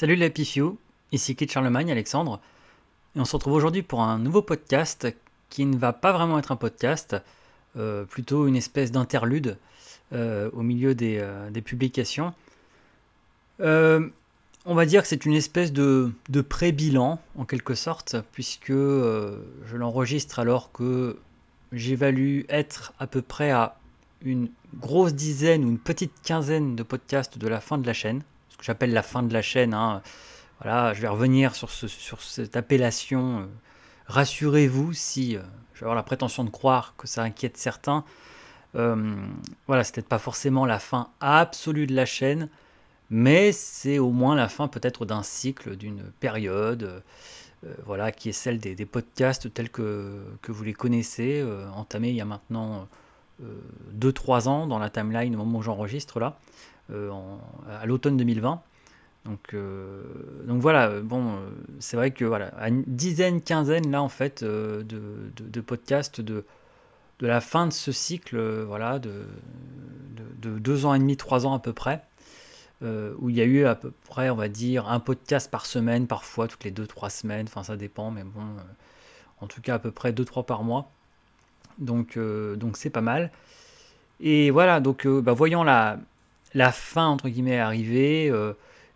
Salut les Happy ici Kit Charlemagne, Alexandre, et on se retrouve aujourd'hui pour un nouveau podcast qui ne va pas vraiment être un podcast, euh, plutôt une espèce d'interlude euh, au milieu des, euh, publications. on va dire que c'est une espèce de, pré-bilan en quelque sorte, puisque je l'enregistre alors que j'ai valu être à peu près à une grosse dizaine ou une petite quinzaine de podcasts de la fin de la chaîne, j'appelle la fin de la chaîne. Hein. Voilà, je vais revenir sur, sur cette appellation. Euh. Rassurez-vous si euh, je vais avoir la prétention de croire que ça inquiète certains. Euh, voilà, c'est peut-être pas forcément la fin absolue de la chaîne, mais c'est au moins la fin peut-être d'un cycle, d'une période, voilà, qui est celle des, podcasts tels que, vous les connaissez, entamés il y a maintenant 2-3 ans dans la timeline au moment où j'enregistre là. Euh, à l'automne 2020. Donc, euh, donc voilà, euh, bon, c'est vrai que voilà, une dizaine, quinzaine là en fait de, de, de podcasts de, de la fin de ce cycle, voilà, de, de, deux ans et demi, trois ans à peu près, où il y a eu à peu près, on va dire, un podcast par semaine, parfois toutes les deux, trois semaines, enfin ça dépend, mais bon, en tout cas à peu près deux, trois par mois. Donc, donc c'est pas mal. Et voilà, donc bah, voyant la, la fin entre guillemets est arrivée euh,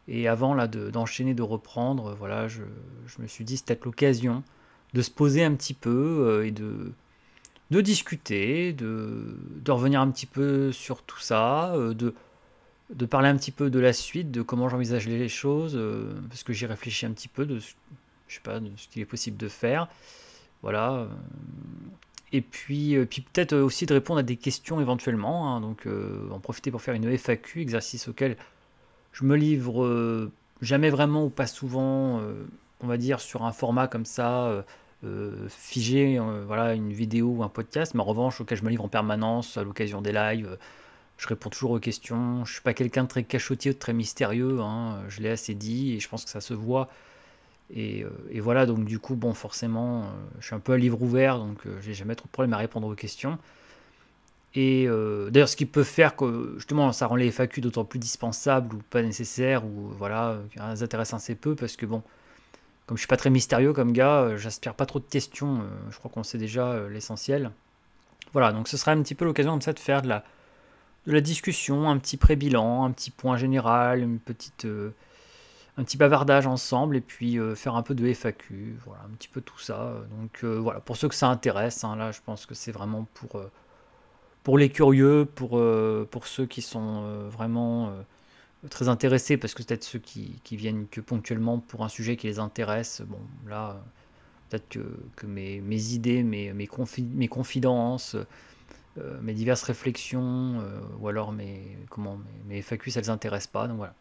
et avant là d'enchaîner de, reprendre euh, voilà je, me suis dit c'est l'occasion de se poser un petit peu euh, et de de discuter de, de, revenir un petit peu sur tout ça de de parler un petit peu de la suite de comment j'envisage les choses parce que j'ai réfléchi un petit peu de je sais pas de ce qu'il est possible de faire voilà et puis, euh, puis peut-être aussi de répondre à des questions éventuellement. Hein. donc euh, en profiter pour faire une FAQ, exercice auquel je me livre euh, jamais vraiment ou pas souvent, on va dire, sur un format comme ça. figé voilà, une vidéo ou un podcast, mais en revanche, auquel je me livre en permanence à l'occasion des lives, je réponds toujours aux questions. Je ne suis pas quelqu'un de très cachotier, de très mystérieux, hein. je l'ai assez dit, et je pense que ça se voit euh, et, voilà, donc du coup, bon, forcément, euh, je suis un peu à livre ouvert, donc euh, j'ai jamais trop de problème à répondre aux questions. Et d'ailleurs, ce qui peut faire que justement, ça rend les FAQ d'autant plus dispensables ou pas nécessaires, ou voilà, elles intéressent assez peu, parce que bon, comme je suis pas très mystérieux comme gars, j'aspire pas trop de questions, je crois qu'on sait déjà l'essentiel. Voilà, donc ce sera un petit peu l'occasion comme ça de faire de la, de la discussion, un petit pré-bilan, un petit point général, une petite un petit bavardage ensemble et puis euh, faire un peu de FAQ, voilà, un petit peu tout ça. Donc euh, voilà, pour ceux que ça intéresse, hein, là je pense que c'est vraiment pour, euh, pour les curieux, pour, pour ceux qui sont vraiment très intéressés, parce que peut-être ceux qui, viennent que ponctuellement pour un sujet qui les intéresse. Bon, là, peut-être que, que mes, idées, mes, mes, confidences. mes diverses réflexions ou alors mes comment mes FAQ ça les intéresse pas donc voilà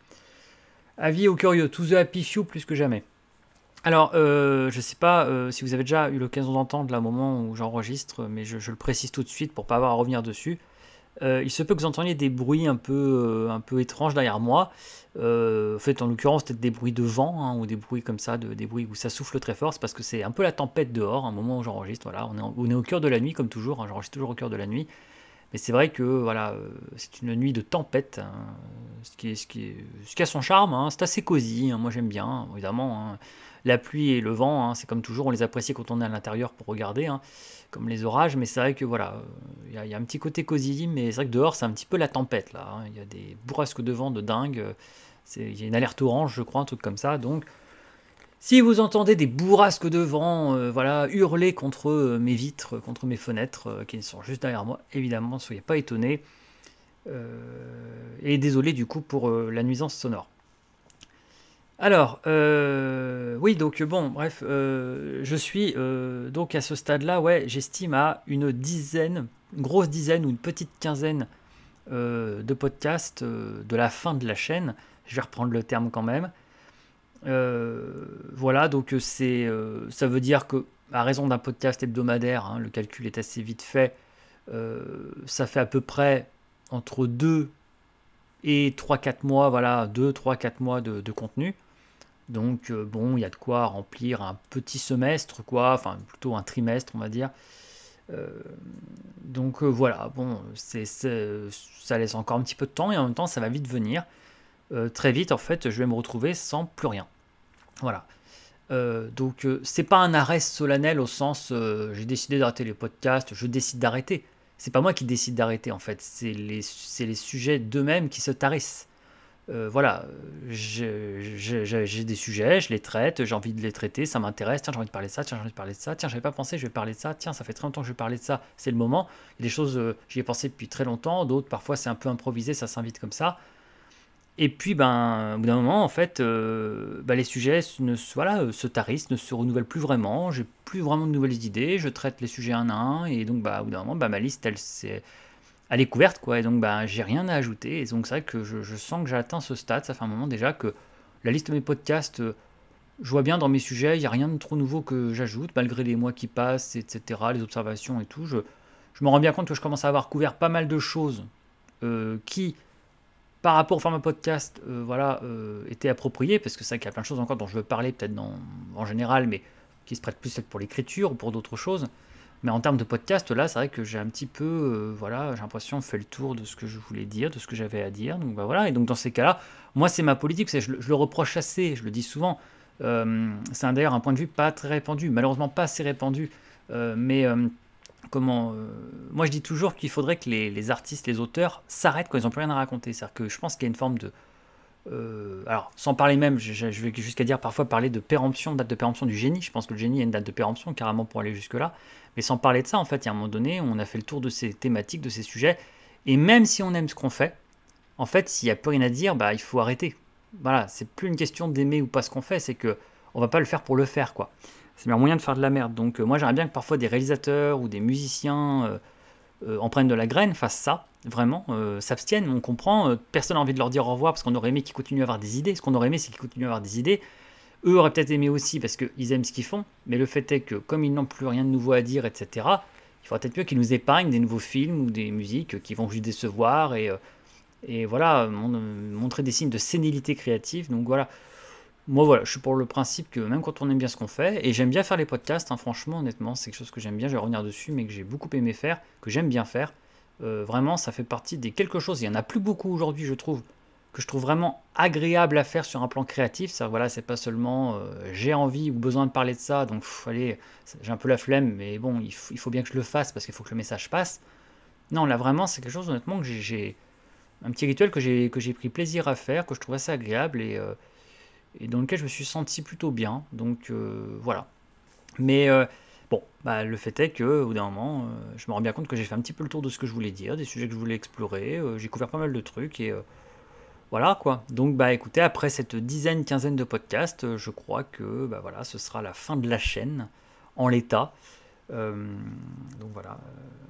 Avis aux curieux, to the happy few plus que jamais. Alors, euh, je ne sais pas euh, si vous avez déjà eu l'occasion d'entendre le moment où j'enregistre, mais je, le précise tout de suite pour pas avoir à revenir dessus. Euh, il se peut que vous entendiez des bruits un peu, un peu étranges derrière moi. en fait, en l'occurrence, peut-être des bruits de vent hein, ou des bruits comme ça, de, des bruits où ça souffle très fort. C'est parce que c'est un peu la tempête dehors, un moment où j'enregistre. Voilà, on est, au cœur de la nuit, comme toujours. Hein, j'enregistre toujours au cœur de la nuit. Mais c'est vrai que voilà, euh, c'est une nuit de tempête, hein. euh, ce, qui est, ce, qui est, ce a son charme. Hein. c'est assez cosy, hein. moi j'aime bien, évidemment. la pluie et le vent, c'est comme toujours, on les apprécie quand on est à l'intérieur pour regarder, comme les orages. Mais c'est vrai que voilà, euh, il y, a un petit côté cosy, mais c'est vrai que dehors c'est un petit peu la tempête là. Il y a des bourrasques de vent de dingue. Il y a une alerte orange, je crois, un truc comme ça. Donc si vous entendez des bourrasques de vent, euh, voilà, hurler contre euh, mes vitres, contre mes fenêtres, euh, qui sont juste derrière moi, évidemment, ne soyez pas étonnés. et désolé du coup pour la nuisance sonore. Alors, oui, donc bon, bref, je suis donc à ce stade-là, ouais, j'estime à une dizaine, une grosse dizaine ou une petite quinzaine de podcasts de la fin de la chaîne. Je vais reprendre le terme quand même. Euh, voilà, donc euh, c'est, euh, ça veut dire que à raison d'un podcast hebdomadaire, hein, le calcul est assez vite fait, ça fait à peu près entre 2 et 3-4 mois, voilà, 2, 3, 4 mois de, contenu. Donc bon, il y a de quoi remplir un petit semestre, quoi, enfin plutôt un trimestre, on va dire. donc voilà, bon, c'est, ça laisse encore un petit peu de temps et en même temps ça va vite venir. très vite, en fait, je vais me retrouver sans plus rien. Voilà. Euh, donc euh, c'est pas un arrêt solennel au sens euh, j'ai décidé d'arrêter les podcasts, je décide d'arrêter. C'est pas moi qui décide d'arrêter en fait, c'est les, les, sujets d'eux-mêmes qui se tarissent. voilà, j'ai des sujets, je les traite, j'ai envie de les traiter, ça m'intéresse, tiens j'ai envie de parler de ça, tiens j'ai envie de parler de ça, tiens j'avais pas pensé, je vais parler de ça, tiens ça fait très longtemps que je vais parler de ça, c'est le moment. Il y a des choses, j'y ai pensé depuis très longtemps, d'autres parfois c'est un peu improvisé, ça s'invite comme ça. Et puis, ben, au bout d'un moment, en fait, euh, ben, les sujets ne, voilà, euh, se tarissent, ne se renouvellent plus vraiment. J'ai plus vraiment de nouvelles idées. Je traite les sujets un à un. Et donc, bah au bout d'un moment, ben, ma liste, elle, c'est, elle est couverte. Quoi, et donc, ben, j'ai rien à ajouter. Et donc, c'est vrai que je, sens que j'ai atteint ce stade. Ça fait un moment déjà que la liste de mes podcasts, euh, je vois bien dans mes sujets, il n'y a rien de trop nouveau que j'ajoute, malgré les mois qui passent, etc., les observations et tout. Je, je me rends bien compte que je commence à avoir couvert pas mal de choses qui par rapport au format podcast, euh, voilà, euh, était approprié, parce que c'est vrai qu'il y a plein de choses encore dont je veux parler, peut-être en général, mais qui se prêtent plus pour l'écriture ou pour d'autres choses. Mais en termes de podcast, là, c'est vrai que j'ai un petit peu, euh, voilà, j'ai l'impression, fait le tour de ce que je voulais dire, de ce que j'avais à dire. Donc bah, voilà, et donc dans ces cas-là, moi, c'est ma politique, je, je, le reproche assez, je le dis souvent. c'est d'ailleurs un point de vue pas très répandu, malheureusement pas assez répandu, mais euh, moi, je dis toujours qu'il faudrait que les, artistes, les auteurs s'arrêtent quand ils n'ont plus rien à raconter. C'est-à-dire que je pense qu'il y a une forme de. Euh, alors, sans parler même, je, vais jusqu'à dire parfois parler de péremption, date de péremption du génie. Je pense que le génie a une date de péremption carrément pour aller jusque-là. Mais sans parler de ça, en fait, il y a un moment donné, on a fait le tour de ces thématiques, de ces sujets. Et même si on aime ce qu'on fait, en fait, s'il n'y a plus rien à dire, bah, il faut arrêter. Voilà, c'est plus une question d'aimer ou pas ce qu'on fait, c'est que on va pas le faire pour le faire, quoi c'est le meilleur moyen de faire de la merde. Donc euh, moi j'aimerais bien que parfois des réalisateurs ou des musiciens euh, euh, en prennent de la graine, fassent ça, vraiment, s'abstiennent, on comprend, personne n'a envie de leur dire au revoir parce qu'on aurait aimé qu'ils continuent à avoir des idées, ce qu'on aurait aimé c'est qu'ils continuent à avoir des idées, eux auraient peut-être aimé aussi parce qu'ils aiment ce qu'ils font, mais le fait est que comme ils n'ont plus rien de nouveau à dire, etc., il faudrait peut-être mieux qu'ils nous épargnent des nouveaux films ou des musiques qui vont juste décevoir et, et voilà, montrer des signes de sénilité créative. Donc voilà, moi voilà, je suis pour le principe que même quand on aime bien ce qu'on fait, et j'aime bien faire les podcasts, hein, franchement, honnêtement, c'est quelque chose que j'aime bien, je vais revenir dessus, mais que j'ai beaucoup aimé faire, que j'aime bien faire. Euh, vraiment, ça fait partie des quelque chose, il n'y en a plus beaucoup aujourd'hui, je trouve, que je trouve vraiment agréable à faire sur un plan créatif. Ça, voilà, c'est pas seulement euh, j'ai envie ou besoin de parler de ça, donc allez, j'ai un peu la flemme, mais bon, il, faut bien que je le fasse parce qu'il faut que le message passe. Non, là vraiment, c'est quelque chose, honnêtement, que j'ai. Un petit rituel que j'ai pris plaisir à faire, que je trouve assez agréable et. Euh, et dans lequel je me suis senti plutôt bien. Donc euh, voilà. Mais euh, bon, bah, le fait est que au d'un moment, euh, je me rends bien compte que j'ai fait un petit peu le tour de ce que je voulais dire, des sujets que je voulais explorer. j'ai couvert pas mal de trucs et voilà quoi. Donc bah écoutez, après cette dizaine, quinzaine de podcasts, je crois que bah, voilà, ce sera la fin de la chaîne en l'état. donc voilà,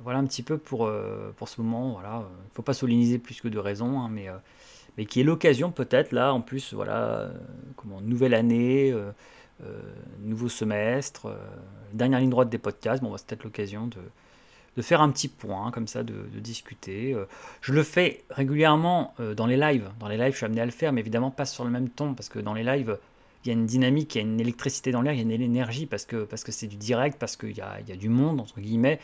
voilà un petit peu pour, pour ce moment. Voilà, faut pas soliniser plus que de raisons, hein, mais mais qui est l'occasion peut-être là en plus voilà euh, comment nouvelle année euh, euh, nouveau semestre dernière ligne droite des podcasts bon bah, c'est peut-être l'occasion de, faire un petit point hein, comme ça de, discuter je le fais régulièrement dans les lives dans les lives je suis amené à le faire mais évidemment pas sur le même ton parce que dans les lives il y a une dynamique, il y a une électricité dans l'air, il y a une énergie parce que parce que c'est du direct, parce qu'il y a, y a, du monde entre guillemets.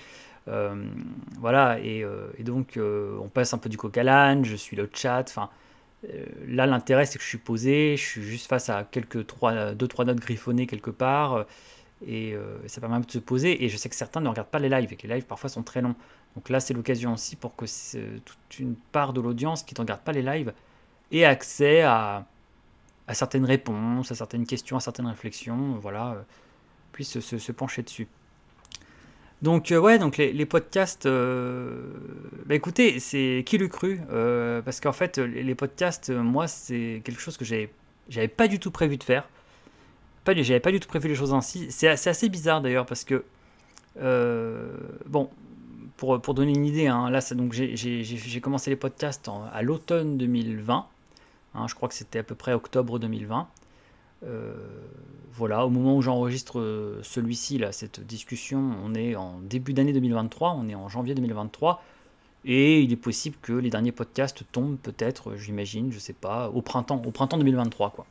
voilà, et, donc on passe un peu du coq je suis le chat, enfin euh, là, l'intérêt, c'est que je suis posé, je suis juste face à quelques trois, deux, trois notes griffonnées quelque part, euh, euh, et ça permet de se poser. Et je sais que certains ne regardent pas les lives, et que les lives parfois sont très longs. Donc là, c'est l'occasion aussi pour que toute une part de l'audience qui ne regarde pas les lives ait accès à, certaines réponses, à certaines questions, à certaines réflexions, voilà, puisse se pencher dessus. Donc euh, ouais, donc les, podcasts, euh, bah, écoutez, c'est qui l'eût cru euh, Parce qu'en fait, les, podcasts, moi, c'est quelque chose que j'avais, pas du tout prévu de faire. Pas, j'avais pas du tout prévu les choses ainsi. C'est assez, assez bizarre d'ailleurs parce que bon, pour, donner une idée, hein, là, donc j'ai commencé les podcasts à l'automne 2020. Hein, je crois que c'était à peu près octobre 2020. Euh, voilà, au moment où j'enregistre euh, celui-ci, là, cette discussion, on est en début d'année 2023, on est en janvier 2023, et il est possible que les derniers podcasts tombent peut-être, j'imagine, je sais pas, au printemps, au printemps 2023, quoi.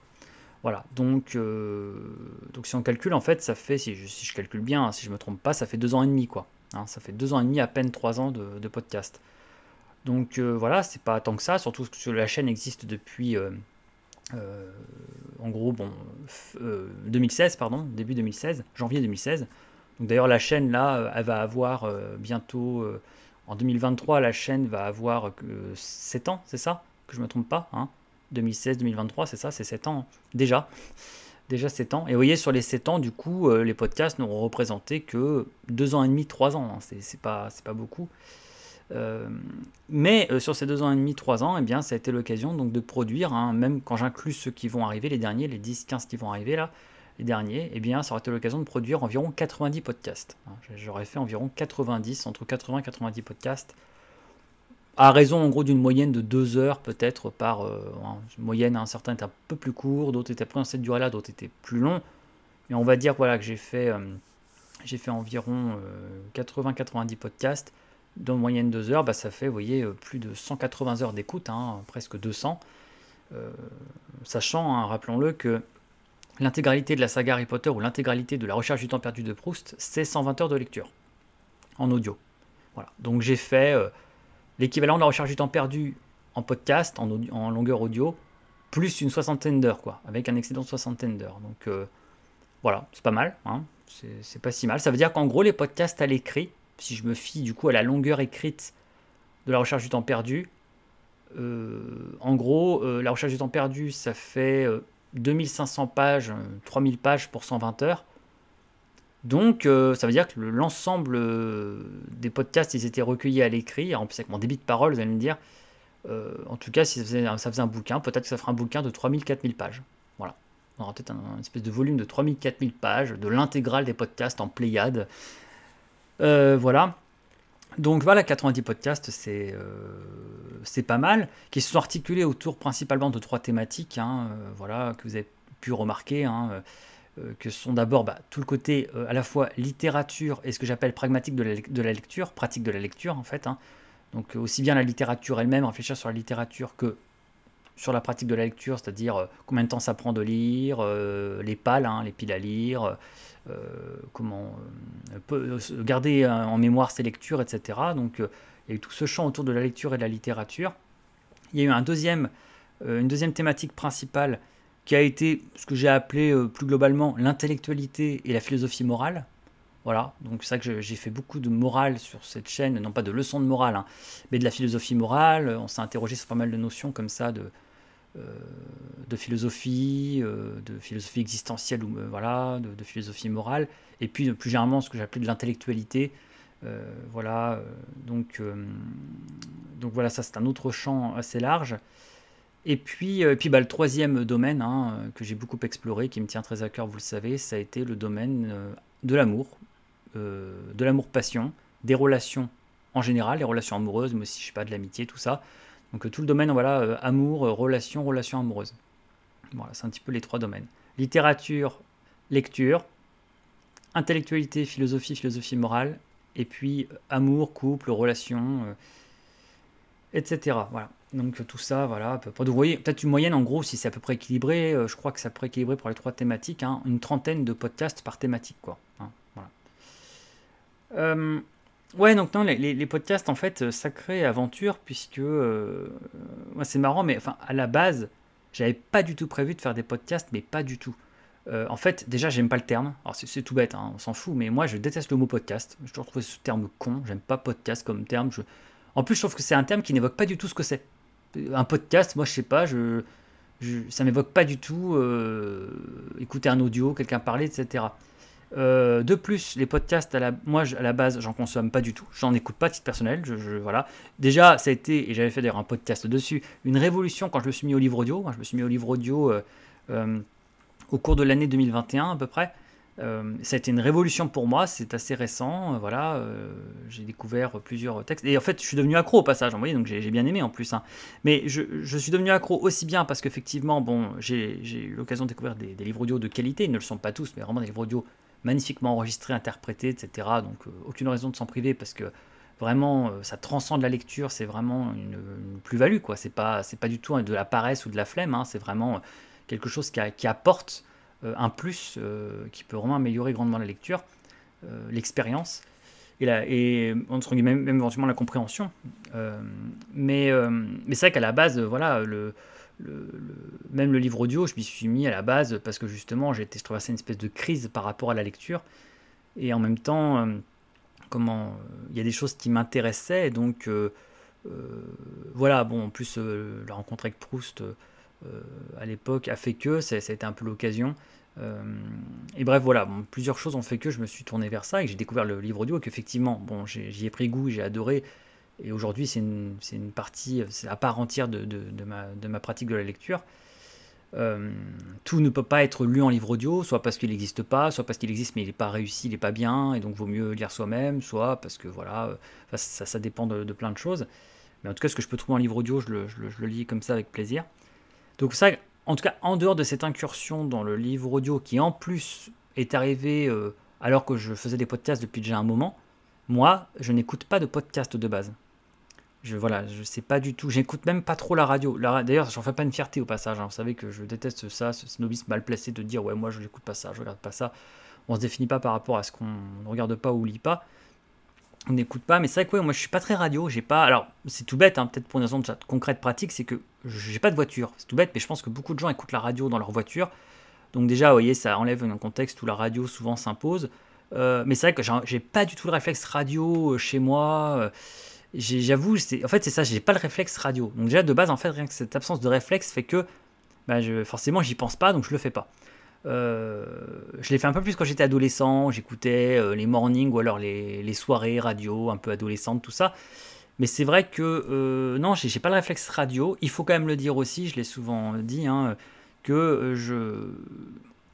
Voilà, donc, euh, donc si on calcule, en fait, ça fait, si je, calcule bien, hein, si je me trompe pas, ça fait deux ans et demi, quoi. Hein, ça fait deux ans et demi, à peine trois ans de, de podcast. Donc voilà, voilà, c'est pas tant que ça, surtout que la chaîne existe depuis euh, en gros, bon, 2016, euh, pardon, début 2016, janvier 2016. Donc d'ailleurs, la chaîne là, euh, elle va avoir bientôt, en 2023, la chaîne va avoir 7 ans, c'est ça Que je me trompe pas, hein 2016-2023, c'est ça, c'est 7 ans déjà. Déjà 7 ans. Et vous voyez, sur les 7 ans, du coup, les podcasts n'auront représenté que 2 ans et demi, 3 ans. Hein. C'est pas, pas beaucoup. Euh, mais euh, sur ces deux ans et demi, trois ans, et eh bien, ça a été l'occasion donc de produire, hein, même quand j'inclus ceux qui vont arriver, les derniers, les 10, 15 qui vont arriver là, les derniers, eh bien, ça aurait été l'occasion de produire environ 90 podcasts. Hein, j'aurais fait environ 90, entre 80 et 90 podcasts, à raison en gros d'une moyenne de 2 heures peut-être par euh, moyenne. Un hein, certains étaient un peu plus courts, d'autres étaient pris dans cette durée-là, d'autres étaient plus longs. Mais on va dire voilà que j'ai fait, fait environ 80-90 podcasts une moyenne 2 heures, bah, ça fait vous voyez, euh, plus de 180 heures d'écoute, hein, presque 200. Euh, sachant, hein, rappelons-le, que l'intégralité de la saga Harry Potter ou l'intégralité de la recherche du temps perdu de Proust, c'est 120 heures de lecture en audio. Voilà. Donc j'ai fait euh, l'équivalent de la recherche du temps perdu en podcast, en, longueur audio, plus une soixantaine d'heures, quoi, avec un excédent de soixantaine d'heures. Donc voilà, c'est pas mal, hein. c'est pas si mal. Ça veut dire qu'en gros, les podcasts à l'écrit, si je me fie du coup à la longueur écrite de la recherche du temps perdu, euh, en gros, euh, la recherche du temps perdu, ça fait 2500 euh, pages, 3000 pages pour 120 heures. Donc, ça veut dire que l'ensemble des podcasts, ils étaient recueillis à l'écrit. En plus, avec mon débit de parole, vous allez me dire, en tout cas, si ça faisait, un bouquin, peut-être que ça ferait un bouquin de 3000-4000 pages. Voilà. On aura peut-être un, espèce de volume de 3000-4000 pages de l'intégrale des podcasts en Pléiade. Euh, voilà. Donc voilà, 90 podcasts, c'est euh, pas mal, qui se sont articulés autour principalement de trois thématiques, hein, euh, voilà, que vous avez pu remarquer, hein, euh, que sont d'abord bah, tout le côté à la fois littérature et ce que j'appelle pragmatique de la, de la, lecture, pratique de la lecture en fait. Hein. donc aussi bien la littérature elle-même, réfléchir sur la littérature que sur la pratique de la lecture, c'est-à-dire euh, combien de temps ça prend de lire, euh, les pales, hein, les piles à lire, euh, comment garder en mémoire ses lectures, etc. Donc il y a eu tout ce champ autour de la lecture et de la littérature. Il y a eu un deuxième, une deuxième thématique principale qui a été ce que j'ai appelé plus globalement l'intellectualité et la philosophie morale. Voilà, donc c'est ça que j'ai fait beaucoup de morale sur cette chaîne, non pas de leçons de morale, hein, mais de la philosophie morale. On s'est interrogé sur pas mal de notions comme ça de, euh, de philosophie, euh, de philosophie existentielle ou euh, voilà, de, philosophie morale, et puis plus généralement ce que j'appelais de l'intellectualité. voilà, donc, donc voilà, ça c'est un autre champ assez large. Et puis, et puis bah, le troisième domaine hein, que j'ai beaucoup exploré, qui me tient très à cœur, vous le savez, ça a été le domaine de l'amour, de l'amour-passion, des relations en général, les relations amoureuses, mais aussi, je sais pas, de l'amitié, tout ça. Donc euh, tout le domaine, voilà, euh, amour, relation, euh, relation amoureuse. Voilà, c'est un petit peu les trois domaines. Littérature, lecture, intellectualité, philosophie, philosophie morale, et puis amour, couple, relation, etc. Voilà. Donc tout ça, voilà, vous voyez, peut-être une moyenne, en gros, si c'est à peu près équilibré, je crois que c'est à peu près équilibré pour les trois thématiques, hein. une trentaine de podcasts par thématique, quoi. Hein, voilà. Ouais, donc non, les, podcasts, en fait, euh, sacrée aventure, puisque euh, euh, moi, c'est marrant, mais enfin, à la base, j'avais pas du tout prévu de faire des podcasts, mais pas du tout. en fait, déjà, j'aime pas le terme. Alors, c'est tout bête, hein, on s'en fout, mais moi, je déteste le mot podcast. Je trouve ce terme con. J'aime pas podcast comme terme. En plus, je trouve que c'est un terme qui n'évoque pas du tout ce que c'est. Un podcast, moi, je sais pas, je, ça m'évoque pas du tout écouter un audio, quelqu'un parler, etc. Euh, de plus, les podcasts, à la, moi à la base, j'en consomme pas du tout. J'en écoute pas titre personnel. voilà. Déjà, ça a été, et j'avais fait d'ailleurs un podcast dessus, une révolution quand je me suis mis au livre audio. je me suis mis au livre audio euh, euh, au cours de l'année 2021 à peu près. ça a été une révolution pour moi, c'est assez récent, voilà, j'ai découvert plusieurs textes, et en fait je suis devenu accro au passage, vous donc j'ai, bien aimé en plus, hein. mais je, suis devenu accro aussi bien parce qu'effectivement, bon, j'ai, eu l'occasion de découvrir des, des livres audio de qualité, ils ne le sont pas tous, mais vraiment des livres audio magnifiquement enregistré, interprété, etc. Donc euh, aucune raison de s'en priver parce que vraiment euh, ça transcende la lecture, c'est vraiment une, plus-value quoi. C'est pas c'est pas du tout de la paresse ou de la flemme, hein. c'est vraiment euh, quelque chose qui, apporte un plus qui peut vraiment améliorer grandement la lecture, l'expérience et, on et entre même, même éventuellement la compréhension. mais mais c'est vrai qu'à la base voilà le même le livre audio, je m'y suis mis à la base parce que justement, j'étais, je traversais une espèce de crise par rapport à la lecture. Et en même temps, euh, comment, euh, il y a des choses qui m'intéressaient. Donc, euh, voilà, bon, en plus, la rencontre avec Proust à l'époque a fait que, ça, a été un peu l'occasion. et bref, voilà, plusieurs choses ont fait que je me suis tourné vers ça et j'ai découvert le livre audio et qu'effectivement, bon, j'y ai pris goût, j'ai adoré. Et aujourd'hui, c'est une, une, partie à part entière de, de, ma, pratique de la lecture. Euh, tout ne peut pas être lu en livre audio, soit parce qu'il n'existe pas, soit parce qu'il existe mais il n'est pas réussi, il n'est pas bien, et donc vaut mieux lire soi-même, soit parce que voilà, euh, ça, dépend de, plein de choses. Mais en tout cas, ce que je peux trouver en livre audio, je le, lis comme ça avec plaisir. Donc ça, en tout cas, en dehors de cette incursion dans le livre audio, qui en plus est arrivée euh, alors que je faisais des podcasts depuis déjà un moment, moi, je n'écoute pas de podcast de base. Je voilà, je sais pas du tout. J'écoute même pas trop la radio. D'ailleurs, d'ailleurs, j'en fais pas une fierté au passage. Hein. Vous savez que je déteste ça, ce snobisme mal placé de dire ouais moi je n'écoute pas ça, je regarde pas ça. On se définit pas par rapport à ce qu'on ne regarde pas ou lit pas. On n'écoute pas, mais c'est vrai que moi je suis pas très radio. J'ai pas. Alors c'est tout bête, hein, peut-être pour une raison chat concrète pratique, c'est que j'ai pas de voiture. C'est tout bête, mais je pense que beaucoup de gens écoutent la radio dans leur voiture. Donc déjà, vous voyez, ça enlève un contexte où la radio souvent s'impose. Euh, mais c'est vrai que j'ai pas du tout le réflexe radio euh, chez moi. Euh, j'avoue, en fait, c'est ça, j'ai pas le réflexe radio. Donc, déjà, de base, en fait, rien que cette absence de réflexe fait que ben, je, forcément, j'y pense pas, donc je le fais pas. Euh, je l'ai fait un peu plus quand j'étais adolescent, j'écoutais euh, les mornings ou alors les, les, soirées radio un peu adolescentes, tout ça. Mais c'est vrai que euh, non, j'ai pas le réflexe radio. Il faut quand même le dire aussi, je l'ai souvent dit, hein, que euh, je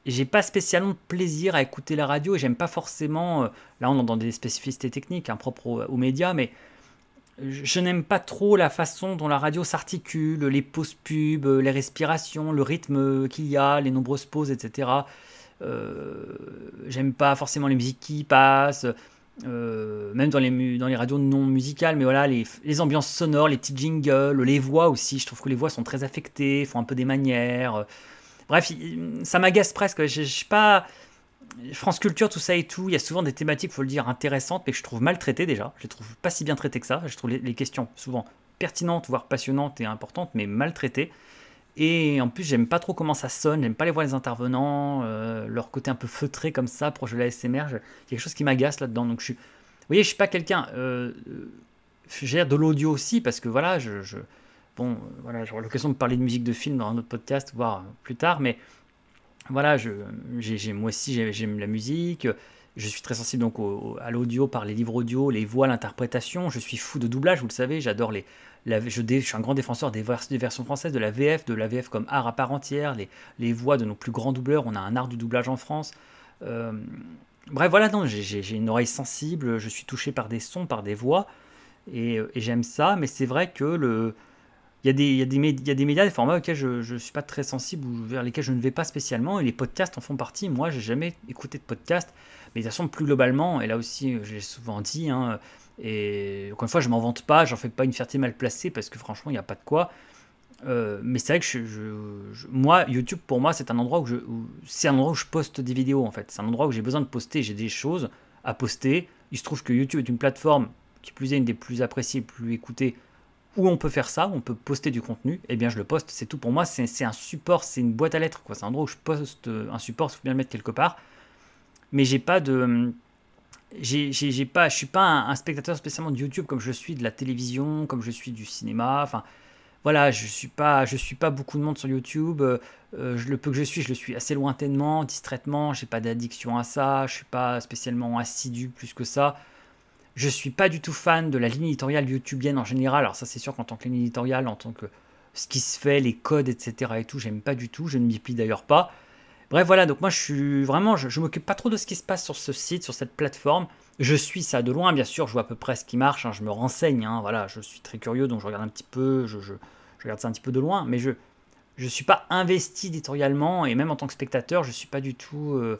j'ai pas spécialement de plaisir à écouter la radio et j'aime pas forcément. Là, on est dans des spécificités techniques, un hein, propres aux médias, mais je n'aime pas trop la façon dont la radio s'articule, les pauses pubs, les respirations, le rythme qu'il y a, les nombreuses pauses, etc. Euh, j'aime pas forcément les musiques qui passent, euh, même dans les, radios non musicales, mais voilà, les, ambiances sonores, les petits jingles, les voix aussi, je trouve que les voix sont très affectées, font un peu des manières. Bref, ça m'agace presque, je, je, pas... France Culture, tout ça et tout, il y a souvent des thématiques, faut le dire, intéressantes, mais que je trouve mal traitées déjà. Je les trouve pas si bien traitées que ça. Je trouve les, questions souvent pertinentes, voire passionnantes et importantes, mais mal traitées. Et en plus, j'aime pas trop comment ça sonne, j'aime pas les voir les intervenants, euh, leur côté un peu feutré comme ça, proche de la SMR. a quelque chose qui m'agace là-dedans. Donc je suis. Vous voyez, je suis pas quelqu'un. Euh, euh je gère de l'audio aussi, parce que voilà, je. je... Bon, euh, voilà, j'aurai l'occasion de parler de musique de film dans un autre podcast, voire plus tard, mais voilà, je, j'ai, moi aussi j'aime la musique, je suis très sensible donc à l'audio par les livres audio, les voix, l'interprétation, je suis fou de doublage, vous le savez, j'adore les... je, suis un grand défenseur des, versions françaises, de la VF, de la VF comme art à part entière, les, les voix de nos plus grands doubleurs, on a un art du doublage en France. Euh, bref, voilà, j'ai une oreille sensible, je suis touché par des sons, par des voix, et j'aime ça, mais c'est vrai que le il y, a des, médias, des formats auxquels je ne suis pas très sensible ou vers lesquels je ne vais pas spécialement, et les podcasts en font partie. Moi, j'ai jamais écouté de podcast, mais de toute façon, plus globalement, et là aussi, euh, j'ai souvent dit, hein, euh, et encore une fois, je m'en vante pas, j'en fais pas une fierté mal placée, parce que franchement, il n'y a pas de quoi. Euh, mais c'est vrai que moi, YouTube pour moi, c'est un endroit où je, c'est un endroit où je poste des vidéos en fait. C'est un endroit où j'ai besoin de poster, j'ai des choses à poster. Il se trouve que YouTube est une plateforme qui plus est une des plus appréciées, plus écoutées où on peut faire ça, on peut poster du contenu, eh bien je le poste, c'est tout pour moi, c'est un support, c'est une boîte à lettres, C'est un endroit où je poste euh, un support, il faut bien le mettre quelque part. Mais j'ai pas de. J'ai pas, je suis pas un, spectateur spécialement de YouTube comme je suis de la télévision, comme je suis du cinéma. Enfin, voilà, je suis pas, je suis pas beaucoup de monde sur YouTube. Euh, euh, je, le peu que je suis, je le suis assez lointainement, distraitement. Je n'ai pas d'addiction à ça. Je ne suis pas spécialement assidu plus que ça. Je suis pas du tout fan de la ligne éditoriale youtubeienne en général. Alors ça c'est sûr qu'en tant que ligne éditoriale, en tant que ce qui se fait, les codes, etc. et tout, j'aime pas du tout. Je ne m'y plie d'ailleurs pas. Bref, voilà, donc moi je suis vraiment, je, m'occupe pas trop de ce qui se passe sur ce site, sur cette plateforme. Je suis ça de loin, bien sûr, je vois à peu près ce qui marche, hein. je me renseigne, hein. voilà, je suis très curieux, donc je regarde un petit peu, je, regarde ça un petit peu de loin, mais je ne suis pas investi éditorialement, et même en tant que spectateur, je ne suis pas du tout euh,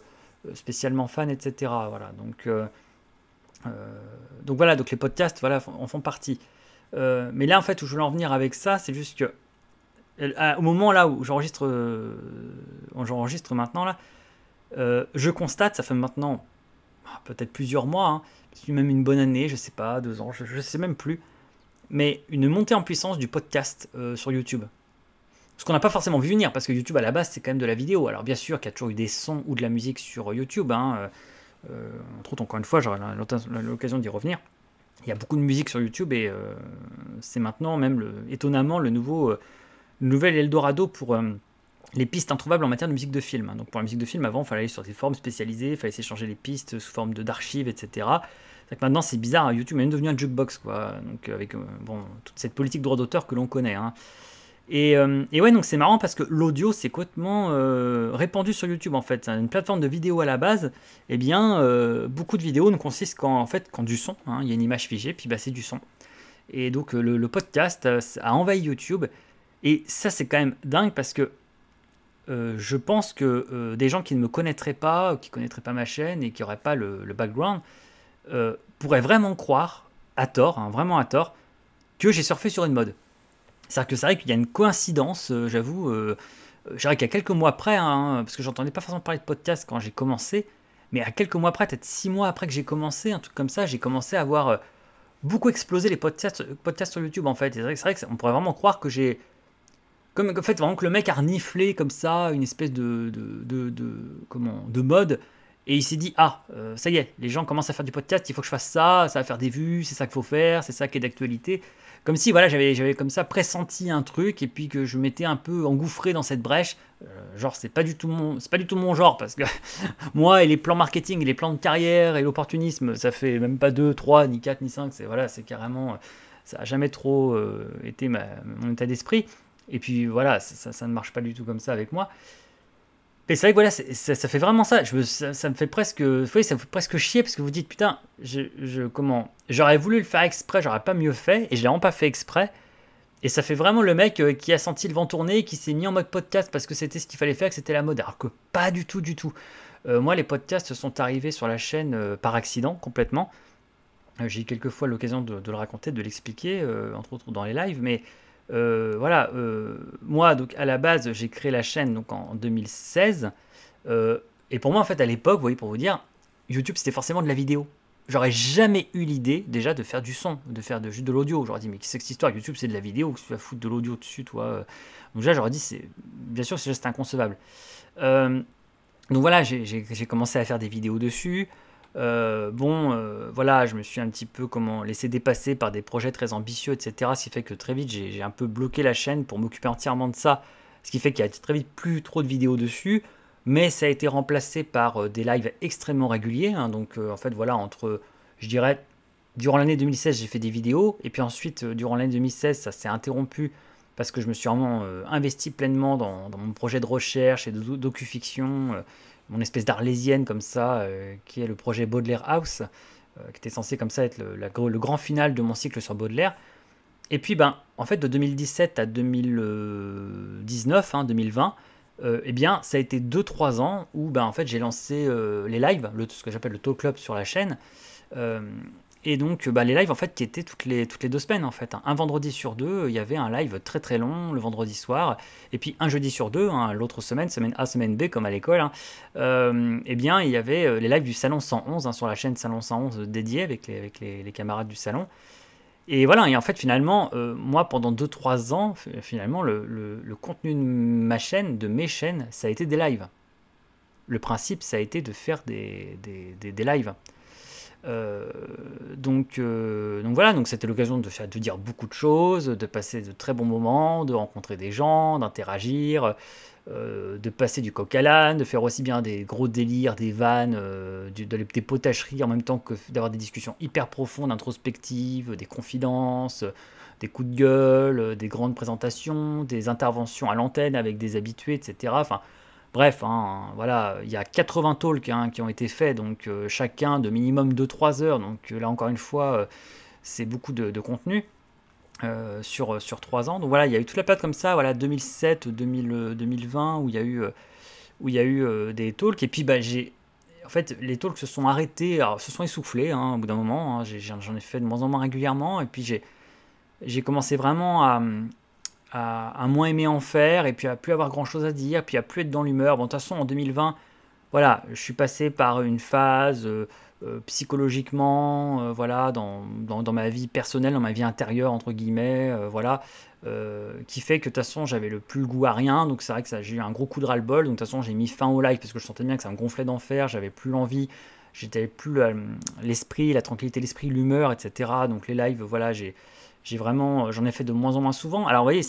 spécialement fan, etc. Voilà, donc euh, euh, donc voilà, donc les podcasts voilà, en font partie. Euh, mais là, en fait, où je voulais en venir avec ça, c'est juste que au moment là où j'enregistre, euh, j'enregistre maintenant là, je constate, ça fait maintenant ah, peut-être plusieurs mois, hein, même une bonne année, je sais pas, deux ans, je, ne sais même plus, mais une montée en puissance du podcast sur YouTube. Ce qu'on n'a pas forcément vu venir, parce que YouTube à la base c'est quand même de la vidéo. Alors bien sûr qu'il y a toujours eu des sons ou de la musique sur YouTube, hein, euh, entre autres, encore une fois, j'aurai l'occasion d'y revenir. Il y a beaucoup de musique sur YouTube et euh, c'est maintenant même le, étonnamment le nouveau euh, nouvel Eldorado pour les pistes introuvables en matière de musique de film. Hein. Donc pour la musique de film, avant, il fallait aller sur des formes spécialisées il fallait s'échanger les pistes sous forme d'archives, etc. C'est maintenant, c'est bizarre, hein. YouTube est même devenu un jukebox, quoi. Donc avec bon, toute cette politique de droit d'auteur que l'on connaît. Hein. Euh, et, ouais, donc c'est marrant parce que l'audio c'est complètement euh, répandu sur YouTube en fait. Une plateforme de vidéo à la base, eh bien, euh, beaucoup de vidéos ne consistent qu'en fait, qu'en du son. Hein. Il y a une image figée, puis bah, c'est du son. Et donc le, podcast a envahi YouTube. Et ça c'est quand même dingue parce que je pense que des gens qui ne me connaîtraient pas, qui ne connaîtraient pas ma chaîne et qui n'auraient pas le, background, pourraient vraiment croire, à tort, hein, vraiment à tort, que j'ai surfé sur une mode cest que c'est vrai qu'il y a une coïncidence, euh, j'avoue. Euh, je vrai qu'il y a quelques mois après, hein, parce que j'entendais pas forcément parler de podcast quand j'ai commencé, mais à quelques mois après, peut-être six mois après que j'ai commencé, un truc comme ça, j'ai commencé à voir euh, beaucoup explosé les podcasts, podcasts sur YouTube en fait. C'est vrai, qu'on pourrait vraiment croire que j'ai. Comme, en fait, vraiment que le mec a reniflé comme ça une espèce de, de, de, comment, de mode et il s'est dit Ah, ça y est, les gens commencent à faire du podcast, il faut que je fasse ça, ça va faire des vues, c'est ça qu'il faut faire, c'est ça qui est d'actualité comme si voilà, j'avais, j'avais comme ça pressenti un truc et puis que je m'étais un peu engouffré dans cette brèche. Euh, genre, c'est pas, du tout mon, c'est pas du tout mon genre parce que moi et les plans marketing, les plans de carrière et l'opportunisme, ça fait même pas 2, 3, ni 4, ni 5. C'est, voilà, c'est carrément. Euh, ça a jamais trop euh, été mon état d'esprit. Et puis voilà, ça, ça, ne marche pas du tout comme ça avec moi. Mais c'est vrai que voilà, ça, fait vraiment ça. Je ça, me fait presque, vous ça presque chier parce que vous dites putain, je, je comment, j'aurais voulu le faire exprès, j'aurais pas mieux fait et je l'ai vraiment pas fait exprès. Et ça fait vraiment le mec euh, qui a senti le vent tourner, qui s'est mis en mode podcast parce que c'était ce qu'il fallait faire, que c'était la mode. Alors que pas du tout, du tout. Euh, moi, les podcasts sont arrivés sur la chaîne euh, par accident complètement. J'ai eu quelques fois l'occasion de, de, le raconter, de l'expliquer, entre autres dans les lives, mais euh, voilà, euh, moi, donc à la base, j'ai créé la chaîne donc en 2016. Euh, et pour moi, en fait, à l'époque, vous voyez, pour vous dire, YouTube, c'était forcément de la vidéo. J'aurais jamais eu l'idée déjà de faire du son, de faire de, juste de l'audio. J'aurais dit, mais qu'est-ce que cette histoire YouTube, c'est de la vidéo, que tu vas foutre de l'audio dessus, toi Donc déjà, j'aurais dit, c'est bien sûr, c'est inconcevable. donc voilà, j'ai commencé à faire des vidéos dessus. Euh, bon, euh, voilà, je me suis un petit peu comment laissé dépasser par des projets très ambitieux, etc. Ce qui fait que très vite, j'ai un peu bloqué la chaîne pour m'occuper entièrement de ça. Ce qui fait qu'il y a très vite plus trop de vidéos dessus. Mais ça a été remplacé par euh, des lives extrêmement réguliers. Hein. donc, en fait, voilà, entre, je dirais, durant l'année 2016, j'ai fait des vidéos. Et puis ensuite, durant l'année 2016, ça s'est interrompu parce que je me suis vraiment investi pleinement dans, mon projet de recherche et de docufiction mon espèce d'arlésienne comme ça, euh, qui est le projet Baudelaire House, euh, qui était censé comme ça être le, grand final de mon cycle sur Baudelaire. Et puis, ben, en fait, de 2017 à 2019, 2020, hein, euh, eh bien, ça a été 2-3 ans où, ben, en fait, j'ai lancé les lives, le, ce que j'appelle le talk club sur la chaîne, et donc, euh, bah, les lives, en fait, qui étaient toutes les, toutes les deux semaines, en fait. Hein. Un vendredi sur deux, euh, il y avait un live très très long le vendredi soir. Et puis, un jeudi sur deux, hein, l'autre semaine, semaine A, semaine B, comme à l'école, hein. euh, eh bien, il y avait les lives du Salon 111, sur la chaîne Salon 111 dédiée avec les, avec les, camarades du Salon. Et voilà, et en fait, finalement, moi, pendant 2-3 ans, finalement, le, contenu de ma chaîne, de mes chaînes, ça a été des lives. Le principe, ça a été de faire des, des, des, des lives. Euh, euh, donc, voilà, donc c'était l'occasion de dire beaucoup de choses, de passer de très bons moments, de rencontrer des gens, d'interagir, euh, de passer du coq à l'âne, de faire aussi bien des gros délires, des vannes, des potacheries en même temps que d'avoir des discussions hyper profondes, introspectives, des confidences, des coups de gueule, des grandes présentations, des interventions à l'antenne avec des habitués, etc. Enfin, Bref, hein, voilà, il y a 80 talks hein, qui ont été faits, donc euh, chacun de minimum 2-3 heures. Donc euh, là, encore une fois, euh, c'est beaucoup de, contenu. sur, sur 3 ans. Donc voilà, il y a eu toute la période comme ça, voilà, 2007, 2000, 2020, où il y a eu, où eu des talks. Et puis, bah, en fait, les talks se sont arrêtés, se sont essoufflés hein, au bout d'un moment. j'en ai, ai fait de moins en moins régulièrement. Et puis, j'ai, j'ai commencé vraiment à, à, moins aimer en faire, et puis à plus avoir grand chose à dire, puis à plus être dans l'humeur. Bon, de toute façon, en 2020, voilà, je suis passé par une phase euh, euh, psychologiquement, euh, voilà, dans, ma vie personnelle, dans ma vie intérieure, entre guillemets, voilà, qui fait que de toute façon, j'avais le plus goût à rien, donc c'est vrai que j'ai eu un gros coup de ras-le-bol, donc de toute façon, j'ai mis fin au live parce que je sentais bien que ça me gonflait d'enfer, j'avais plus l'envie j'étais plus l'esprit, la tranquillité, l'esprit, l'humeur, etc. Donc les lives, voilà, j'ai vraiment, euh, j'en ai fait de moins en moins souvent. Alors, vous voyez,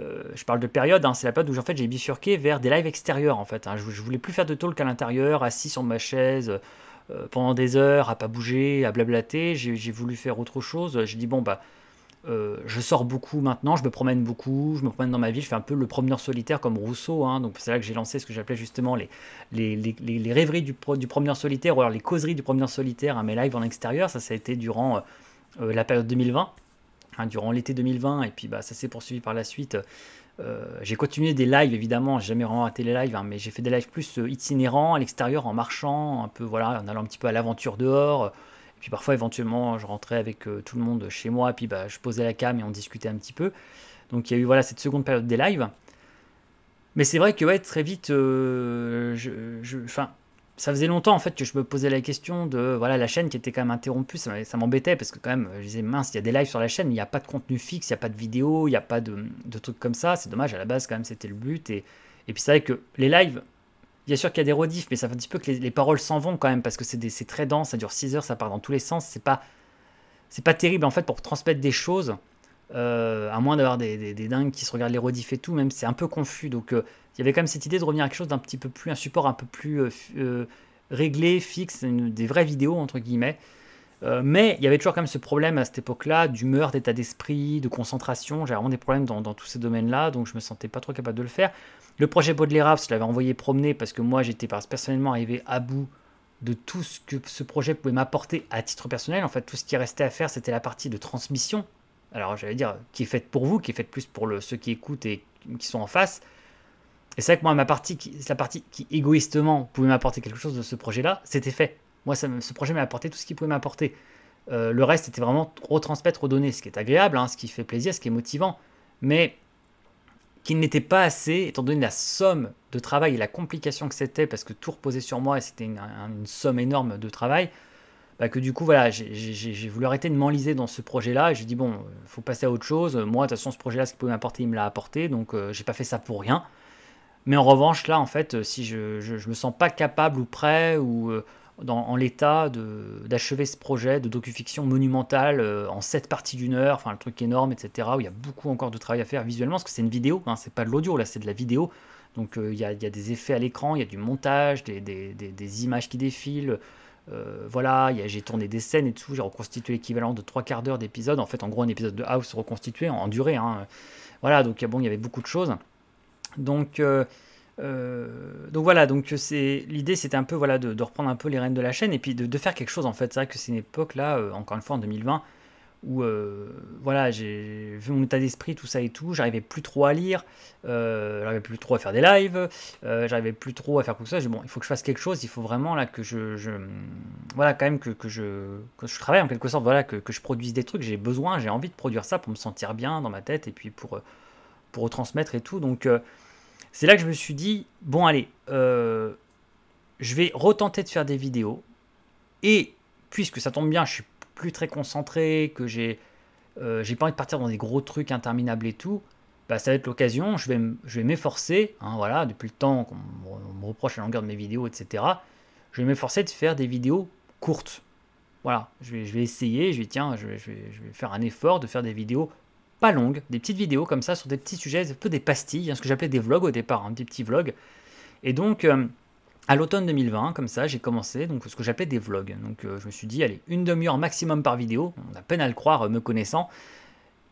euh, je parle de période, hein, c'est la période où en fait, j'ai bifurqué vers des lives extérieurs. En fait, hein. je, ne voulais plus faire de talk à l'intérieur, assis sur ma chaise euh, pendant des heures, à pas bouger, à blablater. J'ai voulu faire autre chose. J'ai dit bon bah, je sors beaucoup maintenant, je me promène beaucoup, je me promène dans ma ville, je fais un peu le promeneur solitaire comme Rousseau. Hein. donc c'est là que j'ai lancé ce que j'appelais justement les, les, rêveries du, promeneur solitaire, ou alors les causeries du promeneur solitaire, à mes lives en extérieur. Ça, ça a été durant la période 2020. Hein, durant l'été 2020, et puis bah, ça s'est poursuivi par la suite. Euh, j'ai continué des lives, évidemment, j'ai jamais vraiment raté les lives, hein, mais j'ai fait des lives plus euh, itinérants, à l'extérieur, en marchant, un peu, voilà, en allant un petit peu à l'aventure dehors. Et puis parfois, éventuellement, je rentrais avec euh, tout le monde chez moi, et puis bah, je posais la cam et on discutait un petit peu. Donc il y a eu voilà, cette seconde période des lives. Mais c'est vrai que très vite, je, ça faisait longtemps en fait que je me posais la question de voilà la chaîne qui était quand même interrompue, ça, m'embêtait parce que quand même je disais mince, il y a des lives sur la chaîne, il n'y a pas de contenu fixe, il n'y a pas de vidéo, il n'y a pas de, trucs comme ça, c'est dommage à la base quand même c'était le but et, puis c'est vrai que les lives, bien sûr qu'il y a des rodifs mais ça fait un petit peu que les, paroles s'en vont quand même parce que c'est très dense, ça dure 6 heures, ça part dans tous les sens, c'est pas c'est pas terrible en fait pour transmettre des choses euh, à moins d'avoir des, des, dingues qui se regardent les rediff et tout, même c'est un peu confus. Donc euh, il y avait quand même cette idée de revenir à quelque chose d'un petit peu plus, un support un peu plus euh, réglé, fixe, des vraies vidéos entre guillemets. mais il y avait toujours quand même ce problème à cette époque-là d'humeur, d'état d'esprit, de concentration. J'avais vraiment des problèmes dans, tous ces domaines-là, donc je me sentais pas trop capable de le faire. Le projet Baudelaire, je l'avais envoyé promener parce que moi j'étais personnellement arrivé à bout de tout ce que ce projet pouvait m'apporter à titre personnel. En fait, tout ce qui restait à faire, c'était la partie de transmission alors j'allais dire, qui est faite pour vous, qui est faite plus pour ceux qui écoutent et qui sont en face. Et c'est vrai que moi, ma partie, la partie qui égoïstement pouvait m'apporter quelque chose de ce projet-là, c'était fait. Moi, ce projet m'a apporté tout ce qu'il pouvait m'apporter. Euh, le reste était vraiment retransmettre, redonner, ce qui est agréable, hein, ce qui fait plaisir, ce qui est motivant, mais qui n'était pas assez, étant donné la somme de travail et la complication que c'était, parce que tout reposait sur moi et c'était une, somme énorme de travail, bah, que du coup, voilà, j'ai voulu arrêter de m'enliser dans ce projet-là. J'ai dit, bon, il euh, faut passer à autre chose. Moi, de toute façon, ce projet-là, ce qu'il pouvait m'apporter, il me l'a apporté. Donc, je euh, j'ai pas fait ça pour rien. Mais en revanche, là, en fait, euh, si je, je, me sens pas capable ou prêt ou en l'état d'achever ce projet de docufiction monumentale en sept parties d'une heure, enfin, le truc énorme, etc., où il y a beaucoup encore de travail à faire visuellement, parce que c'est une vidéo, hein, c'est pas de l'audio, là, c'est de la vidéo. Donc, il y a, des effets à l'écran, il y a du montage, des images qui défilent. Euh, voilà, j'ai tourné des scènes et tout, j'ai reconstitué l'équivalent de trois quarts d'heure d'épisode. En fait, en gros, un épisode de House reconstitué en, durée. Hein. Voilà, donc bon, il y avait beaucoup de choses. Donc, euh, euh, donc voilà, donc c'est l'idée, c'était un peu voilà de, reprendre un peu les rênes de la chaîne et puis de, faire quelque chose en fait. C'est vrai que c'est une époque là, encore une fois en 2020, où euh, voilà, j'ai vu mon état d'esprit, tout ça et tout, j'arrivais plus trop à lire, euh, j'arrivais plus trop à faire des lives, euh, j'arrivais plus trop à faire tout ça. bon, il faut que je fasse quelque chose, il faut vraiment là que je, je voilà, quand même que, je, je travaille en quelque sorte, voilà, que, je produise des trucs, j'ai besoin, j'ai envie de produire ça pour me sentir bien dans ma tête et puis pour, pour retransmettre et tout. Donc c'est là que je me suis dit, bon allez, je vais retenter de faire des vidéos et puisque ça tombe bien, je suis plus très concentré, que j'ai euh, j'ai pas envie de partir dans des gros trucs interminables et tout, bah, ça va être l'occasion, je vais, je vais m'efforcer, hein, voilà, depuis le temps qu'on me reproche la longueur de mes vidéos, etc., je vais m'efforcer de faire des vidéos courtes. Voilà, je vais, essayer, je vais, tiens, je vais, faire un effort de faire des vidéos pas longues, des petites vidéos comme ça, sur des petits sujets, un peu des pastilles, hein, ce que j'appelais des vlogs au départ, un hein, des petits vlogs. Et donc, euh, à l'automne 2020, comme ça, j'ai commencé donc ce que j'appelais des vlogs. Donc euh, je me suis dit, allez, une demi-heure maximum par vidéo, on a peine à le croire euh, me connaissant.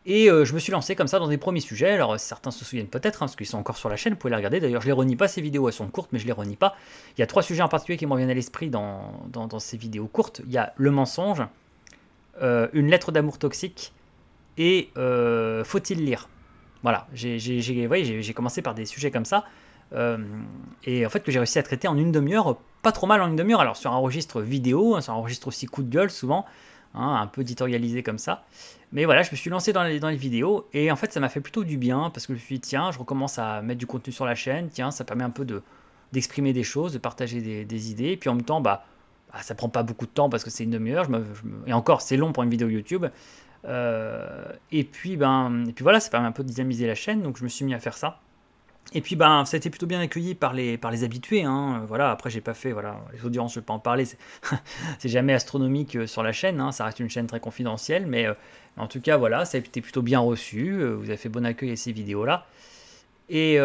Et euh, je me suis lancé comme ça dans des premiers sujets. Alors certains se souviennent peut-être, hein, parce qu'ils sont encore sur la chaîne, vous pouvez les regarder. D'ailleurs, je les renie pas, ces vidéos, elles sont courtes, mais je ne les renie pas. Il y a trois sujets en particulier qui me reviennent à l'esprit dans, ces vidéos courtes. Il y a le mensonge, une lettre d'amour toxique, et faut-il lire Voilà, j'ai commencé par des sujets comme ça. Euh, et en fait que j'ai réussi à traiter en une demi-heure, pas trop mal en une demi-heure, alors sur un registre vidéo, sur un hein, registre aussi coup de gueule souvent, hein, un peu éditorialisé comme ça. Mais voilà, je me suis lancé dans les, dans vidéos et en fait ça m'a fait plutôt du bien parce que je me suis dit tiens, je recommence à mettre du contenu sur la chaîne, tiens, ça permet un peu de d'exprimer des choses, de partager des, idées, et puis en même temps, bah, ah, ça prend pas beaucoup de temps parce que c'est une demi-heure, et encore c'est long pour une vidéo YouTube. Euh, et puis ben, et puis voilà, ça permet un peu de dynamiser la chaîne, donc je me suis mis à faire ça. Et puis ben ça a été plutôt bien accueilli par les par les habitués. Hein. Voilà, après j'ai pas fait voilà les audiences, je pas en parler. C'est jamais astronomique euh, sur la chaîne. Hein. Ça reste une chaîne très confidentielle, mais euh, en tout cas voilà, ça a été plutôt bien reçu. Euh, vous avez fait bon accueil à ces vidéos là. Et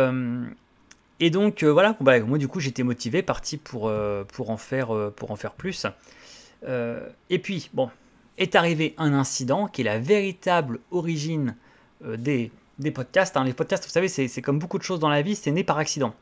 et donc voilà, bah, moi du coup j'étais motivé, parti pour pour en faire pour en faire plus. et puis bon est arrivé un incident qui est la véritable origine des des podcasts. Hein. Les podcasts, vous savez, c'est comme beaucoup de choses dans la vie, c'est né par accident.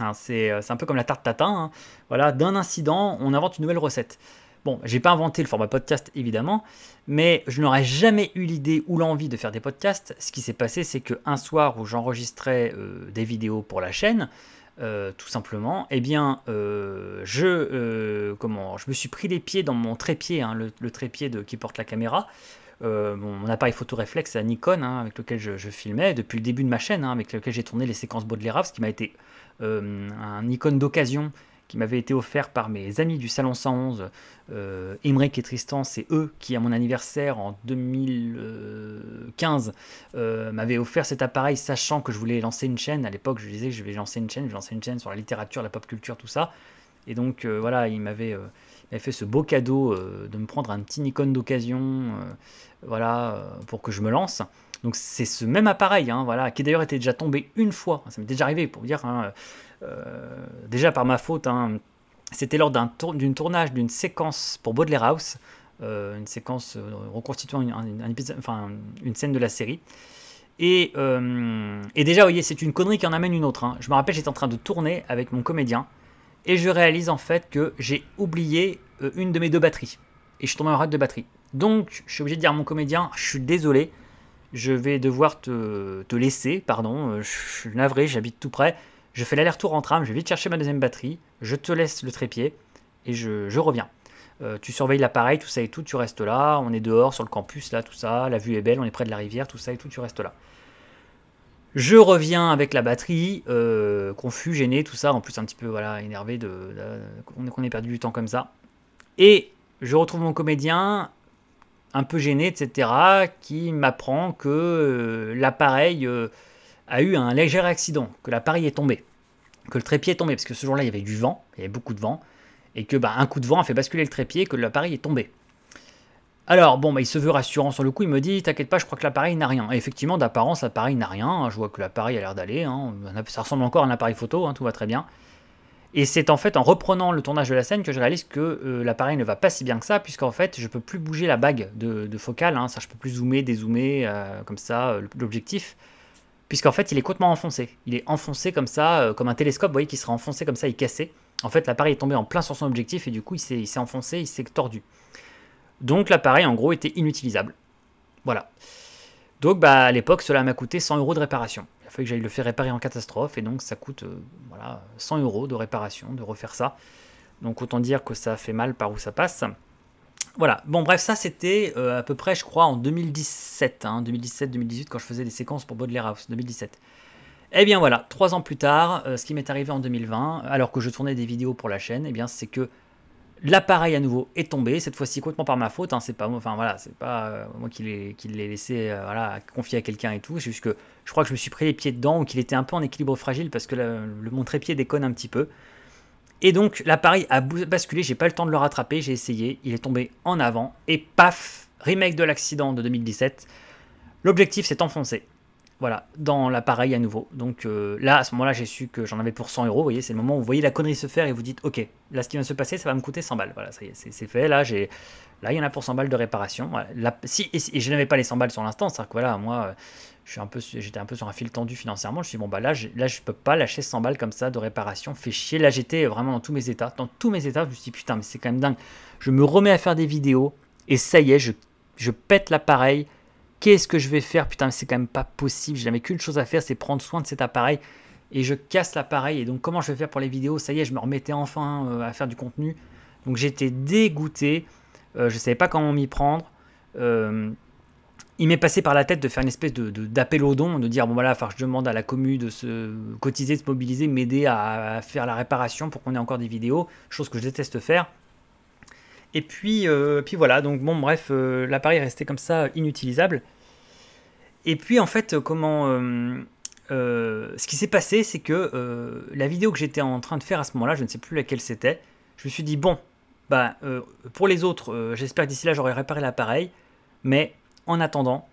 Hein, euh, c'est un peu comme la tarte tatin. Hein. Voilà, d'un incident, on invente une nouvelle recette. Bon, j'ai pas inventé le format podcast évidemment, mais je n'aurais jamais eu l'idée ou l'envie de faire des podcasts. Ce qui s'est passé, c'est qu'un soir où j'enregistrais euh, des vidéos pour la chaîne, euh, tout simplement, eh bien, je, comment, je me suis pris les pieds dans mon trépied, le, trépied de, qui porte la caméra. Euh, mon appareil photo réflexe, à un Nikon hein, avec lequel je, filmais depuis le début de ma chaîne, hein, avec lequel j'ai tourné les séquences Baudelaire, ce qui m'a été euh, un icône d'occasion qui m'avait été offert par mes amis du Salon 111, euh, et Tristan, c'est eux qui, à mon anniversaire en 2015, euh, m'avaient offert cet appareil, sachant que je voulais lancer une chaîne. À l'époque, je disais que je vais lancer une chaîne, je vais lancer une chaîne sur la littérature, la pop culture, tout ça. Et donc, voilà, ils m'avaient elle fait ce beau cadeau euh, de me prendre un petit Nikon d'occasion, euh, voilà, euh, pour que je me lance. Donc c'est ce même appareil, hein, voilà, qui d'ailleurs était déjà tombé une fois. Ça m'est déjà arrivé pour vous dire, hein, déjà par ma faute. Hein. C'était lors d'un tour, tournage d'une séquence pour Baudelaire House, une séquence reconstituant une, scène de la série. Et, déjà, vous voyez, c'est une connerie qui en amène une autre. Je me rappelle, j'étais en train de tourner avec mon comédien et je réalise en fait que j'ai oublié euh, une de mes deux batteries et je suis tombé en rack de batterie. Donc je suis obligé de dire à mon comédien, je suis désolé, je vais devoir te, te laisser, pardon, euh, je suis navré, j'habite tout près, je fais l'aller-retour en tram, je vais vite chercher ma deuxième batterie, je te laisse le trépied et je, je reviens. Euh, tu surveilles l'appareil, tout ça et tout, tu restes là, on est dehors sur le campus, là, tout ça, la vue est belle, on est près de la rivière, tout ça et tout, tu restes là. Je reviens avec la batterie, euh, confus, gêné, tout ça, en plus un petit peu voilà, énervé de, qu'on ait perdu du temps comme ça. Et je retrouve mon comédien, un peu gêné, etc., qui m'apprend que euh, l'appareil euh, a eu un léger accident, que l'appareil est tombé, que le trépied est tombé, parce que ce jour-là, il y avait du vent, il y avait beaucoup de vent, et que bah, un coup de vent a fait basculer le trépied, que l'appareil est tombé. Alors, bon, bah, il se veut rassurant sur le coup, il me dit T'inquiète pas, je crois que l'appareil n'a rien. Et effectivement, d'apparence, l'appareil n'a rien. Hein, je vois que l'appareil a l'air d'aller. Hein. ça ressemble encore à un appareil photo, hein, tout va très bien. Et c'est en fait en reprenant le tournage de la scène que je réalise que euh, l'appareil ne va pas si bien que ça, puisqu'en fait, je peux plus bouger la bague de, focale. ça, je peux plus zoomer, dézoomer, euh, comme ça, euh, l'objectif. Puisqu'en fait, il est complètement enfoncé. Il est enfoncé comme ça, comme un télescope, vous voyez, qui sera enfoncé comme ça est cassé. En fait, l'appareil est tombé en plein sur son objectif et du coup, il s'est enfoncé, il s'est tordu. Donc l'appareil en gros était inutilisable. Voilà. Donc bah, à l'époque, cela m'a coûté 100 euros de réparation. Il a fallu que j'aille le faire réparer en catastrophe et donc ça coûte euh, voilà, 100 euros de réparation de refaire ça. Donc autant dire que ça fait mal par où ça passe. Voilà, bon bref, ça c'était euh, à peu près, je crois, en 2017, 2017-2018, hein, quand je faisais des séquences pour Baudelaire House, 2017. Eh bien voilà, trois ans plus tard, euh, ce qui m'est arrivé en 2020, alors que je tournais des vidéos pour la chaîne, et eh bien c'est que L'appareil à nouveau est tombé, cette fois-ci complètement par ma faute. Hein, c'est pas, enfin voilà, pas euh, moi qui l'ai, laissé euh, voilà, confier à quelqu'un et tout. C'est juste que je crois que je me suis pris les pieds dedans ou qu'il était un peu en équilibre fragile parce que le, le mon trépied déconne un petit peu. Et donc l'appareil a basculé, j'ai pas le temps de le rattraper, j'ai essayé, il est tombé en avant et paf, remake de l'accident de 2017. L'objectif s'est enfoncé. Voilà, dans l'appareil à nouveau. Donc euh, là, à ce moment-là, j'ai su que j'en avais pour 100 euros. Vous voyez, c'est le moment où vous voyez la connerie se faire et vous dites, ok, là, ce qui va se passer, ça va me coûter 100 balles. Voilà, ça y est, c'est fait. Là, j'ai, là, il y en a pour 100 balles de réparation. si, et, je n'avais pas les 100 balles sur l'instant, c'est-à-dire que voilà, moi, euh, je suis un peu, j'étais un peu sur un fil tendu financièrement. Je suis dit, bon, bah là, je, là, je peux pas lâcher 100 balles comme ça de réparation. Fait chier. Là, j'étais vraiment dans tous mes états. Dans tous mes états, je me suis dit, putain, mais c'est quand même dingue. Je me remets à faire des vidéos et ça y est, je pète l'appareil Qu'est-ce que je vais faire Putain, c'est quand même pas possible. J'ai jamais qu'une chose à faire, c'est prendre soin de cet appareil. Et je casse l'appareil. Et donc, comment je vais faire pour les vidéos Ça y est, je me remettais enfin euh, à faire du contenu. Donc, j'étais dégoûté. Euh, je ne savais pas comment m'y prendre. Euh, il m'est passé par la tête de faire une espèce d'appel de, d'appel au don, de dire bon voilà, je demande à la commune de se cotiser, de se mobiliser, m'aider à, faire la réparation pour qu'on ait encore des vidéos, chose que je déteste faire. Et puis, euh, puis voilà, donc bon, bref, euh, l'appareil est resté comme ça euh, inutilisable. Et puis en fait, comment. ce qui s'est passé, c'est que la vidéo que j'étais en train de faire à ce moment-là, je ne sais plus laquelle c'était, je me suis dit, bon, bah, pour les autres, j'espère d'ici là j'aurai réparé l'appareil, mais en attendant,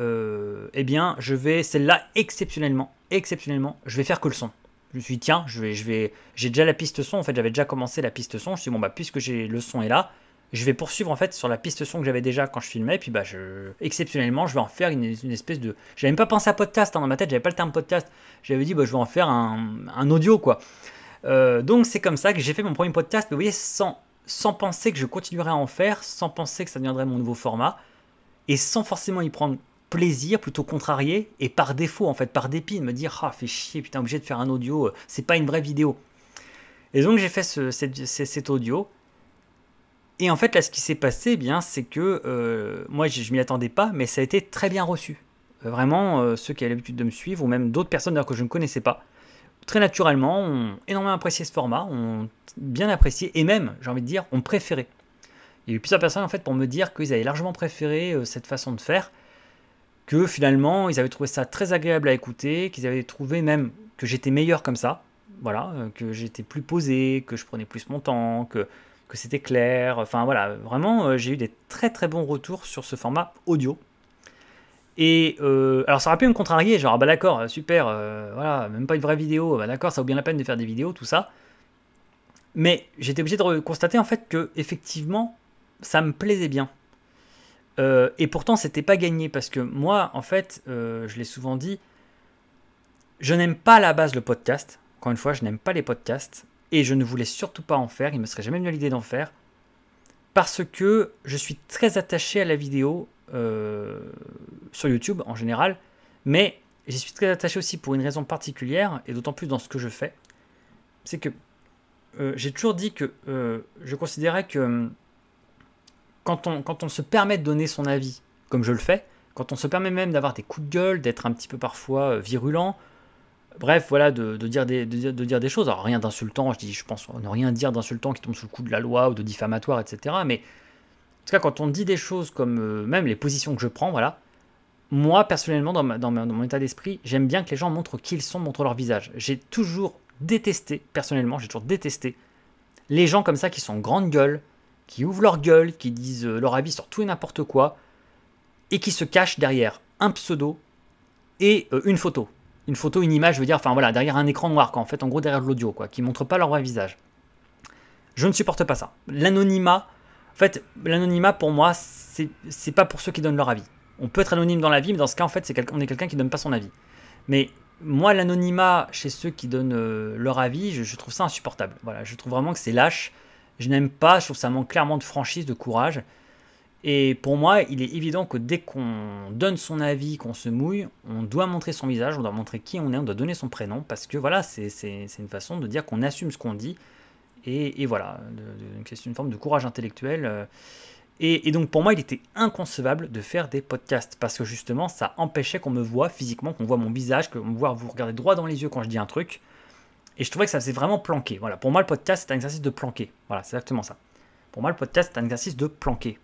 eh bien, je vais, celle-là, exceptionnellement, exceptionnellement, je vais faire que le son je me suis tiens, je vais, je vais, j'ai déjà la piste son. En fait, j'avais déjà commencé la piste son. Je me suis bon bah puisque j'ai le son est là, je vais poursuivre en fait sur la piste son que j'avais déjà quand je filmais. puis bah, je, exceptionnellement, je vais en faire une, espèce de. J'avais même pas pensé à podcast hein, dans ma tête, j'avais pas le terme podcast. J'avais dit, bah, je vais en faire un, audio quoi. Euh, donc c'est comme ça que j'ai fait mon premier podcast, mais vous voyez, sans, sans penser que je continuerai à en faire, sans penser que ça deviendrait mon nouveau format, et sans forcément y prendre plaisir, plutôt contrarié, et par défaut, en fait, par dépit, de me dire Ah, fais chier, putain, obligé de faire un audio, euh, c'est pas une vraie vidéo. Et donc j'ai fait cet audio, et en fait, là, ce qui s'est passé, eh bien, c'est que euh, moi, je, ne m'y attendais pas, mais ça a été très bien reçu. Euh, vraiment, euh, ceux qui avaient l'habitude de me suivre, ou même d'autres personnes que je ne connaissais pas, très naturellement, ont énormément apprécié ce format, ont bien apprécié, et même, j'ai envie de dire, ont préféré. Il y a eu plusieurs personnes, en fait, pour me dire qu'ils avaient largement préféré cette façon de faire, que finalement, ils avaient trouvé ça très agréable à écouter, qu'ils avaient trouvé même que j'étais meilleur comme ça, voilà, que j'étais plus posé, que je prenais plus mon temps, que que c'était clair. Enfin voilà, vraiment, euh, j'ai eu des très très bons retours sur ce format audio. Et euh, alors ça aurait pu me contrarier, genre ah bah d'accord, euh, super, voilà, même pas une vraie vidéo, bah d'accord, ça vaut bien la peine de faire des vidéos, tout ça. Mais j'étais obligé de constater en fait que effectivement, ça me plaisait bien. et pourtant, c'était pas gagné parce que moi, en fait, je l'ai souvent dit, je n'aime pas à la base le podcast. Encore une fois, je n'aime pas les podcasts et je ne voulais surtout pas en faire, il me serait jamais venu l'idée d'en faire, parce que je suis très attaché à la vidéo euh, sur YouTube en général, mais j'y suis très attaché aussi pour une raison particulière, et d'autant plus dans ce que je fais, c'est que euh, j'ai toujours dit que euh, je considérais que hum, quand on se permet de donner son avis, comme je le fais, quand on se permet même d'avoir des coups de gueule, d'être un petit peu parfois virulent, bref, voilà, de, dire des, choses. Alors rien d'insultant, je dis, je pense, ne rien dire d'insultant qui tombe sous le coup de la loi ou de diffamatoire, etc. Mais en tout cas, quand on dit des choses comme euh, même les positions que je prends, voilà, moi personnellement, dans, mon état d'esprit, j'aime bien que les gens montrent qui ils sont, montrent leur visage. J'ai toujours détesté, personnellement, j'ai toujours détesté les gens comme ça qui sont grande gueule, qui ouvrent leur gueule, qui disent euh, leur avis sur tout et n'importe quoi, et qui se cachent derrière un pseudo et euh, une photo une photo, une image, je veux dire, enfin voilà, derrière un écran noir, quoi, en fait, en gros derrière de l'audio, quoi, qui montre pas leur vrai visage. Je ne supporte pas ça. L'anonymat, en fait, l'anonymat pour moi, c'est pas pour ceux qui donnent leur avis. On peut être anonyme dans la vie, mais dans ce cas, en fait, est on est quelqu'un qui ne donne pas son avis. Mais moi, l'anonymat chez ceux qui donnent euh, leur avis, je, trouve ça insupportable. Voilà, je trouve vraiment que c'est lâche. Je n'aime pas, je trouve ça manque clairement de franchise, de courage. Et pour moi, il est évident que dès qu'on donne son avis, qu'on se mouille, on doit montrer son visage, on doit montrer qui on est, on doit donner son prénom, parce que voilà, c'est une façon de dire qu'on assume ce qu'on dit. Et, voilà, c'est une forme de courage intellectuel. Euh. Et, donc pour moi, il était inconcevable de faire des podcasts, parce que justement, ça empêchait qu'on me voit physiquement, qu'on voit mon visage, qu'on me voit vous regarder droit dans les yeux quand je dis un truc. Et je trouvais que ça faisait vraiment planquer. Voilà, pour moi, le podcast, c'est un exercice de planquer. Voilà, c'est exactement ça. Pour moi, le podcast, c'est un exercice de planquer.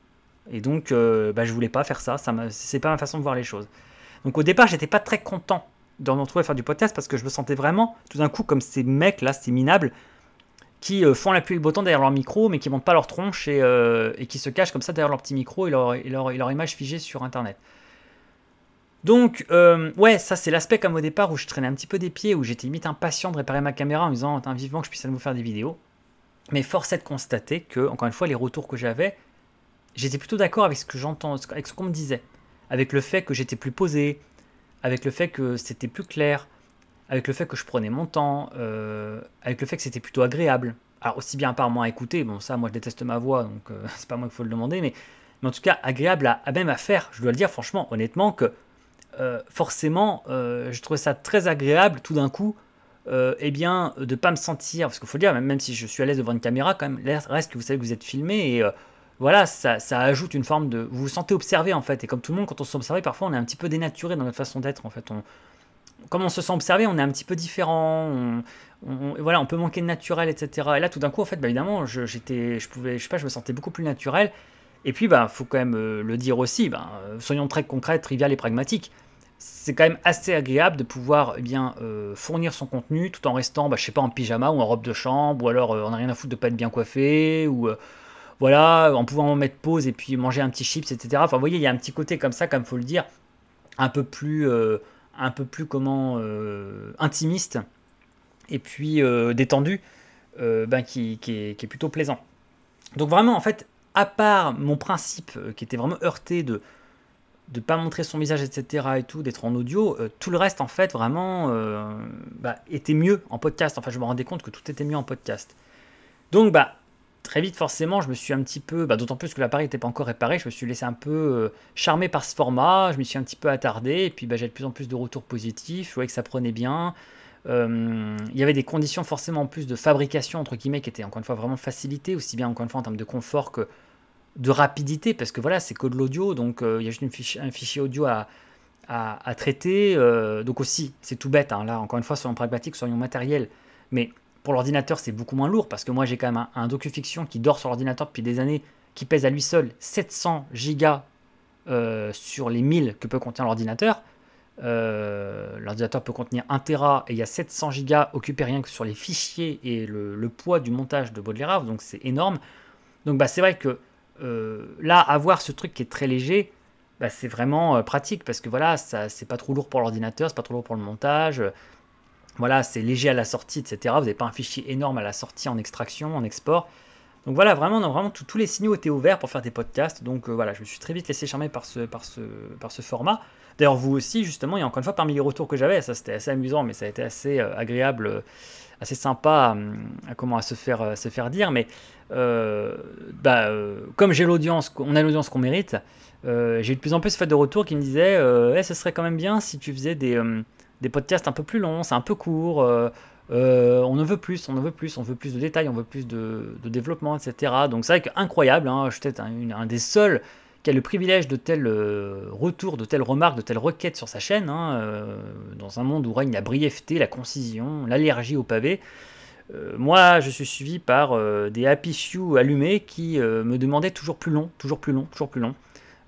Et donc, je euh, bah, je voulais pas faire ça. ça c'est pas ma façon de voir les choses. Donc, au départ, j'étais pas très content d'en retrouver faire du podcast parce que je me sentais vraiment tout d'un coup comme ces mecs là, ces minables qui euh, font la pluie et le beau temps derrière leur micro mais qui montent pas leur tronche et, euh, et qui se cachent comme ça derrière leur petit micro et leur, image figée sur internet. Donc, ouais, ça c'est l'aspect comme au départ où je traînais un petit peu des pieds, où j'étais limite impatient de réparer ma caméra en me disant vivement que je puisse aller vous faire des vidéos. Mais force est de constater que, encore une fois, les retours que j'avais, j'étais plutôt d'accord avec ce que j'entends, avec ce qu'on me disait, avec le fait que j'étais plus posé, avec le fait que c'était plus clair, avec le fait que je prenais mon temps, euh, avec le fait que c'était plutôt agréable. Alors aussi bien apparemment à écouter, bon ça moi je déteste ma voix, donc euh, c'est pas moi qu'il faut le demander, mais, en tout cas agréable à, même à faire, je dois le dire franchement, honnêtement, que euh, forcément je trouvais ça très agréable tout d'un coup, eh bien de pas me sentir, parce qu'il faut le dire, même, si je suis à l'aise devant une caméra, quand même, reste que vous savez que vous êtes filmé et voilà, ça, ajoute une forme de... Vous vous sentez observé, en fait. Et comme tout le monde, quand on se sent observé, parfois, on est un petit peu dénaturé dans notre façon d'être, en fait. On, comme on se sent observé, on est un petit peu différent, voilà, on peut manquer de naturel, etc. Et là, tout d'un coup, en fait, bah, évidemment, je, j'étais, je pouvais, je pas, je me sentais beaucoup plus naturel. Et puis, bah, faut quand même euh, le dire aussi, bah, euh, soyons très concrets, trivial et pragmatiques. C'est quand même assez agréable de pouvoir eh bien euh, fournir son contenu tout en restant, bah, je sais pas, en pyjama ou en robe de chambre, ou alors on n'a rien à foutre de pas être bien coiffé, ou voilà, en pouvant mettre pause et puis manger un petit chips, etc. Enfin, vous voyez, il y a un petit côté comme ça, comme faut le dire, un peu plus, euh, un peu plus comment, euh, intimiste et puis euh, détendu, ben, qui, qui, est, plutôt plaisant. Donc vraiment, en fait, à part mon principe qui était vraiment heurté de de pas montrer son visage, etc. et tout, d'être en audio, tout le reste, en fait, vraiment, bah, était mieux en podcast. Enfin, je me rendais compte que tout était mieux en podcast. Donc, bah, très vite, forcément, je me suis un petit peu, bah, d'autant plus que l'appareil n'était pas encore réparé, je me suis laissé un peu euh, charmer par ce format, je me suis un petit peu attardé, et puis bah, j'ai de plus en plus de retours positifs, je voyais que ça prenait bien. Euh, il y avait des conditions forcément plus de fabrication, entre guillemets, qui étaient encore une fois vraiment facilitées, aussi bien encore une fois en termes de confort que de rapidité, parce que voilà, c'est que de l'audio, donc euh, il y a juste un fichier audio à, à, traiter. donc aussi, c'est tout bête, hein, là, encore une fois, soyons pragmatiques, soyons matériels, mais pour l'ordinateur, c'est beaucoup moins lourd parce que moi, j'ai quand même un, docufiction qui dort sur l'ordinateur depuis des années, qui pèse à lui seul 700 gigas euh, sur les 1000 que peut contenir l'ordinateur. Euh, l'ordinateur peut contenir 1 Tera et il y a 700 gigas occupés rien que sur les fichiers et le, poids du montage de Baudelaire, donc c'est énorme. Donc bah, c'est vrai que euh, là, avoir ce truc qui est très léger, bah, c'est vraiment pratique parce que voilà, ça, c'est pas trop lourd pour l'ordinateur, c'est pas trop lourd pour le montage. Voilà, c'est léger à la sortie, etc. Vous n'avez pas un fichier énorme à la sortie en extraction, en export. Donc voilà, vraiment, vraiment tous les signaux étaient ouverts pour faire des podcasts. Donc euh, voilà, je me suis très vite laissé charmer par ce, par ce, par ce format. D'ailleurs, vous aussi, justement, et encore une fois, parmi les retours que j'avais, ça c'était assez amusant, mais ça a été assez euh, agréable, euh, assez sympa hum, à, comment, à se faire, se faire dire. Mais bah, comme j'ai l'audience, on a l'audience qu'on mérite, j'ai eu de plus en plus fait de retours qui me disaient Eh, ce serait quand même bien si tu faisais des hum, des podcasts un peu plus longs, c'est un peu court. Euh, euh, on en veut plus, on en veut plus, on veut plus de détails, on veut plus de, développement, etc. Donc c'est vrai incroyable, hein, je suis peut-être un, des seuls qui a le privilège de tel euh, retour, de telles remarques, de telles requêtes sur sa chaîne, hein, dans un monde où règne la brièveté, la concision, l'allergie au pavé. moi, je suis suivi par des happy few allumés qui me demandaient toujours plus long, toujours plus long, toujours plus long.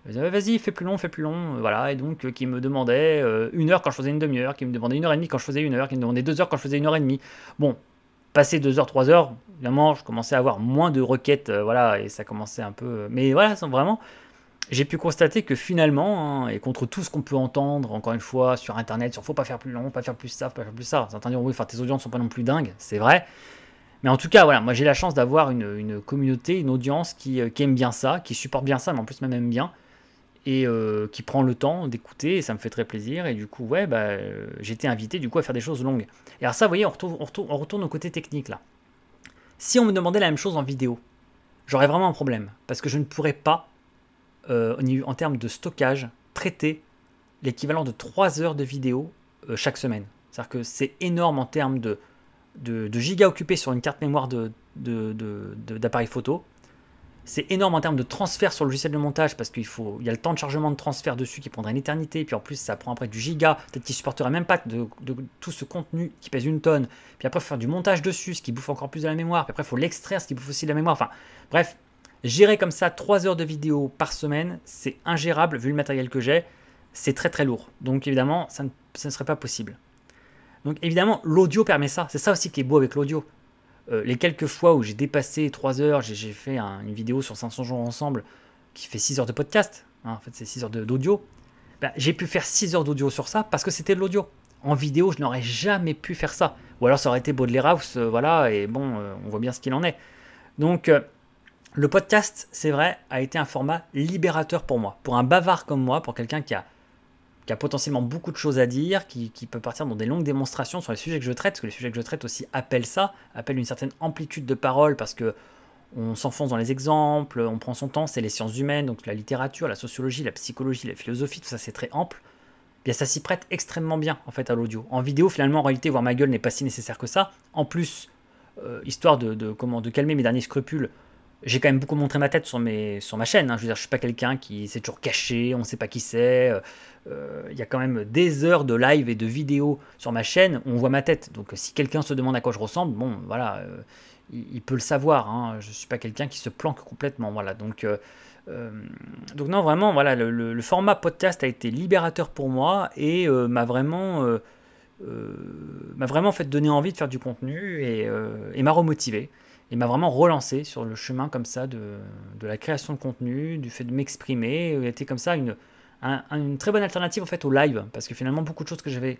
Vas-y, fais plus long, fais plus long. Euh, voilà, et donc euh, qui me demandait euh, une heure quand je faisais une demi-heure, qui me demandait une heure et demie quand je faisais une heure, qui me demandait deux heures quand je faisais une heure et demie. Bon, passé deux heures, trois heures, évidemment, je commençais à avoir moins de requêtes, voilà, et ça commençait un peu. Mais voilà, vraiment, j'ai pu constater que finalement, hein, et contre tout ce qu'on peut entendre, encore une fois, sur internet, sur faut pas faire plus long, pas faire plus ça, pas faire plus ça. Certains diront oui, enfin, tes audiences sont pas non plus dingues, c'est vrai. Mais en tout cas, voilà, moi j'ai la chance d'avoir une, une, communauté, une audience qui, qui, aime bien ça, qui supporte bien ça, mais en plus même aime bien et euh, qui prend le temps d'écouter et ça me fait très plaisir et du coup ouais bah, euh, j'étais invité du coup à faire des choses longues et alors ça vous voyez on retourne, au côté technique là si on me demandait la même chose en vidéo j'aurais vraiment un problème parce que je ne pourrais pas euh, en termes de stockage traiter l'équivalent de 3 heures de vidéo chaque semaine c'est à dire que c'est énorme en termes de, gigas occupés sur une carte mémoire d'appareil photo c'est énorme en termes de transfert sur le logiciel de montage parce qu'il faut, il y a le temps de chargement de transfert dessus qui prendrait une éternité. puis en plus, ça prend après du giga. Peut-être qu'il supporterait même pas de, tout ce contenu qui pèse une tonne. Puis après, faut faire du montage dessus, ce qui bouffe encore plus de la mémoire. Puis après, il faut l'extraire, ce qui bouffe aussi de la mémoire. Enfin, bref, gérer comme ça 3 heures de vidéo par semaine, c'est ingérable vu le matériel que j'ai. C'est très très lourd. Donc évidemment, ça ne serait pas possible. Donc évidemment, l'audio permet ça. C'est ça aussi qui est beau avec l'audio. Euh, les quelques fois où j'ai dépassé 3 heures, j'ai fait une vidéo sur 500 jours ensemble qui fait 6 heures de podcast, hein, en fait c'est 6 heures d'audio, ben, j'ai pu faire 6 heures d'audio sur ça parce que c'était de l'audio. En vidéo, je n'aurais jamais pu faire ça. Ou alors ça aurait été Baudelaire House, euh, voilà, et bon, euh, on voit bien ce qu'il en est. Donc, le podcast, c'est vrai, a été un format libérateur pour moi. Pour un bavard comme moi, pour quelqu'un qui a y a potentiellement beaucoup de choses à dire, qui, peut partir dans des longues démonstrations sur les sujets que je traite, parce que les sujets que je traite aussi appellent ça, appellent une certaine amplitude de parole, parce que on s'enfonce dans les exemples, on prend son temps, c'est les sciences humaines, donc la littérature, la sociologie, la psychologie, la philosophie, tout ça c'est très ample. Eh bien, ça s'y prête extrêmement bien en fait à l'audio. En vidéo, finalement, en réalité, voir ma gueule n'est pas si nécessaire que ça. En plus, euh, histoire de, comment, de calmer mes derniers scrupules, j'ai quand même beaucoup montré ma tête sur, mes, sur ma chaîne. Hein. Je ne je suis pas quelqu'un qui s'est toujours caché, on ne sait pas qui c'est. Euh, euh, il y a quand même des heures de live et de vidéos sur ma chaîne, on voit ma tête. Donc si quelqu'un se demande à quoi je ressemble, bon, voilà, euh, il, peut le savoir. Je hein. Je suis pas quelqu'un qui se planque complètement, voilà. Donc, donc non, vraiment, voilà, le, format podcast a été libérateur pour moi et m'a vraiment, m'a vraiment fait donner envie de faire du contenu et, et m'a remotivé il m'a vraiment relancé sur le chemin comme ça de, la création de contenu, du fait de m'exprimer. Il était comme ça une, une très bonne alternative en fait au live, parce que finalement beaucoup de choses que j'avais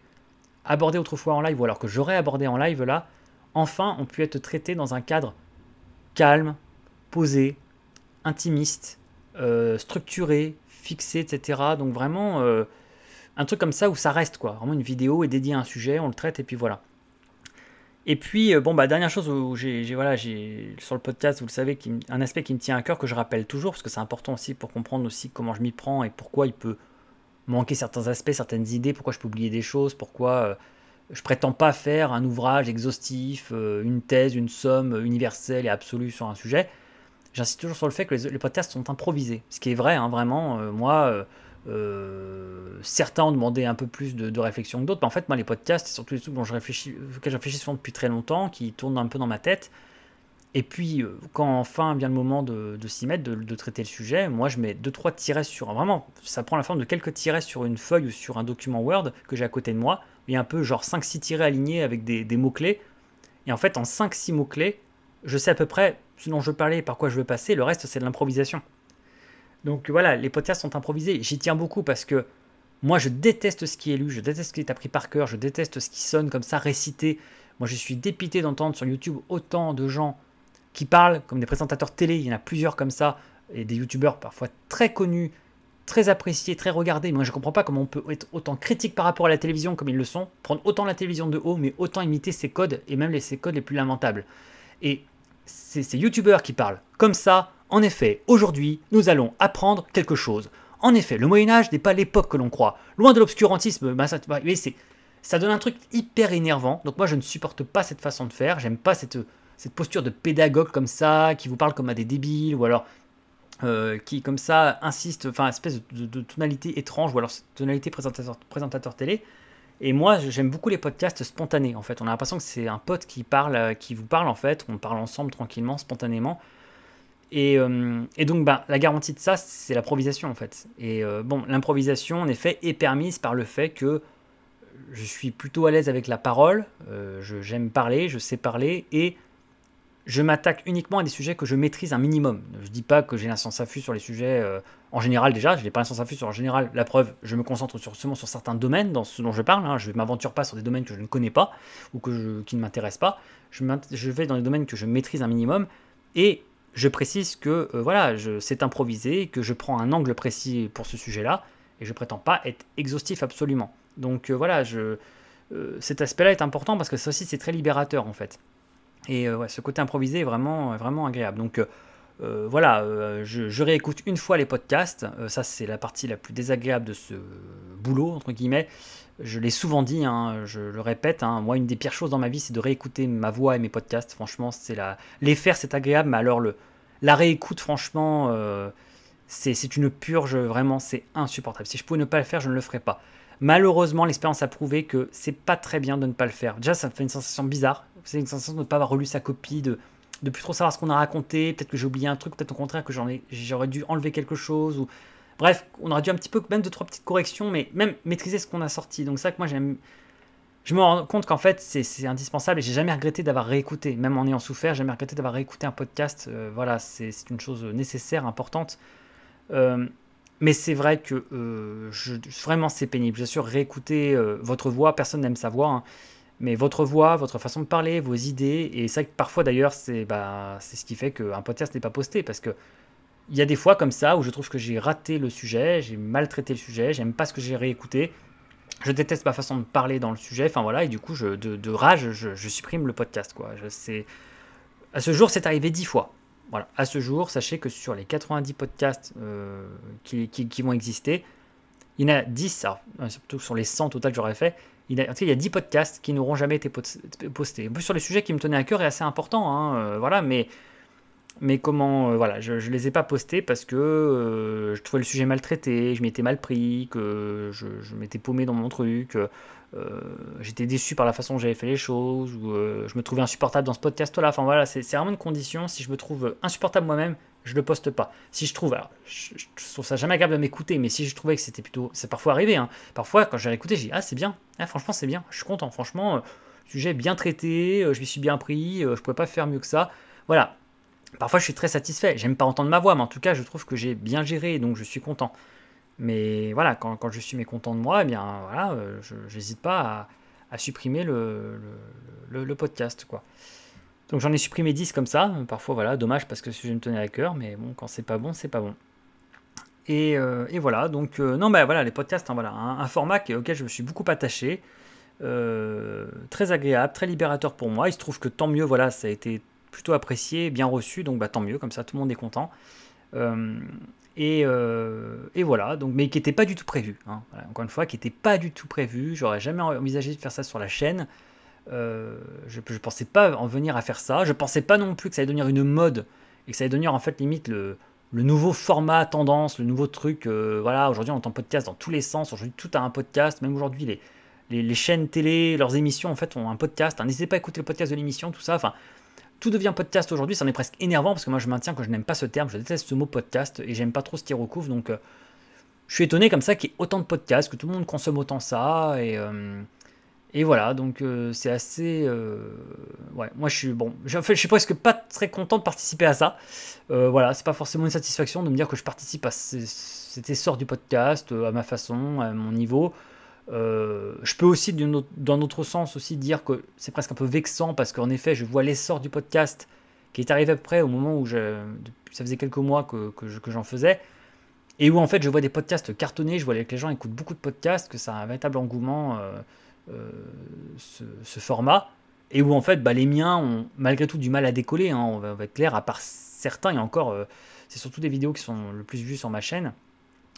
abordées autrefois en live, ou alors que j'aurais abordé en live là, enfin ont pu être traitées dans un cadre calme, posé, intimiste, euh, structuré, fixé, etc. Donc vraiment euh, un truc comme ça où ça reste quoi. Vraiment une vidéo est dédiée à un sujet, on le traite et puis voilà. Et puis, euh, bon, bah, dernière chose où j'ai, voilà, j'ai, sur le podcast, vous le savez, un aspect qui me tient à cœur, que je rappelle toujours, parce que c'est important aussi pour comprendre aussi comment je m'y prends et pourquoi il peut manquer certains aspects, certaines idées, pourquoi je peux oublier des choses, pourquoi euh, je prétends pas faire un ouvrage exhaustif, euh, une thèse, une somme universelle et absolue sur un sujet. J'insiste toujours sur le fait que les, podcasts sont improvisés, ce qui est vrai, hein, vraiment. moi, euh, certains ont demandé un peu plus de, réflexion que d'autres, mais en fait, moi, les podcasts, c'est surtout les trucs dont je réfléchis, que je réfléchis depuis très longtemps, qui tournent un peu dans ma tête. Et puis, euh, quand enfin vient le moment de, s'y mettre, de, traiter le sujet, moi, je mets deux trois tirets sur. Vraiment, ça prend la forme de quelques tirets sur une feuille ou sur un document Word que j'ai à côté de moi. Il y a un peu genre 5-6 tirets alignés avec des, des mots-clés. Et en fait, en 5-6 mots-clés, je sais à peu près ce dont je veux parler, par quoi je veux passer. Le reste, c'est de l'improvisation. Donc voilà, les podcasts sont improvisés. J'y tiens beaucoup parce que moi, je déteste ce qui est lu, je déteste ce qui est appris par cœur, je déteste ce qui sonne comme ça, récité. Moi, je suis dépité d'entendre sur YouTube autant de gens qui parlent comme des présentateurs télé. Il y en a plusieurs comme ça, et des YouTubeurs parfois très connus, très appréciés, très regardés. Moi, je ne comprends pas comment on peut être autant critique par rapport à la télévision comme ils le sont, prendre autant la télévision de haut, mais autant imiter ses codes, et même les, ses codes les plus lamentables. Et c'est ces YouTubeurs qui parlent comme ça, en effet, aujourd'hui, nous allons apprendre quelque chose. En effet, le Moyen Âge n'est pas l'époque que l'on croit. Loin de l'obscurantisme, bah, bah, ça donne un truc hyper énervant. Donc moi, je ne supporte pas cette façon de faire. J'aime pas cette, cette posture de pédagogue comme ça, qui vous parle comme à des débiles, ou alors euh, qui comme ça insiste, enfin espèce de, de, tonalité étrange, ou alors tonalité présentateur, présentateur télé. Et moi, j'aime beaucoup les podcasts spontanés, en fait. On a l'impression que c'est un pote qui parle, euh, qui vous parle, en fait. On parle ensemble tranquillement, spontanément. Euh, et, donc, bah, la garantie de ça, c'est l'improvisation en fait. Et euh, bon, l'improvisation, en effet, est permise par le fait que je suis plutôt à l'aise avec la parole, euh, j'aime parler, je sais parler, et je m'attaque uniquement à des sujets que je maîtrise un minimum. Je dis pas que j'ai un sens affût sur les sujets en général déjà, je n'ai pas un sens affût sur en général. La preuve, je me concentre sur, seulement sur certains domaines dans ce dont je parle. Hein. je ne m'aventure pas sur des domaines que je ne connais pas ou que qui ne m'intéressent pas. Je, je vais dans des domaines que je maîtrise un minimum et je précise que euh, voilà, c'est improvisé, que je prends un angle précis pour ce sujet-là, et je prétends pas être exhaustif absolument. Donc euh, voilà, je, euh, cet aspect-là est important parce que ça aussi c'est très libérateur en fait. Et ce côté improvisé est vraiment, vraiment agréable. Donc voilà, je, je, réécoute une fois les podcasts, ça c'est la partie la plus désagréable de ce boulot, entre guillemets, je l'ai souvent dit, hein, je le répète, hein, moi une des pires choses dans ma vie c'est de réécouter ma voix et mes podcasts, franchement c'est la... Les faire c'est agréable, mais alors le... la réécoute franchement euh, c'est une purge, vraiment c'est insupportable. Si je pouvais ne pas le faire, je ne le ferais pas. Malheureusement l'expérience a prouvé que c'est pas très bien de ne pas le faire. Déjà ça me fait une sensation bizarre, c'est une sensation de ne pas avoir relu sa copie, de ne plus trop savoir ce qu'on a raconté, peut-être que j'ai oublié un truc, peut-être au contraire que j'aurais ai... dû enlever quelque chose ou... Bref, on aurait dû un petit peu, même deux, trois petites corrections, mais même maîtriser ce qu'on a sorti. Donc, ça que moi, j'aime. Je me rends compte qu'en fait, c'est indispensable et j'ai jamais regretté d'avoir réécouté, même en ayant souffert, j'ai jamais regretté d'avoir réécouté un podcast. Euh, voilà, c'est une chose nécessaire, importante. Euh, mais c'est vrai que euh, vraiment, c'est pénible. J'assure, sûr, réécouter votre voix, personne n'aime sa voix. Hein. mais votre voix, votre façon de parler, vos idées, et ça parfois d'ailleurs c'est bah, c'est ce qui fait qu'un podcast n'est pas posté, parce que il y a des fois comme ça où je trouve que j'ai raté le sujet, j'ai maltraité le sujet, j'aime pas ce que j'ai réécouté, je déteste ma façon de parler dans le sujet, enfin voilà, et du coup, je, de, rage, je, supprime le podcast, quoi. Je, à ce jour, c'est arrivé dix fois. à ce jour, sachez que sur les 90 podcasts euh, qui, qui, vont exister, il y en a 10, surtout sur les 100 total que j'aurais fait, il y, a, en il y a 10 podcasts qui n'auront jamais été postés. En sur les sujets qui me tenaient à cœur et assez important, hein, euh, voilà, mais mais comment, euh, voilà, je ne les ai pas postés parce que euh, je trouvais le sujet maltraité, je m'étais mal pris, que je, m'étais paumé dans mon truc, euh, j'étais déçu par la façon dont j'avais fait les choses, ou euh, je me trouvais insupportable dans ce podcast-là. Enfin voilà, c'est vraiment une condition. Si je me trouve insupportable moi-même, je le poste pas. Si je trouve, alors, je, trouve ça jamais agréable de m'écouter, mais si je trouvais que c'était plutôt, c'est parfois arrivé. Hein, parfois, quand j'ai écouté, j'ai ah c'est bien, ah, franchement c'est bien, je suis content, franchement sujet bien traité, je m'y suis bien pris, je pouvais pas faire mieux que ça. Voilà, Parfois, je suis très satisfait. J'aime pas entendre ma voix, mais en tout cas, je trouve que j'ai bien géré, donc je suis content. Mais voilà, quand, je suis mécontent de moi, eh bien voilà, euh, j'hésite pas à, supprimer le, podcast, quoi. Donc j'en ai supprimé 10 comme ça. Parfois, voilà, dommage parce que je sujet me tenait à cœur, mais bon, quand c'est pas bon, c'est pas bon. Et, euh, voilà, donc euh, non, mais voilà, les podcasts, hein, voilà, un, format auquel je me suis beaucoup attaché, très agréable, très libérateur pour moi. Il se trouve que tant mieux, voilà, ça a été plutôt apprécié, bien reçu, donc bah, tant mieux, comme ça tout le monde est content. Euh, et, euh, et, voilà, donc, mais qui n'était pas du tout prévu. Hein, encore une fois, qui n'était pas du tout prévu. J'aurais jamais envisagé de faire ça sur la chaîne. Euh, je ne pensais pas en venir à faire ça. Je pensais pas non plus que ça allait devenir une mode et que ça allait devenir en fait limite le, le nouveau format tendance, le nouveau truc. voilà, aujourd'hui on entend podcast dans tous les sens. Aujourd'hui tout a un podcast. Même aujourd'hui les, les, les, chaînes télé, leurs émissions en fait ont un podcast. Hein, n'hésitez pas à écouter le podcast de l'émission, tout ça. Enfin, tout devient podcast aujourd'hui, ça en est presque énervant parce que moi je maintiens que je n'aime pas ce terme, je déteste ce mot podcast et j'aime pas trop ce qui recouvre. donc euh, je suis étonné comme ça qu'il y ait autant de podcasts, que tout le monde consomme autant ça et, euh, et voilà, donc euh, c'est assez. ouais, moi je suis bon, je, je suis presque pas très content de participer à ça. voilà, c'est pas forcément une satisfaction de me dire que je participe à cet essor du podcast à ma façon, à mon niveau. Euh, je peux aussi dans notre sens aussi dire que c'est presque un peu vexant parce qu'en effet, je vois l'essor du podcast qui est arrivé après au moment où ça faisait quelques mois que, j'en faisais et où en fait je vois des podcasts cartonnés, je vois que les gens écoutent beaucoup de podcasts, que ça a un véritable engouement euh, euh, ce, format et où en fait bah, les miens ont malgré tout du mal à décoller, hein. on, va, on, va, être clair, à part certains et encore, c'est surtout des vidéos qui sont le plus vues sur ma chaîne.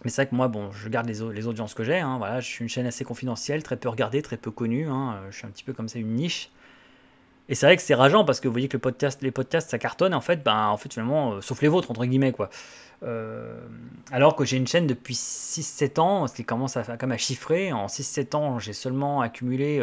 Mais c'est vrai que moi, bon, je garde les, les audiences que j'ai. Hein, voilà, je suis une chaîne assez confidentielle, très peu regardée, très peu connue. Hein, euh, je suis un petit peu comme ça une niche. Et c'est vrai que c'est rageant parce que vous voyez que les podcasts, ça cartonne. En fait, ben, en fait finalement, euh, sauf les vôtres entre guillemets quoi. Euh, alors que j'ai une chaîne depuis 6-7 ans, ce qui commence à, comme à chiffrer. En 6-7 ans, j'ai seulement accumulé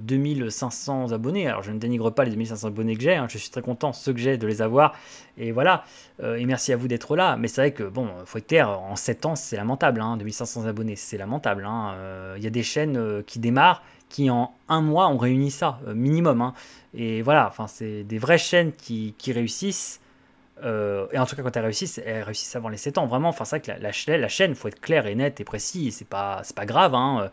2500 euh, abonnés. Alors je ne dénigre pas les 2500 abonnés que j'ai, hein. je suis très content, ceux que j'ai, de les avoir. Et voilà, euh, et merci à vous d'être là. Mais c'est vrai que, bon, faut être clair, en 7 ans, c'est lamentable, 2500 hein. abonnés, c'est lamentable. Il hein. euh, y a des chaînes qui démarrent, qui en un mois ont réuni ça, minimum. Et voilà, enfin, c'est des vraies chaînes qui, réussissent. et en tout cas, quand elles réussissent, elles réussissent avant les 7 ans, vraiment. Enfin, c'est vrai que la, la, la chaîne, faut être clair et net et précis, c'est pas, pas grave. Hein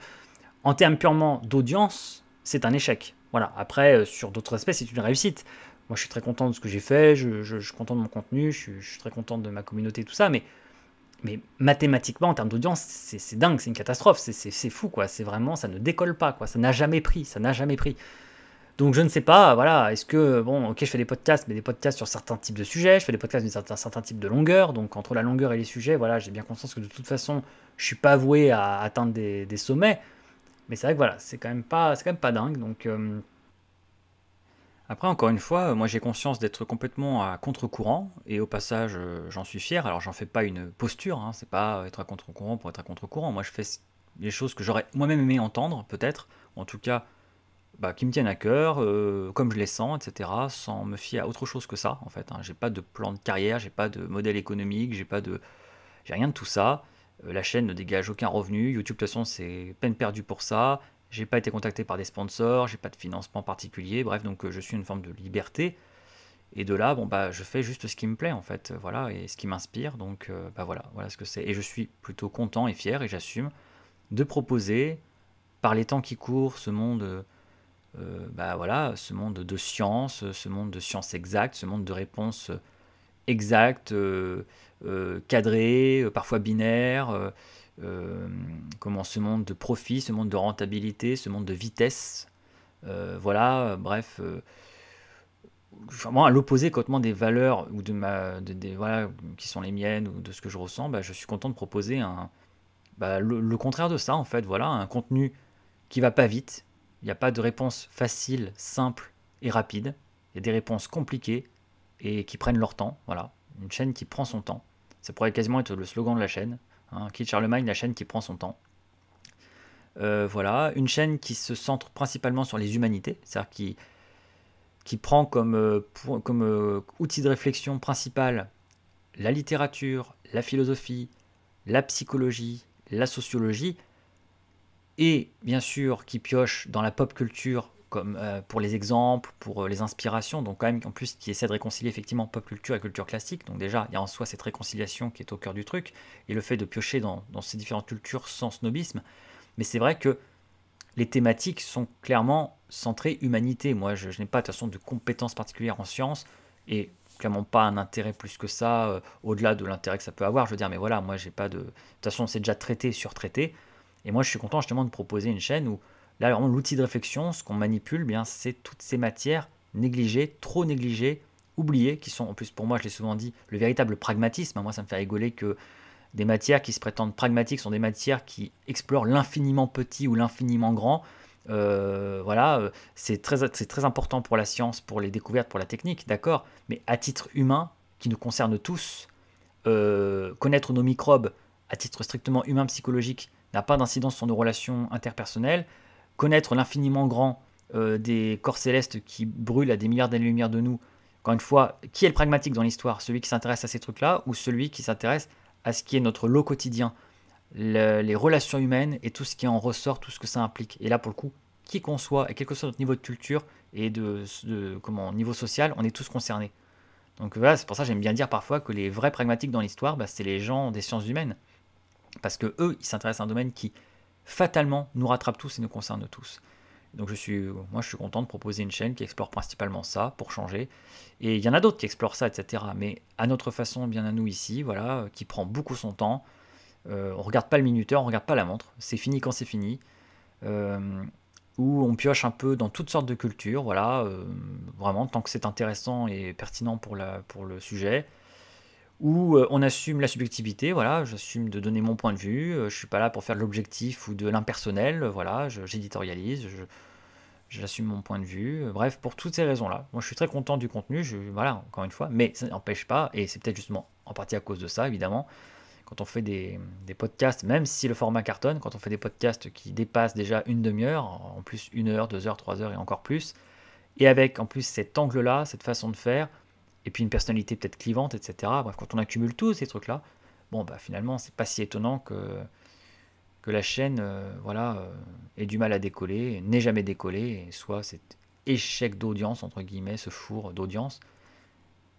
en termes purement d'audience, c'est un échec. Voilà. Après, euh, sur d'autres aspects, c'est une réussite. Moi, je suis très content de ce que j'ai fait, je, suis content de mon contenu, je, suis très content de ma communauté, tout ça, mais, mais mathématiquement, en termes d'audience, c'est dingue, c'est une catastrophe, c'est fou, quoi. C'est vraiment, ça ne décolle pas, quoi. Ça n'a jamais pris, ça n'a jamais pris. Donc je ne sais pas, voilà, est-ce que, bon, ok, je fais des podcasts, mais des podcasts sur certains types de sujets, je fais des podcasts d'un certain, certain, type de longueur, donc entre la longueur et les sujets, voilà, j'ai bien conscience que de toute façon, je suis pas voué à atteindre des sommets, mais c'est vrai que voilà, c'est quand même pas, c'est quand même pas dingue. Donc euh, après, encore une fois, euh, moi j'ai conscience d'être complètement à contre-courant et au passage, euh, j'en suis fier. Alors j'en fais pas une posture, hein, c'est pas être à contre-courant pour être à contre-courant. Moi je fais les choses que j'aurais moi-même aimé entendre, peut-être, en tout cas, bah, qui me tiennent à cœur, comme je les sens, etc., sans me fier à autre chose que ça, en fait. Hein. J'ai pas de plan de carrière, j'ai pas de modèle économique, j'ai pas de, j'ai rien de tout ça. Euh, la chaîne ne dégage aucun revenu. YouTube, de toute façon, c'est peine perdue pour ça. J'ai pas été contacté par des sponsors, j'ai pas de financement particulier. Bref, donc euh, je suis une forme de liberté. Et de là, bon bah, je fais juste ce qui me plaît en fait, euh, voilà, et ce qui m'inspire. Donc bah voilà, voilà ce que c'est. Et je suis plutôt content et fier et j'assume de proposer, par les temps qui courent, ce monde, bah voilà, ce monde de science, ce monde de science exacte, ce monde de réponses exactes. Euh, cadré, euh, parfois binaire, euh, comment ce monde de profit, ce monde de rentabilité, ce monde de vitesse. voilà, bref vraiment à l'opposé des valeurs ou de ma voilà qui sont les miennes ou de ce que je ressens bah, je suis content de proposer un bah, le, contraire de ça en fait voilà un contenu qui va pas vite il n'y a pas de réponse facile simple et rapide il y a des réponses compliquées et qui prennent leur temps voilà une chaîne qui prend son temps ça pourrait quasiment être le slogan de la chaîne. Hein, Charlemagne, la chaîne qui prend son temps. Euh, voilà, une chaîne qui se centre principalement sur les humanités, c'est-à-dire qui, qui prend comme, euh, euh, outil de réflexion principal la littérature, la philosophie, la psychologie, la sociologie, et bien sûr qui pioche dans la pop culture comme, euh, pour les exemples, pour euh, les inspirations, donc quand même en plus qui essaie de réconcilier effectivement pop culture et culture classique. Donc déjà, il y a en soi cette réconciliation qui est au cœur du truc, et le fait de piocher dans, ces différentes cultures sans snobisme. Mais c'est vrai que les thématiques sont clairement centrées humanité. Moi, je, n'ai pas de façon de compétences particulières en sciences, et clairement pas un intérêt plus que ça, euh, au-delà de l'intérêt que ça peut avoir. Je veux dire, mais voilà, moi j'ai pas de. De toute façon, c'est déjà traité, sur traité Et moi, je suis content justement de proposer une chaîne où Là, l'outil de réflexion, ce qu'on manipule, bien, c'est toutes ces matières négligées, trop négligées, oubliées, qui sont, en plus pour moi, je l'ai souvent dit, le véritable pragmatisme. Moi, ça me fait rigoler que des matières qui se prétendent pragmatiques sont des matières qui explorent l'infiniment petit ou l'infiniment grand. Euh, voilà, euh, c'est très, important pour la science, pour les découvertes, pour la technique, d'accord, mais à titre humain, qui nous concerne tous, euh, connaître nos microbes à titre strictement humain psychologique n'a pas d'incidence sur nos relations interpersonnelles, connaître l'infiniment grand euh, des corps célestes qui brûlent à des milliards d'années-lumière de nous, quand une fois, qui est le pragmatique dans l'histoire Celui qui s'intéresse à ces trucs-là ou celui qui s'intéresse à ce qui est notre lot quotidien, les relations humaines et tout ce qui en ressort, tout ce que ça implique Et là, pour le coup, qui qu'on soit, et quel que soit notre niveau de culture et de, comment, niveau social, on est tous concernés. Donc voilà, c'est pour ça que j'aime bien dire parfois que les vrais pragmatiques dans l'histoire, bah, c'est les gens des sciences humaines. Parce que eux, ils s'intéressent à un domaine qui fatalement nous rattrape tous et nous concerne tous. Donc je suis, moi je suis content de proposer une chaîne qui explore principalement ça pour changer. Et il y en a d'autres qui explorent ça, etc. Mais à notre façon, bien à nous ici, voilà, qui prend beaucoup son temps. Euh, on regarde pas le minuteur, on regarde pas la montre. C'est fini quand c'est fini. Euh, où on pioche un peu dans toutes sortes de cultures, voilà, euh, vraiment tant que c'est intéressant et pertinent pour, pour le sujet, où euh, on assume la subjectivité, voilà, j'assume de donner mon point de vue, euh, je suis pas là pour faire de l'objectif ou de l'impersonnel, euh, voilà, j'éditorialise, j'assume mon point de vue, bref, pour toutes ces raisons-là. Moi, je suis très content du contenu, je, voilà, encore une fois, mais ça n'empêche pas, et c'est peut-être justement en partie à cause de ça, évidemment, quand on fait des, des, podcasts, même si le format cartonne, quand on fait des podcasts qui dépassent déjà une demi-heure, en plus une heure, deux heures, trois heures et encore plus, et avec en plus cet angle-là, cette façon de faire, et puis une personnalité peut-être clivante, etc. Bref, quand on accumule tous ces trucs-là, bon, bah finalement, c'est pas si étonnant que, que la chaîne euh, voilà, euh, ait du mal à décoller, n'ait jamais décollé, soit cet échec d'audience, entre guillemets, ce four d'audience.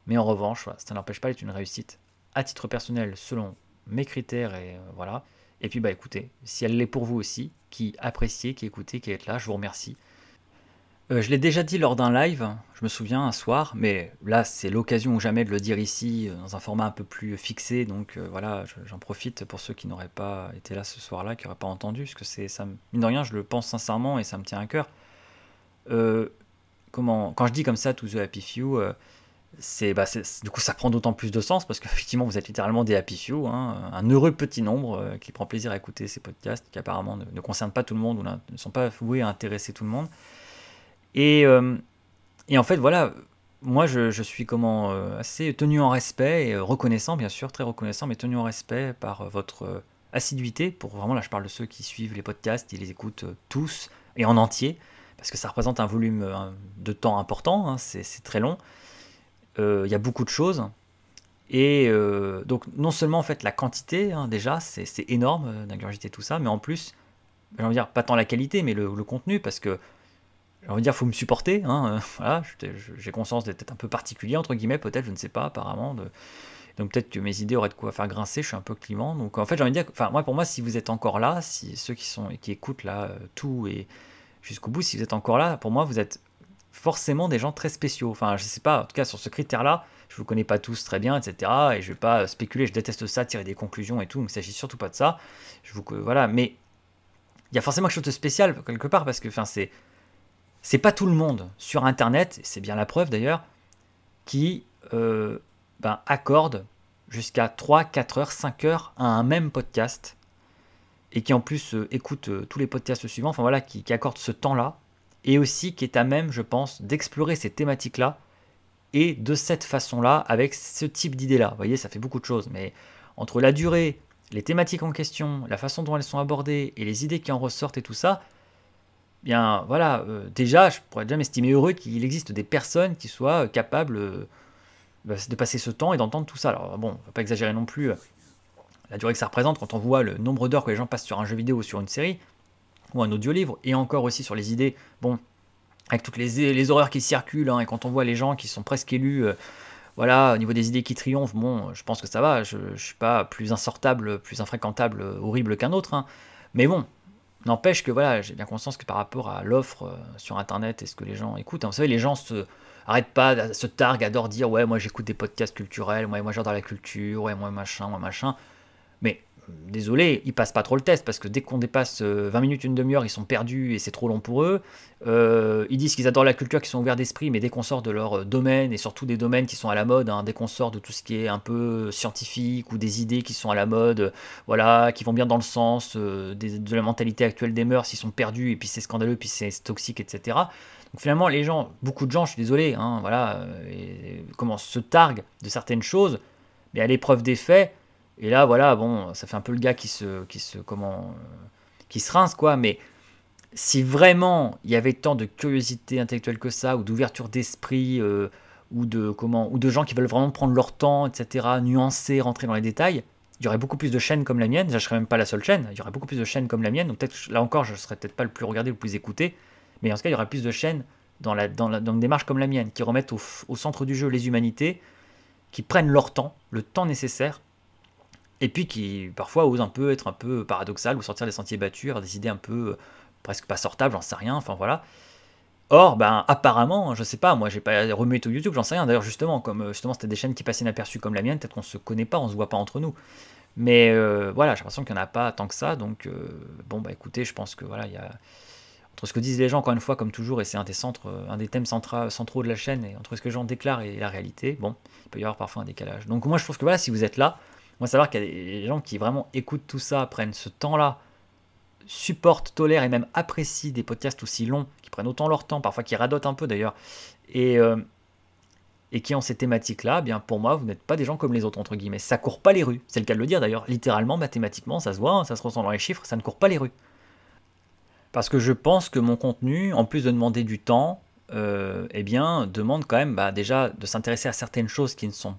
Mais en revanche, ça n'empêche pas d'être une réussite à titre personnel, selon mes critères, et euh, voilà. Et puis, bah écoutez, si elle l'est pour vous aussi, qui appréciez, qui écoutez, qui êtes là, je vous remercie. Euh, je l'ai déjà dit lors d'un live, je me souviens, un soir, mais là c'est l'occasion ou jamais de le dire ici, euh, dans un format un peu plus fixé, donc euh, voilà, j'en profite pour ceux qui n'auraient pas été là ce soir-là, qui n'auraient pas entendu, parce que c'est, ça, mine de rien, je le pense sincèrement et ça me tient à cœur. comment, quand je dis comme ça, To The Happy Few, bah, c'est, du coup ça prend d'autant plus de sens, parce qu'effectivement vous êtes littéralement des Happy Few, hein, un heureux petit nombre qui prend plaisir à écouter ces podcasts, qui apparemment ne, ne concernent pas tout le monde ou ne sont pas voués à intéresser tout le monde. Euh, et, en fait, voilà, moi, je, suis comment euh, assez tenu en respect et reconnaissant, bien sûr, très reconnaissant, mais tenu en respect par euh, votre assiduité. Pour vraiment, là, je parle de ceux qui suivent les podcasts, ils les écoutent tous et en entier, parce que ça représente un volume de temps important. Hein, c'est très long. Il y a beaucoup de choses. Et donc, non seulement en fait la quantité, hein, déjà, c'est énorme d'ingurgiter tout ça, mais en plus, j'ai envie de dire pas tant la qualité, mais le, le contenu, parce que j'ai envie de dire, faut me supporter. Hein, euh, voilà, j'ai conscience d'être un peu particulier, entre guillemets, peut-être, je ne sais pas, apparemment. Donc peut-être que mes idées auraient de quoi faire grincer, je suis un peu clivant. Donc en fait, j'ai envie de dire, enfin, moi, pour moi, si vous êtes encore là, si ceux qui, sont, qui écoutent là euh, tout et jusqu'au bout, si vous êtes encore là, pour moi, vous êtes forcément des gens très spéciaux. Enfin, je ne sais pas, en tout cas, sur ce critère-là, je ne vous connais pas tous très bien, etc. Et je ne vais pas spéculer, je déteste ça, tirer des conclusions et tout, mais il s'agit surtout pas de ça. Je vous, euh, voilà, mais il y a forcément quelque chose de spécial quelque part parce que, enfin, c'est c'est pas tout le monde sur Internet, c'est bien la preuve d'ailleurs, qui euh, ben, accorde jusqu'à 3, 4 heures, 5 heures à un même podcast et qui en plus euh, écoute euh, tous les podcasts suivants, enfin voilà, qui, qui accorde ce temps-là et aussi qui est à même, je pense, d'explorer ces thématiques-là et de cette façon-là, avec ce type d'idées-là. Vous voyez, ça fait beaucoup de choses, mais entre la durée, les thématiques en question, la façon dont elles sont abordées et les idées qui en ressortent et tout ça, bien voilà, euh, déjà, je pourrais déjà m'estimer heureux qu'il existe des personnes qui soient euh, capables euh, bah, de passer ce temps et d'entendre tout ça. Alors bon, on va pas exagérer non plus la durée que ça représente quand on voit le nombre d'heures que les gens passent sur un jeu vidéo ou sur une série ou un audio-livre, et encore aussi sur les idées, bon, avec toutes les, les horreurs qui circulent, hein, et quand on voit les gens qui sont presque élus, voilà, au niveau des idées qui triomphent, bon, je pense que ça va, je ne suis pas plus insortable, plus infréquentable, horrible qu'un autre, hein. mais bon, N'empêche que voilà, j'ai bien conscience que par rapport à l'offre euh, sur internet et ce que les gens écoutent, hein, vous savez, les gens se arrêtent pas, se targuent, adorent dire ouais moi j'écoute des podcasts culturels, ouais moi j'adore la culture, ouais moi machin, moi machin désolé, ils passent pas trop le test parce que dès qu'on dépasse 20 euh, minutes, une demi-heure, ils sont perdus et c'est trop long pour eux. Euh, ils disent qu'ils adorent la culture, qu'ils sont ouverts d'esprit, mais dès qu'on sort de leur euh, domaine et surtout des domaines qui sont à la mode, hein, dès qu'on sort de tout ce qui est un peu scientifique ou des idées qui sont à la mode, voilà, qui vont bien dans le sens de la mentalité actuelle des mœurs, ils sont perdus et puis c'est scandaleux, puis c'est toxique, etc. Donc finalement, les gens, beaucoup de gens, je suis désolé, hein, voilà, et, se targuent de certaines choses, mais à l'épreuve des faits et là, voilà, bon, ça fait un peu le gars qui se, qui se, comment, euh, qui se rince, quoi. Mais si vraiment il y avait tant de curiosité intellectuelle que ça, ou d'ouverture d'esprit, euh, ou de comment, ou de gens qui veulent vraiment prendre leur temps, etc., nuancer, rentrer dans les détails, il y aurait beaucoup plus de chaînes comme la mienne. Je même pas la seule chaîne. Il y aurait beaucoup plus de chaînes comme la mienne. Donc peut-être là encore, je serais peut-être pas le plus regardé, le plus écouté. Mais en tout cas, il y aurait plus de chaînes dans, la, dans, la, une démarche comme la mienne, qui remettent au centre du jeu les humanités, qui prennent leur temps, le temps nécessaire et puis qui parfois osent un peu être un peu paradoxal ou sortir des sentiers battus, avoir des idées un peu euh, presque pas sortables, j'en sais rien, enfin voilà. Or, ben, apparemment, je sais pas, moi j'ai pas remué tout YouTube, j'en sais rien. D'ailleurs, justement, comme euh, justement c'était des chaînes qui passaient inaperçues comme la mienne, peut-être qu'on se connaît pas, on se voit pas entre nous. Mais euh, voilà, j'ai l'impression qu'il n'y en a pas tant que ça. Donc, bon, bah écoutez, je pense que voilà, il y a. Entre ce que disent les gens, encore une fois, comme toujours, et c'est un des centres, un des thèmes centraux de la chaîne, et entre ce que les gens déclarent et la réalité, bon, il peut y avoir parfois un décalage. Donc, moi, je trouve que voilà, si vous êtes là, moi, savoir qu'il y a des gens qui vraiment écoutent tout ça, prennent ce temps-là, supportent, tolèrent et même apprécient des podcasts aussi longs, qui prennent autant leur temps, parfois qui radotent un peu d'ailleurs, et, euh, qui ont ces thématiques-là, eh bien pour moi, vous n'êtes pas des gens comme les autres, entre guillemets. Ça court pas les rues, c'est le cas de le dire d'ailleurs. Littéralement, mathématiquement, ça se voit, hein, ça se ressent dans les chiffres, ça ne court pas les rues. Parce que je pense que mon contenu, en plus de demander du temps, euh, eh bien, demande quand même bah, déjà de s'intéresser à certaines choses qui ne sont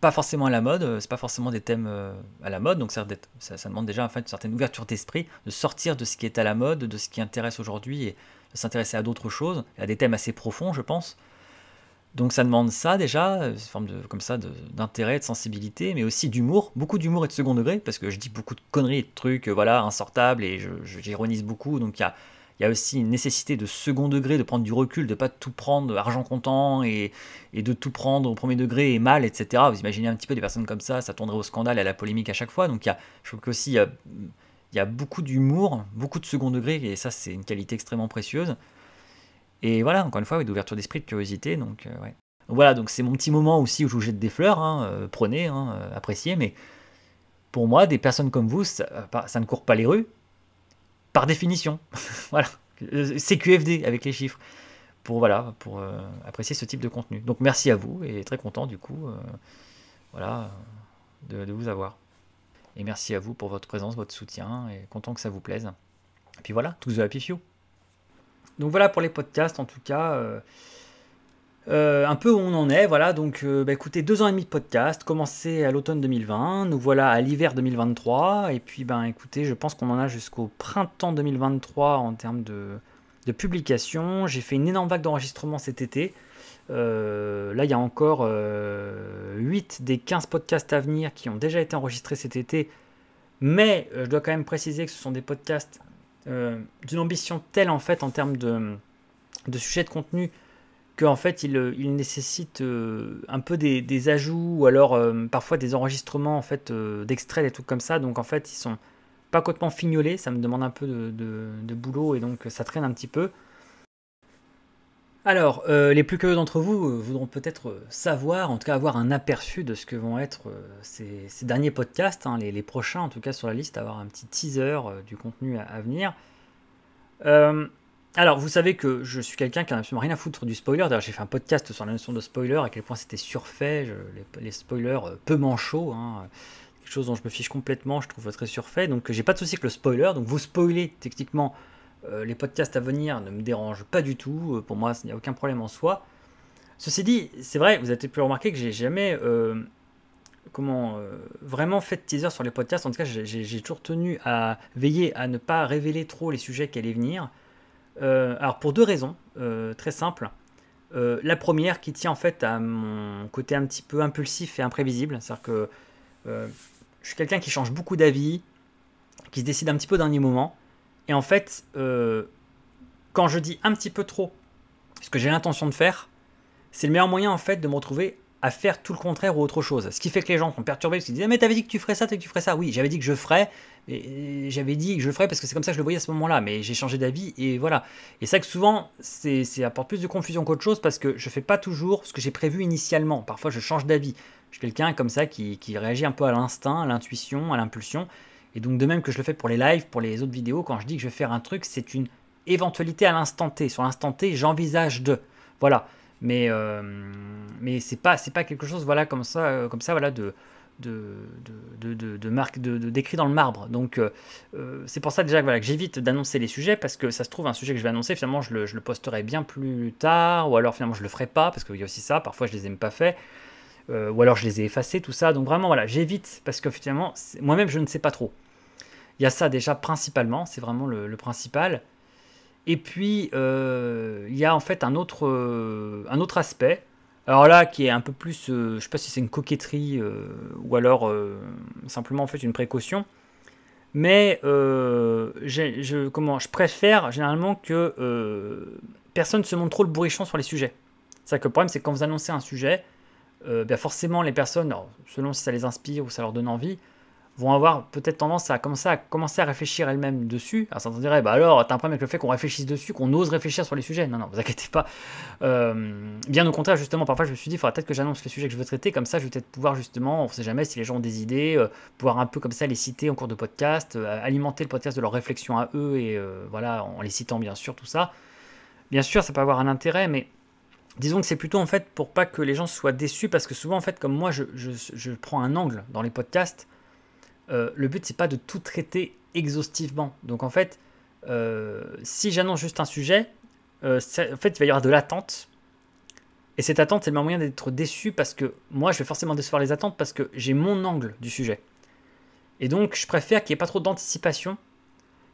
pas forcément à la mode, euh, c'est pas forcément des thèmes euh, à la mode, donc ça, ça demande déjà en fait, une certaine ouverture d'esprit, de sortir de ce qui est à la mode, de ce qui intéresse aujourd'hui et de s'intéresser à d'autres choses, à des thèmes assez profonds, je pense. Donc ça demande ça déjà, euh, une forme de, comme ça d'intérêt, de, sensibilité, mais aussi d'humour, beaucoup d'humour et de second degré, parce que je dis beaucoup de conneries, et de trucs, voilà, insortables, et j'ironise beaucoup, donc il y a il y a aussi une nécessité de second degré, de prendre du recul, de pas tout prendre argent comptant et, de tout prendre au premier degré et mal, etc. Vous imaginez un petit peu des personnes comme ça, ça tournerait au scandale et à la polémique à chaque fois. Donc il y a, je trouve qu'aussi, il y a, il y a beaucoup d'humour, beaucoup de second degré, et ça, c'est une qualité extrêmement précieuse. Et voilà, encore une fois, d'ouverture d'esprit, de curiosité, euh, donc Voilà, donc c'est mon petit moment aussi où je vous jette des fleurs, hein, euh, prenez, hein, euh, appréciez, mais pour moi, des personnes comme vous, ça, ne court pas les rues, par définition. voilà, euh, CQFD avec les chiffres pour voilà pour euh, apprécier ce type de contenu. Donc merci à vous et très content du coup euh, voilà de, vous avoir. Et merci à vous pour votre présence, votre soutien et content que ça vous plaise. Et puis voilà, tous the happy few. Donc voilà pour les podcasts en tout cas. Euh, un peu où on en est, voilà, donc euh, bah, écoutez, deux ans et demi de podcast, commencé à l'automne 2020, nous voilà à l'hiver 2023, et puis ben écoutez, je pense qu'on en a jusqu'au printemps 2023 en termes de, publication. J'ai fait une énorme vague d'enregistrement cet été. Euh, là, il y a encore 8 des 15 podcasts à venir qui ont déjà été enregistrés cet été, mais je dois quand même préciser que ce sont des podcasts d'une ambition telle en fait en termes de, de sujets de contenu en fait il, euh, nécessite euh, un peu des, ajouts ou alors euh, parfois des enregistrements en fait d'extraits et trucs comme ça donc en fait ils sont pas complètement fignolés ça me demande un peu de, boulot et donc ça traîne un petit peu alors les plus curieux d'entre vous voudront peut-être savoir en tout cas avoir un aperçu de ce que vont être ces, derniers podcasts hein, les, prochains en tout cas sur la liste avoir un petit teaser du contenu à, à venir alors, vous savez que je suis quelqu'un qui n'a absolument rien à foutre du spoiler. D'ailleurs, j'ai fait un podcast sur la notion de spoiler, à quel point c'était surfait, les, spoilers euh, peu manchots, hein, euh, quelque chose dont je me fiche complètement, je trouve très surfait. Donc, j'ai pas de souci avec le spoiler. Donc, vous spoiler, techniquement euh, les podcasts à venir ne me dérange pas du tout. pour moi, il n'y a aucun problème en soi. Ceci dit, c'est vrai, vous avez pu remarquer que j'ai jamais comment, vraiment fait de teaser sur les podcasts. En tout cas, j'ai toujours tenu à veiller à ne pas révéler trop les sujets qui allaient venir. Euh, alors pour deux raisons euh, très simples. Euh, la première qui tient en fait à mon côté un petit peu impulsif et imprévisible, c'est-à-dire que je suis quelqu'un qui change beaucoup d'avis, qui se décide un petit peu au dernier moment, et en fait quand je dis un petit peu trop ce que j'ai l'intention de faire, c'est le meilleur moyen en fait de me retrouver à faire tout le contraire ou autre chose. Ce qui fait que les gens sont perturbés parce qu'ils disent ah, Mais t'avais dit que tu ferais ça, t'avais que tu ferais ça. Oui, j'avais dit que je ferais, euh, j'avais dit que je ferais parce que c'est comme ça que je le voyais à ce moment-là, mais j'ai changé d'avis et voilà. Et ça que souvent, c'est apporte plus de confusion qu'autre chose parce que je fais pas toujours ce que j'ai prévu initialement. Parfois, je change d'avis. Je suis quelqu'un comme ça qui, qui réagit un peu à l'instinct, à l'intuition, à l'impulsion. Et donc, de même que je le fais pour les lives, pour les autres vidéos, quand je dis que je vais faire un truc, c'est une éventualité à l'instant T. Sur l'instant T, j'envisage de. Voilà mais euh, mais c'est pas c'est pas quelque chose voilà comme ça euh, comme ça voilà de de, de, de, de marque d'écrit dans le marbre donc euh, euh, c'est pour ça déjà voilà, que j'évite d'annoncer les sujets parce que ça se trouve un sujet que je vais annoncer finalement je le, je le posterai bien plus tard ou alors finalement je le ferai pas parce qu'il y a aussi ça parfois je les ai même pas fait ou alors je les ai effacés tout ça donc vraiment voilà j'évite parce que finalement moi-même je ne sais pas trop il y a ça déjà principalement c'est vraiment le principal et puis, euh, il y a en fait un autre, euh, un autre aspect. Alors là, qui est un peu plus, euh, je ne sais pas si c'est une coquetterie ou alors simplement en fait une précaution. Mais je, préfère généralement que personne se montre trop le bourrichon sur les sujets. C'est-à-dire que le problème, c'est quand vous annoncez un sujet, ben forcément les personnes, selon si ça les inspire ou ça leur donne envie, vont avoir peut-être tendance à commencer, à commencer à réfléchir elles-mêmes dessus, à dirait, bah alors, t'as un problème avec le fait qu'on réfléchisse dessus, qu'on ose réfléchir sur les sujets. Non, non, vous inquiétez pas. Euh, bien au contraire, justement, parfois je me suis dit, il faudra peut-être que j'annonce le sujet que je veux traiter, comme ça je vais peut-être pouvoir justement, on sait jamais si les gens ont des idées, euh, pouvoir un peu comme ça les citer en cours de podcast, euh, alimenter le podcast de leurs réflexions à eux, et voilà, en les citant bien sûr, tout ça. Bien sûr, ça peut avoir un intérêt, mais disons que c'est plutôt en fait pour pas que les gens soient déçus, parce que souvent en fait, comme moi, je prends un angle dans les podcasts, euh, le but c'est pas de tout traiter exhaustivement. Donc en fait, euh, si j'annonce juste un sujet, euh, en fait il va y avoir de l'attente. Et cette attente, c'est le moyen d'être déçu parce que moi je vais forcément décevoir les attentes parce que j'ai mon angle du sujet. Et donc je préfère qu'il n'y ait pas trop d'anticipation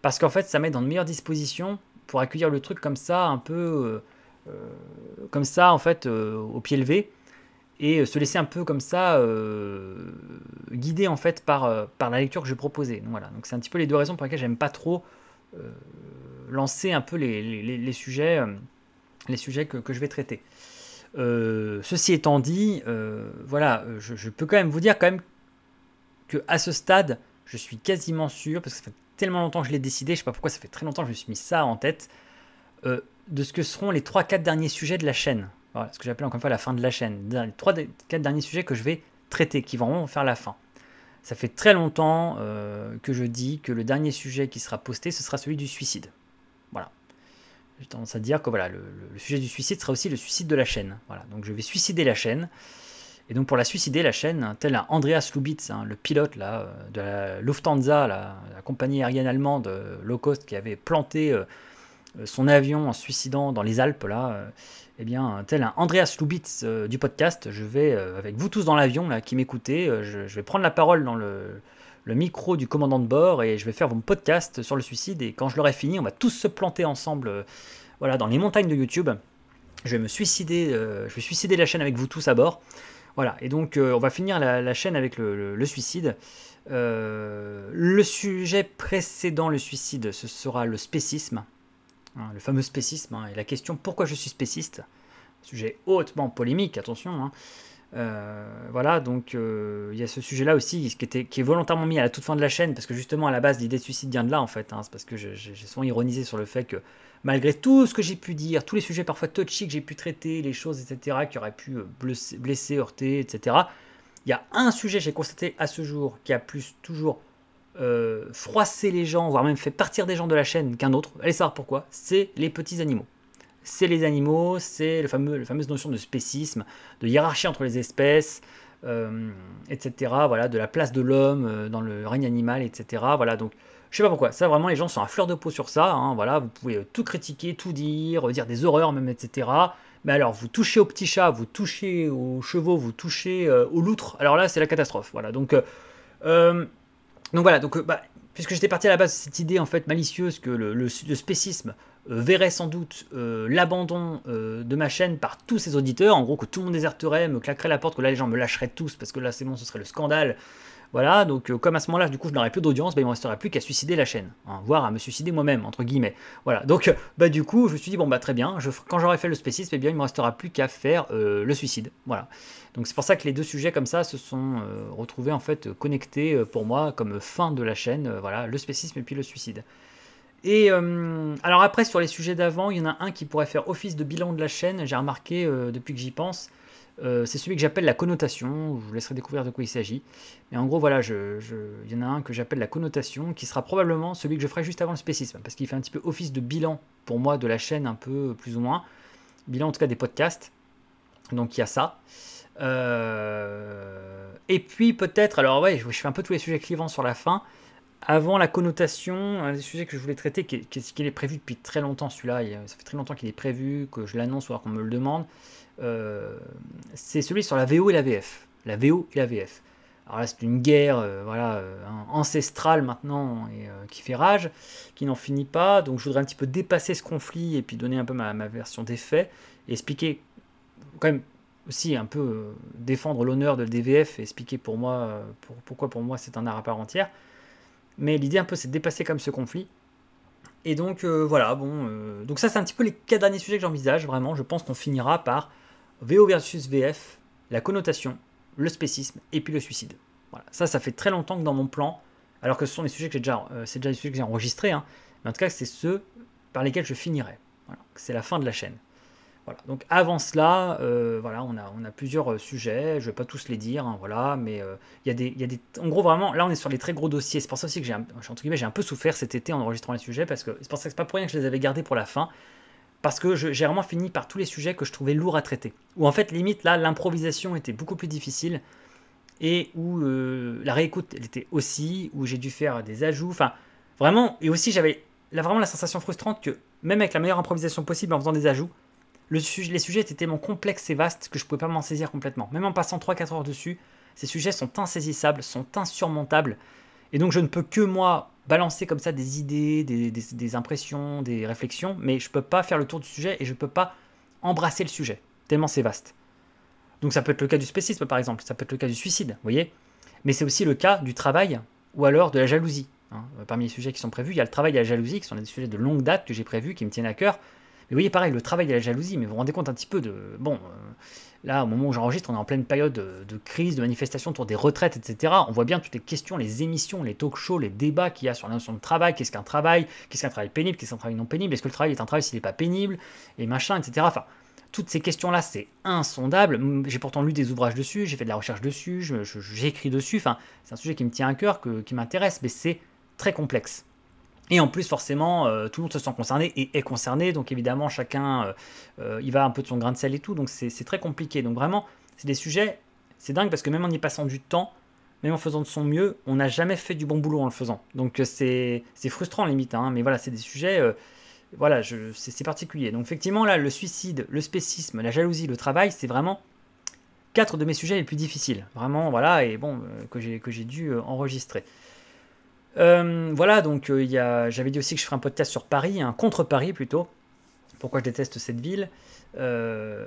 parce qu'en fait ça met dans de meilleures dispositions pour accueillir le truc comme ça, un peu comme ça en fait au pied levé et euh, se laisser un peu comme ça euh, guider en fait par, euh, par la lecture que je proposais. Donc voilà, donc c'est un petit peu les deux raisons pour lesquelles j'aime pas trop lancer un peu les, sujets, les sujets que, je vais traiter. ceci étant dit, voilà, je, peux quand même vous dire quand même que à ce stade, je suis quasiment sûr, parce que ça fait tellement longtemps que je l'ai décidé, je sais pas pourquoi ça fait très longtemps que je me suis mis ça en tête, de ce que seront les 3-4 derniers sujets de la chaîne. Voilà ce que j'appelle encore une fois la fin de la chaîne. Les trois, quatre derniers sujets que je vais traiter, qui vont faire la fin. Ça fait très longtemps euh, que je dis que le dernier sujet qui sera posté, ce sera celui du suicide. Voilà. J'ai tendance à dire que voilà, le, sujet du suicide sera aussi le suicide de la chaîne. Voilà. Donc je vais suicider la chaîne. Et donc pour la suicider, la chaîne, tel un Andreas Lubitz, hein, le pilote là, euh, de la Lufthansa, la, compagnie aérienne allemande euh, low cost qui avait planté son avion en suicidant dans les Alpes là, eh bien, tel un Andreas Lubitz euh, du podcast, je vais, euh, avec vous tous dans l'avion là, qui m'écoutez, euh, je, vais prendre la parole dans le, micro du commandant de bord et je vais faire mon podcast sur le suicide. Et quand je l'aurai fini, on va tous se planter ensemble voilà, dans les montagnes de YouTube. Je vais me suicider, je vais suicider la chaîne avec vous tous à bord. Voilà, et donc on va finir la, chaîne avec le, le suicide. le sujet précédent, le suicide, ce sera le spécisme. Hein, le fameux spécisme, hein, et la question pourquoi je suis spéciste, sujet hautement polémique, attention. Hein. Euh, voilà, donc euh, il y a ce sujet-là aussi qui, était, est volontairement mis à la toute fin de la chaîne parce que justement à la base l'idée de suicide vient de là en fait. c'est parce que j'ai souvent ironisé sur le fait que malgré tout ce que j'ai pu dire, tous les sujets parfois touchy que j'ai pu traiter, les choses etc. qui auraient pu euh, blesser, blesser heurter etc. Il y a un sujet j'ai constaté à ce jour qui a plus toujours euh, froisser les gens, voire même fait partir des gens de la chaîne qu'un autre, allez savoir pourquoi, c'est les petits animaux. C'est les animaux, c'est le fameux, la fameuse notion de spécisme, de hiérarchie entre les espèces, euh, etc. Voilà, de la place de l'homme euh, dans le règne animal, etc. Voilà, donc je sais pas pourquoi. Ça vraiment, les gens sont à fleur de peau sur ça. Hein, voilà, vous pouvez tout critiquer, tout dire, dire des horreurs même, etc. Mais alors, vous touchez aux petits chats, vous touchez aux chevaux, vous touchez aux loutres. Alors là, c'est la catastrophe. Voilà, donc euh, donc voilà, donc, euh, bah, puisque j'étais parti à la base de cette idée en fait malicieuse que le, spécisme euh, verrait sans doute euh, l'abandon de ma chaîne par tous ses auditeurs, en gros que tout le monde déserterait, me claquerait la porte, que là les gens me lâcheraient tous parce que là c'est bon, ce serait le scandale. Voilà, donc comme à ce moment-là, du coup, je n'aurais plus d'audience, bah, il ne me resterait plus qu'à suicider la chaîne, hein, voire à me suicider moi-même, entre guillemets. Voilà, donc bah, du coup, je me suis dit, bon, bah très bien, quand j'aurai fait le spécisme, eh bien, il ne me restera plus qu'à faire le suicide. Voilà. Donc c'est pour ça que les deux sujets comme ça se sont euh, retrouvés en fait connectés euh, pour moi comme fin de la chaîne, euh, voilà, le spécisme et puis le suicide. Et alors après sur les sujets d'avant, il y en a un qui pourrait faire office de bilan de la chaîne, j'ai remarqué depuis que j'y pense, c'est celui que j'appelle la connotation, je vous laisserai découvrir de quoi il s'agit. Mais en gros, voilà, il y en a un que j'appelle la connotation, qui sera probablement celui que je ferai juste avant le spécisme, parce qu'il fait un petit peu office de bilan pour moi de la chaîne, un peu plus ou moins, bilan en tout cas des podcasts. Donc il y a ça. Euh, et puis peut-être, alors ouais, je, fais un peu tous les sujets clivants sur la fin. Avant la connotation, un des sujets que je voulais traiter, qui, est prévu depuis très longtemps, celui-là, ça fait très longtemps qu'il est prévu, que je l'annonce ou qu'on me le demande, euh, c'est celui sur la VO et la VF. La VO et la VF. Alors là, c'est une guerre euh, voilà, hein, ancestrale maintenant et qui fait rage, qui n'en finit pas. Donc je voudrais un petit peu dépasser ce conflit et puis donner un peu ma, ma version des faits et expliquer quand même aussi un peu euh, défendre l'honneur de DVF et expliquer pour moi euh, pourquoi pour moi c'est un art à part entière. Mais l'idée un peu c'est de dépasser comme ce conflit. Et donc euh, voilà, bon, donc ça c'est un petit peu les quatre derniers sujets que j'envisage vraiment. Je pense qu'on finira par VO versus VF, la connotation, le spécisme et puis le suicide. Voilà, ça ça fait très longtemps que dans mon plan, alors que ce sont des sujets que j'ai déjà, c'est déjà sujets que j'ai enregistrés, hein, mais en tout cas c'est ceux par lesquels je finirai. c'est la fin de la chaîne. Donc avant cela, euh, voilà, on a, plusieurs euh, sujets, je ne vais pas tous les dire, hein, voilà, mais euh, il y, a des, y des... En gros, vraiment, là, on est sur les très gros dossiers. C'est pour ça aussi que j'ai un, j'ai un peu souffert cet été en enregistrant les sujets, parce que c'est pour ça que c'est pas pour rien que je les avais gardés pour la fin, parce que j'ai vraiment fini par tous les sujets que je trouvais lourds à traiter. où en fait, limite, là, l'improvisation était beaucoup plus difficile, et où la réécoute elle était aussi, où j'ai dû faire des ajouts, enfin, vraiment, et aussi j'avais vraiment la sensation frustrante que, même avec la meilleure improvisation possible, en faisant des ajouts, les sujets étaient tellement complexes et vastes que je ne pouvais pas m'en saisir complètement. Même en passant 3-4 heures dessus, ces sujets sont insaisissables, sont insurmontables. Et donc je ne peux que moi balancer comme ça des idées, des, impressions, des réflexions, mais je ne peux pas faire le tour du sujet et je ne peux pas embrasser le sujet, tellement c'est vaste. Donc ça peut être le cas du spécisme par exemple, ça peut être le cas du suicide, vous voyez Mais c'est aussi le cas du travail ou alors de la jalousie. Hein. Parmi les sujets qui sont prévus, il y a le travail et la jalousie, qui sont des sujets de longue date que j'ai prévus, qui me tiennent à cœur, mais vous voyez, pareil, le travail et la jalousie, mais vous vous rendez compte un petit peu de. Bon, euh, là, au moment où j'enregistre, on est en pleine période de, crise, de manifestation autour des retraites, etc. On voit bien toutes les questions, les émissions, les talk shows, les débats qu'il y a sur la notion de travail qu'est-ce qu'un travail Qu'est-ce qu'un travail pénible Qu'est-ce qu'un travail non pénible Est-ce que le travail est un travail s'il n'est pas pénible Et machin, etc. Enfin. Toutes ces questions-là, c'est insondable. J'ai pourtant lu des ouvrages dessus, j'ai fait de la recherche dessus, j'écris dessus. Enfin, c'est un sujet qui me tient à cœur, qui m'intéresse, mais c'est très complexe. Et en plus, forcément, euh, tout le monde se sent concerné et est concerné. Donc évidemment, chacun, euh, euh, il va un peu de son grain de sel et tout. Donc c'est très compliqué. Donc vraiment, c'est des sujets, c'est dingue parce que même en y passant du temps, même en faisant de son mieux, on n'a jamais fait du bon boulot en le faisant. Donc c'est frustrant limite. Hein. mais voilà, c'est des sujets, voilà, c'est particulier. Donc effectivement, là, le suicide, le spécisme, la jalousie, le travail, c'est vraiment quatre de mes sujets les plus difficiles. Vraiment, voilà, et bon, que j'ai dû enregistrer. Euh, voilà, donc euh, j'avais dit aussi que je ferais un podcast sur Paris, un hein, contre Paris plutôt. Pourquoi je déteste cette ville. Euh,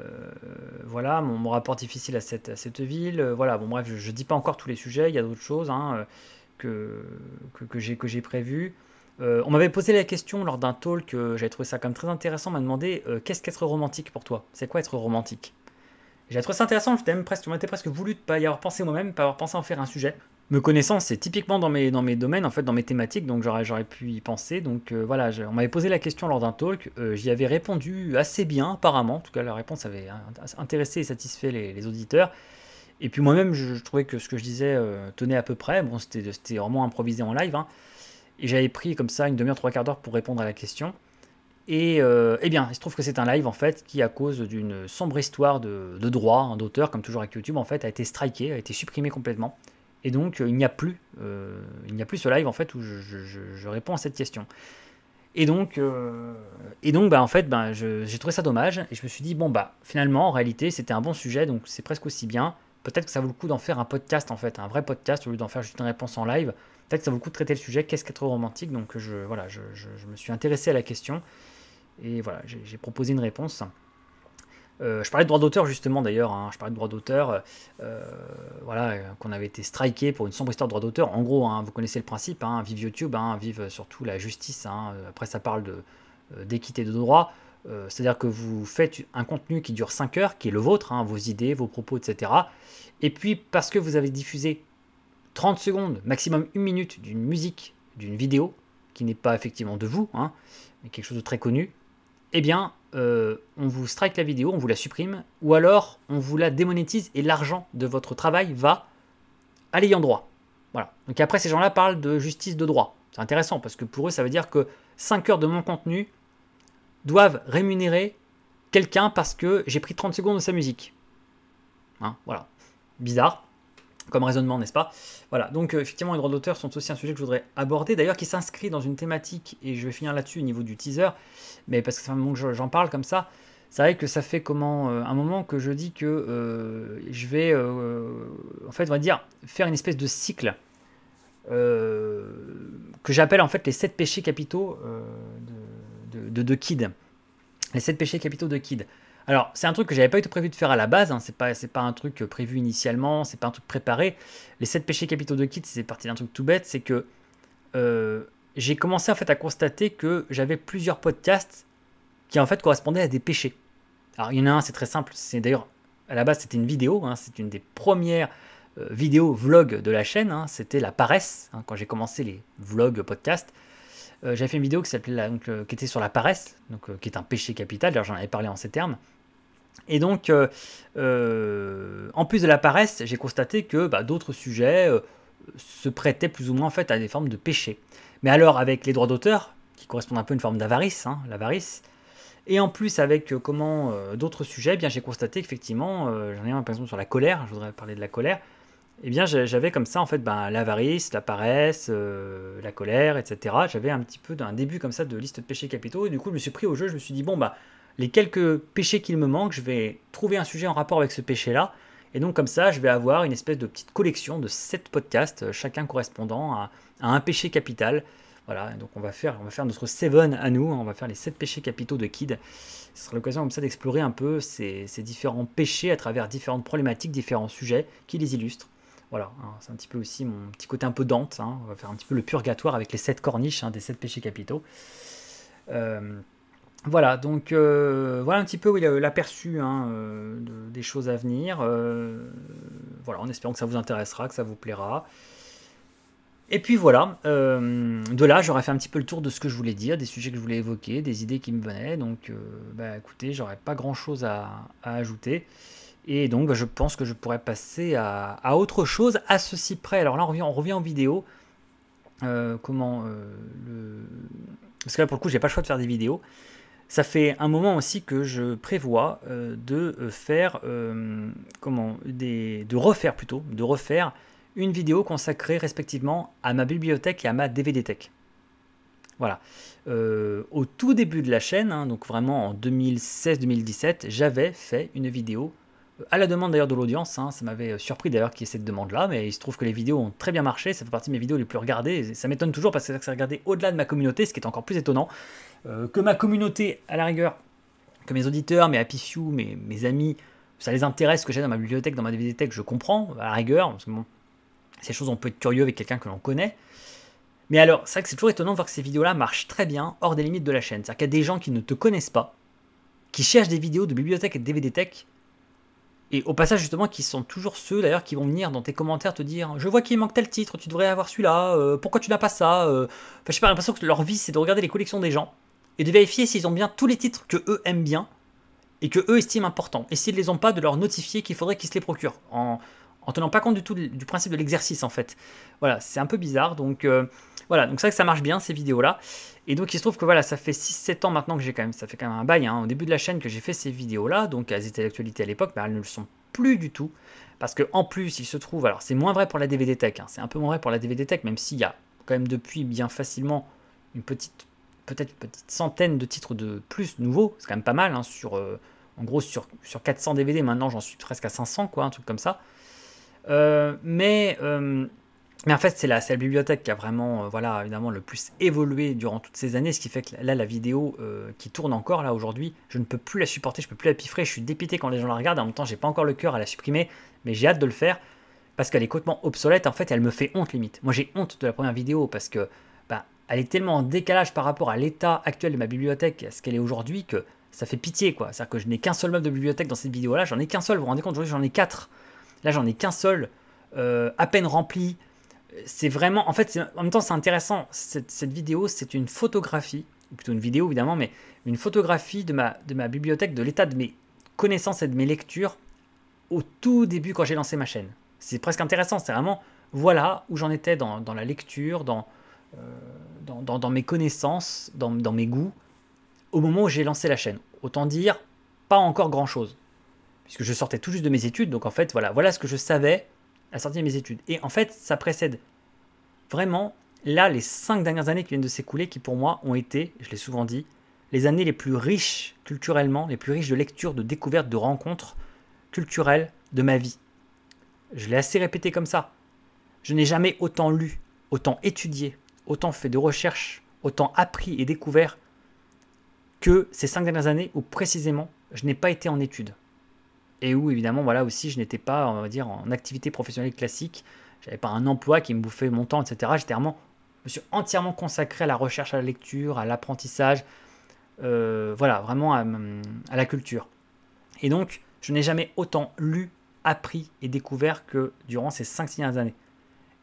voilà, mon, rapport difficile à cette, ville. voilà, bon bref, je ne dis pas encore tous les sujets, il y a d'autres choses hein, que, que, j'ai, prévues. on m'avait posé la question lors d'un talk, que j'avais trouvé ça comme très intéressant, m'a demandé qu'est-ce qu'être romantique pour toi C'est quoi être romantique J'ai trouvé ça intéressant, j'étais même presque, presque voulu de pas y avoir pensé moi-même, pas avoir pensé en faire un sujet me connaissant, c'est typiquement dans mes, dans mes domaines, en fait, dans mes thématiques, donc j'aurais pu y penser. Donc euh, voilà, je, on m'avait posé la question lors d'un talk, euh, j'y avais répondu assez bien, apparemment. En tout cas, la réponse avait intéressé et satisfait les, auditeurs. Et puis moi-même, je, trouvais que ce que je disais euh, tenait à peu près. Bon, c'était vraiment improvisé en live. Hein. Et j'avais pris comme ça une demi-heure, trois quarts d'heure pour répondre à la question. Et eh bien, il se trouve que c'est un live, en fait, qui, à cause d'une sombre histoire de, de droit hein, d'auteur, comme toujours avec YouTube, en fait, a été striké, a été supprimé complètement. Et donc, euh, il n'y a plus, euh, il n'y a plus ce live en fait où je, réponds à cette question. Et donc, euh, et donc bah, en fait, bah, j'ai trouvé ça dommage et je me suis dit, bon, bah, finalement, en réalité, c'était un bon sujet, donc c'est presque aussi bien. Peut-être que ça vaut le coup d'en faire un podcast en fait, un vrai podcast au lieu d'en faire juste une réponse en live. Peut-être que ça vaut le coup de traiter le sujet, qu'est-ce qu'être romantique Donc, je, je me suis intéressé à la question et voilà, j'ai proposé une réponse. Euh, je parlais de droit d'auteur justement d'ailleurs, hein. je parlais de droit d'auteur, euh, euh, voilà, qu'on avait été striké pour une sombre histoire de droit d'auteur. En gros, hein, vous connaissez le principe, hein. vive YouTube, vive surtout la justice. Après, ça parle d'équité de, droit. C'est-à-dire que vous faites un contenu qui dure 5 heures, qui est le vôtre, vos idées, vos propos, etc. Et puis, parce que vous avez diffusé 30 secondes, maximum une minute d'une musique, d'une vidéo, qui n'est pas effectivement de vous, mais quelque chose de très connu, eh bien, euh, on vous strike la vidéo, on vous la supprime, ou alors on vous la démonétise et l'argent de votre travail va à l'ayant droit. Voilà. Donc après, ces gens-là parlent de justice de droit. C'est intéressant parce que pour eux, ça veut dire que 5 heures de mon contenu doivent rémunérer quelqu'un parce que j'ai pris 30 secondes de sa musique. Hein, voilà. Bizarre comme raisonnement, n'est-ce pas Voilà, donc euh, effectivement, les droits d'auteur sont aussi un sujet que je voudrais aborder, d'ailleurs qui s'inscrit dans une thématique, et je vais finir là-dessus au niveau du teaser, mais parce que c'est un moment que j'en parle comme ça, c'est vrai que ça fait comment euh, un moment que je dis que euh, je vais, en fait, va dire, faire une espèce de cycle que j'appelle en fait les sept péchés capitaux de, de, de Kid. Les sept péchés capitaux de Kid. Alors, c'est un truc que j'avais pas été prévu de faire à la base, hein. c'est pas, pas un truc euh, prévu initialement, c'est pas un truc préparé. Les 7 péchés capitaux de Kit, c'est parti d'un truc tout bête, c'est que euh, j'ai commencé en fait à constater que j'avais plusieurs podcasts qui en fait correspondaient à des péchés. Alors, il y en a un, c'est très simple, c'est d'ailleurs, à la base, c'était une vidéo, hein, c'est une des premières euh, vidéos vlog de la chaîne, hein. c'était la paresse, quand j'ai commencé les vlogs podcasts. j'avais fait une vidéo qui s'appelait qui était sur la paresse, donc, qui est un péché capital. D'ailleurs, j'en avais parlé en ces termes. Et donc, euh, euh, en plus de la paresse, j'ai constaté que bah, d'autres sujets euh, se prêtaient plus ou moins en fait à des formes de péché. Mais alors, avec les droits d'auteur, qui correspondent un peu à une forme d'avarice, hein, l'avarice, et en plus, avec comment d'autres sujets, eh bien j'ai constaté qu'effectivement, j'en ai un par exemple sur la colère, je voudrais parler de la colère. Eh bien, j'avais comme ça en fait bah, l'avarice, la paresse, la colère, etc. J'avais un petit peu d'un début comme ça de liste de péchés capitaux. Et du coup, je me suis pris au jeu, je me suis dit, bon, bah, les quelques péchés qu'il me manque, je vais trouver un sujet en rapport avec ce péché-là. Et donc comme ça, je vais avoir une espèce de petite collection de sept podcasts, euh, chacun correspondant à, un péché capital. Voilà, donc on va faire, on va faire notre Seven à nous, hein. on va faire les sept péchés capitaux de Kid. Ce sera l'occasion comme ça d'explorer un peu ces, différents péchés à travers différentes problématiques, différents sujets qui les illustrent. Voilà, hein, c'est un petit peu aussi mon petit côté un peu Dante. Hein. On va faire un petit peu le purgatoire avec les sept corniches des sept péchés capitaux. Euh, voilà, donc euh, voilà un petit peu l'aperçu hein, euh, des choses à venir. Euh, voilà, en espérant que ça vous intéressera, que ça vous plaira. Et puis voilà, de là j'aurais fait un petit peu le tour de ce que je voulais dire, des sujets que je voulais évoquer, des idées qui me venaient. Donc bah, écoutez, j'aurais pas grand chose à, ajouter. Et donc bah, je pense que je pourrais passer à, autre chose à ceci près. Alors là on revient, on revient en vidéo. comment le... Parce que là pour le coup j'ai pas le choix de faire des vidéos. Ça fait un moment aussi que je prévois euh, de euh, faire, euh, comment, de refaire plutôt, de refaire une vidéo consacrée respectivement à ma bibliothèque et à ma Tech. Voilà. au tout début de la chaîne, hein, donc vraiment en 2016-2017, j'avais fait une vidéo à la demande d'ailleurs de l'audience, hein, ça m'avait surpris d'ailleurs qu'il y ait cette demande-là, mais il se trouve que les vidéos ont très bien marché, ça fait partie de mes vidéos les plus regardées, ça m'étonne toujours parce que c'est regardé au-delà de ma communauté, ce qui est encore plus étonnant. Euh, que ma communauté, à la rigueur, que mes auditeurs, mes Happy Few, mes, amis, ça les intéresse ce que j'ai dans ma bibliothèque, dans ma tech je comprends, à la rigueur, parce que bon, ces choses, on peut être curieux avec quelqu'un que l'on connaît. Mais alors, c'est vrai que c'est toujours étonnant de voir que ces vidéos-là marchent très bien hors des limites de la chaîne. C'est-à-dire qu'il y a des gens qui ne te connaissent pas, qui cherchent des vidéos de bibliothèque et de DVD Tech, et au passage, justement, qui sont toujours ceux d'ailleurs qui vont venir dans tes commentaires te dire Je vois qu'il manque tel titre, tu devrais avoir celui-là, euh, pourquoi tu n'as pas ça euh. Enfin, je sais pas, l'impression que leur vie, c'est de regarder les collections des gens et de vérifier s'ils ont bien tous les titres que eux aiment bien et que eux estiment importants. Et s'ils ne les ont pas, de leur notifier qu'il faudrait qu'ils se les procurent, en, en tenant pas compte du tout du principe de l'exercice en fait. Voilà, c'est un peu bizarre, donc euh, voilà, donc c'est vrai que ça marche bien ces vidéos-là. Et donc il se trouve que voilà, ça fait 6-7 ans maintenant que j'ai quand même, ça fait quand même un bail, hein. au début de la chaîne que j'ai fait ces vidéos-là, donc elles étaient d'actualité à l'époque, mais elles ne le sont plus du tout. Parce que en plus, il se trouve, alors c'est moins vrai pour la DVD Tech, hein. c'est un peu moins vrai pour la DVD Tech, même s'il y a quand même depuis bien facilement une petite peut-être une petite centaine de titres de plus nouveaux, c'est quand même pas mal, hein, sur, euh, en gros sur, 400 DVD, maintenant j'en suis presque à 500, quoi, un truc comme ça. Euh, mais, euh, mais en fait, c'est la, bibliothèque qui a vraiment, voilà, évidemment, le plus évolué durant toutes ces années, ce qui fait que là, la vidéo qui tourne encore, là, aujourd'hui, je ne peux plus la supporter, je ne peux plus la piffrer, je suis dépité quand les gens la regardent, en même temps, j'ai pas encore le cœur à la supprimer, mais j'ai hâte de le faire, parce qu'elle est complètement obsolète, en fait, elle me fait honte, limite. Moi, j'ai honte de la première vidéo, parce que elle est tellement en décalage par rapport à l'état actuel de ma bibliothèque, à ce qu'elle est aujourd'hui, que ça fait pitié, quoi. C'est-à-dire que je n'ai qu'un seul meuble de bibliothèque dans cette vidéo-là, j'en ai qu'un seul, vous vous rendez compte, aujourd'hui j'en ai quatre. Là j'en ai qu'un seul, euh, à peine rempli. C'est vraiment, en fait, en même temps c'est intéressant, cette, vidéo c'est une photographie, plutôt une vidéo évidemment, mais une photographie de ma, de ma bibliothèque, de l'état de mes connaissances et de mes lectures au tout début quand j'ai lancé ma chaîne. C'est presque intéressant, c'est vraiment, voilà où j'en étais dans, la lecture, dans... Euh, dans, mes connaissances, dans, mes goûts, au moment où j'ai lancé la chaîne. Autant dire, pas encore grand-chose. Puisque je sortais tout juste de mes études, donc en fait, voilà, voilà ce que je savais à sortir de mes études. Et en fait, ça précède vraiment, là, les cinq dernières années qui viennent de s'écouler, qui pour moi ont été, je l'ai souvent dit, les années les plus riches culturellement, les plus riches de lecture, de découvertes, de rencontres culturelles de ma vie. Je l'ai assez répété comme ça. Je n'ai jamais autant lu, autant étudié, autant fait de recherche, autant appris et découvert que ces cinq dernières années où précisément je n'ai pas été en études. Et où évidemment, voilà aussi, je n'étais pas, on va dire, en activité professionnelle classique, j'avais pas un emploi qui me bouffait mon temps, etc. J'étais vraiment, je me suis entièrement consacré à la recherche, à la lecture, à l'apprentissage, euh, voilà, vraiment à, la culture. Et donc, je n'ai jamais autant lu, appris et découvert que durant ces cinq dernières années.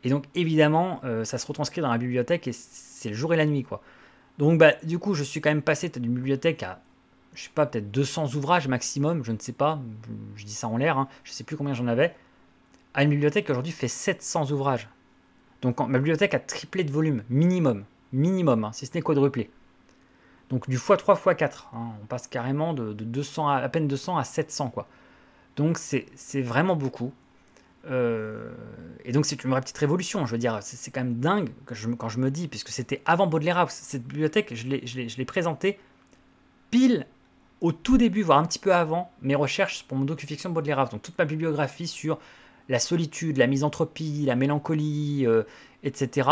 Et donc évidemment, euh, ça se retranscrit dans la bibliothèque et c'est le jour et la nuit quoi. Donc bah, du coup, je suis quand même passé d'une bibliothèque à, je sais pas, peut-être 200 ouvrages maximum, je ne sais pas, je dis ça en l'air, hein, je ne sais plus combien j'en avais, à une bibliothèque qui aujourd'hui fait 700 ouvrages. Donc ma bibliothèque a triplé de volume, minimum, minimum, hein, si ce n'est quadruplé. Donc du x3 x4, hein, on passe carrément de, 200 à, à, peine 200 à 700 quoi. Donc c'est vraiment beaucoup. Euh, et donc c'est une vraie petite révolution, je veux dire, c'est quand même dingue quand je, me dis, puisque c'était avant Baudelaire House, ah, cette bibliothèque, je l'ai présentée pile au tout début, voire un petit peu avant, mes recherches pour mon docu-fiction Baudelaire House, donc toute ma bibliographie sur la solitude, la misanthropie, la mélancolie, euh, etc.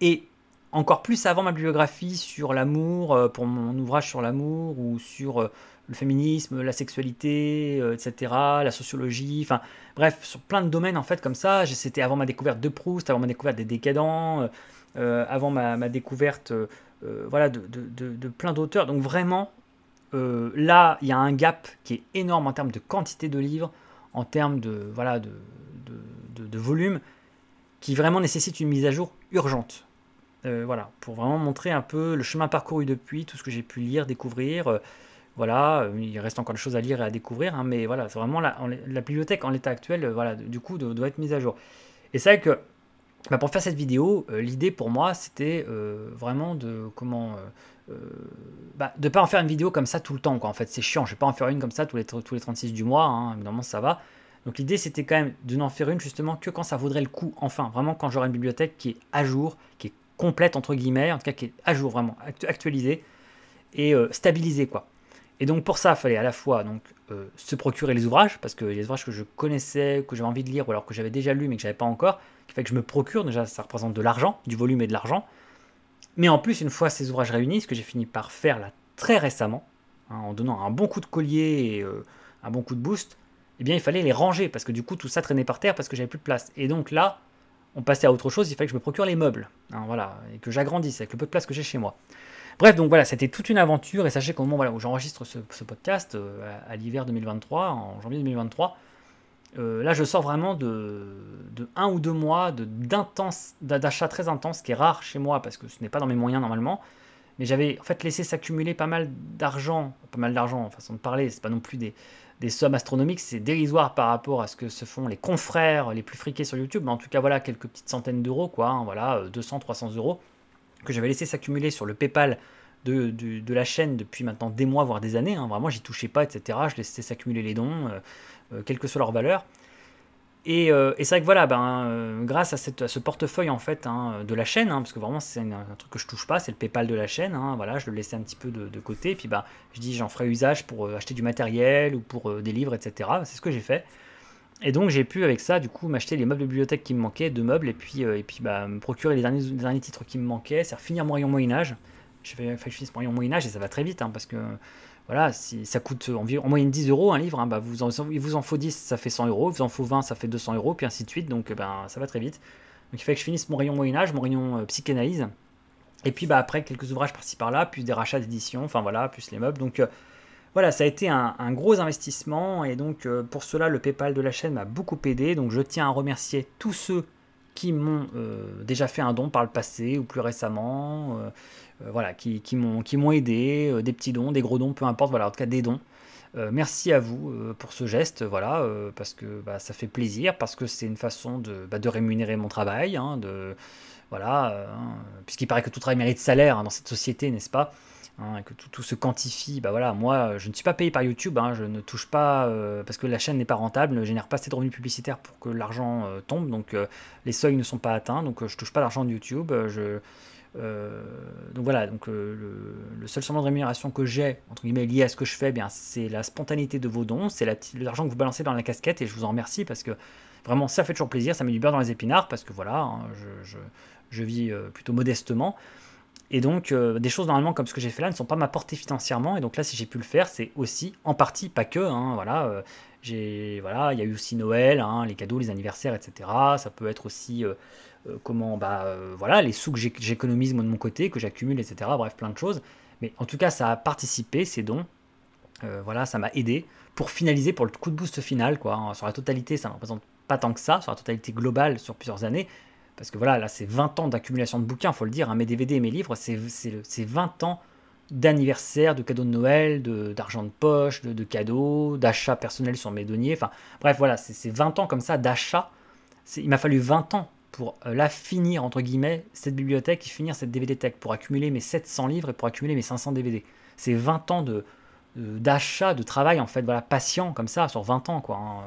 Et encore plus avant ma bibliographie sur l'amour, euh, pour mon ouvrage sur l'amour ou sur le féminisme, la sexualité, euh, etc., la sociologie, enfin bref, sur plein de domaines en fait comme ça. C'était avant ma découverte de Proust, avant ma découverte des décadents, euh, euh, avant ma, découverte voilà, de, plein d'auteurs. Donc vraiment, là, il y a un gap qui est énorme en termes de quantité de livres, en termes de, voilà, de, volume, qui vraiment nécessite une mise à jour urgente. voilà, pour vraiment montrer un peu le chemin parcouru depuis, tout ce que j'ai pu lire, découvrir. Voilà, euh, il reste encore des choses à lire et à découvrir, hein, mais voilà, c'est vraiment la, la, bibliothèque en l'état actuel, euh, voilà, du coup, doit, être mise à jour. Et c'est vrai que bah, pour faire cette vidéo, euh, l'idée pour moi, c'était vraiment de comment bah, de pas en faire une vidéo comme ça tout le temps. Quoi. En fait, c'est chiant. Je vais pas en faire une comme ça tous les tous les 36 du mois. Hein, évidemment, ça va. Donc l'idée, c'était quand même de n'en faire une justement que quand ça vaudrait le coup. Enfin, vraiment quand j'aurai une bibliothèque qui est à jour, qui est complète entre guillemets, en tout cas qui est à jour vraiment, actualisée et stabilisée quoi. Et donc pour ça, il fallait à la fois donc, euh, se procurer les ouvrages, parce que les ouvrages que je connaissais, que j'avais envie de lire, ou alors que j'avais déjà lu mais que j'avais pas encore, il fait que je me procure, déjà ça représente de l'argent, du volume et de l'argent. Mais en plus, une fois ces ouvrages réunis, ce que j'ai fini par faire là très récemment, hein, en donnant un bon coup de collier et euh, un bon coup de boost, eh bien il fallait les ranger, parce que du coup tout ça traînait par terre parce que j'avais plus de place. Et donc là, on passait à autre chose, il fallait que je me procure les meubles, hein, voilà, et que j'agrandisse avec le peu de place que j'ai chez moi. Bref, donc voilà, c'était toute une aventure. Et sachez qu'au moment où j'enregistre ce, podcast, euh, à, l'hiver 2023, en janvier 2023, euh, là, je sors vraiment de, un ou deux mois d'achats très intense, qui est rare chez moi parce que ce n'est pas dans mes moyens normalement. Mais j'avais en fait laissé s'accumuler pas mal d'argent, pas mal d'argent en façon de parler, c'est pas non plus des, sommes astronomiques, c'est dérisoire par rapport à ce que se font les confrères les plus friqués sur YouTube, mais en tout cas voilà quelques petites centaines d'euros quoi, hein, voilà 200-300 euh, euros que j'avais laissé s'accumuler sur le PayPal de, la chaîne depuis maintenant des mois, voire des années. Hein. Vraiment, j'y touchais pas, etc. Je laissais s'accumuler les dons, euh, euh, quelle que soit leur valeur. Et, euh, c'est vrai que voilà, ben, grâce à, cette, ce portefeuille en fait hein, de la chaîne, hein, parce que vraiment c'est un, truc que je touche pas, c'est le PayPal de la chaîne. voilà, je le laissais un petit peu de, côté, et puis ben, je dis j'en ferai usage pour acheter du matériel ou pour des livres, etc. C'est ce que j'ai fait. Et donc j'ai pu avec ça du coup m'acheter les meubles de bibliothèque qui me manquaient, deux meubles, et puis, euh, et puis bah, me procurer les derniers, titres qui me manquaient, c'est finir mon rayon Moyen Âge. Je que je finisse mon rayon Moyen Âge et ça va très vite hein, parce que voilà, si ça coûte en, moyenne 10 euros un livre, hein, bah, vous en, il vous en faut 10, ça fait 100 euros, vous en faut 20, ça fait 200 euros, puis ainsi de suite, donc ben ça va très vite. Donc il fallait que je finisse mon rayon Moyen Âge, mon rayon euh, psychanalyse, et puis bah, après quelques ouvrages par-ci par-là, puis des rachats d'édition, enfin voilà, plus les meubles, donc... Euh, voilà, ça a été un, gros investissement et donc euh, pour cela le PayPal de la chaîne m'a beaucoup aidé. Donc je tiens à remercier tous ceux qui m'ont euh, déjà fait un don par le passé ou plus récemment, euh, voilà, qui, qui m'ont aidé, des petits dons, des gros dons, peu importe, voilà, en tout cas des dons. merci à vous pour ce geste, voilà, parce que bah, ça fait plaisir, parce que c'est une façon de, bah, rémunérer mon travail, hein, de voilà, hein, puisqu'il paraît que tout travail mérite salaire hein, dans cette société, n'est-ce pas Hein, et que tout, se quantifie. Bah voilà, moi, je ne suis pas payé par YouTube, hein, je ne touche pas, euh, parce que la chaîne n'est pas rentable, ne génère pas assez de revenus publicitaires pour que l'argent euh, tombe, donc euh, les seuils ne sont pas atteints, donc je touche pas l'argent de YouTube. je, donc voilà, donc, le, seul semblant de rémunération que j'ai, entre guillemets, lié à ce que je fais, eh bien, c'est la spontanéité de vos dons, c'est l'argent que vous balancez dans la casquette, et je vous en remercie, parce que vraiment, ça fait toujours plaisir, ça met du beurre dans les épinards, parce que voilà, hein, je, vis plutôt modestement. Et donc, euh, des choses normalement comme ce que j'ai fait là ne sont pas ma financièrement. Et donc là, si j'ai pu le faire, c'est aussi en partie, pas que. Hein, voilà, euh, j'ai voilà, il y a eu aussi Noël, hein, les cadeaux, les anniversaires, etc. Ça peut être aussi euh, comment, bah voilà, les sous que j'économise moi de mon côté, que j'accumule, etc. Bref, plein de choses. Mais en tout cas, ça a participé ces dons. voilà, ça m'a aidé pour finaliser pour le coup de boost final quoi. Sur la totalité, ça ne représente pas tant que ça. Sur la totalité globale, sur plusieurs années, parce que voilà, là, c'est 20 ans d'accumulation de bouquins, faut le dire. Hein, mes DVD et mes livres, c'est 20 ans d'anniversaire, de cadeaux de Noël, d'argent de, poche, de, cadeaux, d'achats personnels sur mes deniers. Enfin, bref, voilà, c'est 20 ans comme ça d'achats. Il m'a fallu 20 ans pour euh, là finir, entre guillemets, cette bibliothèque et finir cette DVD tech, pour accumuler mes 700 livres et pour accumuler mes 500 DVD. C'est 20 ans de d'achat, de travail en fait, voilà, patient comme ça, sur 20 ans quoi. Hein.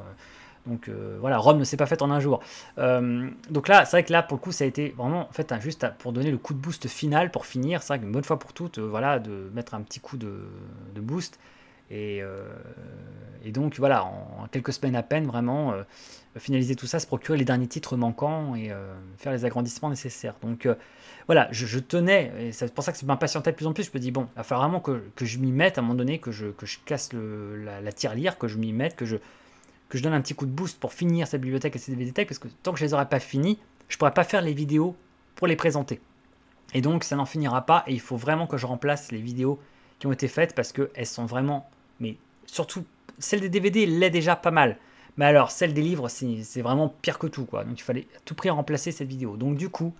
Donc euh, voilà, Rome ne s'est pas faite en un jour. Euh, donc là, c'est vrai que là, pour le coup, ça a été vraiment, fait, juste pour donner le coup de boost final, pour finir, c'est vrai qu'une bonne fois pour toutes, euh, voilà, de mettre un petit coup de, boost. Et, donc voilà, en, quelques semaines à peine, vraiment, finaliser tout ça, se procurer les derniers titres manquants et faire les agrandissements nécessaires. Donc voilà, je, tenais, et c'est pour ça que je m'impatientais de plus en plus, je me dis, bon, il va falloir vraiment que, je m'y mette à un moment donné, que je, que je casse la, la tirelire, que je m'y mette, que je que je donne un petit coup de boost pour finir cette bibliothèque et DVD Tech, parce que tant que je les aurai pas finis, je pourrai pas faire les vidéos pour les présenter. Et donc ça n'en finira pas, et il faut vraiment que je remplace les vidéos qui ont été faites, parce que elles sont vraiment, mais surtout, celle des DVD l'est déjà pas mal. Mais alors, celle des livres, c'est vraiment pire que tout, quoi. Donc il fallait à tout prix remplacer cette vidéo. Donc du coup,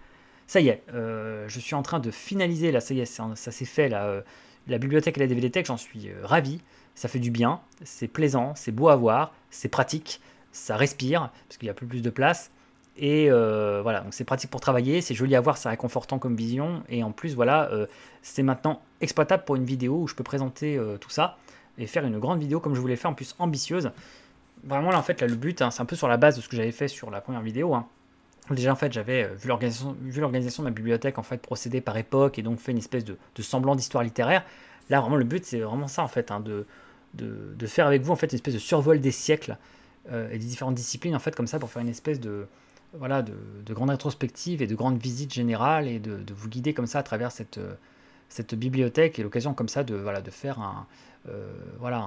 ça y est, euh, je suis en train de finaliser, là, ça y est, ça, s'est fait, euh, la bibliothèque et la DVD-tech, j'en suis euh, ravi ça fait du bien, c'est plaisant, c'est beau à voir, c'est pratique, ça respire, parce qu'il n'y a plus, de place. Et euh, voilà, donc c'est pratique pour travailler, c'est joli à voir, c'est réconfortant comme vision. Et en plus, voilà, euh, c'est maintenant exploitable pour une vidéo où je peux présenter euh, tout ça et faire une grande vidéo comme je voulais faire, en plus ambitieuse. Vraiment, là, en fait, là, le but, hein, c'est un peu sur la base de ce que j'avais fait sur la première vidéo. Hein. Déjà, en fait, j'avais vu l'organisation de ma bibliothèque, en fait, procéder par époque et donc fait une espèce de, semblant d'histoire littéraire. Là, vraiment, le but, c'est vraiment ça, en fait, hein, de, de, faire avec vous en fait une espèce de survol des siècles euh, et des différentes disciplines en fait comme ça pour faire une espèce de voilà de, grande rétrospective et de grande visite générale et de, vous guider comme ça à travers cette cette bibliothèque et l'occasion comme ça de voilà de faire un euh, voilà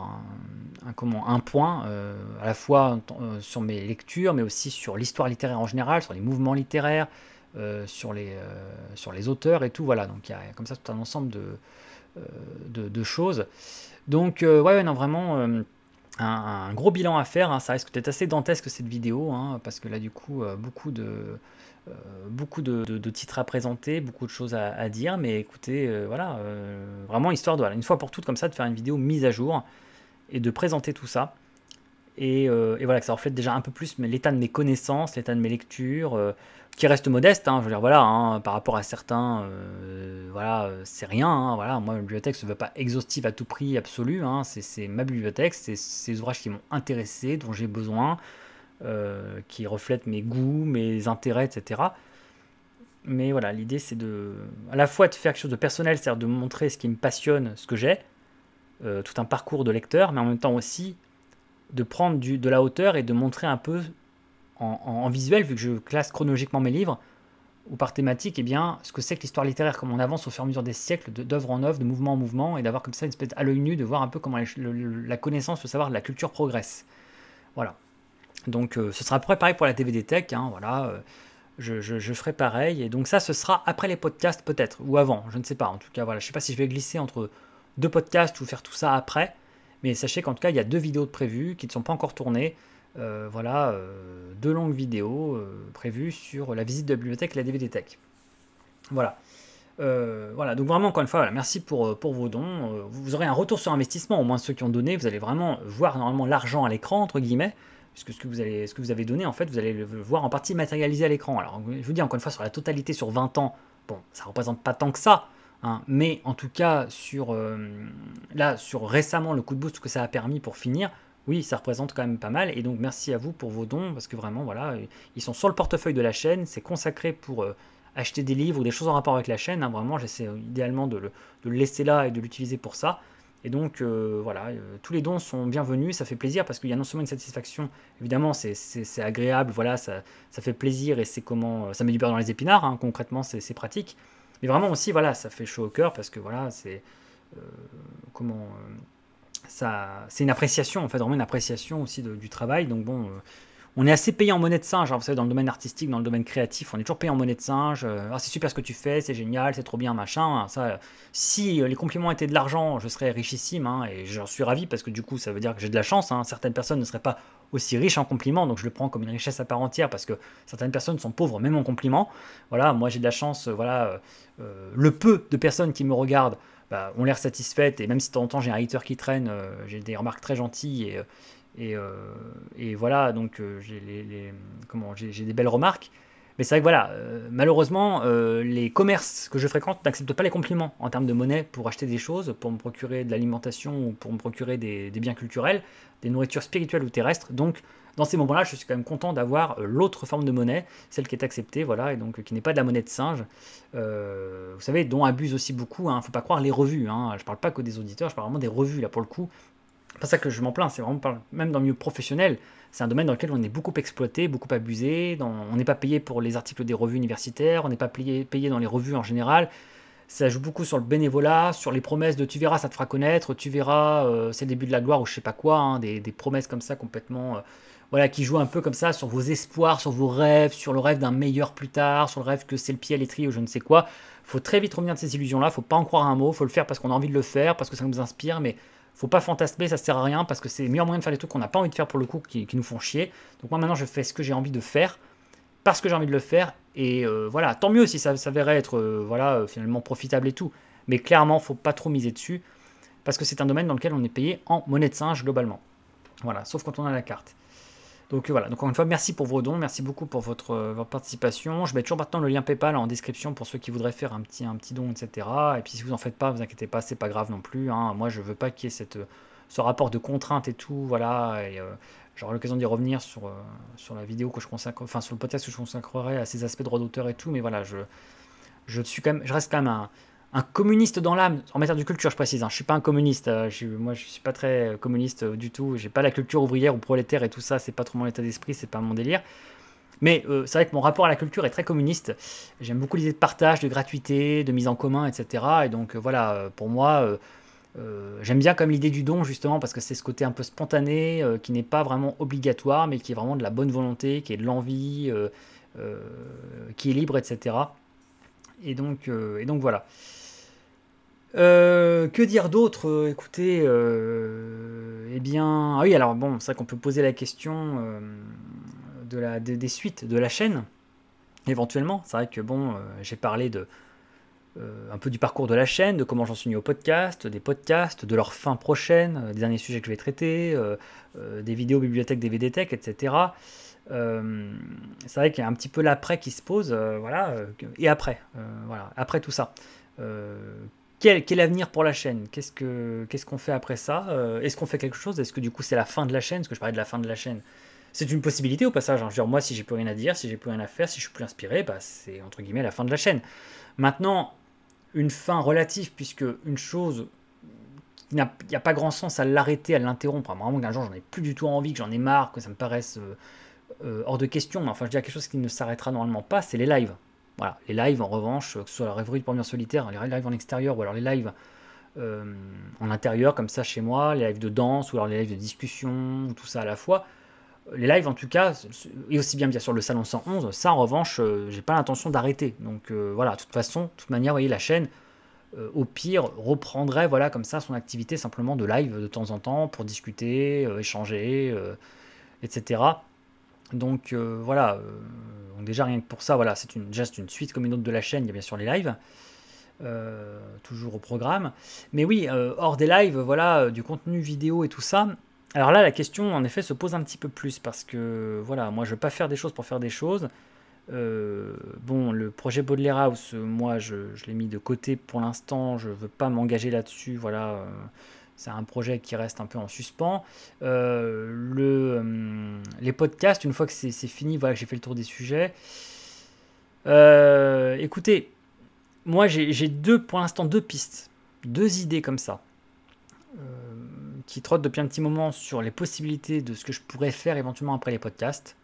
un, comment un point euh, à la fois sur mes lectures mais aussi sur l'histoire littéraire en général sur les mouvements littéraires sur les sur les auteurs et tout voilà donc il y a comme ça tout un ensemble de de, de, choses. Donc, euh, ouais, vraiment. Euh, un, gros bilan à faire, hein. ça risque d'être assez dantesque cette vidéo, hein, parce que là du coup euh, beaucoup de, beaucoup de, titres à présenter, beaucoup de choses à, dire, mais écoutez, voilà, vraiment histoire de, une fois pour toutes comme ça, de faire une vidéo mise à jour et de présenter tout ça. Et, et voilà, que ça reflète déjà un peu plus l'état de mes connaissances, l'état de mes lectures, qui reste modeste, hein. je veux dire, voilà, hein, par rapport à certains, euh, voilà, c'est rien, hein, voilà, moi, ma bibliothèque ne veut pas exhaustive à tout prix, absolu, c'est ma bibliothèque, c'est ces ouvrages qui m'ont intéressé, dont j'ai besoin, euh, qui reflètent mes goûts, mes intérêts, etc. Mais voilà, l'idée, c'est de, à la fois de faire quelque chose de personnel, c'est-à-dire de montrer ce qui me passionne, ce que j'ai, euh, tout un parcours de lecteur, mais en même temps aussi de prendre du, de la hauteur et de montrer un peu en, visuel, vu que je classe chronologiquement mes livres, ou par thématique, eh bien, ce que c'est que l'histoire littéraire, comme on avance au fur et à mesure des siècles, d'œuvre en œuvre, de mouvement en mouvement, et d'avoir comme ça une espèce à l'œil nu, de voir un peu comment la, connaissance, le savoir, la culture progresse. Voilà. Donc euh, ce sera préparé pareil pour la TVD Tech, hein, voilà, euh, je, je, ferai pareil. Et donc ça, ce sera après les podcasts peut-être, ou avant, je ne sais pas. En tout cas, voilà, je ne sais pas si je vais glisser entre deux podcasts ou faire tout ça après. Mais sachez qu'en tout cas, il y a deux vidéos de prévues qui ne sont pas encore tournées. Euh, voilà, euh, deux longues vidéos euh, prévues sur la visite de la bibliothèque et la DVD Tech. Voilà. voilà, donc vraiment encore une fois, merci pour, vos dons. Vous aurez un retour sur investissement, au moins ceux qui ont donné, vous allez vraiment voir normalement l'argent à l'écran, entre guillemets, puisque ce que, vous allez, ce que vous avez donné, en fait, vous allez le voir en partie matérialisé à l'écran. Alors, je vous dis encore une fois, sur la totalité, sur 20 ans, bon, ça représente pas tant que ça, hein, mais en tout cas, sur, là, sur récemment, le coup de boost que ça a permis pour finir, oui, ça représente quand même pas mal. Et donc, merci à vous pour vos dons, parce que vraiment, voilà, euh, ils sont sur le portefeuille de la chaîne. C'est consacré pour euh, acheter des livres ou des choses en rapport avec la chaîne. Hein. Vraiment, j'essaie euh, idéalement de le, laisser là et de l'utiliser pour ça. Et donc, voilà, tous les dons sont bienvenus. Ça fait plaisir parce qu'il y a non seulement une satisfaction, évidemment, c'est agréable, voilà, ça, ça, fait plaisir et c'est comment. Ça met du beurre dans les épinards, hein. concrètement, c'est pratique. Mais vraiment aussi, voilà, ça fait chaud au cœur parce que, voilà, c'est. comment c'est une appréciation, en fait, vraiment une appréciation aussi du travail. Donc bon, euh, on est assez payé en monnaie de singe, hein, vous savez, dans le domaine artistique, dans le domaine créatif, on est toujours payé en monnaie de singe. Euh, ah, c'est super ce que tu fais, c'est génial, c'est trop bien, machin. Ah, ça, si euh, les compliments étaient de l'argent, je serais richissime hein, et j'en suis ravi parce que du coup, ça veut dire que j'ai de la chance. Hein. Certaines personnes ne seraient pas aussi riches en compliments, donc je le prends comme une richesse à part entière parce que certaines personnes sont pauvres même en compliments. Voilà, moi j'ai de la chance, voilà, le peu de personnes qui me regardent bah, ont l'air satisfaites. Et même si de temps en temps j'ai un hater qui traîne, euh, j'ai des remarques très gentilles. Et, euh, euh, et, voilà, donc j'ai les, comment, j'ai, des belles remarques. Mais c'est vrai que voilà, malheureusement, les commerces que je fréquente n'acceptent pas les compliments en termes de monnaie pour acheter des choses, pour me procurer de l'alimentation ou pour me procurer des, des biens culturels, des nourritures spirituelles ou terrestres. Donc dans ces moments-là, je suis quand même content d'avoir euh, l'autre forme de monnaie, celle qui est acceptée, voilà, et donc euh, qui n'est pas de la monnaie de singe, euh, vous savez, dont abusent aussi beaucoup, il hein, ne faut pas croire les revues, hein. je ne parle pas que des auditeurs, je parle vraiment des revues, là, pour le coup, pas ça que je m'en plains, c'est vraiment même dans le milieu professionnel, c'est un domaine dans lequel on est beaucoup exploité, beaucoup abusé, on n'est pas payé pour les articles des revues universitaires, on n'est pas payé, dans les revues en général, ça joue beaucoup sur le bénévolat, sur les promesses de tu verras, ça te fera connaître, tu verras, c'est le début de la gloire ou je sais pas quoi, hein, des, promesses comme ça complètement voilà, qui joue un peu comme ça sur vos espoirs, sur vos rêves, sur le rêve d'un meilleur plus tard, sur le rêve que c'est le pied à l'étrier ou je ne sais quoi. Faut très vite revenir de ces illusions-là, faut pas en croire un mot, faut le faire parce qu'on a envie de le faire, parce que ça nous inspire, mais faut pas fantasmer, ça sert à rien parce que c'est le meilleur moyen de faire les trucs qu'on n'a pas envie de faire pour le coup, qui, nous font chier. Donc moi maintenant je fais ce que j'ai envie de faire parce que j'ai envie de le faire et euh, voilà, tant mieux si ça s'avérait être euh, voilà euh, finalement profitable et tout. Mais clairement, faut pas trop miser dessus parce que c'est un domaine dans lequel on est payé en monnaie de singe globalement. Voilà, sauf quand on a la carte. Donc euh, voilà, donc encore une fois, merci pour vos dons, merci beaucoup pour euh, votre, participation. Je mets toujours maintenant le lien PayPal en description pour ceux qui voudraient faire un petit, un petit don, etc. Et puis si vous en faites pas, vous inquiétez pas, c'est pas grave non plus. Hein. Moi, je veux pas qu'il y ait cette, ce rapport de contrainte et tout, voilà. Et, euh, j'aurai l'occasion d'y revenir sur, sur la vidéo que je consacre, enfin sur le podcast que je consacrerai à ces aspects de droit d'auteur et tout, mais voilà, je, je suis quand même, je reste quand même un un communiste dans l'âme, en matière de culture, je précise, hein. je suis pas un communiste, euh, je, moi je suis pas très euh, communiste euh, du tout, j'ai pas la culture ouvrière ou prolétaire et tout ça, c'est pas trop mon état d'esprit, c'est pas mon délire. Mais c'est vrai que mon rapport à la culture est très communiste. J'aime beaucoup l'idée de partage, de gratuité, de mise en commun, etc. Et donc voilà, pour moi, j'aime bien comme l'idée du don, justement, parce que c'est ce côté un peu spontané, qui n'est pas vraiment obligatoire, mais qui est vraiment de la bonne volonté, qui est de l'envie, qui est libre, etc. Et donc, et donc voilà. Euh, que dire d'autre euh, Écoutez, euh, eh bien, ah oui, alors bon, c'est vrai qu'on peut poser la question euh, de la, des, suites de la chaîne, éventuellement. C'est vrai que bon, j'ai parlé de un peu du parcours de la chaîne, de comment j'en suis mis au podcast, des podcasts, de leur fin prochaine, des derniers sujets que je vais traiter, des vidéos bibliothèques, des VDTech, etc. c'est vrai qu'il y a un petit peu l'après qui se pose, voilà, et après, voilà, après tout ça quel, quel avenir pour la chaîne Qu'est-ce qu'on fait après ça euh, Est-ce qu'on fait quelque chose Est-ce que du coup c'est la fin de la chaîne Parce que je parlais de la fin de la chaîne. C'est une possibilité au passage. Hein. moi, si j'ai plus rien à dire, si j'ai plus rien à faire, si je suis plus inspiré, bah, c'est entre guillemets la fin de la chaîne. Maintenant, une fin relative, puisque une chose, il n'y a, pas grand sens à l'arrêter, à l'interrompre. À un jour j'en ai plus du tout envie, que j'en ai marre, que ça me paraisse euh, euh, hors de question. Mais enfin, je dis quelque chose qui ne s'arrêtera normalement pas, c'est les lives les lives en revanche, que ce soit la rêverie de première solitaire, les lives en extérieur ou alors les lives euh, en intérieur comme ça chez moi, les lives de danse ou alors les lives de discussion, tout ça à la fois. Les lives en tout cas, et aussi bien bien sûr le salon 111, ça en revanche, euh, j'ai pas l'intention d'arrêter. Donc euh, voilà, de toute façon, de toute manière, vous voyez la chaîne, au pire, reprendrait voilà comme ça son activité simplement de live de temps en temps pour discuter, échanger, etc. Donc euh, voilà, euh, déjà rien que pour ça, voilà, c'est une, une suite comme une autre de la chaîne, il y a bien sûr les lives, euh, toujours au programme. Mais oui, hors des lives, voilà, du contenu vidéo et tout ça. Alors là, la question en effet se pose un petit peu plus parce que voilà, moi je veux pas faire des choses pour faire des choses. bon, le projet Baudelaire House, moi je, je l'ai mis de côté pour l'instant, je veux pas m'engager là-dessus, voilà c'est un projet qui reste un peu en suspens. Euh, le, euh, les podcasts, une fois que c'est fini, voilà, j'ai fait le tour des sujets. Euh, écoutez, moi j'ai deux, pour l'instant deux pistes, deux idées comme ça, qui trottent depuis un petit moment sur les possibilités de ce que je pourrais faire éventuellement après les podcasts.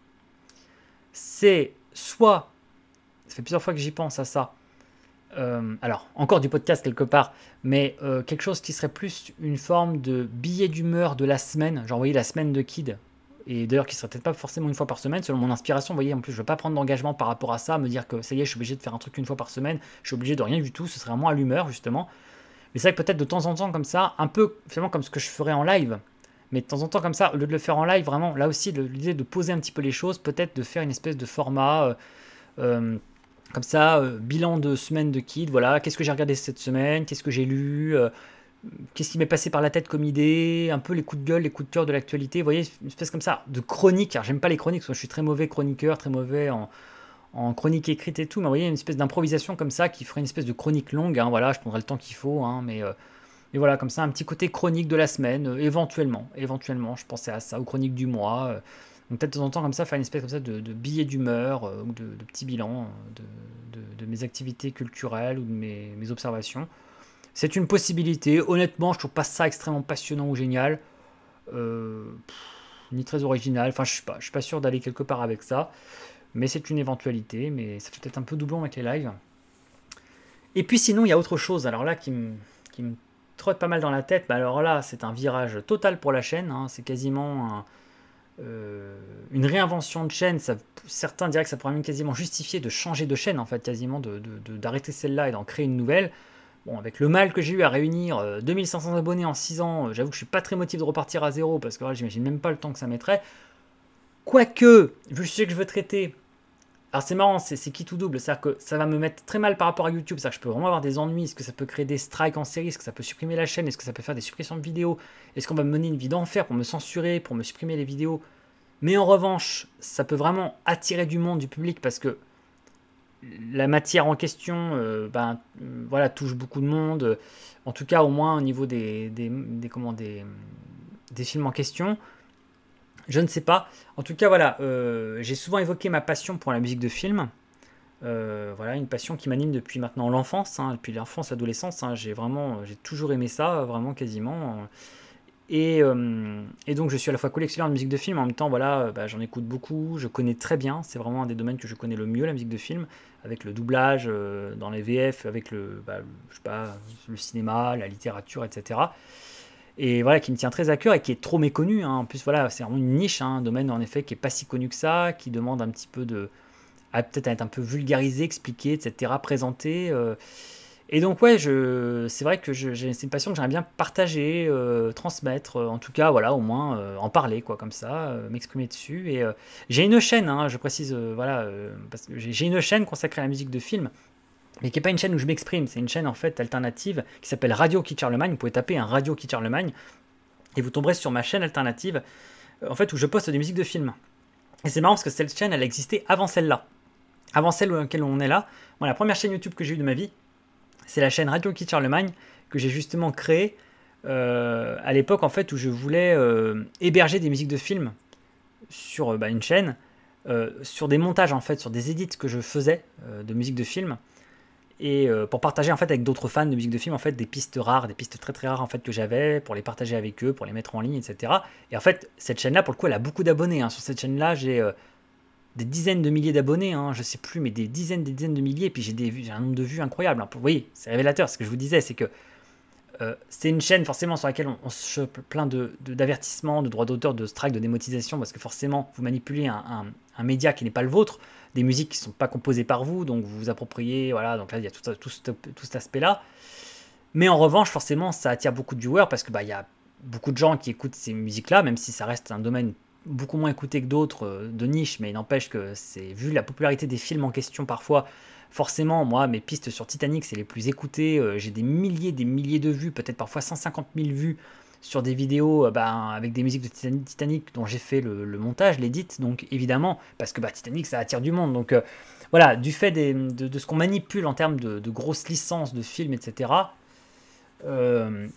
C'est soit, ça fait plusieurs fois que j'y pense à ça, euh, alors encore du podcast quelque part, mais euh, quelque chose qui serait plus une forme de billet d'humeur de la semaine, genre vous voyez la semaine de Kid, et d'ailleurs qui serait peut-être pas forcément une fois par semaine, selon mon inspiration, vous voyez, en plus je veux pas prendre d'engagement par rapport à ça, me dire que ça y est, je suis obligé de faire un truc une fois par semaine, je suis obligé de rien du tout, ce serait moins à l'humeur justement. Mais c'est vrai peut-être de temps en temps comme ça, un peu finalement comme ce que je ferais en live, mais de temps en temps comme ça, au lieu de le faire en live, vraiment, là aussi l'idée de poser un petit peu les choses, peut-être de faire une espèce de format... Euh, euh comme ça, euh, bilan de semaine de kid, voilà, qu'est-ce que j'ai regardé cette semaine, qu'est-ce que j'ai lu, euh, qu'est-ce qui m'est passé par la tête comme idée, un peu les coups de gueule, les coups de cœur de l'actualité, vous voyez, une espèce comme ça, de chronique, alors j'aime pas les chroniques, je suis très mauvais chroniqueur, très mauvais en, chronique écrite et tout, mais vous voyez, une espèce d'improvisation comme ça, qui ferait une espèce de chronique longue, hein. voilà, je prendrai le temps qu'il faut, hein, mais... Euh, mais voilà, comme ça, un petit côté chronique de la semaine, éventuellement, éventuellement, je pensais à ça, aux chroniques du mois, donc peut-être de temps en temps comme ça, faire une espèce comme ça de, de billet d'humeur euh, ou de, de, petit bilan hein, de, mes activités culturelles ou de mes, observations. C'est une possibilité. Honnêtement, je trouve pas ça extrêmement passionnant ou génial. Euh, ni très original. Enfin, je suis pas, je suis pas sûr d'aller quelque part avec ça. Mais c'est une éventualité. Mais ça fait peut-être un peu doublon avec les lives. Et puis sinon, il y a autre chose. Alors là, qui me, qui trotte pas mal dans la tête. Bah alors là, c'est un virage total pour la chaîne. Hein. C'est quasiment un euh, une réinvention de chaîne, certains diraient que ça pourrait même quasiment justifier de changer de chaîne, en fait, quasiment, d'arrêter celle-là et d'en créer une nouvelle. Bon, avec le mal que j'ai eu à réunir 2500 euh, abonnés en 6 ans, euh, j'avoue que je suis pas très motivé de repartir à zéro, parce que là, j'imagine même pas le temps que ça mettrait. Quoique, vu le que je veux traiter, alors c'est marrant, c'est qui tout double, c'est-à-dire que ça va me mettre très mal par rapport à YouTube, c'est-à-dire que je peux vraiment avoir des ennuis, est-ce que ça peut créer des strikes en série, est-ce que ça peut supprimer la chaîne, est-ce que ça peut faire des suppressions de vidéos, est-ce qu'on va me mener une vie d'enfer pour me censurer, pour me supprimer les vidéos, mais en revanche, ça peut vraiment attirer du monde, du public, parce que la matière en question euh, ben, euh, voilà, touche beaucoup de monde, en tout cas au moins au niveau des, des, comment, des films en question, je ne sais pas. En tout cas, voilà, euh, j'ai souvent évoqué ma passion pour la musique de film. Euh, voilà, une passion qui m'anime depuis maintenant l'enfance, hein, depuis l'enfance, l'adolescence. Hein. j'ai vraiment, euh, j'ai toujours aimé ça, vraiment quasiment. Et, donc, je suis à la fois collectionneur de musique de film, en même temps, voilà, bah, j'en écoute beaucoup, je connais très bien. C'est vraiment un des domaines que je connais le mieux, la musique de film, avec le doublage dans les VF, avec le, bah, je sais pas, le cinéma, la littérature, etc et voilà, qui me tient très à cœur et qui est trop méconnu. Hein. En plus, voilà, c'est vraiment une niche, hein, un domaine en effet qui est pas si connu que ça, qui demande un petit peu de. peut-être être un peu vulgarisé, expliqué, etc., présenté. Euh. et donc ouais, je, c'est vrai que c'est une passion que j'aimerais bien partager, euh, transmettre, euh, en tout cas voilà, au moins en parler quoi comme ça, m'exprimer dessus. Et j'ai une chaîne, hein, je précise voilà, j'ai une chaîne consacrée à la musique de film mais qui n'est pas une chaîne où je m'exprime, c'est une chaîne en fait alternative qui s'appelle Radio Key Charlemagne. Vous pouvez taper un hein, Radio Key Charlemagne et vous tomberez sur ma chaîne alternative euh, en fait où je poste des musiques de films. Et c'est marrant parce que cette chaîne elle existait avant celle-là. Avant celle dans laquelle on est là, moi la première chaîne YouTube que j'ai eue de ma vie, c'est la chaîne Radio Key Charlemagne que j'ai justement créée euh, à l'époque en fait où je voulais euh, héberger des musiques de films sur bah, une chaîne, sur des montages en fait, sur des edits que je faisais de musique de films et euh, pour partager en fait avec d'autres fans de musique de film en fait des pistes rares, des pistes très très rares en fait que j'avais pour les partager avec eux, pour les mettre en ligne, etc. Et en fait cette chaîne là pour le coup elle a beaucoup d'abonnés. Hein. Sur cette chaîne là j'ai euh, des dizaines de milliers d'abonnés, je hein. je sais plus, mais des dizaines, des dizaines de milliers, et puis j'ai un nombre de vues incroyable. Vous hein. voyez, c'est révélateur, ce que je vous disais, c'est que euh, c'est une chaîne forcément sur laquelle on, se se plein d'avertissements, de, droits d'auteur, de strikes, de démotisation, parce que forcément, vous manipulez un média qui n'est pas le vôtre des musiques qui ne sont pas composées par vous, donc vous vous appropriez, voilà, donc là il y a tout, tout, tout cet aspect-là. Mais en revanche, forcément, ça attire beaucoup de viewers parce que bah, il y a beaucoup de gens qui écoutent ces musiques-là, même si ça reste un domaine beaucoup moins écouté que d'autres euh, de niche, mais il n'empêche que c'est vu la popularité des films en question parfois, forcément, moi, mes pistes sur Titanic, c'est les plus écoutées, euh, j'ai des milliers, des milliers de vues, peut-être parfois 150 000 vues sur des vidéos euh, bah, avec des musiques de Titanic dont j'ai fait le, montage, l'édite donc évidemment, parce que bah, Titanic ça attire du monde. Donc euh, voilà, du fait de, ce qu'on manipule en termes de, grosses licences de films, etc., euh,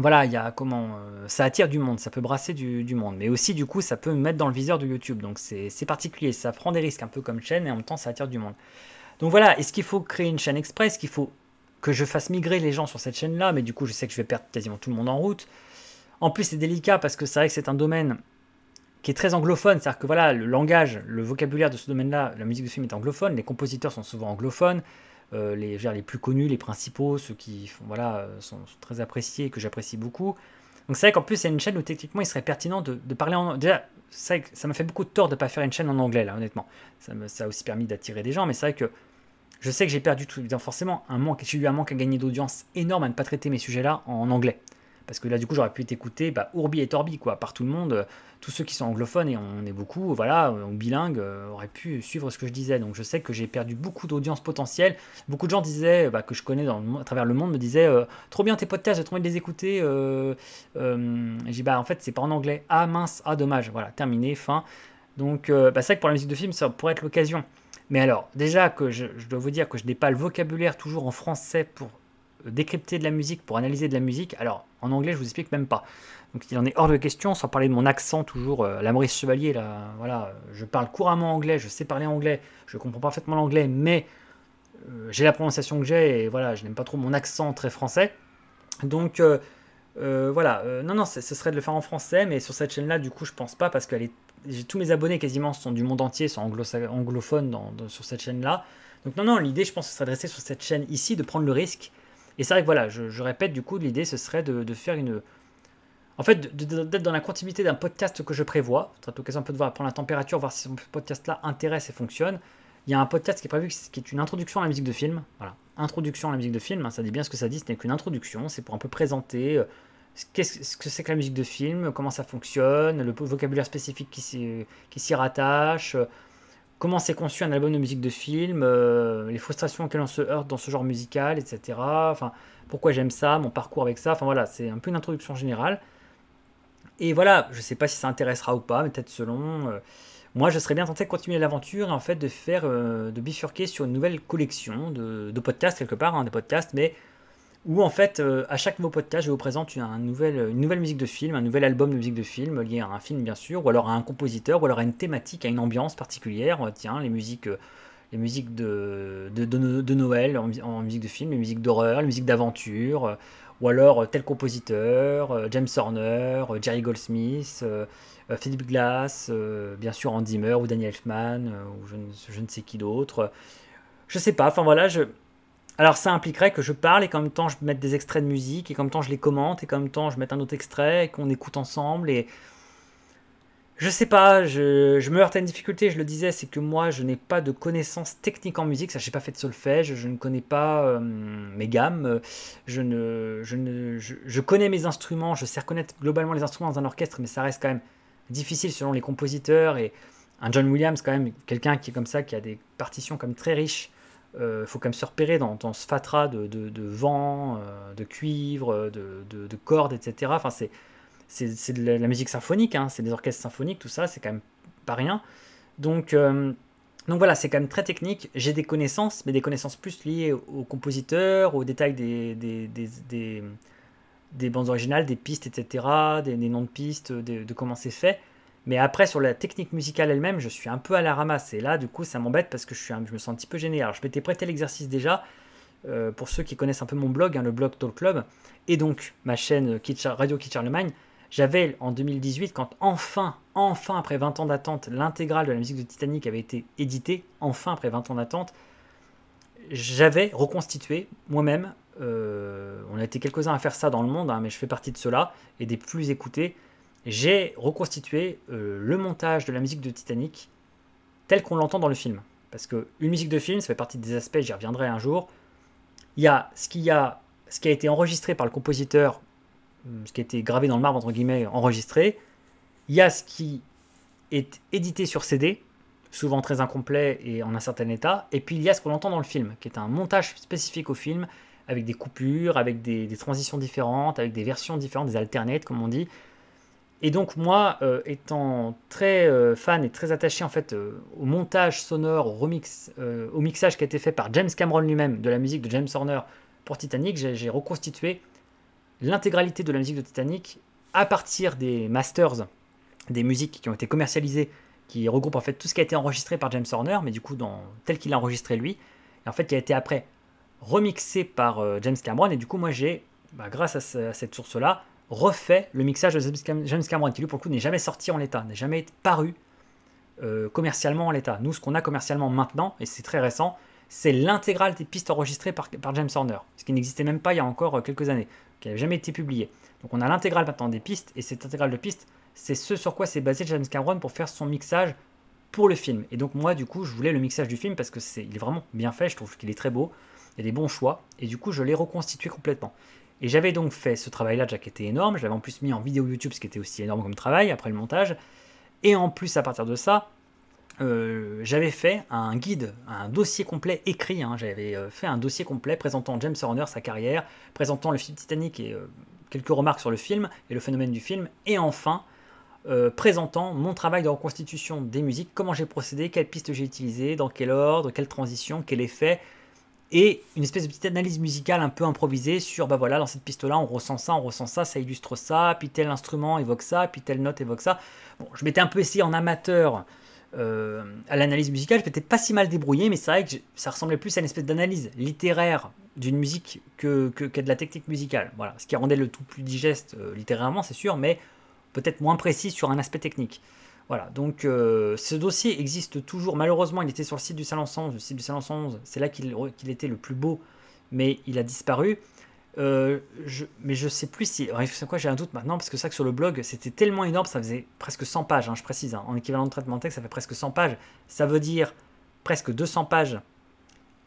voilà, il y comment. ça attire du monde, ça peut brasser du, monde, mais aussi du coup ça peut mettre dans le viseur de YouTube, donc c'est particulier, ça prend des risques un peu comme chaîne et en même temps ça attire du monde. Donc voilà, est-ce qu'il faut créer une chaîne express qu'il faut que je fasse migrer les gens sur cette chaîne-là, mais du coup je sais que je vais perdre quasiment tout le monde en route en plus, c'est délicat parce que c'est vrai que c'est un domaine qui est très anglophone, c'est-à-dire que voilà, le langage, le vocabulaire de ce domaine-là, la musique de film est anglophone, les compositeurs sont souvent anglophones, euh, les, les plus connus, les principaux, ceux qui voilà, euh, sont, très appréciés que j'apprécie beaucoup. Donc c'est vrai qu'en plus, c'est une chaîne où techniquement, il serait pertinent de, parler en Déjà, c'est ça m'a fait beaucoup de tort de ne pas faire une chaîne en anglais, là, honnêtement. Ça, a aussi permis d'attirer des gens, mais c'est vrai que je sais que j'ai perdu tout, forcément, un manque, j'ai eu un manque à gagner d'audience énorme à ne pas traiter mes sujets-là en anglais parce que là du coup j'aurais pu être écouté bah, Urbi et Torbi quoi, par tout le monde, tous ceux qui sont anglophones et on est beaucoup, voilà, on bilingue, euh, auraient pu suivre ce que je disais. Donc je sais que j'ai perdu beaucoup d'audience potentielle. Beaucoup de gens disaient, bah, que je connais dans à travers le monde, me disaient euh, trop bien tes podcasts, j'ai trop envie de les écouter. Euh, j'ai dit bah en fait c'est pas en anglais. Ah mince, ah dommage, voilà, terminé, fin. Donc bah, c'est vrai que pour la musique de film ça pourrait être l'occasion. Mais alors, déjà que je dois vous dire que je n'ai pas le vocabulaire toujours en français pour décrypter de la musique, pour analyser de la musique. Alors, en anglais, je vous explique même pas. Donc, il en est hors de question, sans parler de mon accent toujours, euh, la Maurice Chevalier, là, voilà, je parle couramment anglais, je sais parler anglais, je comprends parfaitement l'anglais, mais euh, j'ai la prononciation que j'ai, et voilà, je n'aime pas trop mon accent très français. Donc, euh, voilà, non, non, ce serait de le faire en français, mais sur cette chaîne-là, du coup, je pense pas, parce que tous mes abonnés quasiment sont du monde entier, sont anglo anglophones sur cette chaîne-là. Donc, non, non, l'idée, je pense, ce serait de rester sur cette chaîne ici, de prendre le risque et c'est vrai que voilà, je, répète, du coup, l'idée, ce serait de, faire une. En fait, d'être dans la continuité d'un podcast que je prévois. Ça l'occasion un peu de voir, prendre la température, voir si ce podcast-là intéresse et fonctionne. Il y a un podcast qui est prévu qui est une introduction à la musique de film. Voilà, introduction à la musique de film. Hein, ça dit bien ce que ça dit, ce n'est qu'une introduction. C'est pour un peu présenter euh, qu'est-ce que c'est que la musique de film, comment ça fonctionne, le vocabulaire spécifique qui s'y rattache, euh, comment c'est conçu un album de musique de film, euh, les frustrations auxquelles on se heurte dans ce genre musical, etc. Enfin, pourquoi j'aime ça, mon parcours avec ça. Enfin voilà, c'est un peu une introduction générale. Et voilà, je ne sais pas si ça intéressera ou pas, mais peut-être selon. Euh, moi, je serais bien tenté de continuer l'aventure en fait de faire, euh, de bifurquer sur une nouvelle collection de, podcasts quelque part, hein, des podcasts, mais où en fait, euh, à chaque nouveau podcast, je vous présente une, nouvelle musique de film, un nouvel album de musique de film, lié à un film bien sûr, ou alors à un compositeur, ou alors à une thématique, à une ambiance particulière. Euh, tiens, les musiques, euh, les musiques de, Noël en, musique de film, les musiques d'horreur, les musiques d'aventure, ou alors tel compositeur, James Horner, Jerry Goldsmith, Philip Glass, bien sûr Andy Zimmer ou Daniel Elfman, ou je ne, sais qui d'autre. Je sais pas, enfin voilà, je alors ça impliquerait que je parle et qu'en même temps je mette des extraits de musique et qu'en même temps je les commente et qu'en même temps je mette un autre extrait et qu'on écoute ensemble et je sais pas, je, me heurte à une difficulté, je le disais, c'est que moi je n'ai pas de connaissances techniques en musique, ça j'ai pas fait de solfège, je ne connais pas euh, mes gammes, euh, je, ne, connais mes instruments, je sais reconnaître globalement les instruments dans un orchestre, mais ça reste quand même difficile selon les compositeurs et un John Williams quand même, quelqu'un qui est comme ça, qui a des partitions comme très riches, il euh, faut quand même se repérer dans, ce fatras de, vent, euh, de cuivre, de, de, cordes, etc. c'est, de la musique symphonique, hein. c'est des orchestres symphoniques, tout ça, c'est quand même pas rien. Euh, donc, voilà, c'est quand même très technique. J'ai des connaissances, mais des connaissances plus liées aux compositeurs, aux détails des, des, des, des, bandes originales, des pistes, etc., des, noms de pistes, de comment c'est fait. Mais après, sur la technique musicale elle-même, je suis un peu à la ramasse. Et là, du coup, ça m'embête parce que je, suis je me sens un petit peu gêné. Alors, je m'étais prêté l'exercice déjà. Euh, pour ceux qui connaissent un peu mon blog, hein, le blog Talk Club, et donc ma chaîne euh, Radio Kit Charlemagne, j'avais en 2018, quand enfin, enfin après 20 ans d'attente, l'intégrale de la musique de Titanic avait été éditée, enfin après 20 ans d'attente, j'avais reconstitué moi-même, euh, on a été quelques-uns à faire ça dans le monde, hein, mais je fais partie de ceux-là, et des plus écoutés, j'ai reconstitué euh, le montage de la musique de Titanic tel qu'on l'entend dans le film. Parce qu'une musique de film, ça fait partie des aspects, j'y reviendrai un jour. Il y a ce, a ce qui a été enregistré par le compositeur, hum, ce qui a été gravé dans le marbre, entre guillemets, enregistré. Il y a ce qui est édité sur CD, souvent très incomplet et en un certain état. Et puis il y a ce qu'on entend dans le film, qui est un montage spécifique au film, avec des coupures, avec des transitions différentes, avec des versions différentes, des alternates, comme on dit. Et donc moi, euh, étant très euh, fan et très attaché en fait euh, au montage sonore, au remix, au mixage qui a été fait par James Cameron lui-même de la musique de James Horner pour Titanic, j'ai reconstitué l'intégralité de la musique de Titanic à partir des masters, des musiques qui ont été commercialisées, qui regroupent en fait tout ce qui a été enregistré par James Horner, mais du coup dans, tel qu'il l'a enregistré lui, et en fait qui a été après remixé par James Cameron. Et du coup moi j'ai, bah, grâce à cette source-là, refait le mixage de James Cameron, qui lui, pour le coup, n'est jamais sorti en l'état, n'est jamais paru euh, commercialement en l'état. Nous, ce qu'on a commercialement maintenant, et c'est très récent, c'est l'intégrale des pistes enregistrées par, James Horner, ce qui n'existait même pas il y a encore euh, quelques années, qui n'avait jamais été publié. Donc on a l'intégrale maintenant des pistes, et cette intégrale de pistes, c'est ce sur quoi s'est basé James Cameron pour faire son mixage pour le film. Et donc moi, du coup, je voulais le mixage du film parce que c'est, est vraiment bien fait, je trouve qu'il est très beau, il y a des bons choix, et du coup, je l'ai reconstitué complètement. Et j'avais donc fait ce travail-là déjà qui était énorme, je l'avais en plus mis en vidéo YouTube, ce qui était aussi énorme comme travail après le montage. Et en plus, à partir de ça, euh, j'avais fait un guide, un dossier complet écrit. Hein. J'avais euh, fait un dossier complet présentant James Horner, sa carrière, présentant le film Titanic et euh, quelques remarques sur le film et le phénomène du film. Et enfin, présentant mon travail de reconstitution des musiques, comment j'ai procédé, quelles pistes j'ai utilisées, dans quel ordre, quelle transition, quel effet, et une espèce de petite analyse musicale un peu improvisée sur bah voilà dans cette piste là on ressent ça on ressent ça ça illustre ça puis tel instrument évoque ça puis telle note évoque ça bon je m'étais un peu essayé en amateur euh, à l'analyse musicale je m'étais pas si mal débrouillé mais c'est vrai que ça ressemblait plus à une espèce d'analyse littéraire d'une musique que qu'à de la technique musicale voilà ce qui rendait le tout plus digeste euh, littérairement c'est sûr mais peut-être moins précis sur un aspect technique voilà, donc euh, ce dossier existe toujours. Malheureusement, il était sur le site du Salon 111. site du Salon c'est là qu'il était le plus beau, mais il a disparu. Euh, je, mais je sais plus si. C'est quoi, j'ai un doute maintenant, parce que ça que sur le blog, c'était tellement énorme, ça faisait presque 100 pages, hein, je précise. Hein. en équivalent de traitement texte, ça fait presque 100 pages. Ça veut dire presque 200 pages.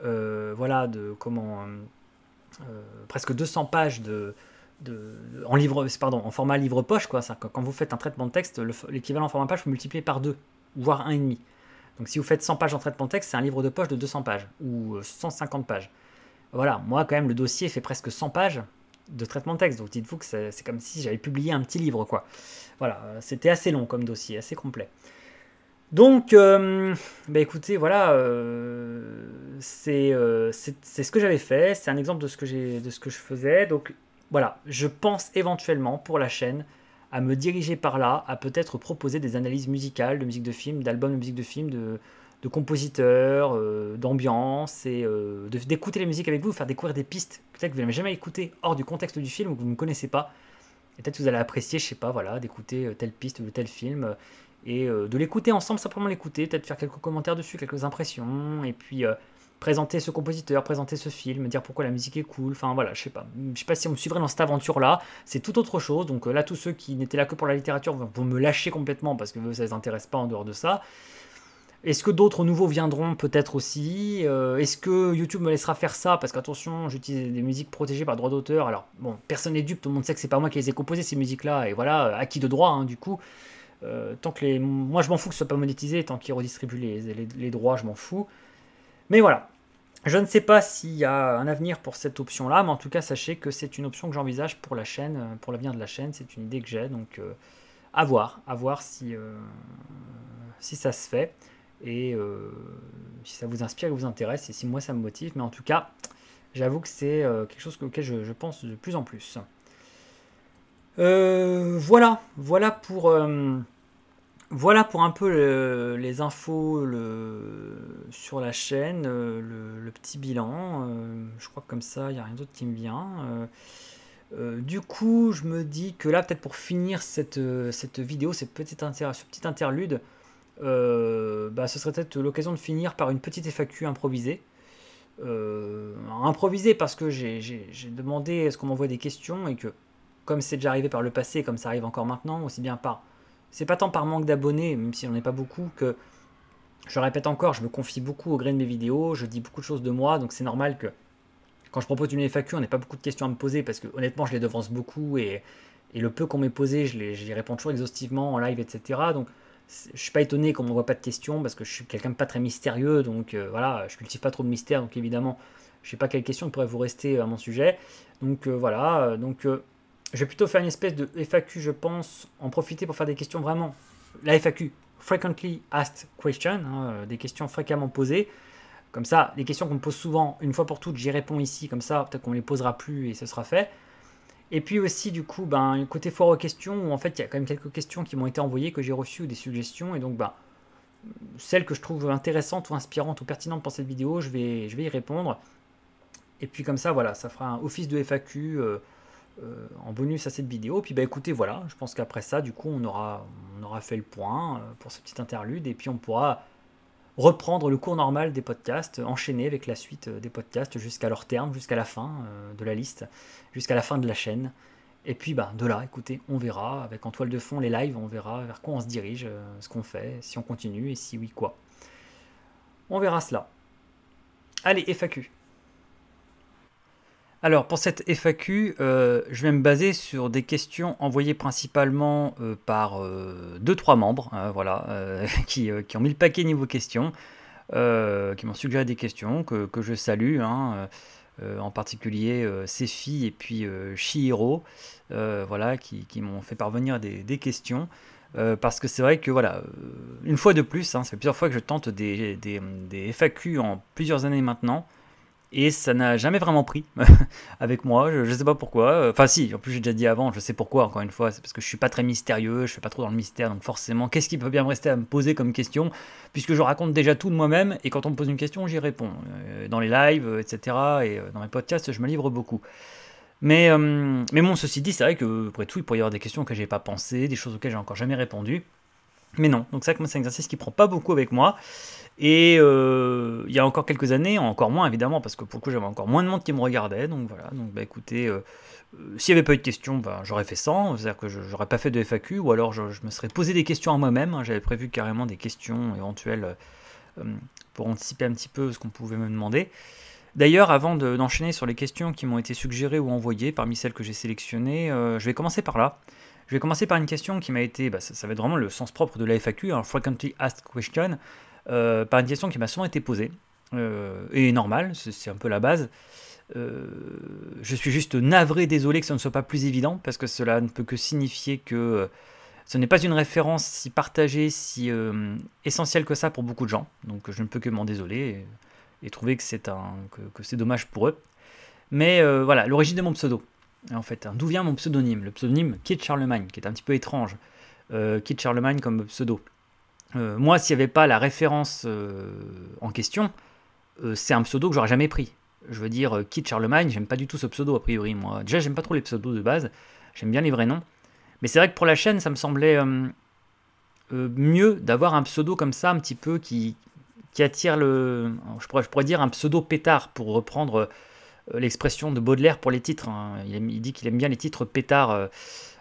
Euh, voilà, de comment. presque 200 pages de, en format livre poche, quoi. ça quand vous faites un traitement de texte, l'équivalent en format page, vous multipliez par 2, voire demi. Donc si vous faites 100 pages en traitement de texte, c'est un livre de poche de 200 pages ou 150 euh, pages. Voilà, moi quand même, le dossier fait presque 100 pages de traitement de texte. Donc dites-vous que c'est comme si j'avais publié un petit livre, quoi. Voilà, euh, c'était assez long comme dossier, assez complet. Donc, euh, bah, écoutez, voilà, c'est ce que j'avais fait, c'est un exemple de ce que, de ce que je faisais. Donc, voilà, je pense éventuellement pour la chaîne à me diriger par là, à peut-être proposer des analyses musicales, de musique de film, d'albums de musique de film, de, compositeurs, euh, d'ambiance, et euh, d'écouter la musique avec vous, faire découvrir des pistes, peut-être que vous n'avez jamais écouté hors du contexte du film, ou que vous ne connaissez pas, et peut-être que vous allez apprécier, je sais pas, voilà, d'écouter euh, telle piste ou tel film, et de l'écouter ensemble, simplement l'écouter, peut-être faire quelques commentaires dessus, quelques impressions, et puis présenter ce compositeur, présenter ce film, dire pourquoi la musique est cool. Enfin voilà, je sais pas. Je sais pas si on me suivrait dans cette aventure-là. C'est tout autre chose. Donc euh, là, tous ceux qui n'étaient là que pour la littérature vont me lâcher complètement parce que ça ça les intéresse pas en dehors de ça. Est-ce que d'autres nouveaux viendront peut-être aussi euh, Est-ce que YouTube me laissera faire ça Parce qu'attention, j'utilise des musiques protégées par droit d'auteur. Alors, bon, personne n'est dupe, tout le monde sait que c'est pas moi qui les ai composées ces musiques-là. Et voilà, euh, acquis de droit, hein, du coup. tant que les... Moi, je m'en fous que ce soit pas monétisé, tant qu'ils redistribuent les droits, je m'en fous. Mais voilà. Je ne sais pas s'il y a un avenir pour cette option-là, mais en tout cas, sachez que c'est une option que j'envisage pour la chaîne, euh, pour l'avenir de la chaîne. C'est une idée que j'ai, donc euh, à voir, à voir si, euh, si ça se fait et si ça vous inspire et vous intéresse et si moi ça me motive. Mais en tout cas, j'avoue que c'est quelque chose auquel je, pense de plus en plus. voilà, voilà pour voilà pour un peu les infos sur la chaîne, euh, le, petit bilan. Euh, je crois que comme ça, il n'y a rien d'autre qui me vient. Euh, du coup, je me dis que là, peut-être pour finir cette, vidéo, petite ce petit interlude, bah, ce serait peut-être l'occasion de finir par une petite FAQ improvisée. improvisée parce que j'ai demandé est-ce qu'on m'envoie des questions et que, comme c'est déjà arrivé par le passé, comme ça arrive encore maintenant, aussi bien par c'est pas tant par manque d'abonnés, même si on n'est pas beaucoup, que je répète encore, je me confie beaucoup au gré de mes vidéos, je dis beaucoup de choses de moi, donc c'est normal que quand je propose une FAQ, on n'ait pas beaucoup de questions à me poser parce que honnêtement, je les devance beaucoup et, et le peu qu'on m'ait posé, je les, réponds toujours exhaustivement en live, etc. Donc je suis pas étonné qu'on ne voit pas de questions parce que je suis quelqu'un de pas très mystérieux, donc euh, voilà, je cultive pas trop de mystère, donc évidemment, je sais pas quelles questions pourraient vous rester à mon sujet. Donc euh, voilà, euh, donc je vais plutôt faire une espèce de FAQ, je pense, en profiter pour faire des questions vraiment. La FAQ, Frequently Asked Question, hein, euh, des questions fréquemment posées. Comme ça, les questions qu'on me pose souvent, une fois pour toutes, j'y réponds ici, comme ça, peut-être qu'on ne les posera plus et ce sera fait. Et puis aussi, du coup, ben, côté foire aux questions, où en fait, il y a quand même quelques questions qui m'ont été envoyées, que j'ai reçues, ou des suggestions, et donc, ben, celles que je trouve intéressantes ou inspirantes ou pertinentes pour cette vidéo, je vais, je vais y répondre. Et puis comme ça, voilà, ça fera un office de FAQ, euh, euh, en bonus à cette vidéo. Puis bah écoutez, voilà, je pense qu'après ça, du coup, on aura, on aura fait le point euh, pour ce petit interlude et puis on pourra reprendre le cours normal des podcasts, enchaîner avec la suite euh, des podcasts jusqu'à leur terme, jusqu'à la fin de la liste, jusqu'à la fin de la chaîne. Et puis bah, de là, écoutez, on verra avec en toile de fond les lives, on verra vers quoi on se dirige, ce qu'on fait, si on continue et si oui quoi. On verra cela. Allez, FAQ. Alors pour cette FAQ, euh, je vais me baser sur des questions envoyées principalement euh, par euh, deux trois membres, hein, voilà, qui, qui, ont mis le paquet niveau questions, qui m'ont suggéré des questions que, je salue. Hein, en particulier euh, et puis Chihiro, voilà, qui, m'ont fait parvenir des, questions. parce que c'est vrai que voilà, une fois de plus, hein, c'est plusieurs fois que je tente des, des FAQ en plusieurs années maintenant et ça n'a jamais vraiment pris avec moi. Je ne sais pas pourquoi. Enfin, si, en plus, j'ai déjà dit avant, je sais pourquoi, encore une fois. C'est parce que je ne suis pas très mystérieux, je ne fais pas trop dans le mystère. Donc, forcément, qu'est-ce qui peut bien me rester à me poser comme question Puisque je raconte déjà tout de moi-même et quand on me pose une question, j'y réponds. Euh, dans les lives, etc. Euh, et euh, dans mes podcasts, je me livre beaucoup. Mais, mais bon, ceci dit, c'est vrai que, après tout, il pourrait y avoir des questions que n'ai pas pensé, des choses auxquelles j'ai encore jamais répondu. Mais non, donc ça, c'est un exercice qui prend pas beaucoup avec moi. Et euh, il y a encore quelques années, encore moins évidemment, parce que pour le coup j'avais encore moins de monde qui me regardait. Donc voilà, donc bah écoutez, euh, euh, s'il n'y avait pas eu de questions, ben, j'aurais fait 100, c'est-à-dire que je n'aurais pas fait de FAQ, ou alors je, me serais posé des questions à moi-même. Hein, j'avais prévu carrément des questions éventuelles hum, pour anticiper un petit peu ce qu'on pouvait me demander. D'ailleurs, avant d'enchaîner sur les questions qui m'ont été suggérées ou envoyées parmi celles que j'ai sélectionnées, je vais commencer par là. Je vais commencer par une question qui m'a été, bah, ça, va être vraiment le sens propre de la FAQ, un Frequently Asked Question, euh, par une question qui m'a souvent été posée, euh, et normal, c'est un peu la base. Euh, je suis juste navré, désolé que ce ne soit pas plus évident, parce que cela ne peut que signifier que ce n'est pas une référence si partagée, si essentielle que ça pour beaucoup de gens. Donc je ne peux que m'en désoler et, trouver que c'est que, dommage pour eux. Mais voilà, l'origine de mon pseudo. Ah, en fait, hein. d'où vient mon pseudonyme Le pseudonyme qui Charlemagne, qui est un petit peu étrange, euh, Charlemagne comme pseudo. Euh, moi, s'il n'y avait pas la référence euh, en question, euh, c'est un pseudo que j'aurais jamais pris. Je veux dire, Kit Charlemagne, j'aime pas du tout ce pseudo a priori. Moi, déjà, j'aime pas trop les pseudos de base. J'aime bien les vrais noms. Mais c'est vrai que pour la chaîne, ça me semblait mieux d'avoir un pseudo comme ça, un petit peu qui, qui attire le. Je pourrais, je pourrais dire un pseudo pétard pour reprendre euh, l'expression de Baudelaire pour les titres. Hein. Il, dit qu'il aime bien les titres pétards. Euh,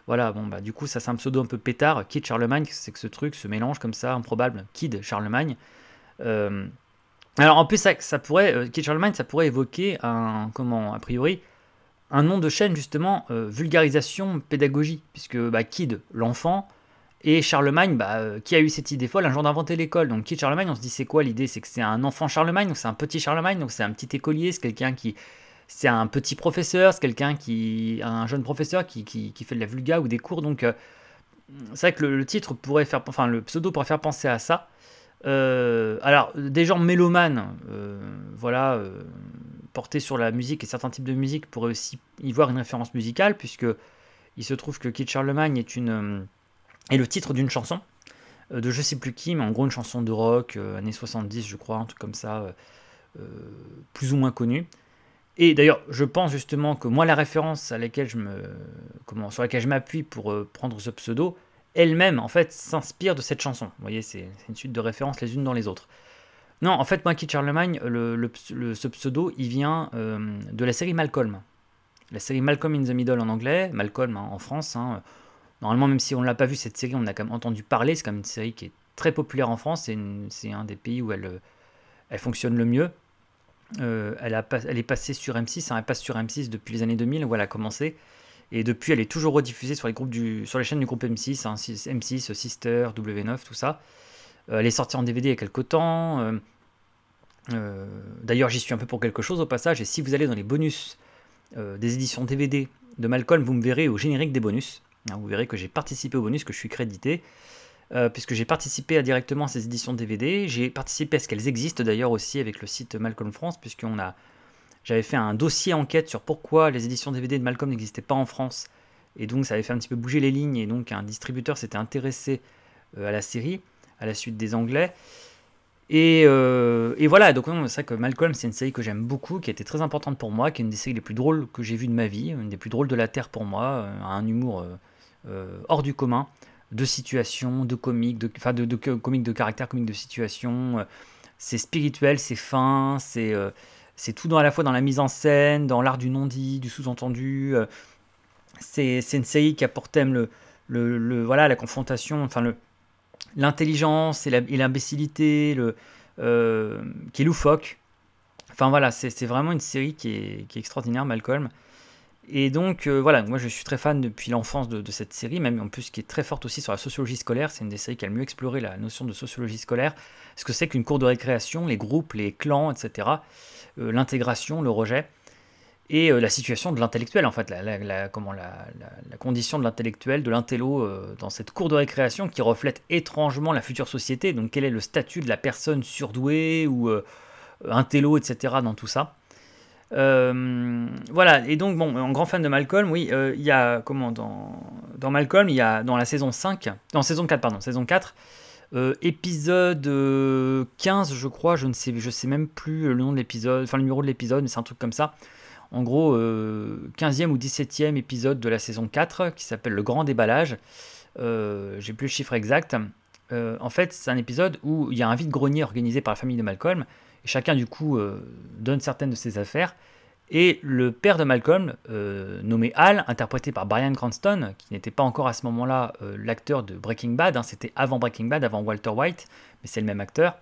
voilà, bon, bah, du coup, ça, c'est un pseudo un peu pétard. Kid Charlemagne, c'est que ce truc, se mélange comme ça, improbable. Kid Charlemagne. Euh, alors, en plus, ça, ça pourrait, Kid Charlemagne, ça pourrait évoquer un, comment, a priori, un nom de chaîne, justement, vulgarisation, pédagogie, puisque bah, Kid, l'enfant, et Charlemagne, bah, qui a eu cette idée folle un jour d'inventer l'école. Donc Kid Charlemagne, on se dit c'est quoi l'idée C'est que c'est un enfant Charlemagne, donc c'est un petit Charlemagne, donc c'est un petit écolier, c'est quelqu'un qui, c'est un petit professeur, c'est quelqu'un qui, un jeune professeur qui, fait de la vulga ou des cours. Donc, euh, c'est vrai que le, titre pourrait faire, enfin, le pseudo pourrait faire penser à ça. Euh, alors, des gens mélomanes, euh, voilà, portés sur la musique et certains types de musique pourraient aussi y voir une référence musicale, puisque il se trouve que Kid Charlemagne est est le titre d'une chanson de je sais plus qui, mais en gros une chanson de rock années 70, je crois, un truc comme ça, plus ou moins connue. Et d'ailleurs, je pense justement que moi, la référence sur laquelle je m'appuie pour euh, prendre ce pseudo, elle-même, en fait, s'inspire de cette chanson. Vous voyez, c'est une suite de références les unes dans les autres. Non, en fait, moi, Keith Charlemagne, ce pseudo, il vient euh, de la série Malcolm. La série Malcolm in the Middle en anglais, Malcolm hein, en France. Hein. Normalement, même si on ne l'a pas vu, cette série, on a quand même entendu parler. C'est quand même une série qui est très populaire en France. C'est un des pays où elle, euh, elle fonctionne le mieux. Euh, elle, est passée sur M6, hein, elle sur M6 depuis les années 2000 Voilà, elle commencé. Et depuis, elle est toujours rediffusée sur les, groupes sur chaînes du groupe M6, hein, M6, Sister, W9, tout ça. Euh, elle est sortie en DVD il y a quelques temps. Euh, d'ailleurs, j'y suis un peu pour quelque chose au passage. Et si vous allez dans les bonus des éditions DVD de Malcolm, vous me verrez au générique des bonus. Hein, vous verrez que j'ai participé au bonus, que je suis crédité. Euh, puisque j'ai participé directement à ces éditions DVD. J'ai participé à ce qu'elles existent d'ailleurs aussi avec le site Malcolm France, puisqu'on a, j'avais fait un dossier enquête sur pourquoi les éditions DVD de Malcolm n'existaient pas en France. Et donc ça avait fait un petit peu bouger les lignes, et donc un distributeur s'était intéressé euh, à la série, à la suite des Anglais. Et, euh, voilà, donc c'est ça que Malcolm, c'est une série que j'aime beaucoup, qui a été très importante pour moi, qui est une des séries les plus drôles que j'ai vues de ma vie, une des plus drôles de la Terre pour moi, un humour hors du commun, de situation, de comique, de, enfin de, de, de, comique de caractère, comique de situation. Euh, c'est spirituel, c'est fin, c'est euh, c'est tout dans, à la fois dans la mise en scène, dans l'art du non-dit, du sous-entendu. Euh, c'est une série qui a pour thème le, le, voilà, la confrontation, enfin le l'intelligence et l'imbécilité, le qui est loufoque. Enfin voilà, c'est vraiment une série qui est, qui est extraordinaire, Malcolm. Et donc euh, voilà, moi je suis très fan depuis l'enfance de, cette série, même en plus qui est très forte aussi sur la sociologie scolaire. C'est une des séries qui a le mieux exploré la notion de sociologie scolaire, ce que c'est qu'une cour de récréation, les groupes, les clans, etc., euh, l'intégration, le rejet, et euh, la situation de l'intellectuel en fait, la, condition de l'intellectuel, de l'intello dans cette cour de récréation qui reflète étrangement la future société. Donc quel est le statut de la personne surdouée ou intello, etc., dans tout ça euh, voilà, et donc, bon, en grand fan de Malcolm, oui, euh, il y a, comment, dans, dans, Malcolm, il y a, dans la saison 5, dans saison 4, pardon, saison 4, euh, épisode 15, je crois, je ne sais, je sais même plus le nom de l'épisode, enfin le numéro de l'épisode, mais c'est un truc comme ça. En gros, 15e ou 17e épisode de la saison 4, qui s'appelle Le Grand Déballage, j'ai plus le chiffre exact. en fait, c'est un épisode où il y a un vide-grenier organisé par la famille de Malcolm, et Chacun, du coup, euh, donne certaines de ses affaires. Et le père de Malcolm, euh, nommé Hal, interprété par Brian Cranston, qui n'était pas encore à ce moment-là euh, l'acteur de Breaking Bad, hein, c'était avant Breaking Bad, avant Walter White, mais c'est le même acteur.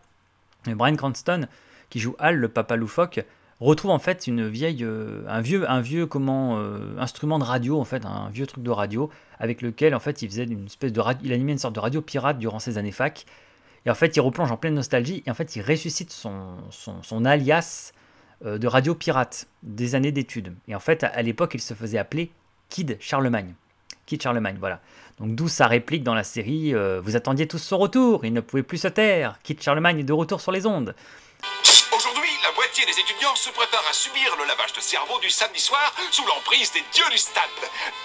Brian Cranston, qui joue Hal, le papa loufoque, retrouve en fait une vieille, un vieux, un vieux comment, instrument de radio en fait, un vieux truc de radio avec lequel en fait il faisait une espèce de, il animait une sorte de radio pirate durant ses années fac. Et en fait, il replonge en pleine nostalgie et en fait, il ressuscite son, son, alias euh, de radio pirate des années d'études. Et en fait, à, l'époque, il se faisait appeler Kid Charlemagne. Kid Charlemagne, voilà. Donc d'où sa réplique dans la série euh, Vous attendiez tous son retour, il ne pouvait plus se taire, Kid Charlemagne est de retour sur les ondes ». Les étudiants se préparent à subir le lavage de cerveau du samedi soir sous l'emprise des dieux du stade.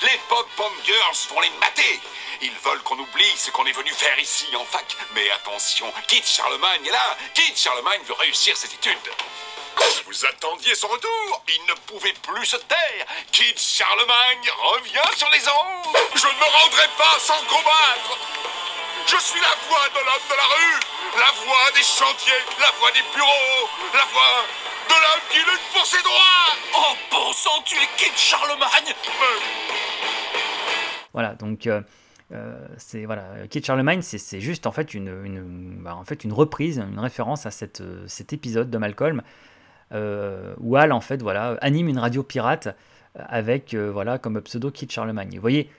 Les pop-pom girls vont les mater. Ils veulent qu'on oublie ce qu'on est venu faire ici en fac. Mais attention, Kit Charlemagne est là. Kit Charlemagne veut réussir ses études. Vous attendiez son retour Il ne pouvait plus se taire Kid Charlemagne revient sur les ondes Je ne me rendrai pas sans combattre Je suis la voix de l'homme de la rue La voix des chantiers La voix des bureaux La voix de la lutte pour ses droits Oh bon sang, tu es quitte Charlemagne Voilà, donc... Euh, euh, c'est voilà, Kid Charlemagne, c'est juste en fait une, bah, en fait une reprise, une référence à cette, euh, cet épisode de Malcolm où Al en fait voilà anime une radio pirate avec voilà comme pseudo Kid Charlemagne. Vous voyez,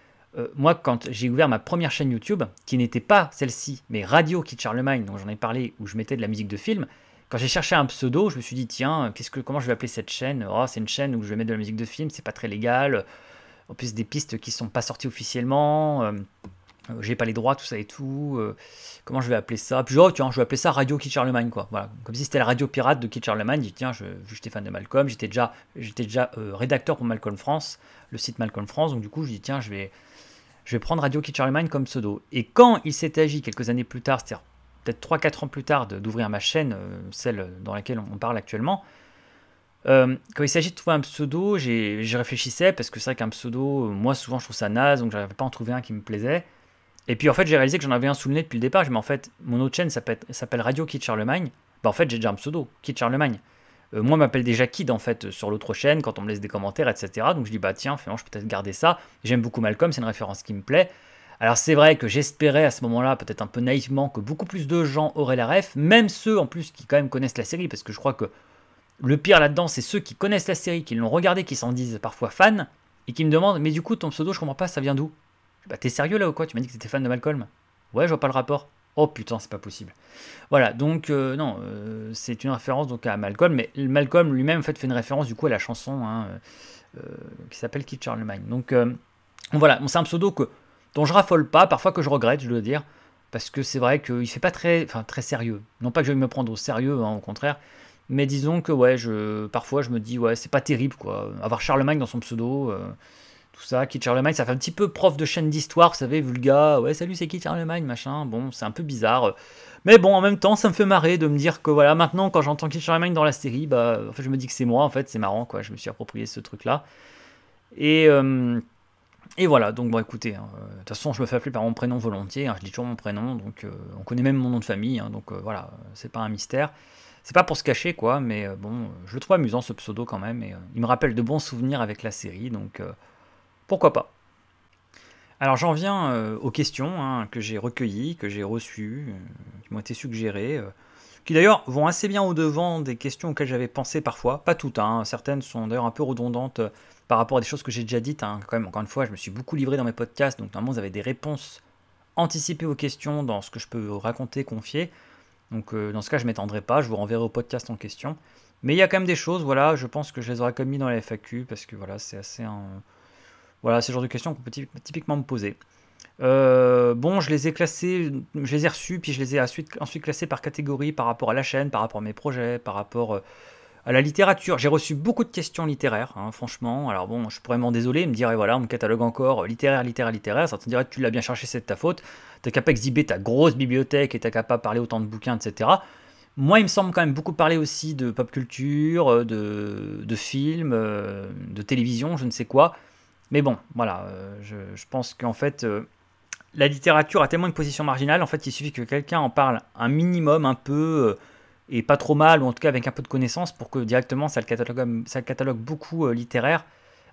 moi quand j'ai ouvert ma première chaîne YouTube, qui n'était pas celle-ci, mais Radio Kid Charlemagne, dont j'en ai parlé, où je mettais de la musique de film, j'ai cherché un pseudo, je me suis dit, tiens, qu'est-ce que, comment je vais appeler cette chaîne oh, C'est une chaîne où je vais mettre de la musique de film, c'est pas très légal. En plus, des pistes qui sont pas sorties officiellement. Euh, j'ai pas les droits, tout ça et tout. Euh, comment je vais appeler ça Puis, oh, tiens, je vais appeler ça Radio Kid Charlemagne, quoi. Comme si c'était la radio pirate de Kid Charlemagne. Je dis, tiens, je, j'étais fan de Malcolm, j'étais déjà, j'étais déjà euh, rédacteur pour Malcolm France, le site Malcolm France. Donc, du coup, je dis, tiens, je vais, je vais prendre Radio Kid Charlemagne comme pseudo. Et quand il s'est agi, quelques années plus tard, c'est-à-dire peut-être 3-4 ans plus tard d'ouvrir ma chaîne, euh, celle dans laquelle on parle actuellement, euh, quand il s'agit de trouver un pseudo, j'y réfléchissais parce que c'est vrai qu'un pseudo, euh, moi souvent je trouve ça naze, donc j'arrivais pas à en trouver un qui me plaisait. Et puis en fait j'ai réalisé que j'en avais un sous le nez depuis le départ, je mais en fait mon autre chaîne s'appelle Radio Kid Charlemagne, bah, en fait j'ai déjà un pseudo, Kid Charlemagne. Moi, moi m'appelle déjà Kid en fait sur l'autre chaîne quand on me laisse des commentaires, etc. Donc je dis bah tiens, finalement je peux peut-être garder ça. J'aime beaucoup Malcolm, c'est une référence qui me plaît. Alors c'est vrai que j'espérais à ce moment-là, peut-être un peu naïvement, que beaucoup plus de gens auraient la ref, même ceux en plus qui quand même connaissent la série, parce que je crois que le pire là-dedans, c'est ceux qui connaissent la série, qui l'ont regardée, qui s'en disent parfois fans, et qui me demandent Mais du coup, ton pseudo, je comprends pas, ça vient d'où Bah, t'es sérieux là ou quoi Tu m'as dit que t'étais fan de Malcolm Ouais, je vois pas le rapport. Oh putain, c'est pas possible. Voilà, donc euh, non, euh, c'est une référence donc à Malcolm, mais Malcolm lui-même en fait fait une référence du coup à la chanson hein, euh, qui s'appelle kit Charlemagne. Donc voilà, c'est un pseudo que dont je raffole pas, parfois que je regrette, je dois dire, parce que c'est vrai qu'il fait pas très, très sérieux. Non pas que je vais me prendre au sérieux, hein, au contraire, mais disons que ouais, je, parfois je me dis ouais, c'est pas terrible quoi. Avoir Charlemagne dans son pseudo, euh, tout ça, Kid Charlemagne, ça fait un petit peu prof de chaîne d'histoire, vous savez, vulga, ouais, salut c'est Kid Charlemagne, machin. Bon, c'est un peu bizarre. Mais bon, en même temps, ça me fait marrer de me dire que voilà, maintenant quand j'entends Kid Charlemagne dans la série, bah, en fait, je me dis que c'est moi, en fait, c'est marrant quoi. Je me suis approprié ce truc là. Et euh, et voilà, donc bon écoutez, hein, euh, de toute façon je me fais appeler par mon prénom volontiers, hein, je dis toujours mon prénom, donc euh, on connaît même mon nom de famille, hein, donc euh, voilà, c'est pas un mystère. C'est pas pour se cacher quoi, mais bon, je le trouve amusant ce pseudo quand même, et il me rappelle de bons souvenirs avec la série, donc pourquoi pas. Alors j'en viens aux questions que j'ai recueillies, que j'ai reçues, qui m'ont été suggérées, qui d'ailleurs vont assez bien au-devant des questions auxquelles j'avais pensé parfois, pas toutes, certaines sont d'ailleurs un peu redondantes par rapport à des choses que j'ai déjà dites. Hein. Quand même, encore une fois, je me suis beaucoup livré dans mes podcasts, donc normalement vous avez des réponses anticipées aux questions dans ce que je peux raconter, confier. Donc euh, dans ce cas, je ne m'étendrai pas, je vous renverrai au podcast en question. Mais il y a quand même des choses, voilà, je pense que je les aurais commis dans la FAQ parce que voilà, c'est assez un. Voilà, c'est le genre de questions qu'on peut typiquement me poser. Euh, bon, je les ai classés, je les ai reçus, puis je les ai ensuite, classées par catégorie par rapport à la chaîne, par rapport à mes projets, par rapport euh, la littérature, j'ai reçu beaucoup de questions littéraires, hein, franchement. Alors bon, je pourrais m'en désoler, me dire, voilà, on me catalogue encore euh, littéraire, littéraire, littéraire. Ça te dirait que tu l'as bien cherché, c'est de ta faute. T'as qu'à pas exhiber ta grosse bibliothèque et t'as qu'à pas parler autant de bouquins, etc. Moi, il me semble quand même beaucoup parler aussi de pop culture, euh, de, films, euh, de télévision, je ne sais quoi. Mais bon, voilà, je, je pense qu'en fait, la littérature a tellement une position marginale, en fait, il suffit que quelqu'un en parle un minimum, un peu et pas trop mal, ou en tout cas avec un peu de connaissances, pour que directement ça le catalogue, ça catalogue beaucoup euh, littéraire.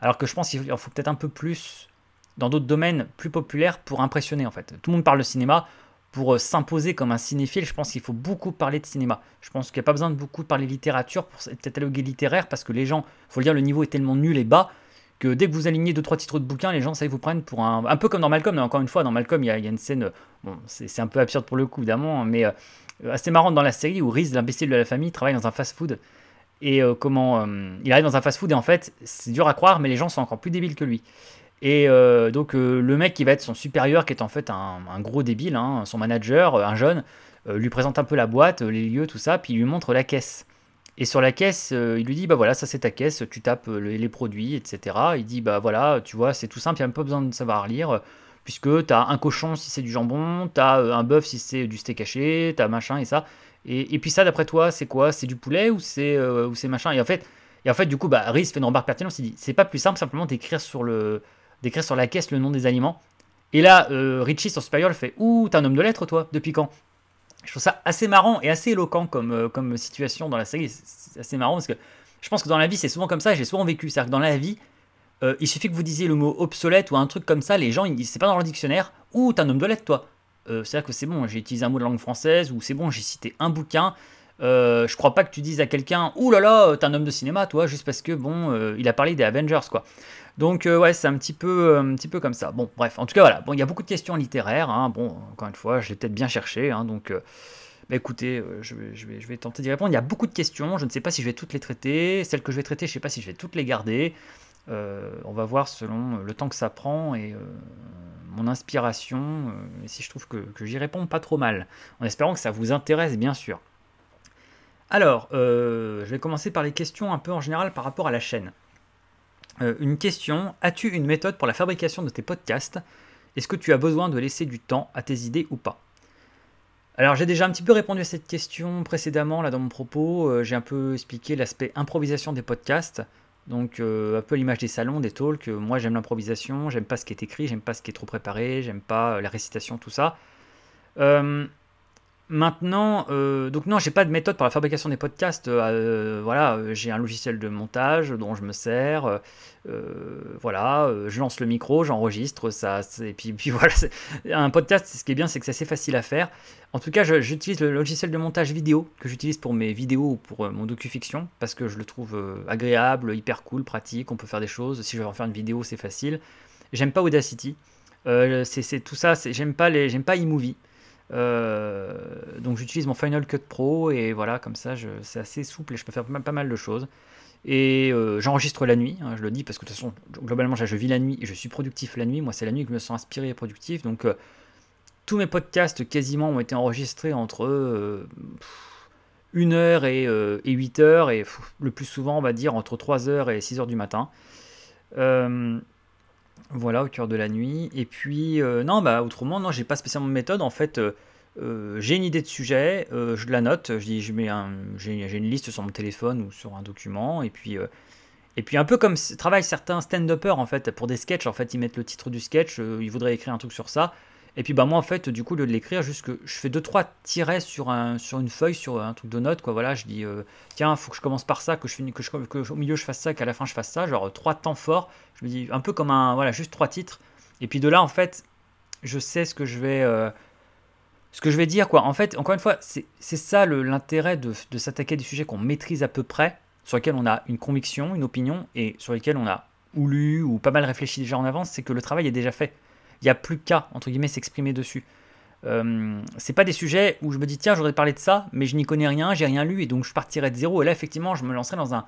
Alors que je pense qu'il en faut peut-être un peu plus dans d'autres domaines plus populaires pour impressionner en fait. Tout le monde parle de cinéma. Pour euh, s'imposer comme un cinéphile, je pense qu'il faut beaucoup parler de cinéma. Je pense qu'il n'y a pas besoin de beaucoup parler littérature pour cataloguer littéraire parce que les gens, faut le dire, le niveau est tellement nul et bas que dès que vous alignez deux trois titres de bouquins, les gens ça ils vous prennent pour un un peu comme dans Malcolm. Encore une fois, dans Malcolm, il y, a une scène, euh, bon, c'est un peu absurde pour le coup évidemment, hein, mais euh, assez marrant dans la série où Rhys, l'imbécile de la famille, travaille dans un fast-food. Et euh, comment. Euh, il arrive dans un fast-food et en fait, c'est dur à croire, mais les gens sont encore plus débiles que lui. Et donc, le mec qui va être son supérieur, qui est en fait un, gros débile, hein, son manager, un jeune, lui présente un peu la boîte, les lieux, tout ça, puis il lui montre la caisse. Et sur la caisse, il lui dit, bah voilà, ça c'est ta caisse, tu tapes les produits, etc. Il dit, bah voilà, tu vois, c'est tout simple, il n'y a même pas besoin de savoir lire puisque tu as un cochon si c'est du jambon, tu as euh, un bœuf si c'est du steak haché, tu as machin et ça. Et, puis ça, d'après toi, c'est quoi C'est du poulet ou c'est euh, ou c'est machin Et en fait, et en fait, du coup, bah, fait une remarque pertinente. Il dit, c'est pas plus simple simplement d'écrire sur le d'écrire sur la caisse le nom des aliments. Et là, euh, Richie sur Superior fait, ouh, t'es un homme de lettres toi, depuis quand Je trouve ça assez marrant et assez éloquent comme comme situation dans la série. C'est assez marrant parce que je pense que dans la vie, c'est souvent comme ça. J'ai souvent vécu, c'est-à-dire que dans la vie, euh, il suffit que vous disiez le mot obsolète ou un truc comme ça, les gens ils disent c'est pas dans leur dictionnaire, ou t'es un homme de lettres toi. Euh, c'est-à-dire que c'est bon, j'ai utilisé un mot de langue française, ou c'est bon, j'ai cité un bouquin. Euh, je crois pas que tu dises à quelqu'un, ouh là là, t'es un homme de cinéma, toi, juste parce que bon, il a parlé des Avengers, quoi. Donc ouais, c'est un petit peu, un petit peu comme ça. Bon, bref, en tout cas voilà. Bon, il y a beaucoup de questions littéraires. Hein. Bon, encore une fois, je l'ai peut-être bien cherché, hein, donc bah, écoutez, je vais, je, vais, je vais, tenter d'y répondre. Il y a beaucoup de questions, je ne sais pas si je vais toutes les traiter. Celles que je vais traiter, je ne sais pas si je vais toutes les garder. Euh, on va voir selon euh, le temps que ça prend et euh, mon inspiration, si je trouve que, j'y réponds pas trop mal, en espérant que ça vous intéresse bien sûr. Alors, je vais commencer par les questions un peu en général par rapport à la chaîne. une question, as-tu une méthode pour la fabrication de tes podcasts Est-ce que tu as besoin de laisser du temps à tes idées ou pas alors j'ai déjà un petit peu répondu à cette question précédemment là dans mon propos, j'ai un peu expliqué l'aspect improvisation des podcasts, donc euh, un peu l'image des salons, des talks, euh, moi j'aime l'improvisation, j'aime pas ce qui est écrit, j'aime pas ce qui est trop préparé, j'aime pas euh, la récitation, tout ça. Euh, Maintenant, euh, donc non, j'ai pas de méthode pour la fabrication des podcasts. Euh, euh, voilà, j'ai un logiciel de montage dont je me sers. voilà, je lance le micro, j'enregistre ça, et puis, puis voilà. Un podcast, ce qui est bien, c'est que c'est assez facile à faire. En tout cas, j'utilise le logiciel de montage vidéo que j'utilise pour mes vidéos ou pour mon docu-fiction parce que je le trouve agréable, hyper cool, pratique. On peut faire des choses. Si je veux en faire une vidéo, c'est facile. J'aime pas Audacity. c'est tout ça. J'aime pas les, j'aime pas iMovie. Euh, donc j'utilise mon Final Cut Pro et voilà, comme ça c'est assez souple et je peux faire pas mal de choses. Et euh, j'enregistre la nuit, hein, je le dis parce que de toute façon, globalement, je vis la nuit et je suis productif la nuit. Moi, c'est la nuit que je me sens inspiré et productif. Donc, euh, tous mes podcasts quasiment ont été enregistrés entre 1h et, 8h et le plus souvent, on va dire, entre 3h et 6h du matin. Euh, voilà, au cœur de la nuit. Et puis, euh, non, bah, autrement, non, j'ai pas spécialement de méthode. En fait, euh, euh, j'ai une idée de sujet, je la note, je dis, je mets j'ai, une liste sur mon téléphone ou sur un document. Et puis, et puis un peu comme travaillent certains stand-uppers, en fait, pour des sketchs. En fait, ils mettent le titre du sketch, ils voudraient écrire un truc sur ça. Et puis bah moi en fait du coup au de l'écrire juste je fais deux trois tirets sur un sur une feuille sur un truc de notes quoi voilà je dis euh, tiens faut que je commence par ça que je finis que, je, que au milieu je fasse ça qu'à la fin je fasse ça genre trois temps forts je me dis un peu comme un voilà juste trois titres et puis de là en fait je sais ce que je vais euh, ce que je vais dire quoi en fait encore une fois c'est ça l'intérêt de, de s'attaquer à des sujets qu'on maîtrise à peu près sur lesquels on a une conviction une opinion et sur lesquels on a ou lu ou pas mal réfléchi déjà en avance c'est que le travail est déjà fait il n'y a plus qu'à, entre guillemets, s'exprimer dessus. Euh, c'est pas des sujets où je me dis tiens j'aurais parlé de ça mais je n'y connais rien, j'ai rien lu et donc je partirais de zéro et là effectivement je me lancerais dans un,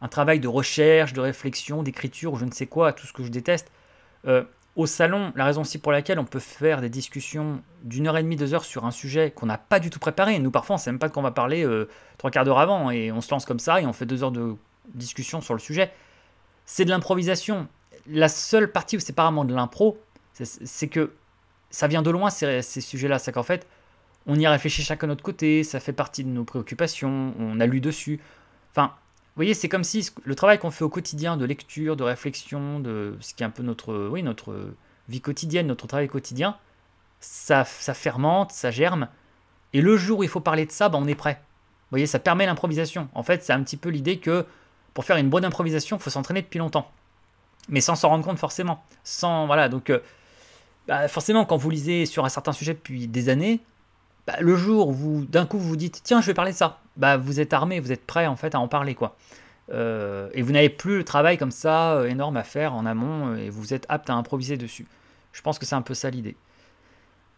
un travail de recherche, de réflexion, d'écriture ou je ne sais quoi, tout ce que je déteste. Euh, au salon, la raison aussi pour laquelle on peut faire des discussions d'une heure et demie, deux heures sur un sujet qu'on n'a pas du tout préparé. Nous parfois on ne sait même pas de quoi on va parler euh, trois quarts d'heure avant et on se lance comme ça et on fait deux heures de discussion sur le sujet. C'est de l'improvisation. La seule partie où c'est de l'impro, c'est que ça vient de loin, ces, ces sujets-là. C'est qu'en fait, on y a réfléchi chacun de notre côté, ça fait partie de nos préoccupations, on a lu dessus. Enfin, vous voyez, c'est comme si le travail qu'on fait au quotidien de lecture, de réflexion, de ce qui est un peu notre, oui, notre vie quotidienne, notre travail quotidien, ça, ça fermente, ça germe. Et le jour où il faut parler de ça, ben on est prêt. Vous voyez, ça permet l'improvisation. En fait, c'est un petit peu l'idée que pour faire une bonne improvisation, il faut s'entraîner depuis longtemps. Mais sans s'en rendre compte forcément. Sans, voilà, donc... Euh, bah, forcément, quand vous lisez sur un certain sujet depuis des années, bah, le jour où vous, d'un coup, vous vous dites tiens, je vais parler de ça, bah, vous êtes armé, vous êtes prêt en fait à en parler quoi. Euh, et vous n'avez plus le travail comme ça euh, énorme à faire en amont euh, et vous êtes apte à improviser dessus. Je pense que c'est un peu ça l'idée.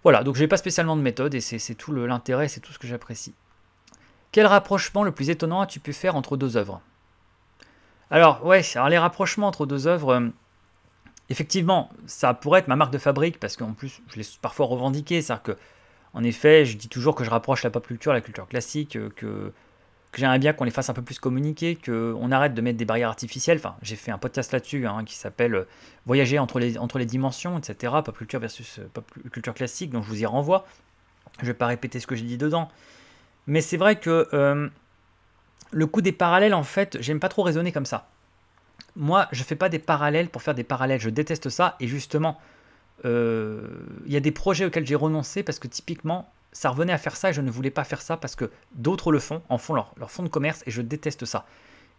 Voilà, donc j'ai pas spécialement de méthode et c'est tout l'intérêt, c'est tout ce que j'apprécie. Quel rapprochement le plus étonnant as-tu pu faire entre deux œuvres Alors, ouais, alors les rapprochements entre deux œuvres effectivement, ça pourrait être ma marque de fabrique, parce qu'en plus, je l'ai parfois revendiqué, c'est-à-dire que, en effet, je dis toujours que je rapproche la pop culture la culture classique, euh, que, j'aimerais bien qu'on les fasse un peu plus communiquer, qu'on arrête de mettre des barrières artificielles. Enfin, j'ai fait un podcast là-dessus hein, qui s'appelle euh, Voyager entre les, dimensions, etc. Pop culture versus euh, pop culture classique, donc je vous y renvoie. Je ne vais pas répéter ce que j'ai dit dedans. Mais c'est vrai que le coup des parallèles, en fait, j'aime pas trop raisonner comme ça moi, je fais pas des parallèles pour faire des parallèles. Je déteste ça. Et justement, euh, il y a des projets auxquels j'ai renoncé parce que typiquement, ça revenait à faire ça et je ne voulais pas faire ça parce que d'autres le font, en font leur, leur fonds de commerce et je déteste ça.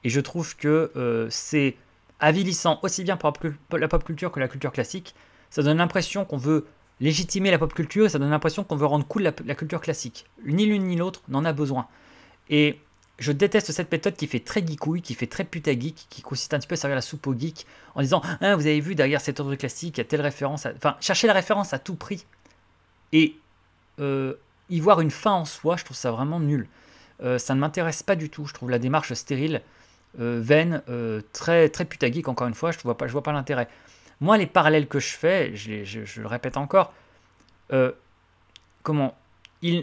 Et je trouve que euh, c'est avilissant aussi bien pour la pop culture que la culture classique. Ça donne l'impression qu'on veut légitimer la pop culture et ça donne l'impression qu'on veut rendre cool la, la culture classique. Ni l'une ni l'autre n'en a besoin. Et je déteste cette méthode qui fait très geekouille, qui fait très puta geek, qui consiste un petit peu à servir la soupe au geek en disant hein, Vous avez vu derrière cet ordre classique, il y a telle référence. Enfin, chercher la référence à tout prix et euh, y voir une fin en soi, je trouve ça vraiment nul. Euh, ça ne m'intéresse pas du tout. Je trouve la démarche stérile, euh, vaine, très, très puta geek, encore une fois. Je ne vois pas, pas l'intérêt. Moi, les parallèles que je fais, je, je le répète encore, comment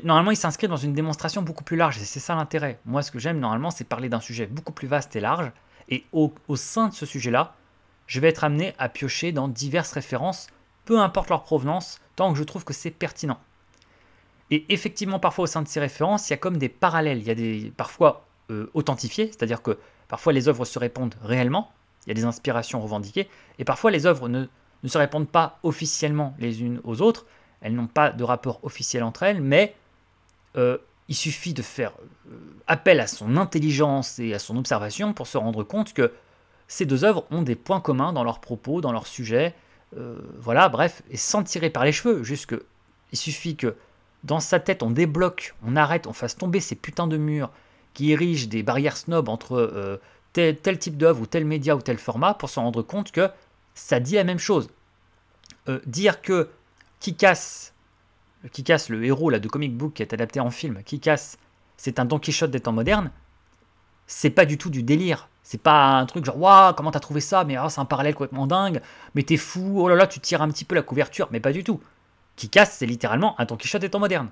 normalement, il s'inscrit dans une démonstration beaucoup plus large, et c'est ça l'intérêt. Moi, ce que j'aime normalement, c'est parler d'un sujet beaucoup plus vaste et large, et au, sein de ce sujet-là, je vais être amené à piocher dans diverses références, peu importe leur provenance, tant que je trouve que c'est pertinent. Et effectivement, parfois au sein de ces références, il y a comme des parallèles, il y a des parfois euh, authentifiés, c'est-à-dire que parfois les œuvres se répondent réellement, il y a des inspirations revendiquées, et parfois les œuvres ne se répondent pas officiellement les unes aux autres, elles n'ont pas de rapport officiel entre elles, mais euh, il suffit de faire euh, appel à son intelligence et à son observation pour se rendre compte que ces deux œuvres ont des points communs dans leurs propos, dans leurs sujets, euh, voilà, bref, et sans tirer par les cheveux, juste il suffit que dans sa tête on débloque, on arrête, on fasse tomber ces putains de murs qui érigent des barrières snob entre tel, type d'œuvre ou tel média ou tel format pour se rendre compte que ça dit la même chose. dire que qui casse Qui casse le héros là, de comic book qui est adapté en film, qui casse c'est un Don Quichotte des temps modernes, c'est pas du tout du délire. C'est pas un truc genre, waouh, comment t'as trouvé ça Mais oh, c'est un parallèle complètement dingue. Mais t'es fou, oh là là, tu tires un petit peu la couverture, mais pas du tout. Qui casse, c'est littéralement un Don Quichotte des temps modernes.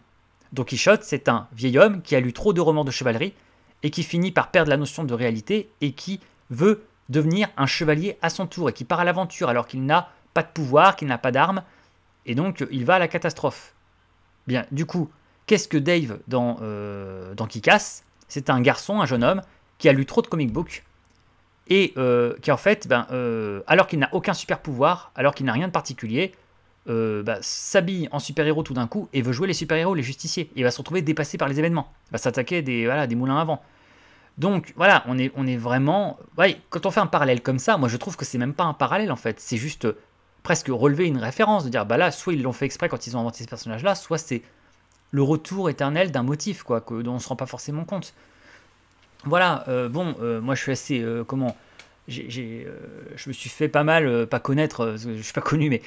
Don Quichotte, c'est un vieil homme qui a lu trop de romans de chevalerie et qui finit par perdre la notion de réalité et qui veut devenir un chevalier à son tour et qui part à l'aventure alors qu'il n'a pas de pouvoir, qu'il n'a pas d'armes, et donc, il va à la catastrophe. Bien, du coup, qu'est-ce que Dave dans, euh, dans C'est un garçon, un jeune homme, qui a lu trop de comic books et euh, qui, en fait, ben, euh, alors qu'il n'a aucun super pouvoir, alors qu'il n'a rien de particulier, euh, ben, s'habille en super-héros tout d'un coup et veut jouer les super-héros, les justiciers. Il va se retrouver dépassé par les événements. Il va s'attaquer des, voilà, des moulins à vent. Donc voilà, on est, on est vraiment. Ouais, quand on fait un parallèle comme ça, moi je trouve que c'est même pas un parallèle en fait. C'est juste presque relever une référence, de dire bah là, soit ils l'ont fait exprès quand ils ont inventé ce personnage-là, soit c'est le retour éternel d'un motif, quoi, que, dont on se rend pas forcément compte. Voilà, euh, bon, euh, moi je suis assez, euh, comment, je me suis fait pas mal, pas connaître, je suis pas connu, mais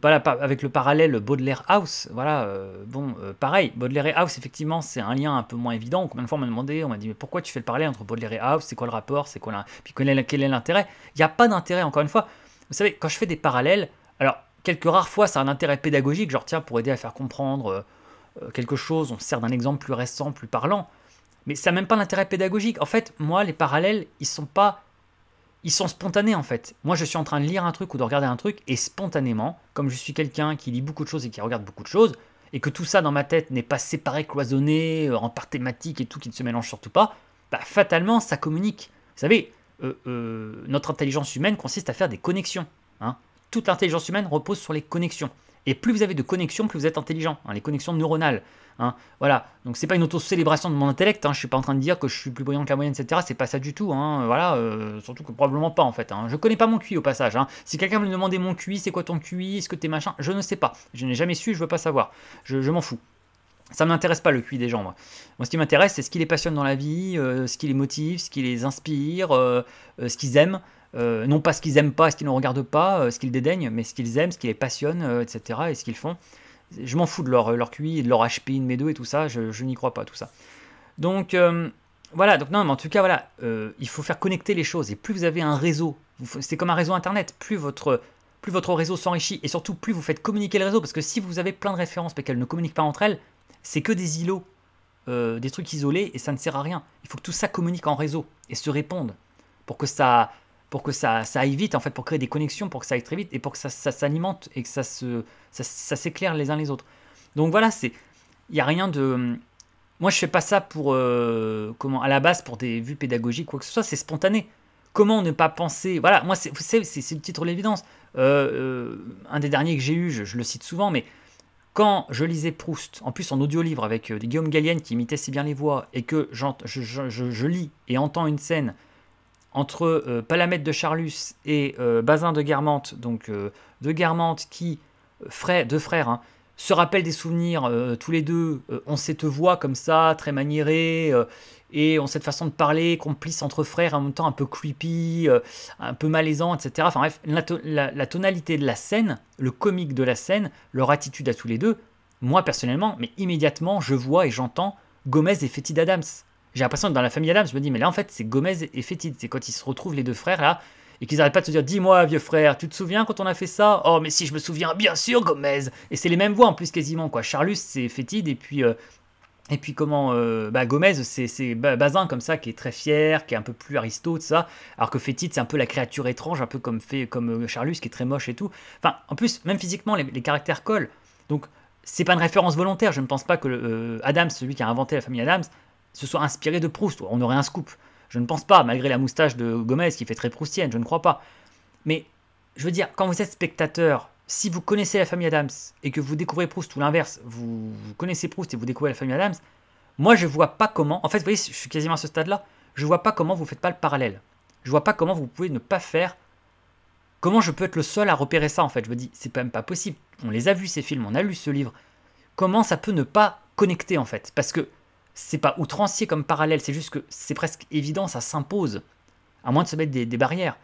voilà, avec le parallèle Baudelaire House, voilà, bon, pareil, Baudelaire et House, effectivement, c'est un lien un peu moins évident. Combien de fois on m'a demandé, on m'a dit, mais pourquoi tu fais le parallèle entre Baudelaire et House, c'est quoi le rapport, c'est quoi, la, puis quel est l'intérêt Il n'y a pas d'intérêt, encore une fois. Vous savez, quand je fais des parallèles, alors quelques rares fois ça a un intérêt pédagogique, genre tiens, pour aider à faire comprendre euh, euh, quelque chose, on sert d'un exemple plus récent, plus parlant, mais ça n'a même pas d'intérêt pédagogique. En fait, moi, les parallèles, ils sont pas... Ils sont spontanés en fait. Moi, je suis en train de lire un truc ou de regarder un truc, et spontanément, comme je suis quelqu'un qui lit beaucoup de choses et qui regarde beaucoup de choses, et que tout ça dans ma tête n'est pas séparé, cloisonné, euh, en part thématique et tout, qui ne se mélange surtout pas, bah, fatalement, ça communique. Vous savez, euh, euh, notre intelligence humaine consiste à faire des connexions. Hein. Toute l'intelligence humaine repose sur les connexions. Et plus vous avez de connexions, plus vous êtes intelligent. Hein, les connexions neuronales. Hein, voilà. Donc c'est pas une auto-célébration de mon intellect. Hein. Je hein, suis pas en train de dire que je suis plus brillant que la moyenne, etc. C'est pas ça du tout. Hein. voilà. Euh, surtout que probablement pas en fait. Je Je connais pas mon QI au passage. Si quelqu'un me demandait mon QI, c'est quoi ton QI, est-ce que t'es machin, je ne sais pas. Je n'ai jamais su. Je veux pas savoir. je m'en fous. Ça ne m'intéresse pas le QI des gens, moi. moi ce qui m'intéresse, c'est ce qui les passionne dans la vie, euh, ce qui les motive, ce qui les inspire, euh, euh, ce qu'ils aiment. non pas ce qu'ils aiment pas, ce qu'ils ne regardent pas, ce qu'ils dédaignent, mais ce qu'ils aiment, ce qui les passionne, etc. et ce qu'ils font. Je m'en fous de leur, leur QI, de leur HP, de mes deux et tout ça, je, je n'y crois pas, tout ça. Donc voilà, donc non, mais en tout cas, voilà, il faut faire connecter les choses. Et plus vous avez un réseau, c'est comme un réseau internet, plus votre plus votre réseau s'enrichit et surtout plus vous faites communiquer le réseau parce que si vous avez plein de références mais qu'elles ne communiquent pas entre elles, c'est que des îlots, euh, des trucs isolés, et ça ne sert à rien. Il faut que tout ça communique en réseau et se réponde pour que ça, pour que ça, ça aille vite, en fait, pour créer des connexions, pour que ça aille très vite, et pour que ça, s'alimente et que ça se, ça, s'éclaire les uns les autres. Donc voilà, c'est, il n'y a rien de, moi je fais pas ça pour, euh, comment, à la base pour des vues pédagogiques quoi que ce soit, c'est spontané. Comment ne pas penser, voilà, moi c'est, c'est, c'est, le titre de l'évidence. Euh, un des derniers que j'ai eu, je le cite souvent, mais quand je lisais Proust, en plus en audiolivre avec euh, Guillaume Gallienne qui imitait si bien les voix, et que je, lis et entends une scène entre Palamètre euh, Palamède de Charlus et euh, Bazin de Guermantes, donc de Guermantes qui, frais, deux frères, hein, se rappellent des souvenirs tous les deux, ont cette voix comme ça, très maniéré, et ont cette façon de parler complice entre frères, en même temps un peu creepy, euh, un peu malaisant, etc. Enfin bref, la, tonalité de la scène, le comique de la scène, leur attitude à tous les deux, moi personnellement, mais immédiatement, je vois et j'entends Gomez et Fetid Adams. J'ai l'impression que dans la famille Adams, je me dis, mais là en fait, c'est Gomez et Fetid. C'est quand ils se retrouvent les deux frères là, et qu'ils n'arrêtent pas de se dire Dis-moi, vieux frère, tu te souviens quand on a fait ça Oh, mais si je me souviens, bien sûr, Gomez Et c'est les mêmes voix en plus, quasiment, quoi. Charlus, c'est Fétide, et puis euh, et puis comment euh, bah Gomez, c'est Bazin comme ça, qui est très fier, qui est un peu plus aristote, ça. Alors que Fétide, c'est un peu la créature étrange, un peu comme, fait, comme euh, Charlus, qui est très moche et tout. Enfin, en plus, même physiquement, les, caractères collent. Donc, c'est pas une référence volontaire. Je ne pense pas que euh, Adams, celui qui a inventé la famille Adams, se soit inspiré de Proust. On aurait un scoop. Je ne pense pas, malgré la moustache de Gomez, qui fait très proustienne, je ne crois pas. Mais, je veux dire, quand vous êtes spectateur si vous connaissez la famille Adams et que vous découvrez Proust ou l'inverse, vous, connaissez Proust et vous découvrez la famille Adams, moi je ne vois pas comment. En fait, vous voyez, je suis quasiment à ce stade-là. Je vois pas comment vous faites pas le parallèle. Je vois pas comment vous pouvez ne pas faire. Comment je peux être le seul à repérer ça en fait Je me dis, c'est même pas possible. On les a vus ces films, on a lu ce livre. Comment ça peut ne pas connecter en fait Parce que c'est pas outrancier comme parallèle, c'est juste que c'est presque évident, ça s'impose, à moins de se mettre des barrières.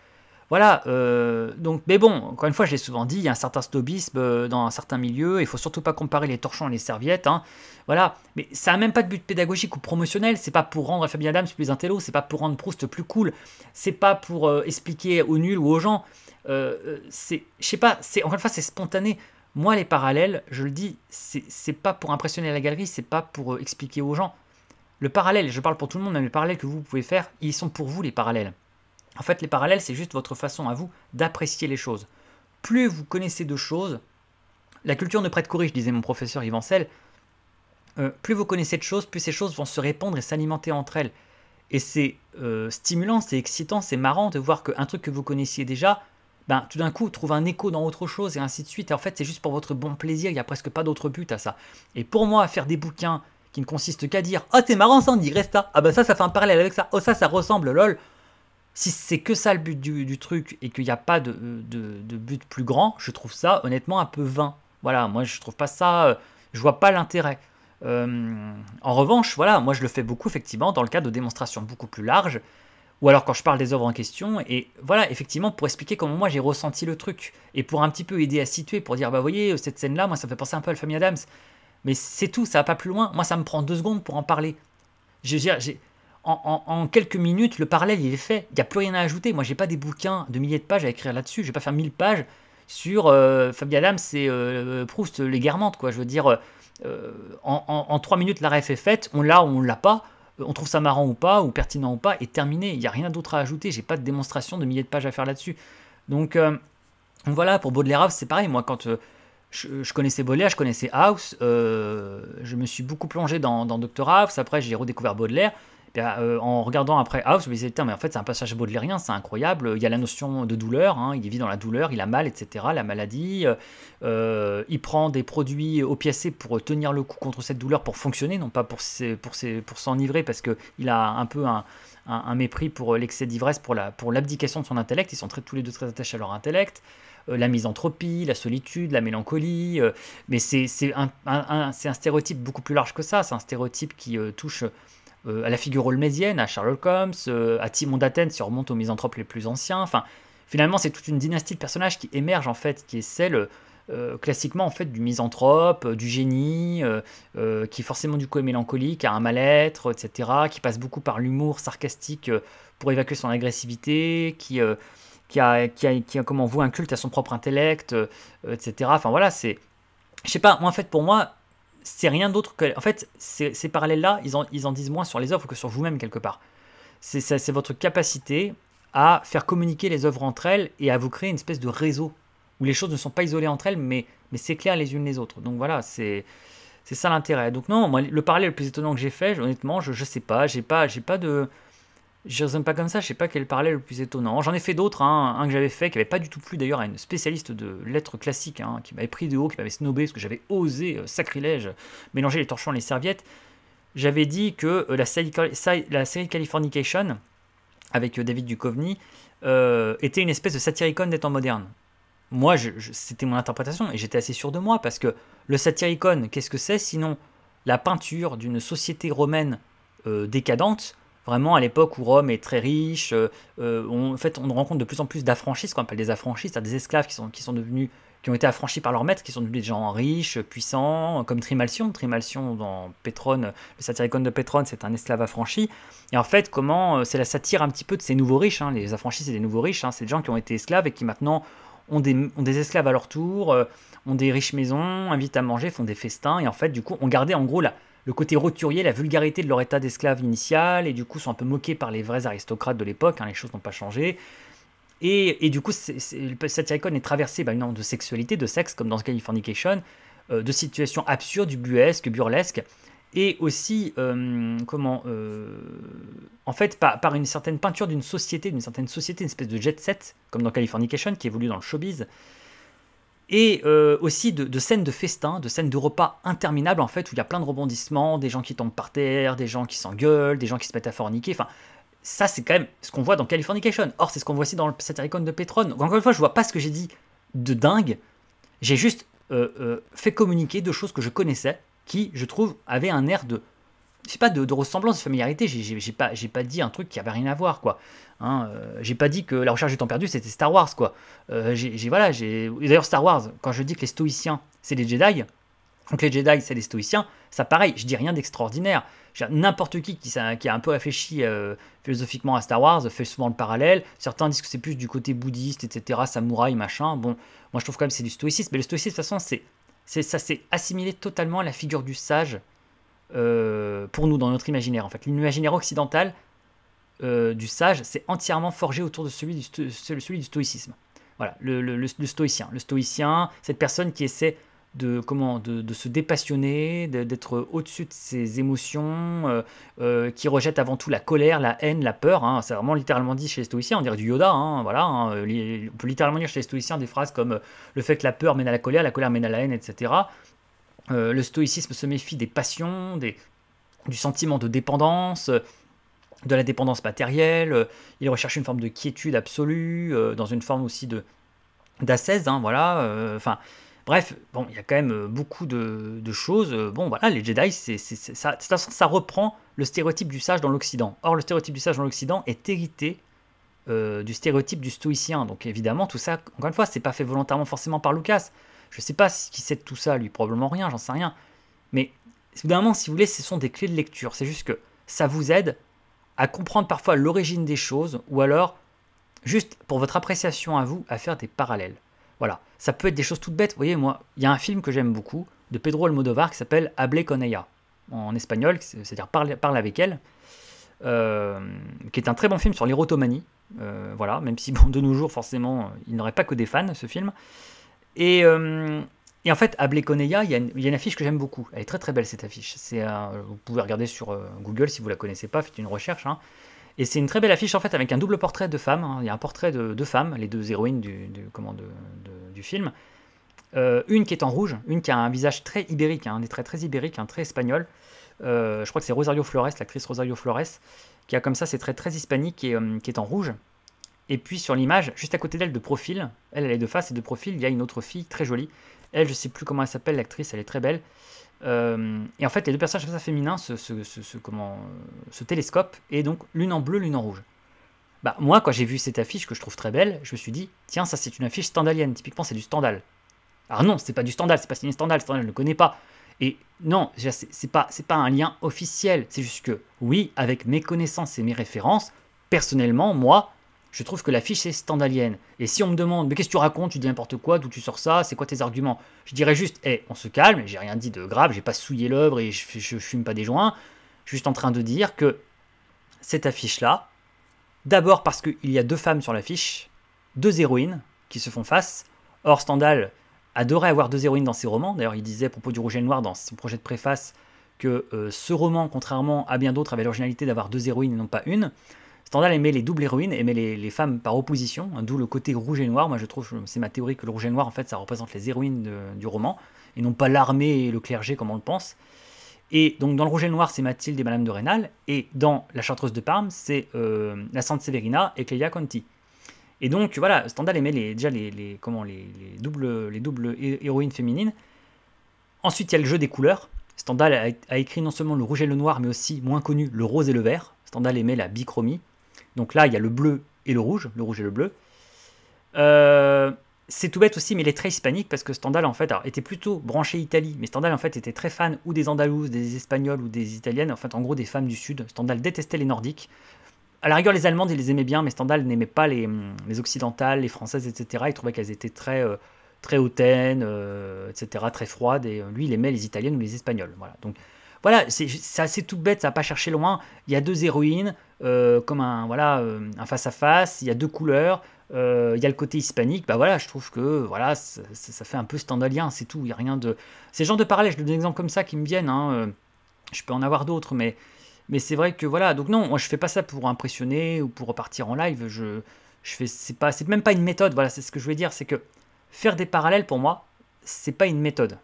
Voilà, euh, donc, mais bon, encore une fois, j'ai souvent dit, il y a un certain snobisme euh, dans un certain milieu, il faut surtout pas comparer les torchons et les serviettes, hein, voilà, mais ça n'a même pas de but pédagogique ou promotionnel, c'est pas pour rendre Fabien Adams plus intello, c'est pas pour rendre Proust plus cool, c'est pas pour euh, expliquer aux nuls ou aux gens, c'est, je sais pas, c'est, encore une fois, c'est spontané. Moi, les parallèles, je le dis, c'est pas pour impressionner la galerie, c'est pas pour expliquer aux gens. Le parallèle, je parle pour tout le monde, mais les parallèles que vous pouvez faire, ils sont pour vous les parallèles. En fait, les parallèles, c'est juste votre façon à vous d'apprécier les choses. Plus vous connaissez de choses, la culture ne prête corrige riche disait mon professeur Yvancel, euh, plus vous connaissez de choses, plus ces choses vont se répandre et s'alimenter entre elles. Et c'est euh, stimulant, c'est excitant, c'est marrant de voir qu'un truc que vous connaissiez déjà, ben, tout d'un coup, trouve un écho dans autre chose et ainsi de suite. en fait, c'est juste pour votre bon plaisir, il n'y a presque pas d'autre but à ça. Et pour moi, faire des bouquins qui ne consistent qu'à dire Oh, c'est marrant ça, on dirait ça. Ah, ben, ça, ça fait un parallèle avec ça. Oh, ça, ça ressemble, lol si c'est que ça le but du, truc et qu'il n'y a pas de, but plus grand, je trouve ça honnêtement un peu vain. Voilà, moi je trouve pas ça, euh, je vois pas l'intérêt. Euh, en revanche, voilà, moi je le fais beaucoup effectivement dans le cadre de démonstrations beaucoup plus larges, ou alors quand je parle des œuvres en question, et voilà, effectivement pour expliquer comment moi j'ai ressenti le truc, et pour un petit peu aider à situer, pour dire bah voyez, cette scène-là, moi ça me fait penser un peu à la famille Adams, mais c'est tout, ça va pas plus loin, moi ça me prend deux secondes pour en parler. J'ai en, quelques minutes, le parallèle, il est fait. Il n'y a plus rien à ajouter. Moi, j'ai pas des bouquins de milliers de pages à écrire là-dessus. Je vais pas faire mille pages sur euh, Fabien Adams et euh, Proust, les guermantes, quoi. Je veux dire, euh, en, trois minutes, la ref est faite. On l'a ou on l'a pas. On trouve ça marrant ou pas, ou pertinent ou pas, et terminé. Il n'y a rien d'autre à ajouter. J'ai pas de démonstration de milliers de pages à faire là-dessus. Donc, voilà, pour Baudelaire, c'est pareil. Moi, quand je, connaissais Baudelaire, je connaissais House, je me suis beaucoup plongé dans, dans Doctor House. Après, j'ai redécouvert Baudelaire. Bah, euh, en regardant après House, vous me dites « putain, mais en fait, c'est un passage baudelairien, c'est incroyable. Il y a la notion de douleur, hein. il vit dans la douleur, il a mal, etc., la maladie. Euh, il prend des produits opiacés pour tenir le coup contre cette douleur, pour fonctionner, non pas pour s'enivrer, pour pour parce qu'il a un peu un, mépris pour l'excès d'ivresse, pour l'abdication la, pour de son intellect. Ils sont très, tous les deux très attachés à leur intellect. Euh, la misanthropie, la solitude, la mélancolie. mais c'est un, un, stéréotype beaucoup plus large que ça. C'est un stéréotype qui touche euh, à la figure holmésienne, à Sherlock Holmes, euh, à Timon d'Athènes si on remonte aux misanthropes les plus anciens. Enfin, finalement, c'est toute une dynastie de personnages qui émerge en fait, qui est celle euh, classiquement en fait du misanthrope, du génie, qui qui forcément du coup est mélancolique, a un mal-être, etc., qui passe beaucoup par l'humour sarcastique pour évacuer son agressivité, qui, a, comme on un culte à son propre intellect, etc. Enfin voilà, c'est... Je sais pas, moi en fait pour moi, c'est rien d'autre que... En fait, ces, parallèles-là, ils en, ils en disent moins sur les œuvres que sur vous-même quelque part. C'est votre capacité à faire communiquer les œuvres entre elles et à vous créer une espèce de réseau où les choses ne sont pas isolées entre elles, mais, mais s'éclairent les unes les autres. Donc voilà, c'est ça l'intérêt. Donc non, le parallèle le plus étonnant que j'ai fait, honnêtement, je ne sais pas, j'ai pas, pas de... Je ne résume pas comme ça, je sais pas quel parlait le plus étonnant. J'en ai fait d'autres, hein. un que j'avais fait qui n'avait pas du tout plu d'ailleurs à une spécialiste de lettres classiques hein, qui m'avait pris de haut, qui m'avait snobé parce que j'avais osé, euh, sacrilège, mélanger les torchons et les serviettes. J'avais dit que euh, la, série, Californication avec euh, David Duchovny était une espèce de satiricon des temps modernes. Moi, c'était mon interprétation et j'étais assez sûr de moi parce que le satiricon, qu'est-ce que c'est sinon la peinture d'une société romaine décadente vraiment à l'époque où Rome est très riche, euh, euh, on, en fait on rencontre de plus en plus d'affranchis, ce qu'on appelle des affranchis, c'est-à-dire des esclaves qui sont, qui sont devenus qui ont été affranchis par leurs maîtres, qui sont devenus des gens riches, puissants, comme Trimalcion. Trimalcion dans Pétrone, le satiricon de Pétrone, c'est un esclave affranchi. Et en fait, comment euh, c'est la satire un petit peu de ces nouveaux riches. Hein. Les affranchis, c'est des nouveaux riches. Hein. C'est des gens qui ont été esclaves et qui maintenant ont des, esclaves à leur tour, ont des riches maisons, invitent à manger, font des festins. Et en fait, du coup, on gardait en gros la, le côté roturier, la vulgarité de leur état d'esclave initial, et du coup sont un peu moqués par les vrais aristocrates de l'époque, hein, les choses n'ont pas changé. Et, du coup, cette icône est traversée par une norme de sexualité, de sexe, comme dans Californication, euh, de situations absurdes, du buesque, burlesque, et aussi, euh, comment, euh, en fait, par, par, une certaine peinture d'une société, d'une certaine société, une espèce de jet set, comme dans Californication, qui évolue dans le showbiz, et euh, aussi de, scènes de festin, de scènes de repas interminables en fait, où il y a plein de rebondissements, des gens qui tombent par terre, des gens qui s'engueulent, des gens qui se mettent à forniquer, enfin, ça c'est quand même ce qu'on voit dans Californication. Or, c'est ce qu'on voit aussi dans le Satyricon de Petron. Donc, encore une fois, je vois pas ce que j'ai dit de dingue, j'ai juste euh, euh, fait communiquer deux choses que je connaissais, qui, je trouve, avaient un air de sais pas de, ressemblance, de familiarité. J'ai pas, pas dit un truc qui avait rien à voir, quoi. Hein, euh, j'ai pas dit que la recherche du temps perdu c'était Star Wars, quoi. Euh, j'ai voilà, d'ailleurs Star Wars. Quand je dis que les stoïciens c'est les Jedi, donc les Jedi c'est les stoïciens, ça pareil. Je dis rien d'extraordinaire. N'importe qui qui, a un peu réfléchi euh, philosophiquement à Star Wars fait souvent le parallèle. Certains disent que c'est plus du côté bouddhiste, etc., samouraï, machin. Bon, moi je trouve quand même c'est du stoïcisme. Mais le stoïcisme, de toute façon, c'est ça s'est assimilé totalement à la figure du sage euh, pour nous, dans notre imaginaire. En fait, l'imaginaire occidental euh, du sage s'est entièrement forgé autour de celui du, celui du stoïcisme. Voilà, le, stoïcien. Le stoïcien, cette personne qui essaie de, comment, de, se dépassionner, d'être au-dessus de ses émotions, euh, qui rejette avant tout la colère, la haine, la peur. Hein. C'est vraiment littéralement dit chez les stoïciens, on dirait du Yoda. Hein, voilà, hein. On peut littéralement dire chez les stoïciens des phrases comme le fait que la peur mène à la colère, la colère mène à la haine, etc. Euh, le stoïcisme se méfie des passions, du sentiment de dépendance, euh, de la dépendance matérielle. Euh, il recherche une forme de quiétude absolue, dans une forme aussi de hein, voilà. Enfin, bref, bon, il y a quand même beaucoup de, choses. Bon, voilà, les Jedi, c'est, ça, de ça reprend le stéréotype du sage dans l'Occident. Or, le stéréotype du sage dans l'Occident est hérité du stéréotype du stoïcien. Donc évidemment, tout ça, encore une fois, c'est pas fait volontairement forcément par Lucas. Je sais pas ce qui sait de tout ça, lui, probablement rien, j'en sais rien. Mais évidemment, si vous voulez, ce sont des clés de lecture. C'est juste que ça vous aide à comprendre parfois l'origine des choses, ou alors, juste pour votre appréciation à vous, à faire des parallèles. Voilà, ça peut être des choses toutes bêtes. Vous voyez, moi, il y a un film que j'aime beaucoup, de Pedro Almodovar, qui s'appelle Hablé con ella, en espagnol, c'est-à-dire parle, parle avec elle, euh, qui est un très bon film sur l'érotomanie. Euh, voilà, même si, bon, de nos jours, forcément, il n'aurait pas que des fans, ce film. Euh, et, en fait, à Bleconeia, il y, a une, affiche que j'aime beaucoup. Elle est très très belle cette affiche. vous pouvez regarder sur euh, Google si vous la connaissez pas, faites une recherche. Hein. Et c'est une très belle affiche en fait avec un double portrait de femmes. Hein. Il y a un portrait de deux femmes, les deux héroïnes du, du film. Euh, une qui est en rouge, une qui a un visage très ibérique, hein, un des très ibérique, très espagnol. je crois que c'est Rosario Flores, l'actrice Rosario Flores, qui a comme ça ses traits très hispaniques et qui est en rouge. Et puis sur l'image, juste à côté d'elle de profil, elle, elle est de face et de profil, il y a une autre fille très jolie. Elle, je sais plus comment elle s'appelle, l'actrice, elle est très belle. Euh, et en fait, les deux personnages féminins ce ce, ce comment, ce euh, télescope et donc l'une en bleu, l'une en rouge. Bah, moi, quand j'ai vu cette affiche que je trouve très belle, je me suis dit, tiens, ça c'est une affiche standalienne, typiquement c'est du standal. Alors non, c'est pas du standal, c'est pas signé standal, standal, je ne connais pas. Et non, c'est pas, pas un lien officiel, c'est juste que, oui, avec mes connaissances et mes références, personnellement, moi, je trouve que l'affiche est standalienne. Et si on me demande, mais qu'est-ce que tu racontes Tu dis n'importe quoi, d'où tu sors ça C'est quoi tes arguments Je dirais juste, hé, eh, on se calme, j'ai rien dit de grave, j'ai pas souillé l'œuvre et je, fume pas des joints. juste en train de dire que cette affiche-là, d'abord parce qu'il y a deux femmes sur l'affiche, deux héroïnes qui se font face. Or, Stendhal adorait avoir deux héroïnes dans ses romans. D'ailleurs, il disait à propos du Rouge et Noir dans son projet de préface que euh, ce roman, contrairement à bien d'autres, avait l'originalité d'avoir deux héroïnes et non pas une. Stendhal aimait les doubles héroïnes, aimait les, femmes par opposition, hein, d'où le côté rouge et noir. Moi, je trouve, c'est ma théorie que le rouge et noir, en fait, ça représente les héroïnes du roman, et non pas l'armée et le clergé comme on le pense. Et donc, dans le rouge et noir, c'est Mathilde et Madame de Rênal, et dans La Chartreuse de Parme, c'est euh, la Sainte Severina et Clélia Conti. Et donc, voilà, Stendhal aimait déjà les, comment, les, doubles, les doubles héroïnes féminines. Ensuite, il y a le jeu des couleurs. Stendhal a, a écrit non seulement le rouge et le noir, mais aussi, moins connu, le rose et le vert. Stendhal aimait la bichromie. Donc là, il y a le bleu et le rouge, le rouge et le bleu. Euh, c'est tout bête aussi, mais il est très hispanique parce que Stendhal en fait était plutôt branché Italie, mais Stendhal en fait était très fan ou des Andalouses, des Espagnols ou des Italiennes, en fait en gros des femmes du Sud. Stendhal détestait les Nordiques. À la rigueur, les Allemandes, il les aimait bien, mais Stendhal n'aimait pas les, Occidentales, les Françaises, etc. Il trouvait qu'elles étaient très, euh, très hautaines, euh, etc., très froides, et lui, il aimait les Italiennes ou les Espagnoles. Voilà. Donc voilà, c'est assez tout bête, ça va pas chercher loin. Il y a deux héroïnes, euh, comme un voilà euh, un face à face. Il y a deux couleurs. Euh, il y a le côté hispanique. Bah voilà, je trouve que voilà, ça, fait un peu stand-alien, c'est tout. Il y a rien de. Ces genres de parallèles, je donne des exemples comme ça qui me viennent. Hein, je peux en avoir d'autres, mais mais c'est vrai que voilà. Donc non, moi je fais pas ça pour impressionner ou pour repartir en live. Je je fais c'est pas c'est même pas une méthode. Voilà, c'est ce que je voulais dire, c'est que faire des parallèles pour moi, c'est pas une méthode.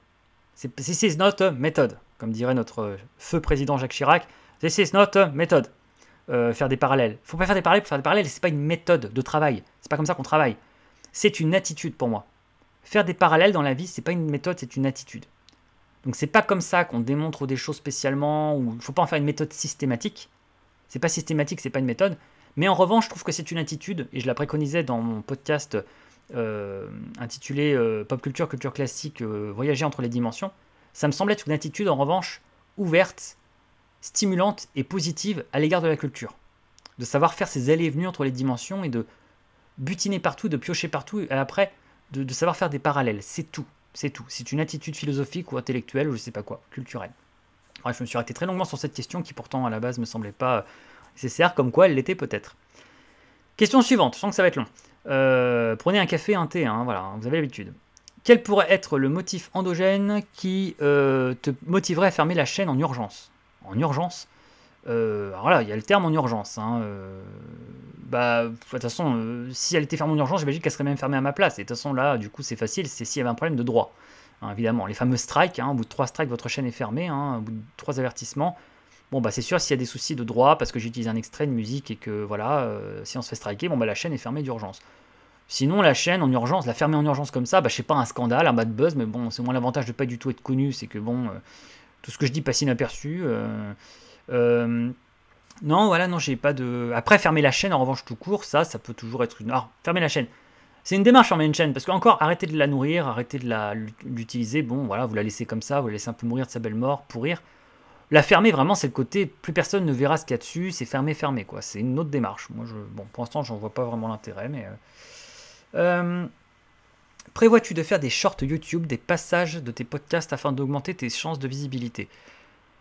C'est c'est notre méthode comme dirait notre feu président Jacques Chirac, c'est notre note, méthode. Euh, faire des parallèles. Faut pas faire des parallèles pour faire des parallèles, c'est pas une méthode de travail. C'est pas comme ça qu'on travaille. C'est une attitude pour moi. Faire des parallèles dans la vie, c'est pas une méthode, c'est une attitude. Donc c'est pas comme ça qu'on démontre des choses spécialement ou faut pas en faire une méthode systématique. C'est pas systématique, c'est pas une méthode, mais en revanche, je trouve que c'est une attitude et je la préconisais dans mon podcast euh, intitulé euh, Pop culture culture classique voyager entre les dimensions. Ça me semble être une attitude en revanche ouverte, stimulante et positive à l'égard de la culture. De savoir faire ses allées et venues entre les dimensions et de butiner partout, de piocher partout, et après de, savoir faire des parallèles. C'est tout, c'est tout. C'est une attitude philosophique ou intellectuelle ou je sais pas quoi, culturelle. je me suis arrêté très longuement sur cette question qui pourtant à la base me semblait pas euh, nécessaire, comme quoi elle l'était peut-être. Question suivante, je sens que ça va être long. Euh, prenez un café, un thé, hein, voilà, hein, vous avez l'habitude. Quel pourrait être le motif endogène qui euh, te motiverait à fermer la chaîne en urgence En urgence euh, alors là, il y a le terme en urgence. Hein, euh, bah, de toute façon, si elle était fermée en urgence, j'imagine qu'elle serait même fermée à ma place. Et de toute façon, là, du coup, c'est facile, c'est s'il y avait un problème de droit. Hein, évidemment, les fameux strikes, hein, au bout de trois strikes, votre chaîne est fermée, hein, au bout de trois avertissements. Bon, bah, c'est sûr, s'il y a des soucis de droit, parce que j'utilise un extrait de musique et que, voilà, si on se fait striker, bon, bah, la chaîne est fermée d'urgence. Sinon, la chaîne en urgence, la fermer en urgence comme ça, bah, je sais pas, un scandale, un bad buzz, mais bon, c'est moins l'avantage de pas du tout être connu, c'est que bon, euh, tout ce que je dis passe inaperçu. Euh, euh, non, voilà, non, j'ai pas de. Après, fermer la chaîne, en revanche, tout court, ça, ça peut toujours être une. Alors, fermer la chaîne. C'est une démarche, fermer une chaîne, parce qu'encore, arrêtez de la nourrir, arrêter de l'utiliser, bon, voilà, vous la laissez comme ça, vous la laissez un peu mourir de sa belle mort, pourrir. La fermer, vraiment, c'est le côté, plus personne ne verra ce qu'il y a dessus, c'est fermé, fermé, quoi. C'est une autre démarche. Moi, je, bon, pour l'instant, j'en vois pas vraiment l'intérêt, mais. Euh, prévois-tu de faire des shorts YouTube, des passages de tes podcasts afin d'augmenter tes chances de visibilité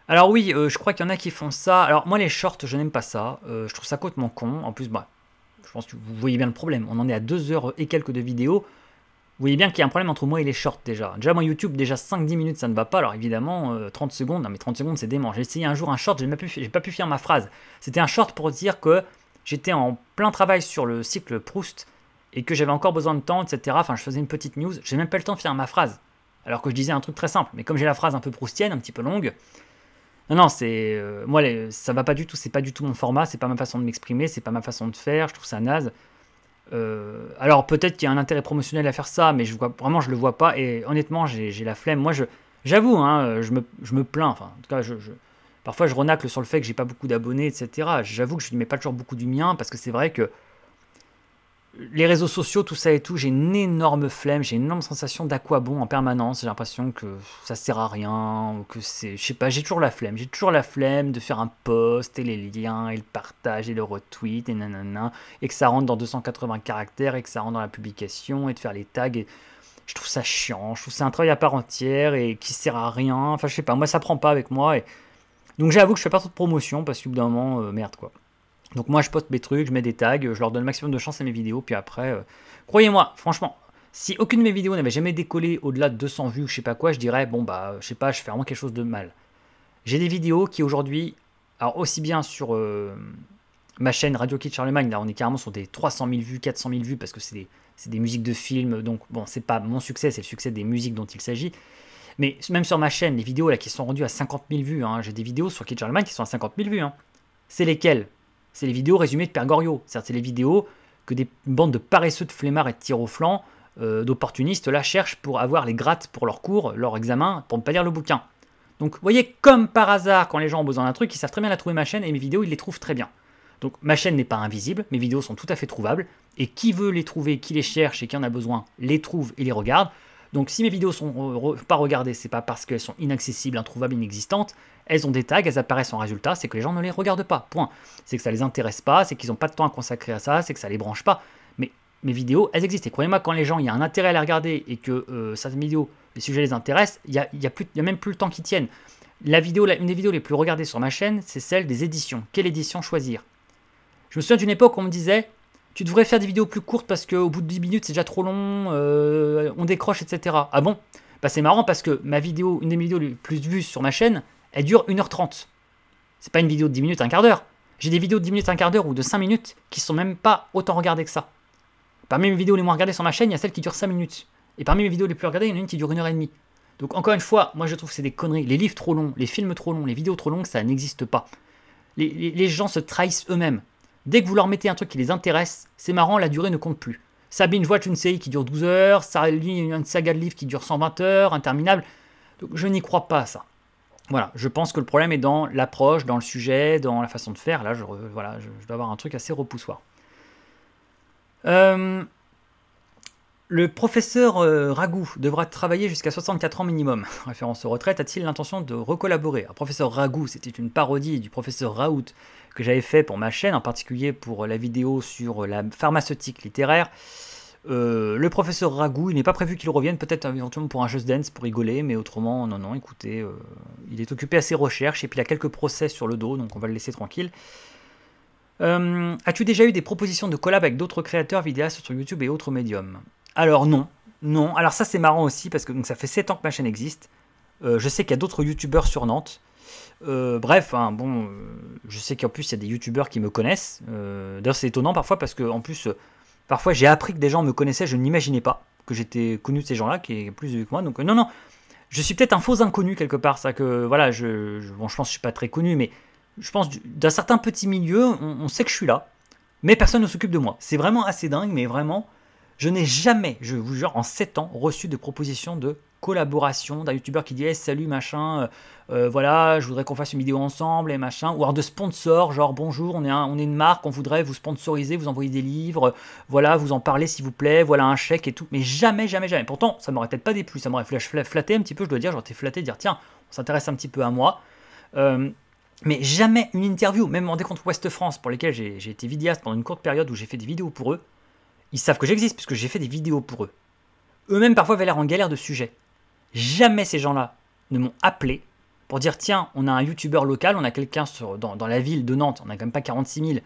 Alors oui, euh, je crois qu'il y en a qui font ça. Alors moi les shorts, je n'aime pas ça. Euh, je trouve ça complètement con. En plus, bah, je pense que vous voyez bien le problème. On en est à 2 heures et quelques de vidéos. Vous voyez bien qu'il y a un problème entre moi et les shorts déjà. Déjà, moi, YouTube, déjà 5-10 minutes, ça ne va pas. Alors évidemment, 30 secondes, non mais 30 secondes, c'est dément. J'ai essayé un jour un short, j'ai pas pu finir ma phrase. C'était un short pour dire que j'étais en plein travail sur le cycle Proust et que j'avais encore besoin de temps, etc. Enfin, je faisais une petite news, j'ai même pas le temps de finir ma phrase. Alors que je disais un truc très simple, mais comme j'ai la phrase un peu proustienne, un petit peu longue, non, non, c'est. Euh, moi, ça va pas du tout, c'est pas du tout mon format, c'est pas ma façon de m'exprimer, c'est pas ma façon de faire, je trouve ça naze. Euh, alors peut-être qu'il y a un intérêt promotionnel à faire ça, mais je vois, vraiment je le vois pas, et honnêtement, j'ai la flemme. Moi, j'avoue, hein, je, me, plains, enfin, en tout cas, je, parfois je renacle sur le fait que j'ai pas beaucoup d'abonnés, etc. J'avoue que je ne mets pas toujours beaucoup du mien, parce que c'est vrai que les réseaux sociaux, tout ça et tout, j'ai une énorme flemme, j'ai une énorme sensation d'aquabon en permanence. J'ai l'impression que ça sert à rien, ou que c'est. Je sais pas, j'ai toujours la flemme. J'ai toujours la flemme de faire un post et les liens, et le partage, et le retweet, et nanana, et que ça rentre dans 280 caractères, et que ça rentre dans la publication, et de faire les tags. Et... Je trouve ça chiant, je trouve c'est un travail à part entière, et qui sert à rien. Enfin, je sais pas, moi ça prend pas avec moi. Et... Donc j'avoue que je fais pas trop de promotion, parce que bout d'un moment, euh, merde quoi. Donc moi je poste mes trucs, je mets des tags, je leur donne le maximum de chance à mes vidéos, puis après, euh, croyez-moi, franchement, si aucune de mes vidéos n'avait jamais décollé au-delà de 200 vues ou je sais pas quoi, je dirais, bon bah, je sais pas, je fais vraiment quelque chose de mal. J'ai des vidéos qui aujourd'hui, alors aussi bien sur euh, ma chaîne Radio Kid Charlemagne, là on est carrément sur des 300 000 vues, 400 000 vues, parce que c'est des, musiques de films, donc bon, c'est pas mon succès, c'est le succès des musiques dont il s'agit. Mais même sur ma chaîne, les vidéos là qui sont rendues à 50 000 vues, hein, j'ai des vidéos sur Kid Charlemagne qui sont à 50 000 vues. Hein. C'est lesquelles c'est les vidéos résumées de Père Goriot. C'est les vidéos que des bandes de paresseux de flemmards et de tirs au flanc, euh, d'opportunistes, là cherchent pour avoir les grattes pour leur cours, leur examen, pour ne pas lire le bouquin. Donc vous voyez, comme par hasard, quand les gens ont besoin d'un truc, ils savent très bien la trouver ma chaîne et mes vidéos, ils les trouvent très bien. Donc ma chaîne n'est pas invisible, mes vidéos sont tout à fait trouvables, et qui veut les trouver, qui les cherche et qui en a besoin, les trouve et les regarde. Donc si mes vidéos sont pas regardées, c'est pas parce qu'elles sont inaccessibles, introuvables, inexistantes, elles ont des tags, elles apparaissent en résultat, c'est que les gens ne les regardent pas. Point. C'est que ça les intéresse pas, c'est qu'ils n'ont pas de temps à consacrer à ça, c'est que ça les branche pas. Mais mes vidéos, elles existent. Et croyez-moi, quand les gens, il y a un intérêt à les regarder et que euh, vidéos, vidéo, les sujets les intéressent, il n'y a, a même plus le temps qu'ils tiennent. La vidéo, une des vidéos les plus regardées sur ma chaîne, c'est celle des éditions. Quelle édition choisir Je me souviens d'une époque où on me disait tu devrais faire des vidéos plus courtes parce qu'au bout de 10 minutes c'est déjà trop long, euh, on décroche, etc. Ah bon Bah c'est marrant parce que ma vidéo, une des vidéos les plus vues sur ma chaîne, elle dure 1h30. C'est pas une vidéo de 10 minutes, un quart d'heure. J'ai des vidéos de 10 minutes, un quart d'heure ou de 5 minutes qui sont même pas autant regardées que ça. Parmi mes vidéos les moins regardées sur ma chaîne, il y a celles qui durent 5 minutes. Et parmi mes vidéos les plus regardées, il y en a une qui dure 1h30. Donc encore une fois, moi je trouve que c'est des conneries. Les livres trop longs, les films trop longs, les vidéos trop longues, ça n'existe pas. les gens se trahissent eux-mêmes. Dès que vous leur mettez un truc qui les intéresse, c'est marrant, la durée ne compte plus. Sabine, voit une série qui dure 12 heures, une saga de livres qui dure 120 heures, interminable. je n'y crois pas à ça. Voilà, je pense que le problème est dans l'approche, dans le sujet, dans la façon de faire. Là, je, voilà, je, dois avoir un truc assez repoussoir. Euh, le professeur euh, Ragout devra travailler jusqu'à 64 ans minimum. Référence aux retraites, a-t-il l'intention de recollaborer Un professeur Ragou, c'était une parodie du professeur Raoult, que j'avais fait pour ma chaîne, en particulier pour la vidéo sur la pharmaceutique littéraire. Euh, le professeur Ragou, il n'est pas prévu qu'il revienne, peut-être éventuellement pour un Just Dance pour rigoler, mais autrement, non, non, écoutez, euh, il est occupé à ses recherches et puis il a quelques procès sur le dos, donc on va le laisser tranquille. Euh, as-tu déjà eu des propositions de collab avec d'autres créateurs, vidéastes sur YouTube et autres médiums Alors non, non. Alors ça c'est marrant aussi parce que donc, ça fait 7 ans que ma chaîne existe. je sais qu'il y a d'autres youtubeurs sur Nantes. Euh, bref, hein, bon, euh, je sais qu'en plus il y a des youtubeurs qui me connaissent. Euh, d'ailleurs, c'est étonnant parfois parce que en plus, parfois j'ai appris que des gens me connaissaient, je n'imaginais pas que j'étais connu de ces gens-là, qui est plus vieux que moi. Donc non, non, je suis peut-être un faux inconnu quelque part. Ça que voilà, je, je, bon, pense que je suis pas très connu, mais je pense d'un certain petit milieu, on, on, sait que je suis là, mais personne ne s'occupe de moi. C'est vraiment assez dingue, mais vraiment, je n'ai jamais, je vous jure, en 7 ans, reçu de proposition de collaboration d'un youtubeur qui dit eh, salut machin, euh, euh, voilà, je voudrais qu'on fasse une vidéo ensemble et machin, ou alors de sponsor, genre bonjour, on est, on est une marque, on voudrait vous sponsoriser, vous envoyer des livres, voilà, vous en parlez s'il vous plaît, voilà un chèque et tout, mais jamais, jamais, jamais. Pourtant, ça m'aurait peut-être pas déplu, ça m'aurait flatté un petit peu, je dois dire, j'aurais été flatté, de dire tiens, on s'intéresse un petit peu à moi. Euh, mais jamais une interview, même en décompte Ouest France, pour lesquels j'ai été vidéaste pendant une courte période où j'ai fait des vidéos pour eux, ils savent que j'existe puisque j'ai fait des vidéos pour eux. Eux-mêmes parfois avaient l'air en galère de sujets Jamais ces gens-là ne m'ont appelé pour dire tiens, on a un youtubeur local, on a quelqu'un dans, dans, la ville de Nantes, on a quand même pas 46 000,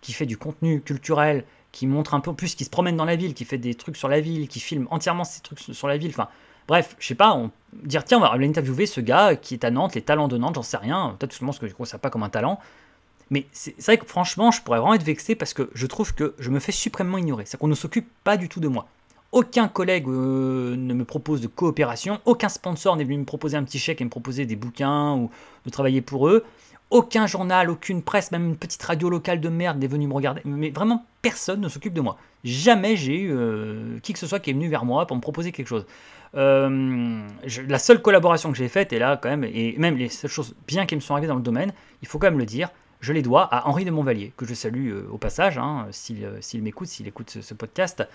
qui fait du contenu culturel, qui montre un peu plus, qui se promène dans la ville, qui fait des trucs sur la ville, qui filme entièrement ces trucs sur la ville. Enfin, bref, je sais pas, on, dire tiens, on va l'interviewer, ce gars qui est à Nantes, les talents de Nantes, j'en sais rien, peut-être tout le monde que je ne considère pas comme un talent. Mais c'est vrai que franchement, je pourrais vraiment être vexé parce que je trouve que je me fais suprêmement ignorer. C'est qu'on ne s'occupe pas du tout de moi. Aucun collègue euh, ne me propose de coopération. Aucun sponsor n'est venu me proposer un petit chèque et me proposer des bouquins ou de travailler pour eux. Aucun journal, aucune presse, même une petite radio locale de merde n'est venue me regarder. Mais vraiment, personne ne s'occupe de moi. Jamais j'ai eu euh, qui que ce soit qui est venu vers moi pour me proposer quelque chose. Euh, la seule collaboration que j'ai faite, est là quand même, et même les seules choses bien qui me sont arrivées dans le domaine, il faut quand même le dire, je les dois à Henri de Montvalier, que je salue au passage, hein, s'il, m'écoute, s'il écoute ce podcast.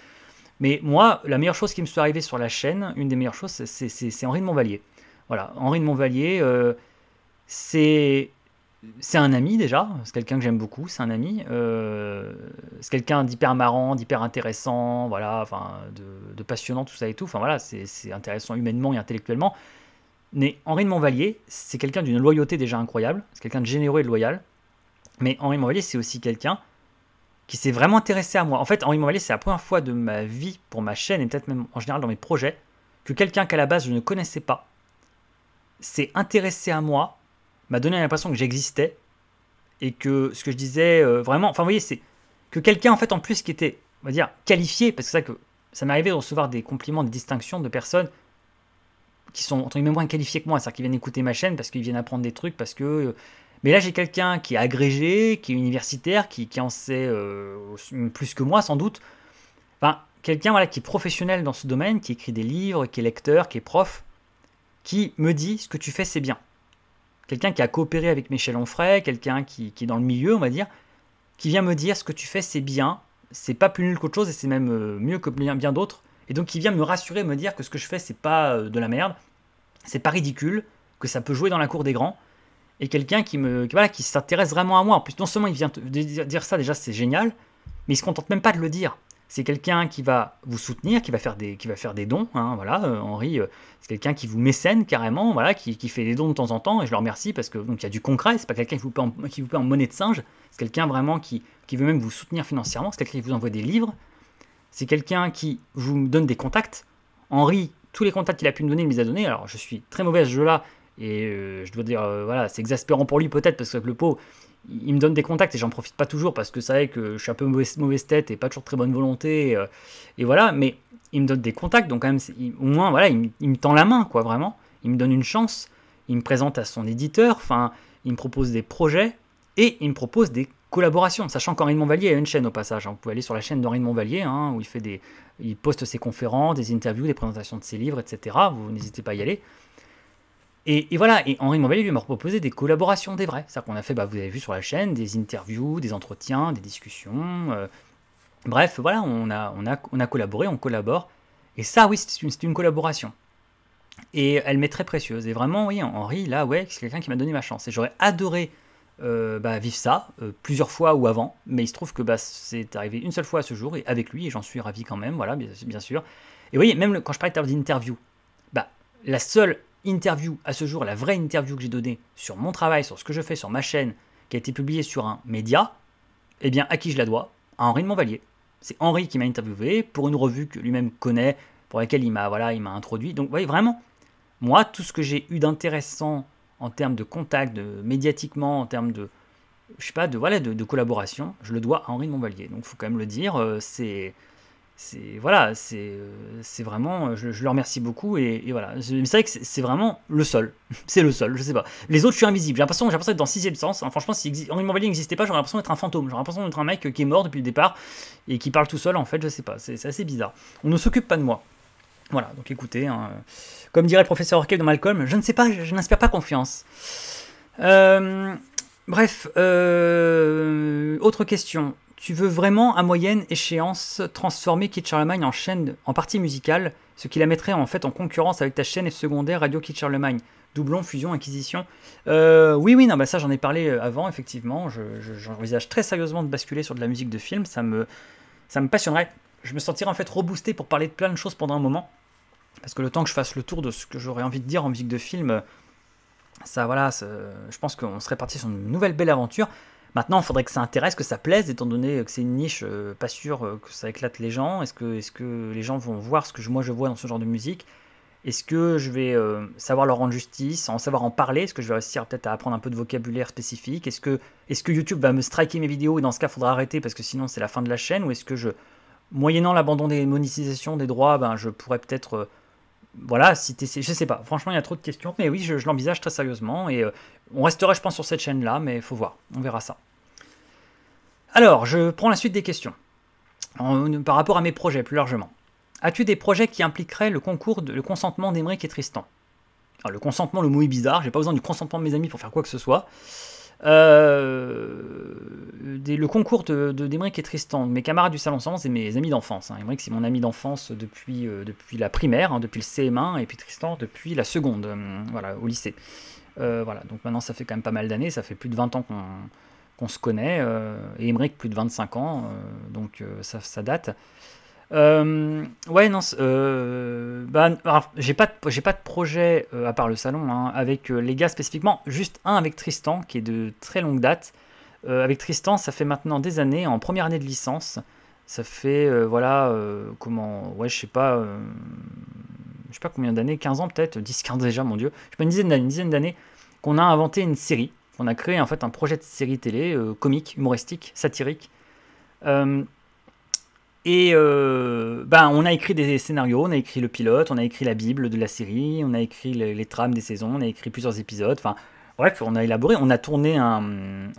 Mais moi, la meilleure chose qui me soit arrivée sur la chaîne, une des meilleures choses, c'est Henri de Montvalier. Voilà, Henri de Montvalier, euh, c'est c'est un ami déjà, c'est quelqu'un que j'aime beaucoup, c'est un ami, euh, c'est quelqu'un d'hyper marrant, d'hyper intéressant, voilà, enfin, de, passionnant, tout ça et tout, enfin voilà, c'est intéressant humainement et intellectuellement. Mais Henri de Montvalier, c'est quelqu'un d'une loyauté déjà incroyable, c'est quelqu'un de généreux et de loyal, mais Henri de Montvalier, c'est aussi quelqu'un qui s'est vraiment intéressé à moi. En fait, en voyez, c'est la première fois de ma vie pour ma chaîne et peut-être même en général dans mes projets que quelqu'un qu'à la base je ne connaissais pas s'est intéressé à moi, m'a donné l'impression que j'existais et que ce que je disais euh, vraiment. Enfin, vous voyez, c'est que quelqu'un en fait en plus qui était, on va dire, qualifié, parce que ça que ça m'est arrivé de recevoir des compliments, des distinctions de personnes qui sont entre guillemets moins qualifiées que moi, c'est-à-dire qu'ils viennent écouter ma chaîne parce qu'ils viennent apprendre des trucs, parce que euh, mais là, j'ai quelqu'un qui est agrégé, qui est universitaire, qui, en sait euh, plus que moi, sans doute. Enfin, quelqu'un voilà, qui est professionnel dans ce domaine, qui écrit des livres, qui est lecteur, qui est prof, qui me dit ce que tu fais, c'est bien. Quelqu'un qui a coopéré avec Michel Onfray, quelqu'un qui, est dans le milieu, on va dire, qui vient me dire ce que tu fais, c'est bien, c'est pas plus nul qu'autre chose et c'est même euh, mieux que bien, bien d'autres. Et donc, qui vient me rassurer, me dire que ce que je fais, c'est pas euh, de la merde, c'est pas ridicule, que ça peut jouer dans la cour des grands et quelqu'un qui me voilà, qui s'intéresse vraiment à moi. En plus, non seulement il vient dire ça déjà, c'est génial, mais il se contente même pas de le dire. C'est quelqu'un qui va vous soutenir, qui va faire des, qui va faire des dons. Hein, voilà, euh, Henri, euh, c'est quelqu'un qui vous mécène carrément, voilà, qui, fait des dons de temps en temps, et je le remercie parce que il y a du concret. C'est pas quelqu'un qui vous paie en, qui vous en monnaie de singe. C'est quelqu'un vraiment qui, veut même vous soutenir financièrement. C'est quelqu'un qui vous envoie des livres. C'est quelqu'un qui vous donne des contacts. Henri, tous les contacts qu'il a pu me donner, il me les a donnés. Alors je suis très mauvais je ce jeu et euh, je dois dire, euh, voilà, c'est exaspérant pour lui peut-être parce que le pot, il, me donne des contacts et j'en profite pas toujours parce que c'est vrai que je suis un peu mauvaise, tête et pas toujours très bonne volonté. Euh, et, voilà, mais il me donne des contacts, donc quand même, au moins, voilà, il, me tend la main, quoi, vraiment. Il me donne une chance, il me présente à son éditeur, enfin, il me propose des projets et il me propose des collaborations, sachant qu'Henri de Montvalier a une chaîne au passage. Hein. Vous pouvez aller sur la chaîne d'Henri de Montvalier, hein, où il fait des, il poste ses conférences, des interviews, des présentations de ses livres, etc. Vous n'hésitez pas à y aller. Et, voilà, et Henri Montbellier lui m'a proposé des collaborations des vrais. C'est-à-dire qu'on a fait, bah, vous avez vu sur la chaîne, des interviews, des entretiens, des discussions. Euh. bref, voilà, on a, on, a, on a collaboré, on collabore. Et ça, oui, c'est une, collaboration. Et elle m'est très précieuse. Et vraiment, oui, Henri, là, ouais, c'est quelqu'un qui m'a donné ma chance. Et j'aurais adoré euh, bah, vivre ça euh, plusieurs fois ou avant. Mais il se trouve que bah, c'est arrivé une seule fois à ce jour, et avec lui, et j'en suis ravi quand même, voilà, bien, sûr. Et oui, même quand je parlais d'interview, bah, la seule interview à ce jour, la vraie interview que j'ai donnée sur mon travail, sur ce que je fais sur ma chaîne, qui a été publiée sur un média, eh bien à qui je la dois À Henri de Montvalier. C'est Henri qui m'a interviewé pour une revue que lui-même connaît, pour laquelle il m'a voilà, il m'a introduit. Donc vous voyez vraiment, moi tout ce que j'ai eu d'intéressant en termes de contact, de médiatiquement, en termes de je sais pas de voilà de, collaboration, je le dois à Henri de Montvalier. Donc il faut quand même le dire, euh, c'est c'est voilà, c'est euh, c'est vraiment, euh, je, le remercie beaucoup et, voilà. C'est vrai que c'est vraiment le seul, c'est le seul. Je sais pas. Les autres, je suis invisible. J'ai l'impression, j'ai l'impression d'être dans sixième sens. franchement, si Henri n'existait pas, j'aurais l'impression d'être un fantôme. J'aurais l'impression d'être un mec qui est mort depuis le départ et qui parle tout seul. En fait, je sais pas. C'est assez bizarre. On ne s'occupe pas de moi. Voilà. Donc écoutez, hein, comme dirait le professeur Orkel de Malcolm, je ne sais pas, je, n'inspire pas confiance. Euh, bref, autre question. Tu veux vraiment à moyenne échéance transformer Kid Charlemagne en chaîne en partie musicale, ce qui la mettrait en fait en concurrence avec ta chaîne secondaire Radio Kid Charlemagne. Doublon, fusion, inquisition euh, oui, oui, non, bah ça j'en ai parlé euh, avant, effectivement. J'envisage je, très sérieusement de basculer sur de la musique de film, ça me, ça me passionnerait. Je me sentirais en fait reboosté pour parler de plein de choses pendant un moment. Parce que le temps que je fasse le tour de ce que j'aurais envie de dire en musique de film, euh, ça voilà, je pense qu'on serait parti sur une nouvelle belle aventure. Maintenant, il faudrait que ça intéresse, que ça plaise, étant donné euh, que c'est une niche, euh, pas sûre, euh, que ça éclate les gens. Est-ce que, est que les gens vont voir ce que moi je vois dans ce genre de musique Est-ce que je vais savoir leur rendre justice, en savoir en parler Est-ce que je vais réussir peut-être à apprendre un peu de vocabulaire spécifique Est-ce que, est que YouTube va me striker mes vidéos et dans ce cas, il faudra arrêter parce que sinon c'est la fin de la chaîne Ou est-ce que je, moyennant l'abandon des monétisations, des droits, ben, je pourrais peut-être voilà, si je sais pas, franchement il y a trop de questions, mais oui, je, l'envisage très sérieusement et euh, on resterait, je pense sur cette chaîne là, mais faut voir, on verra ça. Alors, je prends la suite des questions par rapport à mes projets plus largement. As-tu des projets qui impliqueraient le concours, de, le consentement d'Emeric et Tristan Alors, le consentement, le mot est bizarre, j'ai pas besoin du consentement de mes amis pour faire quoi que ce soit. Euh, le concours de, de d'Emeric et Tristan, mes camarades du Salon Sans, et mes amis d'enfance. Hein. c'est mon ami d'enfance depuis, euh, depuis la primaire, hein, depuis le CM1, et puis Tristan depuis la seconde, euh, voilà, au lycée. voilà, donc maintenant ça fait quand même pas mal d'années, ça fait plus de 20 ans qu'on, se connaît, et Emeric plus de 25 ans, donc ça, ça date. Euh, ouais, non, euh, bah, j'ai pas, de, pas de projet euh, à part le salon hein, avec euh, les gars spécifiquement. Juste un avec Tristan qui est de très longue date. avec Tristan, ça fait maintenant des années, en première année de licence. Ça fait, voilà, comment, ouais, je sais pas, je sais pas combien d'années, 15 ans peut-être, 10, 15 déjà, mon dieu. Je sais pas, une dizaine d'années qu'on a inventé une série. qu'on a créé en fait un projet de série télé, comique, humoristique, satirique. Et euh, ben, on a écrit des scénarios, on a écrit le pilote, on a écrit la Bible de la série, on a écrit les, trames des saisons, on a écrit plusieurs épisodes. Enfin, bref, on a élaboré, on a tourné un.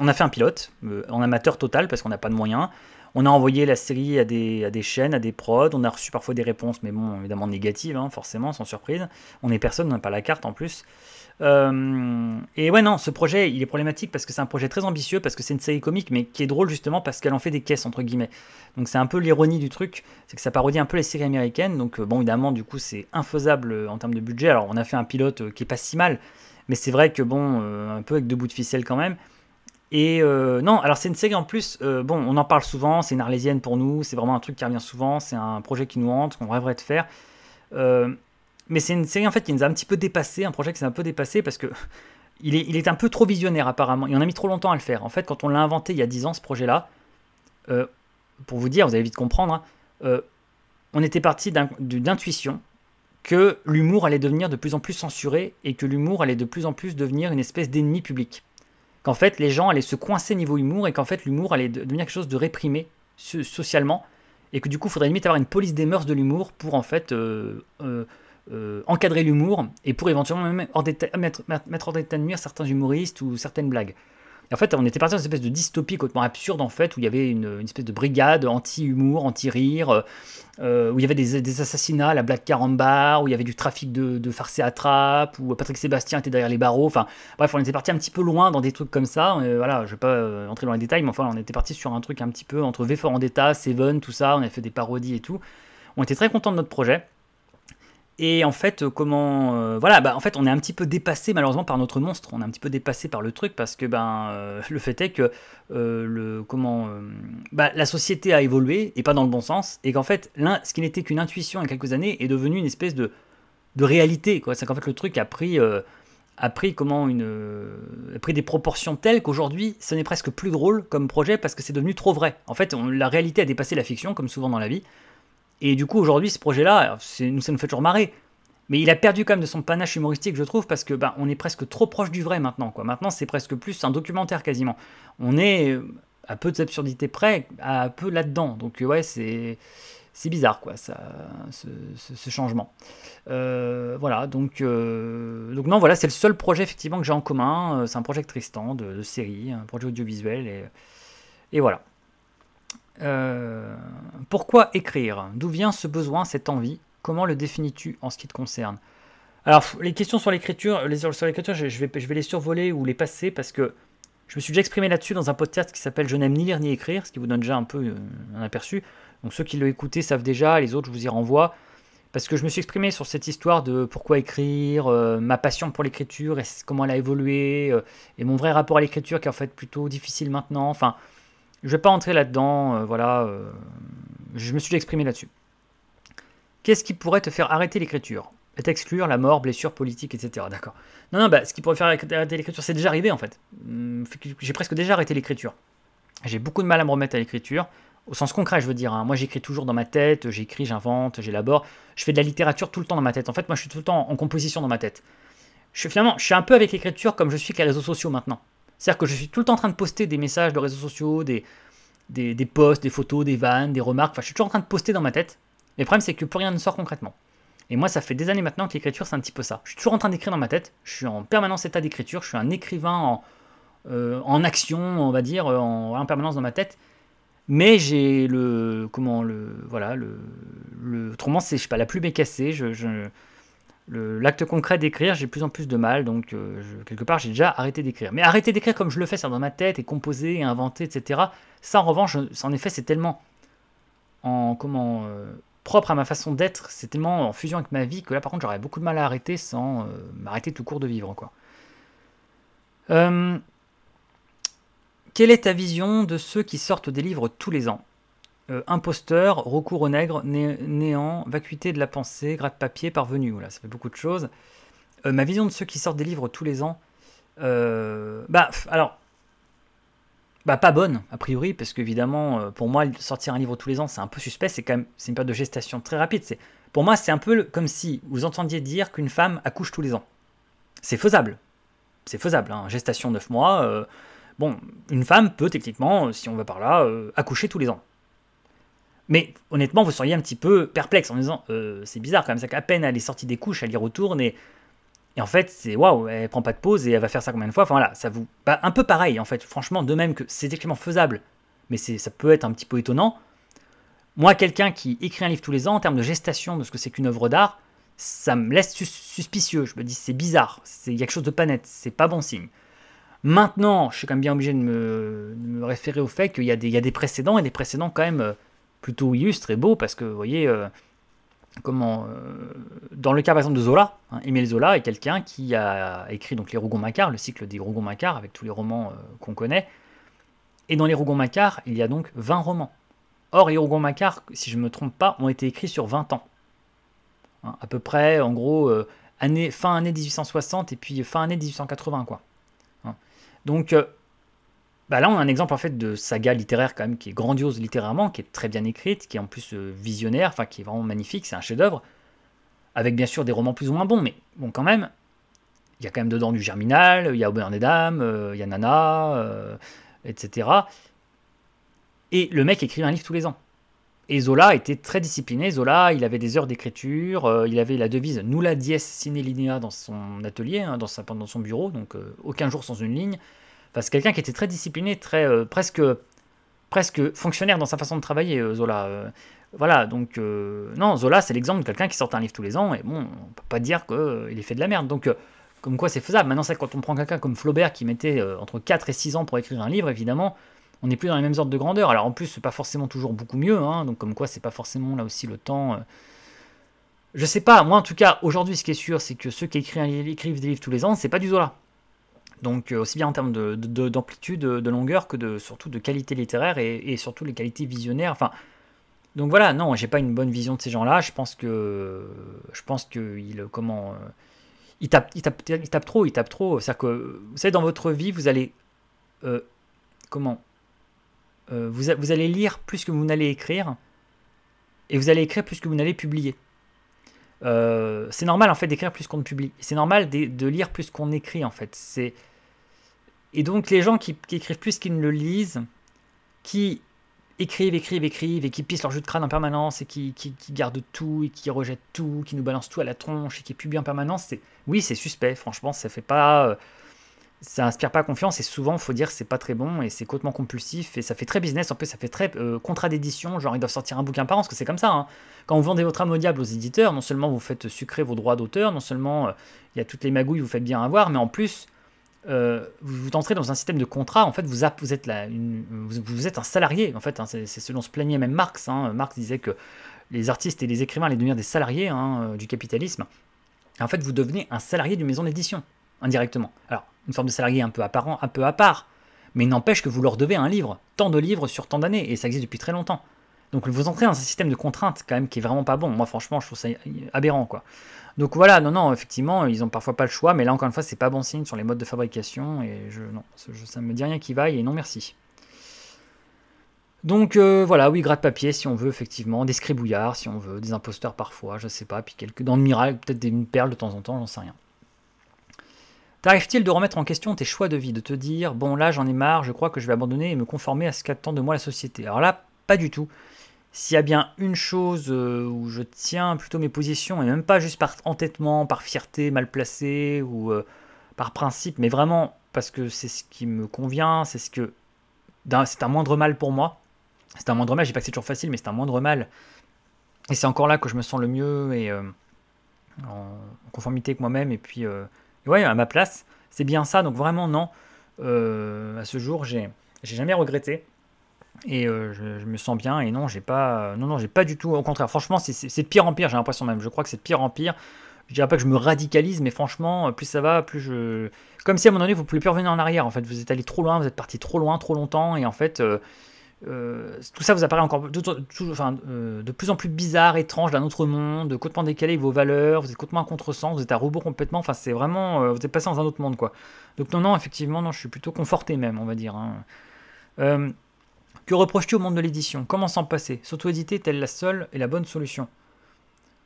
On a fait un pilote, euh, en amateur total, parce qu'on n'a pas de moyens. On a envoyé la série à des, à des chaînes, à des prods. On a reçu parfois des réponses, mais bon, évidemment négatives, hein, forcément, sans surprise. On est personne, on n'a pas la carte en plus. Euh, et ouais, non, ce projet, il est problématique parce que c'est un projet très ambitieux, parce que c'est une série comique, mais qui est drôle justement parce qu'elle en fait des caisses, entre guillemets. Donc c'est un peu l'ironie du truc, c'est que ça parodie un peu les séries américaines. Donc euh, bon, évidemment, du coup, c'est infaisable euh, en termes de budget. Alors on a fait un pilote qui est pas si mal, mais c'est vrai que bon, un peu avec deux bouts de ficelle quand même. Et non, alors c'est une série en plus, bon, on en parle souvent, c'est une arlésienne pour nous, c'est vraiment un truc qui revient souvent, c'est un projet qui nous hante, qu'on rêverait de faire. Mais c'est une série en fait qui nous a un petit peu dépassé, un projet qui s'est un peu dépassé parce que il est, il est, un peu trop visionnaire apparemment. Et on a mis trop longtemps à le faire. En fait, quand on l'a inventé il y a 10 ans, ce projet-là, euh, pour vous dire, vous allez vite comprendre, hein, euh, on était parti d'intuition que l'humour allait devenir de plus en plus censuré et que l'humour allait de plus en plus devenir une espèce d'ennemi public. Qu'en fait, les gens allaient se coincer niveau humour et qu'en fait, l'humour allait devenir quelque chose de réprimé socialement et que du coup, il faudrait limite avoir une police des mœurs de l'humour pour en fait euh, euh, encadrer l'humour et pour éventuellement même mettre, en hors de nuire certains humoristes ou certaines blagues. en fait, on était parti dans une espèce de dystopie complètement absurde, en fait, où il y avait une, espèce de brigade anti-humour, anti-rire, euh, euh, où il y avait des, assassinats, la blague Carambar, où il y avait du trafic de, de farce à trappe, où Patrick Sébastien était derrière les barreaux. Enfin, bref, on était parti un petit peu loin dans des trucs comme ça. Et voilà, je vais pas entrer dans les détails, mais enfin, on était parti sur un truc un petit peu entre V for Vendetta, Seven, tout ça. On avait fait des parodies et tout. On était très contents de notre projet. Et en fait, euh, comment euh, voilà, bah, en fait, on est un petit peu dépassé malheureusement par notre monstre. On est un petit peu dépassé par le truc parce que ben euh, le fait est que le comment bah, la société a évolué et pas dans le bon sens et qu'en fait, ce qui n'était qu'une intuition il y a quelques années est devenu une espèce de de réalité quoi. C'est qu'en fait le truc a pris a pris comment une pris des proportions telles qu'aujourd'hui, ce n'est presque plus drôle comme projet parce que c'est devenu trop vrai. En fait, la réalité a dépassé la fiction comme souvent dans la vie. Et du coup, aujourd'hui, ce projet-là, ça nous fait toujours marrer. Mais il a perdu quand même de son panache humoristique, je trouve, parce que ben, on est presque trop proche du vrai maintenant. Quoi. Maintenant, c'est presque plus un documentaire quasiment. On est euh, à peu d'absurdité près, à peu là-dedans. Donc euh, ouais, c'est c'est bizarre quoi, ça, ce, changement. Euh, voilà, donc donc non, voilà, c'est le seul projet effectivement que j'ai en commun. C'est un projet Tristan de, de, série, un projet audiovisuel et, et voilà. Euh, pourquoi écrire D'où vient ce besoin, cette envie Comment le définis-tu en ce qui te concerne Alors, les questions sur l'écriture, les, sur l'écriture, je, vais, les survoler ou les passer parce que je me suis déjà exprimé là-dessus dans un podcast qui s'appelle Je n'aime ni lire ni écrire, ce qui vous donne déjà un peu euh, un aperçu. Donc ceux qui l'ont écouté savent déjà, les autres, je vous y renvoie. Parce que je me suis exprimé sur cette histoire de pourquoi écrire, euh, ma passion pour l'écriture, et comment elle a évolué, et mon vrai rapport à l'écriture qui est en fait plutôt difficile maintenant. Enfin, je ne vais pas entrer là-dedans, euh, voilà, euh, je me suis exprimé là-dessus. Qu'est-ce qui pourrait te faire arrêter l'écriture Et exclure la mort, blessure politique, etc. D'accord. Non, non, bah, ce qui pourrait faire arrêter l'écriture, c'est déjà arrivé en fait. Hum, j'ai presque déjà arrêté l'écriture. J'ai beaucoup de mal à me remettre à l'écriture, au sens concret, je veux dire. Hein. Moi, j'écris toujours dans ma tête, j'écris, j'invente, j'élabore. Je fais de la littérature tout le temps dans ma tête. En fait, moi, je suis tout le temps en composition dans ma tête. Je suis finalement, je suis un peu avec l'écriture comme je suis avec les réseaux sociaux maintenant. C'est-à-dire que je suis tout le temps en train de poster des messages de réseaux sociaux, des, des, posts, des photos, des vannes, des remarques. Enfin, je suis toujours en train de poster dans ma tête. Mais le problème, c'est que plus rien ne sort concrètement. Et moi, ça fait des années maintenant que l'écriture, c'est un petit peu ça. Je suis toujours en train d'écrire dans ma tête. Je suis en permanence état d'écriture. Je suis un écrivain en, euh, en action, on va dire, euh, en, permanence dans ma tête. Mais j'ai le. Comment le. Voilà, le. le autrement, c'est, je sais pas, la plume est cassée. je, l'acte concret d'écrire, j'ai de plus en plus de mal, donc euh, quelque part j'ai déjà arrêté d'écrire. Mais arrêter d'écrire comme je le fais, c'est dans ma tête, et composer, et inventer, etc. Ça en revanche, en effet, c'est tellement en comment euh, propre à ma façon d'être, c'est tellement en fusion avec ma vie que là par contre j'aurais beaucoup de mal à arrêter sans euh, m'arrêter tout court de vivre. quoi. quelle est ta vision de ceux qui sortent des livres tous les ans euh, imposteur, recours au nègre, néant, vacuité de la pensée, gratte-papier, parvenu. Voilà, ça fait beaucoup de choses. Euh, ma vision de ceux qui sortent des livres tous les ans, euh, bah alors, bah pas bonne a priori, parce qu'évidemment, pour moi, sortir un livre tous les ans, c'est un peu suspect. C'est quand même, c'est une période de gestation très rapide. C'est, pour moi, c'est un peu comme si vous entendiez dire qu'une femme accouche tous les ans. C'est faisable, c'est faisable. Hein. Gestation 9 mois. bon, une femme peut techniquement, si on va par là, accoucher tous les ans mais honnêtement, vous seriez un petit peu perplexe en disant euh, c'est bizarre quand même, c'est qu'à peine elle est sortie des couches, elle y retourne et, et en fait c'est waouh, elle prend pas de pause et elle va faire ça combien de fois Enfin voilà, ça vous. Bah, un peu pareil en fait, franchement, de même que c'est extrêmement faisable, mais ça peut être un petit peu étonnant. Moi, quelqu'un qui écrit un livre tous les ans en termes de gestation de ce que c'est qu'une œuvre d'art, ça me laisse suspicieux. Je me dis c'est bizarre, c'est quelque chose de pas net, c'est pas bon signe. Maintenant, je suis quand même bien obligé de me, référer au fait qu'il y, y, a des précédents et des précédents quand même euh, plutôt illustre et beau parce que vous voyez euh, comment euh, dans le cas par exemple de Zola, Emile hein, Zola est quelqu'un qui a écrit donc les Rougon-Macquart, le cycle des Rougon-Macquart avec tous les romans euh, qu'on connaît. Et dans les Rougon-Macquart, il y a donc 20 romans. Or les Rougon-Macquart, si je ne me trompe pas, ont été écrits sur 20 ans. Hein, à peu près en gros année, fin année 1860 et puis fin année 1880 quoi. Hein. Donc bah là, on a un exemple en fait de saga littéraire quand même qui est grandiose littérairement, qui est très bien écrite, qui est en plus euh, visionnaire, enfin qui est vraiment magnifique, c'est un chef-d'œuvre, avec bien sûr des romans plus ou moins bons, mais bon quand même, il y a quand même dedans du Germinal, il y a Aubert des Dames, euh, il y a Nana, euh, etc. Et le mec écrit un livre tous les ans. Et Zola était très discipliné. Zola, il avait des heures d'écriture, il avait la devise nulla dies sine linea dans son atelier, hein, dans sa, son bureau, donc aucun jour sans une ligne c'est quelqu'un qui était très discipliné, très euh, presque presque fonctionnaire dans sa façon de travailler, euh, Zola. Euh, voilà, donc non, Zola, c'est l'exemple de quelqu'un qui sort un livre tous les ans, et bon, on peut pas dire qu'il est fait de la merde. Donc, comme quoi c'est faisable. Maintenant, c'est quand on prend quelqu'un comme Flaubert qui mettait entre 4 et 6 ans pour écrire un livre, évidemment, on n'est plus dans les mêmes ordres de grandeur. Alors, en plus, c'est pas forcément toujours beaucoup mieux, hein, donc comme quoi c'est pas forcément là aussi le temps. Je sais pas, moi en tout cas, aujourd'hui, ce qui est sûr, c'est que ceux qui écrivent, écrivent des livres tous les ans, c'est pas du Zola. Donc euh, aussi bien en termes d'amplitude, de, d'amplitude, de, longueur que de, surtout de qualité littéraire et, surtout les qualités visionnaires. Enfin, donc voilà, non, j'ai pas une bonne vision de ces gens-là. Je pense que, je pense que il, comment, euh, il tape, trop, il tape trop. C'est-à-dire que vous savez, dans votre vie, vous allez, euh, comment, vous, allez lire plus que vous n'allez écrire, et vous allez écrire plus que vous n'allez publier. c'est normal en fait d'écrire plus qu'on ne publie. C'est normal de, lire plus qu'on écrit en fait. C'est et donc les gens qui, écrivent plus qu'ils ne le lisent, qui écrivent, écrivent, écrivent, et qui pissent leur jus de crâne en permanence, et qui, gardent tout, et qui rejettent tout, qui nous balancent tout à la tronche, et qui publient en permanence, c'est oui, c'est suspect, franchement, ça fait pas... Euh, ça inspire pas confiance, et souvent, faut dire, c'est pas très bon, et c'est hautement compulsif, et ça fait très business, en plus, ça fait très euh, contrat d'édition, genre ils doivent sortir un bouquin par an, parce que c'est comme ça, hein. Quand vous vendez votre âme au diable aux éditeurs, non seulement vous faites sucrer vos droits d'auteur, non seulement euh, il y a toutes les magouilles, vous faites bien avoir, mais en plus... Euh, vous, entrez dans un système de contrat, en fait, vous, êtes, vous, êtes un salarié, en fait, hein, c'est ce dont se plaignait même Marx. Hein. Marx disait que les artistes et les écrivains allaient devenir des salariés hein, euh, du capitalisme. En fait, vous devenez un salarié d'une maison d'édition, indirectement. Alors, une forme de salarié un peu, apparent, un peu à part, mais n'empêche que vous leur devez un livre, tant de livres sur tant d'années, et ça existe depuis très longtemps. Donc vous entrez dans un système de contraintes quand même qui est vraiment pas bon. Moi franchement, je trouve ça aberrant quoi. Donc voilà, non, non, effectivement, ils ont parfois pas le choix, mais là encore une fois, c'est pas bon signe sur les modes de fabrication, et je, non, ça me dit rien qui vaille, et non merci. Donc euh, voilà, oui, gratte-papier si on veut, effectivement, des scribouillards si on veut, des imposteurs parfois, je sais pas, puis quelques dans le miracle, peut-être des perles de temps en temps, j'en sais rien. tarrives t il de remettre en question tes choix de vie, de te dire, bon là j'en ai marre, je crois que je vais abandonner et me conformer à ce qu'attend de moi la société Alors là, pas du tout. S'il y a bien une chose euh, où je tiens plutôt mes positions, et même pas juste par entêtement, par fierté mal placée ou euh, par principe, mais vraiment parce que c'est ce qui me convient, c'est ce que c'est un moindre mal pour moi. C'est un moindre mal, je dis pas que c'est toujours facile, mais c'est un moindre mal. Et c'est encore là que je me sens le mieux et euh, en conformité avec moi-même. Et puis, ouais, à ma place, c'est bien ça. Donc vraiment, non, à ce jour, j'ai jamais regretté et euh, je, me sens bien et non j'ai pas euh, non non j'ai pas du tout au contraire franchement c'est de pire en pire j'ai l'impression même je crois que c'est de pire en pire je dirais pas que je me radicalise mais franchement euh, plus ça va plus je comme si à un moment donné vous pouvez plus revenir en arrière en fait vous êtes allé trop loin vous êtes parti trop loin trop longtemps et en fait tout ça vous apparaît encore de, plus en plus bizarre, étrange, d'un autre monde, de complètement décalé vos valeurs, vous êtes complètement à contresens, vous êtes à robot complètement, enfin c'est vraiment, vous êtes passé dans un autre monde quoi. Donc non, non, effectivement, non, je suis plutôt conforté même, on va dire. Hein. euh que reproches-tu au monde de l'édition Comment s'en passer S'auto-éditer est-elle la seule et la bonne solution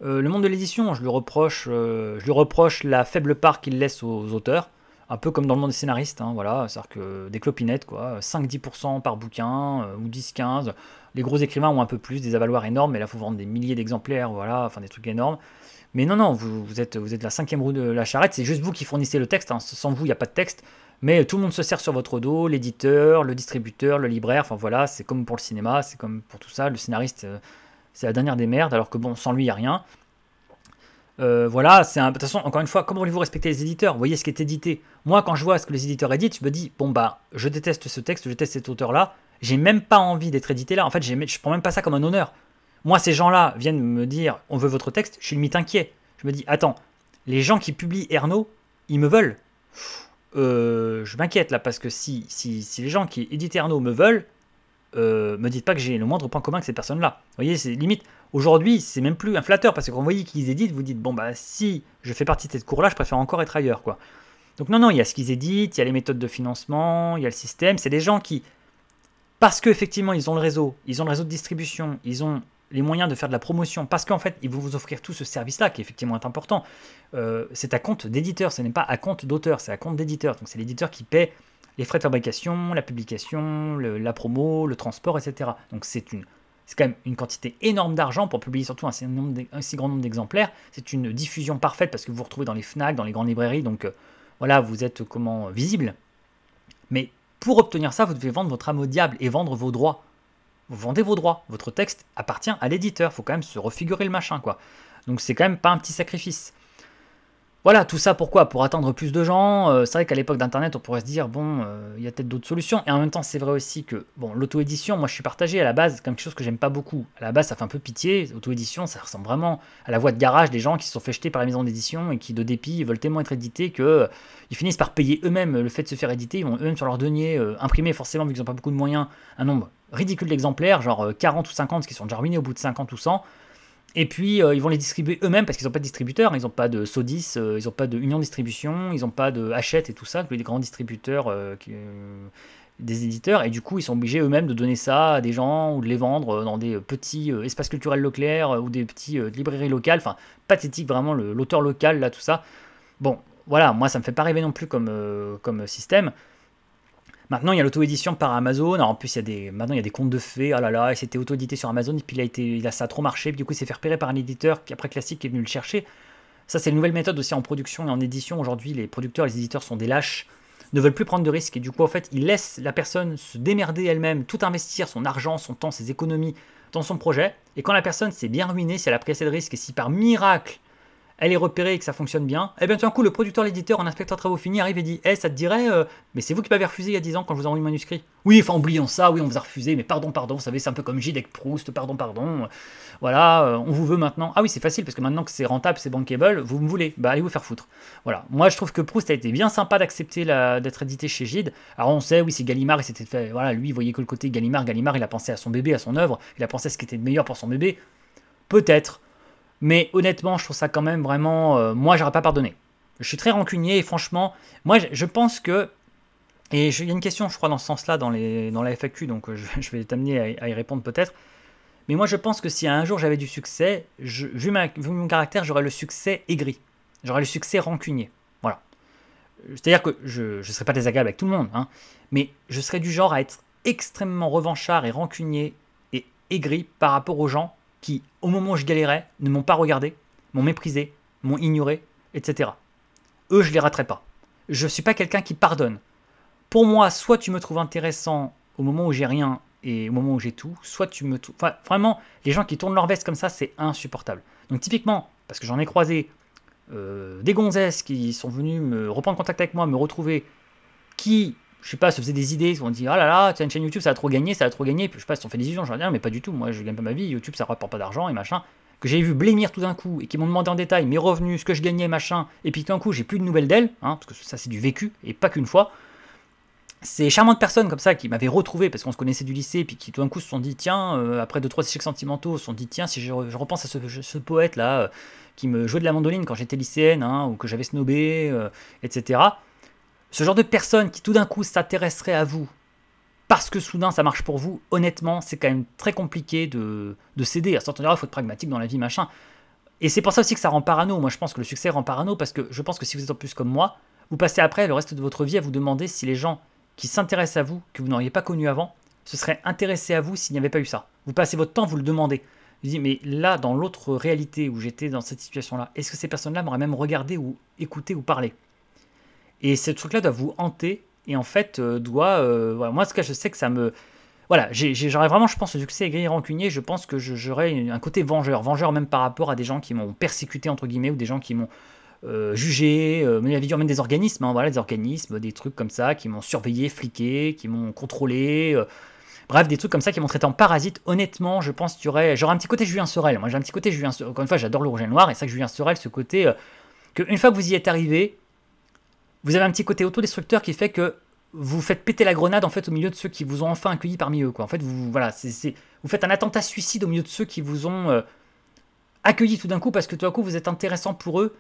euh, Le monde de l'édition, je, lui reproche, euh, je lui reproche la faible part qu'il laisse aux auteurs, un peu comme dans le monde des scénaristes, hein, voilà, c'est-à-dire que des clopinettes, quoi, 5-10% par bouquin, euh, ou 10-15%, les gros écrivains ont un peu plus, des avaloirs énormes, mais là, il faut vendre des milliers d'exemplaires, voilà, enfin des trucs énormes. Mais non, non, vous, êtes, vous êtes la cinquième roue de la charrette, c'est juste vous qui fournissez le texte, hein. sans vous, il n'y a pas de texte. Mais tout le monde se sert sur votre dos, l'éditeur, le distributeur, le libraire, enfin voilà, c'est comme pour le cinéma, c'est comme pour tout ça, le scénariste, euh, c'est la dernière des merdes, alors que bon, sans lui, il n'y a rien. Euh, voilà, c'est un... De toute façon, encore une fois, comment voulez-vous respecter les éditeurs Vous voyez ce qui est édité. Moi, quand je vois ce que les éditeurs éditent, je me dis, bon bah, je déteste ce texte, je déteste cet auteur-là, j'ai même pas envie d'être édité là. En fait, je prends même pas ça comme un honneur. Moi, ces gens-là viennent me dire, on veut votre texte, je suis limite inquiet. Je me dis, attends, les gens qui publient Ernaud, ils me veulent. Euh, je m'inquiète là, parce que si, si, les gens qui éditent Arnaud me veulent, euh, me dites pas que j'ai le moindre point commun avec ces personnes-là. Vous voyez, c'est limite, aujourd'hui, c'est même plus un flatteur, parce que quand vous voyez qu'ils éditent, vous dites, bon, bah si je fais partie de cette cour-là, je préfère encore être ailleurs, quoi. Donc non, non, il y a ce qu'ils éditent, il y a les méthodes de financement, il y a le système, c'est des gens qui, parce qu'effectivement, ils ont le réseau, ils ont le réseau de distribution, ils ont les moyens de faire de la promotion, parce qu'en fait, ils vont vous offrir tout ce service-là, qui effectivement est important. Euh, c'est à compte d'éditeur, ce n'est pas à compte d'auteur, c'est à compte d'éditeur. Donc c'est l'éditeur qui paie les frais de fabrication, la publication, la promo, le transport, etc. Donc c'est une, c'est quand même une quantité énorme d'argent pour publier surtout un si, grand nombre d'exemplaires. C'est une diffusion parfaite parce que vous vous retrouvez dans les FNAC, dans les grandes librairies, donc euh, voilà, vous êtes comment visible. Mais pour obtenir ça, vous devez vendre votre âme au diable et vendre vos droits vous vendez vos droits. Votre texte appartient à l'éditeur. Faut quand même se refigurer le machin, quoi. Donc c'est quand même pas un petit sacrifice. Voilà, tout ça pourquoi Pour attendre plus de gens. Euh, c'est vrai qu'à l'époque d'Internet, on pourrait se dire, bon, euh, il y a peut-être d'autres solutions. Et en même temps, c'est vrai aussi que, bon, l'auto-édition, moi je suis partagé à la base, comme quelque chose que j'aime pas beaucoup. À la base, ça fait un peu pitié. L'auto-édition, ça ressemble vraiment à la voix de garage des gens qui se sont fait jeter par la maison d'édition et qui, de dépit, veulent tellement être édités qu'ils euh, finissent par payer eux-mêmes le fait de se faire éditer. Ils vont eux-mêmes sur leur denier imprimer, forcément, vu qu'ils n'ont pas beaucoup de moyens, un nombre ridicule d'exemplaires, genre 40 euh, ou 50, qui sont déjà ruinés au bout de 50 ou 100. Et puis euh, ils vont les distribuer eux-mêmes parce qu'ils n'ont pas de distributeurs, hein. ils n'ont pas de Sodis, euh, ils n'ont pas de Union Distribution, ils n'ont pas de Hachette et tout ça, que les grands distributeurs des éditeurs, et du coup ils sont obligés eux-mêmes de donner ça à des gens ou de les vendre dans des petits espaces culturels locaux ou des petits librairies locales, enfin pathétique vraiment l'auteur local là tout ça. Bon, voilà, moi ça me fait pas rêver non plus comme, comme système. Maintenant, il y a l'auto-édition par Amazon. en plus, il y a des, maintenant, il y a des contes de fées. Ah là là, il s'était auto-édité sur Amazon. Et puis, il a été, il ça a trop marché. Puis, du coup, il s'est fait repérer par un éditeur qui, après Classique, est venu le chercher. Ça, c'est une nouvelle méthode aussi en production et en édition. Aujourd'hui, les producteurs, les éditeurs sont des lâches, ne veulent plus prendre de risques. Et du coup, en fait, ils laissent la personne se démerder elle-même, tout investir, son argent, son temps, ses économies dans son projet. Et quand la personne s'est bien ruinée, si elle a pris assez de risques et si par miracle, elle est repérée et que ça fonctionne bien, et eh bien tout d'un coup, le producteur, l'éditeur, un inspecteur travaux finis, arrive et dit Eh, ça te dirait, euh, mais c'est vous qui m'avez refusé il y a 10 ans quand je vous ai envoyé le manuscrit Oui, enfin, oublions ça, oui, on vous a refusé, mais pardon, pardon, vous savez, c'est un peu comme Gide avec Proust, pardon, pardon. Voilà, euh, on vous veut maintenant. Ah oui, c'est facile, parce que maintenant que c'est rentable, c'est bankable, vous me voulez, bah allez vous faire foutre. Voilà, moi je trouve que Proust a été bien sympa d'accepter d'être édité chez Gide. Alors on sait, oui, c'est Gallimard, Et s'était fait. Voilà, lui, voyait que le côté Gallimard, Gallimard, il a pensé à son bébé, à son œuvre, il a pensé à ce qui était meilleur pour son bébé. Peut-être. Mais honnêtement, je trouve ça quand même vraiment. Euh, moi, j'aurais pas pardonné. Je suis très rancunier et franchement, moi, je, pense que. Et il y a une question, je crois, dans ce sens-là, dans, dans la FAQ, donc euh, je, vais t'amener à, y répondre peut-être. Mais moi, je pense que si un jour j'avais du succès, je, vu, mon caractère, j'aurais le succès aigri. J'aurais le succès rancunier. Voilà. C'est-à-dire que je ne serais pas désagréable avec tout le monde, hein. mais je serais du genre à être extrêmement revanchard et rancunier et aigri par rapport aux gens qui, au moment où je galérais, ne m'ont pas regardé, m'ont méprisé, m'ont ignoré, etc. Eux, je les raterai pas. Je ne suis pas quelqu'un qui pardonne. Pour moi, soit tu me trouves intéressant au moment où j'ai rien et au moment où j'ai tout, soit tu me... Enfin, vraiment, les gens qui tournent leur veste comme ça, c'est insupportable. Donc typiquement, parce que j'en ai croisé euh, des gonzesses qui sont venues me reprendre contact avec moi, me retrouver, qui je sais pas, se faisaient des idées, on dit ah là là, tiens une chaîne YouTube, ça a trop gagné, ça a trop gagné. Puis, je sais pas, si on fait des illusions, j'en dis mais pas du tout, moi je gagne pas ma vie, YouTube ça rapporte pas d'argent et machin. Que j'ai vu blémir tout d'un coup et qui m'ont demandé en détail mes revenus, ce que je gagnais, machin, et puis tout d'un coup j'ai plus de nouvelles d'elle, hein, parce que ça c'est du vécu et pas qu'une fois. Ces charmantes personnes comme ça qui m'avaient retrouvé parce qu'on se connaissait du lycée, puis qui tout d'un coup se sont dit tiens, euh, après deux trois échecs sentimentaux, se sont dit tiens, si je, repense à ce, poète là euh, qui me jouait de la mandoline quand j'étais lycéenne, hein, ou que j'avais snobé, euh, etc. Ce genre de personne qui tout d'un coup s'intéresserait à vous parce que soudain ça marche pour vous, honnêtement, c'est quand même très compliqué de, céder. À s'entendre, il faut être pragmatique dans la vie, machin. Et c'est pour ça aussi que ça rend parano. Moi, je pense que le succès rend parano parce que je pense que si vous êtes en plus comme moi, vous passez après le reste de votre vie à vous demander si les gens qui s'intéressent à vous, que vous n'auriez pas connu avant, se seraient intéressés à vous s'il n'y avait pas eu ça. Vous passez votre temps, vous le demandez. Vous dites, mais là, dans l'autre réalité où j'étais dans cette situation-là, est-ce que ces personnes-là m'auraient même regardé ou écouté ou parlé et ce truc-là doit vous hanter et en fait euh, doit... Euh, moi, ce que je sais que ça me... Voilà, j'aurais vraiment, je pense, le succès et et rancunier, je pense que j'aurais un côté vengeur, vengeur même par rapport à des gens qui m'ont persécuté, entre guillemets, ou des gens qui m'ont euh, jugé, mené la même des organismes, hein, voilà, des organismes, des trucs comme ça, qui m'ont surveillé, fliqué, qui m'ont contrôlé, bref, des trucs comme ça qui m'ont traité en parasite, honnêtement, je pense qu'il y j'aurais un petit côté Julien Sorel, moi j'ai un petit côté Julien Sorel, encore une fois, j'adore le rouge et noir, et c'est ça que Julien Sorel, ce côté, qu'une fois que vous y êtes arrivé, vous avez un petit côté autodestructeur qui fait que vous faites péter la grenade en fait au milieu de ceux qui vous ont enfin accueilli parmi eux. Quoi. En fait, vous, voilà, vous faites un attentat suicide au milieu de ceux qui vous ont euh, accueilli tout d'un coup parce que tout d'un coup vous êtes intéressant pour eux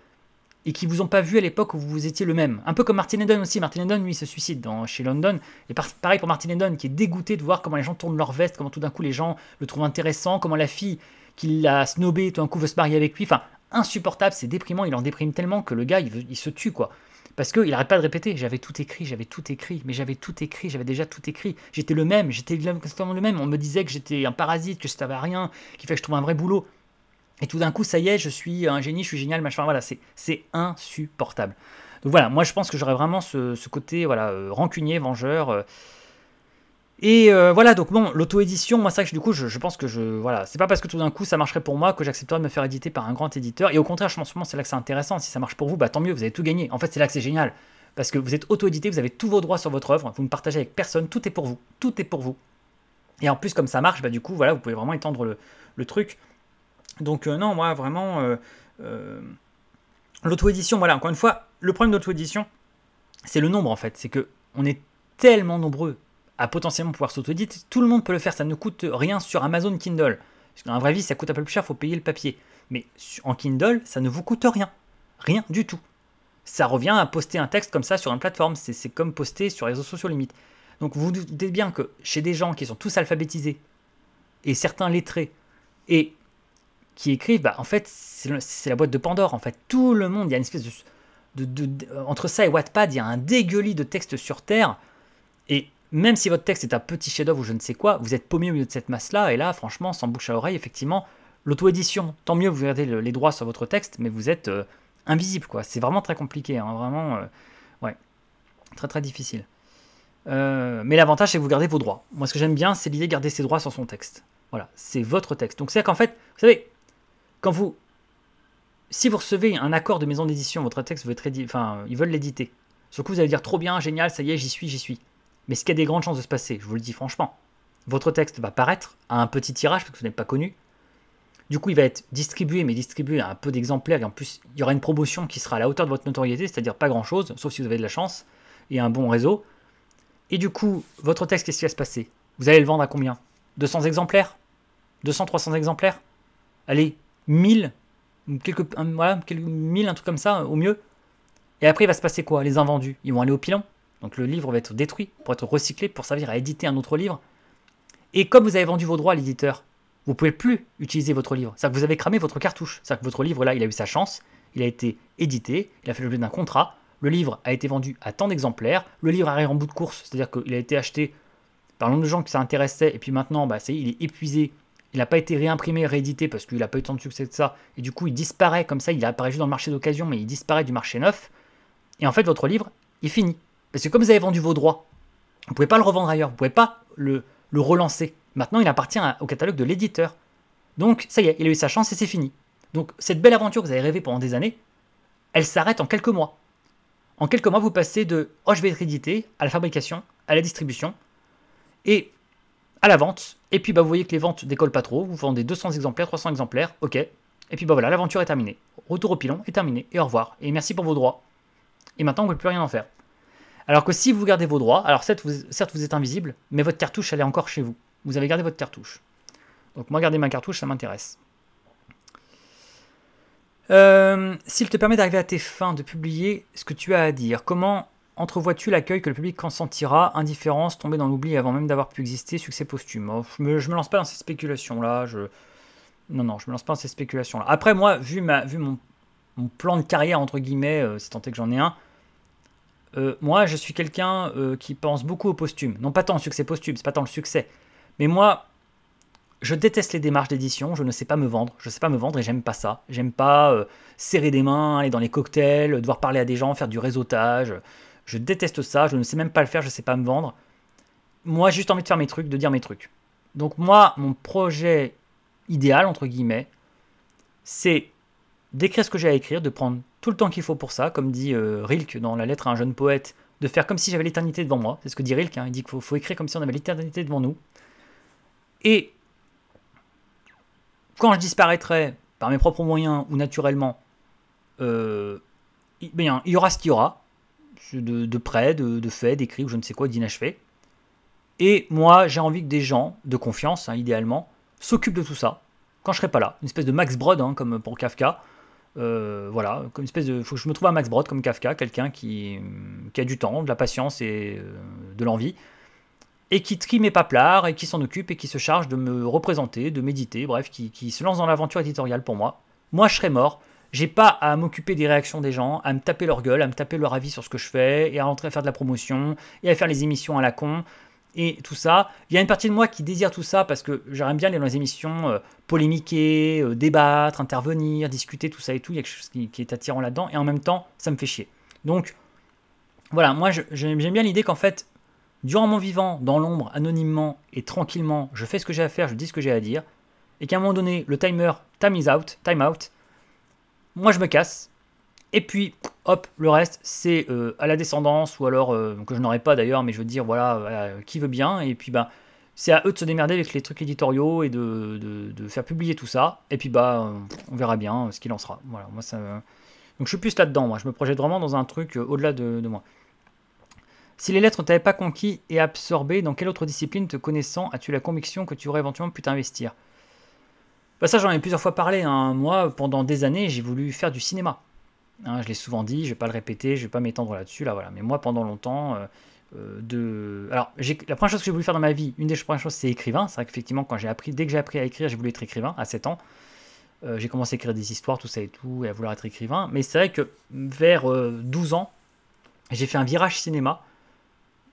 et qui vous ont pas vu à l'époque où vous étiez le même. Un peu comme Martin Eden aussi. Martin Eden, lui, se suicide dans, chez London. Et pareil pour Martin Eden, qui est dégoûté de voir comment les gens tournent leur veste, comment tout d'un coup les gens le trouvent intéressant, comment la fille qu'il a snobé tout d'un coup veut se marier avec lui. Enfin, insupportable, c'est déprimant, il en déprime tellement que le gars, il se tue, quoi. Parce qu'il n'arrête pas de répéter, j'avais tout écrit, j'avais tout écrit, mais j'avais tout écrit, j'avais déjà tout écrit. J'étais le même, j'étais exactement le même. On me disait que j'étais un parasite, que ça n'avait rien, qu'il fallait que je trouve un vrai boulot. Et tout d'un coup, ça y est, je suis un génie, je suis génial, machin. Voilà, c'est insupportable. Donc voilà, moi je pense que j'aurais vraiment ce, ce côté voilà, euh, rancunier, vengeur. Euh, et euh, voilà, donc bon, l'auto-édition, moi, c'est que du coup, je, pense que je. Voilà, c'est pas parce que tout d'un coup ça marcherait pour moi que j'accepterais de me faire éditer par un grand éditeur. Et au contraire, je pense que c'est là que c'est intéressant. Si ça marche pour vous, bah tant mieux, vous avez tout gagné. En fait, c'est là que c'est génial. Parce que vous êtes auto-édité, vous avez tous vos droits sur votre œuvre, vous ne partagez avec personne, tout est pour vous. Tout est pour vous. Et en plus, comme ça marche, bah du coup, voilà, vous pouvez vraiment étendre le, truc. Donc, euh, non, moi, vraiment. Euh, l'auto-édition, voilà, encore une fois, le problème de l'auto-édition, c'est le nombre en fait. C'est que on est tellement nombreux à potentiellement pouvoir sauto tout le monde peut le faire, ça ne coûte rien sur Amazon Kindle. Parce que dans la vraie vie, ça coûte un peu plus cher, il faut payer le papier. Mais en Kindle, ça ne vous coûte rien. Rien du tout. Ça revient à poster un texte comme ça sur une plateforme. C'est comme poster sur les réseaux sociaux limite. Donc vous vous doutez bien que chez des gens qui sont tous alphabétisés, et certains lettrés, et qui écrivent, bah, en fait, c'est la boîte de Pandore. En fait, tout le monde, il y a une espèce de, de, Entre ça et Wattpad, il y a un dégueulis de textes sur Terre. Et même si votre texte est un petit chef-d'œuvre ou je ne sais quoi, vous êtes paumé au milieu de cette masse-là, et là, franchement, sans bouche à oreille, effectivement, l'auto-édition, tant mieux, vous gardez les droits sur votre texte, mais vous êtes euh, invisible, quoi. C'est vraiment très compliqué, hein, vraiment, euh, ouais, très très difficile. Euh, mais l'avantage, c'est que vous gardez vos droits. Moi, ce que j'aime bien, c'est l'idée de garder ses droits sur son texte. Voilà, c'est votre texte. Donc, c'est qu'en fait, vous savez, quand vous. Si vous recevez un accord de maison d'édition, votre texte veut être édité, enfin, ils veulent l'éditer. Sur vous allez dire trop bien, génial, ça y est, j'y suis, j'y suis mais ce qui a des grandes chances de se passer, je vous le dis franchement, votre texte va paraître à un petit tirage parce que vous n'êtes pas connu. Du coup, il va être distribué, mais distribué à un peu d'exemplaires. Et en plus, il y aura une promotion qui sera à la hauteur de votre notoriété, c'est-à-dire pas grand-chose, sauf si vous avez de la chance et un bon réseau. Et du coup, votre texte, qu'est-ce qui va se passer Vous allez le vendre à combien 200 exemplaires 200, 300 exemplaires Allez, 1000 quelques, voilà, quelques 1000, un truc comme ça, au mieux. Et après, il va se passer quoi Les invendus, ils vont aller au pilon donc le livre va être détruit pour être recyclé, pour servir à éditer un autre livre. Et comme vous avez vendu vos droits à l'éditeur, vous ne pouvez plus utiliser votre livre. C'est-à-dire que vous avez cramé votre cartouche. C'est-à-dire que votre livre, là, il a eu sa chance, il a été édité, il a fait l'objet d'un contrat, le livre a été vendu à tant d'exemplaires, le livre arrive en bout de course, c'est-à-dire qu'il a été acheté par nombre de gens qui s'intéressaient, et puis maintenant, bah, il est épuisé, il n'a pas été réimprimé, réédité, parce qu'il n'a pas eu tant de succès que ça, et du coup, il disparaît comme ça, il apparaît juste dans le marché d'occasion, mais il disparaît du marché neuf, et en fait, votre livre, il finit. Parce que comme vous avez vendu vos droits, vous ne pouvez pas le revendre ailleurs, vous ne pouvez pas le, relancer. Maintenant, il appartient au catalogue de l'éditeur. Donc, ça y est, il a eu sa chance et c'est fini. Donc, cette belle aventure que vous avez rêvée pendant des années, elle s'arrête en quelques mois. En quelques mois, vous passez de « Oh, je vais être édité » à la fabrication, à la distribution, et à la vente. Et puis, bah, vous voyez que les ventes décollent pas trop. Vous vendez 200 exemplaires, 300 exemplaires, ok. Et puis, bah voilà, l'aventure est terminée. Retour au pilon est terminé. Et au revoir. Et merci pour vos droits. Et maintenant, on ne peut plus rien en faire. Alors que si vous gardez vos droits, alors certes vous, êtes invisible, mais votre cartouche elle est encore chez vous. Vous avez gardé votre cartouche. Donc moi garder ma cartouche ça m'intéresse. Euh, s'il te permet d'arriver à tes fins, de publier ce que tu as à dire, comment entrevois-tu l'accueil que le public consentira Indifférence, tomber dans l'oubli avant même d'avoir pu exister, succès posthume. Oh, je, me, me lance pas dans ces spéculations-là. Je... Non, non, je me lance pas dans ces spéculations-là. Après, moi, vu, ma, vu mon, plan de carrière, entre guillemets, c'est euh, si tant est que j'en ai un, euh, moi je suis quelqu'un euh, qui pense beaucoup au posthume. Non pas tant au succès posthume, c'est pas tant le succès. Mais moi, je déteste les démarches d'édition, je ne sais pas me vendre, je ne sais pas me vendre et j'aime pas ça. J'aime pas euh, serrer des mains, aller dans les cocktails, devoir parler à des gens, faire du réseautage. Je déteste ça, je ne sais même pas le faire, je ne sais pas me vendre. Moi, j'ai juste envie de faire mes trucs, de dire mes trucs. Donc moi, mon projet idéal, entre guillemets, c'est d'écrire ce que j'ai à écrire, de prendre tout le temps qu'il faut pour ça, comme dit euh, Rilke dans la lettre à un jeune poète, de faire comme si j'avais l'éternité devant moi. C'est ce que dit Rilke, hein. il dit qu'il faut, écrire comme si on avait l'éternité devant nous. Et quand je disparaîtrai par mes propres moyens ou naturellement, euh, bien, il y aura ce qu'il y aura, de, près, de, fait, d'écrit ou je ne sais quoi, d'inachevé. Et moi, j'ai envie que des gens de confiance, hein, idéalement, s'occupent de tout ça quand je serai pas là. Une espèce de Max Brod, hein, comme pour Kafka, euh, voilà, comme une espèce de. Faut que je me trouve un Max Brod comme Kafka, quelqu'un qui, mm, a du temps, de la patience et euh, de l'envie, et qui trie mes paplards, et qui s'en occupe, et qui se charge de me représenter, de méditer, bref, qui, qui se lance dans l'aventure éditoriale pour moi. Moi, je serais mort. J'ai pas à m'occuper des réactions des gens, à me taper leur gueule, à me taper leur avis sur ce que je fais, et à rentrer faire de la promotion, et à faire les émissions à la con et tout ça. Il y a une partie de moi qui désire tout ça parce que j'aime bien aller dans les émissions euh, polémiquer, euh, débattre, intervenir, discuter, tout ça et tout. Il y a quelque chose qui, qui est attirant là-dedans et en même temps, ça me fait chier. Donc voilà, moi j'aime bien l'idée qu'en fait, durant mon vivant, dans l'ombre, anonymement et tranquillement, je fais ce que j'ai à faire, je dis ce que j'ai à dire et qu'à un moment donné, le timer time is out, time out, moi je me casse et puis, hop, le reste, c'est euh, à la descendance, ou alors, euh, que je n'aurai pas d'ailleurs, mais je veux dire, voilà, euh, qui veut bien, et puis bah c'est à eux de se démerder avec les trucs éditoriaux et de, faire publier tout ça, et puis bah, on verra bien ce qu'il en sera. Voilà, moi Donc je suis plus là-dedans, moi, je me projette vraiment dans un truc au-delà de, moi. Si les lettres ne t'avaient pas conquis et absorbé, dans quelle autre discipline te connaissant as-tu la conviction que tu aurais éventuellement pu t'investir bah ça j'en ai plusieurs fois parlé, hein. moi pendant des années j'ai voulu faire du cinéma. Hein, je l'ai souvent dit, je ne vais pas le répéter, je ne vais pas m'étendre là-dessus, là voilà. Mais moi, pendant longtemps, euh, euh, Alors, la première chose que j'ai voulu faire dans ma vie, une des premières choses, c'est écrivain. C'est vrai qu'effectivement, quand j'ai appris, dès que j'ai appris à écrire, j'ai voulu être écrivain à 7 ans. Euh, j'ai commencé à écrire des histoires, tout ça et tout, et à vouloir être écrivain. Mais c'est vrai que vers 12 ans, j'ai fait un virage cinéma.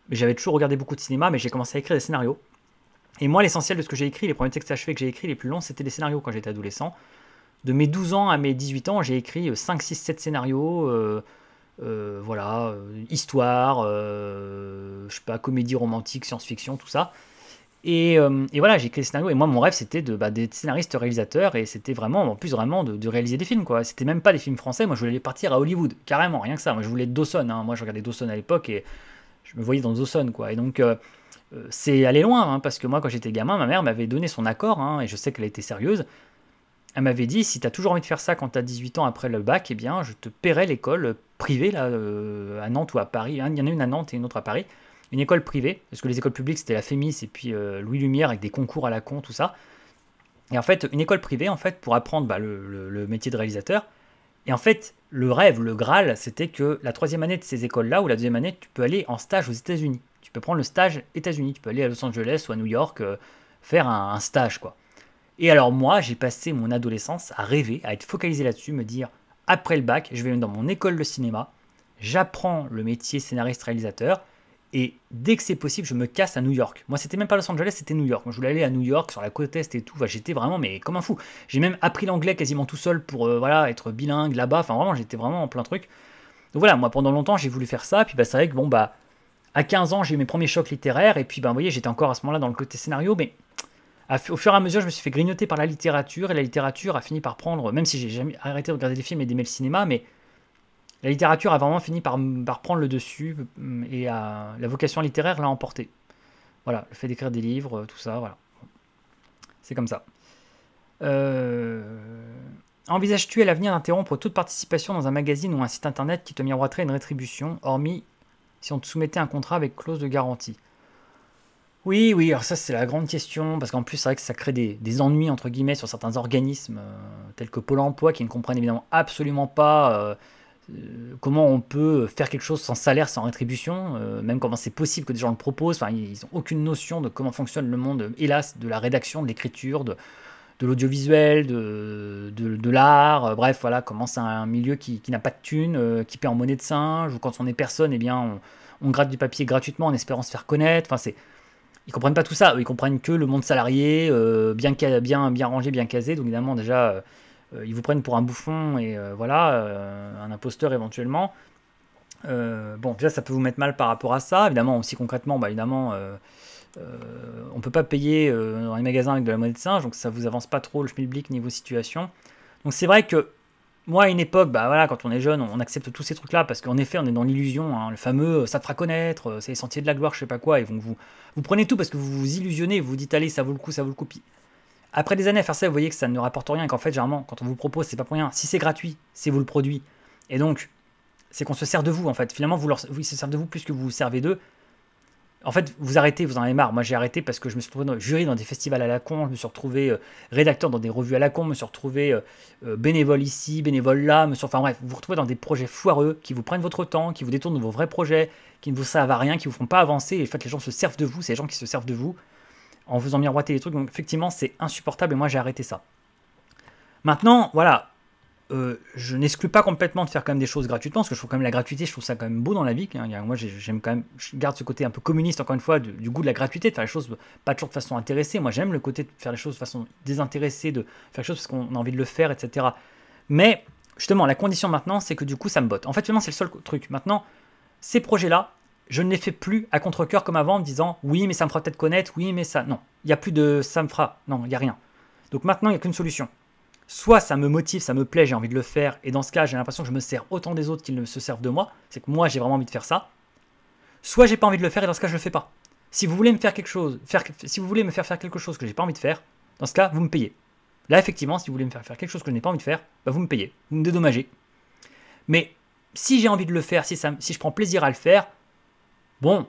J'avais toujours regardé beaucoup de cinéma, mais j'ai commencé à écrire des scénarios. Et moi, l'essentiel de ce que j'ai écrit, les premiers textes achevés que j'ai écrits, les plus longs, c'était des scénarios quand j'étais adolescent de mes 12 ans à mes 18 ans, j'ai écrit 5, 6, 7 scénarios. Euh, euh, voilà, euh, histoire, je sais pas, comédie romantique, science-fiction, tout ça. Et, voilà, j'ai écrit des scénarios. Et moi, mon rêve, c'était de, bah, d'être scénariste réalisateur. Et c'était vraiment, en plus, vraiment de, réaliser des films, quoi. C'était même pas des films français. Moi, je voulais partir à Hollywood, carrément, rien que ça. Moi, je voulais être Dawson. Hein. Moi, je regardais Dawson à l'époque et je me voyais dans Dawson, quoi. Et donc, c'est aller loin, hein, parce que moi, quand j'étais gamin, ma mère m'avait donné son accord, hein, et je sais qu'elle était sérieuse, elle m'avait dit si tu as toujours envie de faire ça quand tu as 18 ans après le bac, eh bien, je te paierai l'école privée là, euh, à Nantes ou à Paris. Hein, il y en a une à Nantes et une autre à Paris. Une école privée, parce que les écoles publiques, c'était la Fémis et puis euh, Louis Lumière avec des concours à la con, tout ça. Et en fait, une école privée, en fait, pour apprendre bah, le, métier de réalisateur. Et en fait, le rêve, le Graal, c'était que la troisième année de ces écoles-là, ou la deuxième année, tu peux aller en stage aux États-Unis. Tu peux prendre le stage États-Unis. Tu peux aller à Los Angeles ou à New York euh, faire un, stage, quoi. Et alors moi, j'ai passé mon adolescence à rêver, à être focalisé là-dessus, me dire, après le bac, je vais dans mon école de cinéma, j'apprends le métier scénariste-réalisateur, et dès que c'est possible, je me casse à New York. Moi, c'était même pas Los Angeles, c'était New York. je voulais aller à New York, sur la côte est et tout. j'étais vraiment, mais comme un fou. J'ai même appris l'anglais quasiment tout seul pour euh, voilà, être bilingue là-bas. Enfin, vraiment, j'étais vraiment en plein truc. Donc voilà, moi, pendant longtemps, j'ai voulu faire ça. Puis bah, c'est vrai que, bon, bah, à 15 ans, j'ai eu mes premiers chocs littéraires. Et puis, bah, vous voyez, j'étais encore à ce moment-là dans le côté scénario, mais au fur et à mesure, je me suis fait grignoter par la littérature et la littérature a fini par prendre, même si j'ai jamais arrêté de regarder des films et d'aimer le cinéma, mais la littérature a vraiment fini par, prendre le dessus mm, et la vocation littéraire l'a emporté. Voilà, le fait d'écrire des livres, euh, tout ça, voilà. C'est comme ça. envisage euh, Envisages-tu à l'avenir d'interrompre toute participation dans un magazine ou un site internet qui te miroiterait une rétribution, hormis si on te soumettait un contrat avec clause de garantie oui, oui, alors ça c'est la grande question, parce qu'en plus c'est vrai que ça crée des, ennuis entre guillemets sur certains organismes euh, tels que Pôle Emploi qui ne comprennent évidemment absolument pas euh, euh, comment on peut faire quelque chose sans salaire, sans rétribution, même comment c'est possible que des gens le proposent, enfin ils n'ont aucune notion de comment fonctionne le monde, hélas, de la rédaction, de l'écriture, de, de l'audiovisuel, de, de, l'art, bref, voilà, comment c'est un milieu qui, n'a pas de thunes, qui paie en monnaie de singe, ou quand on est personne, eh bien on, on gratte du papier gratuitement en espérant se faire connaître, enfin c'est ils comprennent pas tout ça. Ils comprennent que le monde salarié, euh, bien, bien, bien rangé, bien casé. Donc évidemment, déjà, euh, euh, ils vous prennent pour un bouffon et voilà, un imposteur éventuellement. bon, déjà, ça peut vous mettre mal par rapport à ça. Évidemment, aussi concrètement, bah, évidemment, on peut pas payer dans les magasins avec de la monnaie de singe, donc ça vous avance pas trop le schmilblick niveau situation. Donc c'est vrai que moi, à une époque, bah voilà, quand on est jeune, on accepte tous ces trucs-là parce qu'en effet, on est dans l'illusion, hein, le fameux euh, "ça te fera connaître", euh, c'est les sentiers de la gloire, je sais pas quoi, et vous, vous, vous prenez tout parce que vous vous illusionnez, vous vous dites allez, ça vaut le coup, ça vaut le coup. après des années à faire ça, vous voyez que ça ne rapporte rien, qu'en fait, généralement, quand on vous propose, c'est pas pour rien. Si c'est gratuit, c'est vous le produit, et donc c'est qu'on se sert de vous en fait. Finalement, vous, ils se servent de vous plus que vous vous servez d'eux, en fait, vous arrêtez, vous en avez marre. Moi, j'ai arrêté parce que je me suis retrouvé dans, jury dans des festivals à la con, je me suis retrouvé euh, rédacteur dans des revues à la con, je me suis retrouvé euh, euh, bénévole ici, bénévole là, me enfin bref, vous vous retrouvez dans des projets foireux qui vous prennent votre temps, qui vous détournent de vos vrais projets, qui ne vous servent à rien, qui vous font pas avancer. Et en fait, les gens se servent de vous, c'est les gens qui se servent de vous en faisant miroiter les trucs. Donc, effectivement, c'est insupportable et moi, j'ai arrêté ça. Maintenant, voilà, euh, je n'exclus pas complètement de faire quand même des choses gratuitement, parce que je trouve quand même la gratuité, je trouve ça quand même beau dans la vie. Moi, j'aime quand même, je garde ce côté un peu communiste, encore une fois, du, goût de la gratuité, de faire les choses pas toujours de façon intéressée. Moi, j'aime le côté de faire les choses de façon désintéressée, de faire les choses parce qu'on a envie de le faire, etc. Mais justement, la condition maintenant, c'est que du coup, ça me botte. En fait, finalement, c'est le seul truc. Maintenant, ces projets-là, je ne les fais plus à contre-coeur comme avant en disant oui, mais ça me fera peut-être connaître, oui, mais ça. Non, il n'y a plus de ça me fera. Non, il n'y a rien. Donc maintenant, il n'y a qu'une solution soit ça me motive, ça me plaît, j'ai envie de le faire, et dans ce cas, j'ai l'impression que je me sers autant des autres qu'ils ne se servent de moi, c'est que moi j'ai vraiment envie de faire ça, soit j'ai pas envie de le faire, et dans ce cas, je le fais pas. Si vous voulez me faire quelque chose, faire, si vous voulez me faire quelque chose que j'ai pas envie de faire, dans ce cas, vous me payez. Là, effectivement, si vous voulez me faire faire quelque chose que je n'ai pas envie de faire, bah, vous me payez, vous me dédommagez. Mais si j'ai envie de le faire, si, ça, je prends plaisir à le faire, bon,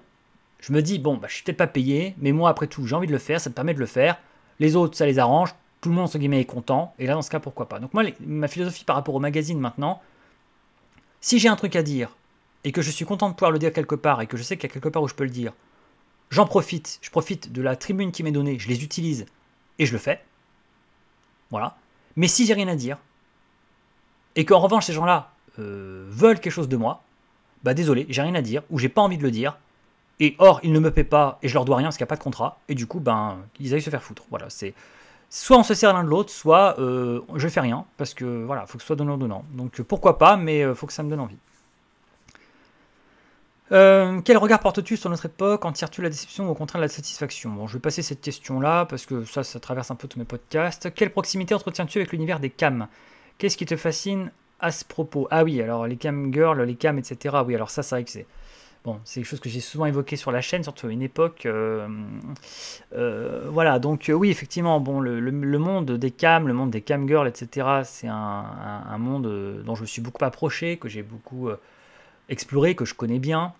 je me dis, bon, bah, je suis peut-être pas payé, mais moi, après tout, j'ai envie de le faire, ça me permet de le faire. Les autres, ça les arrange, tout le monde guillemets est content. Et là, dans ce cas, pourquoi pas. Donc moi, ma philosophie par rapport au magazine maintenant, si j'ai un truc à dire et que je suis content de pouvoir le dire quelque part et que je sais qu'il y a quelque part où je peux le dire, j'en profite. Je profite de la tribune qui m'est donnée, je les utilise et je le fais. Voilà. Mais si j'ai rien à dire et qu'en revanche ces gens-là euh, veulent quelque chose de moi, bah désolé, j'ai rien à dire ou j'ai pas envie de le dire. Et or, ils ne me paient pas et je leur dois rien parce qu'il n'y a pas de contrat. Et du coup, ben, ils aillent se faire foutre. Voilà, c'est soit on se sert l'un de l'autre, soit euh, je fais rien, parce que voilà, faut que ce soit donnant donnant. Donc euh, pourquoi pas, mais euh, faut que ça me donne envie. quel regard portes-tu sur notre époque En tires-tu la déception ou au contraire la satisfaction Bon, je vais passer cette question-là parce que ça, ça traverse un peu tous mes podcasts. Quelle proximité entretiens-tu avec l'univers des cams Qu'est-ce qui te fascine à ce propos Ah oui, alors les cam girls, les cams, etc. Oui, alors ça, c'est vrai que c'est Bon, c'est quelque chose que j'ai souvent évoqué sur la chaîne, surtout à une époque. Euh, euh, voilà, donc euh, oui, effectivement, bon, le, monde des cams, le monde des cam girls, etc., c'est un, monde dont je me suis beaucoup approché, que j'ai beaucoup exploré, que je connais bien.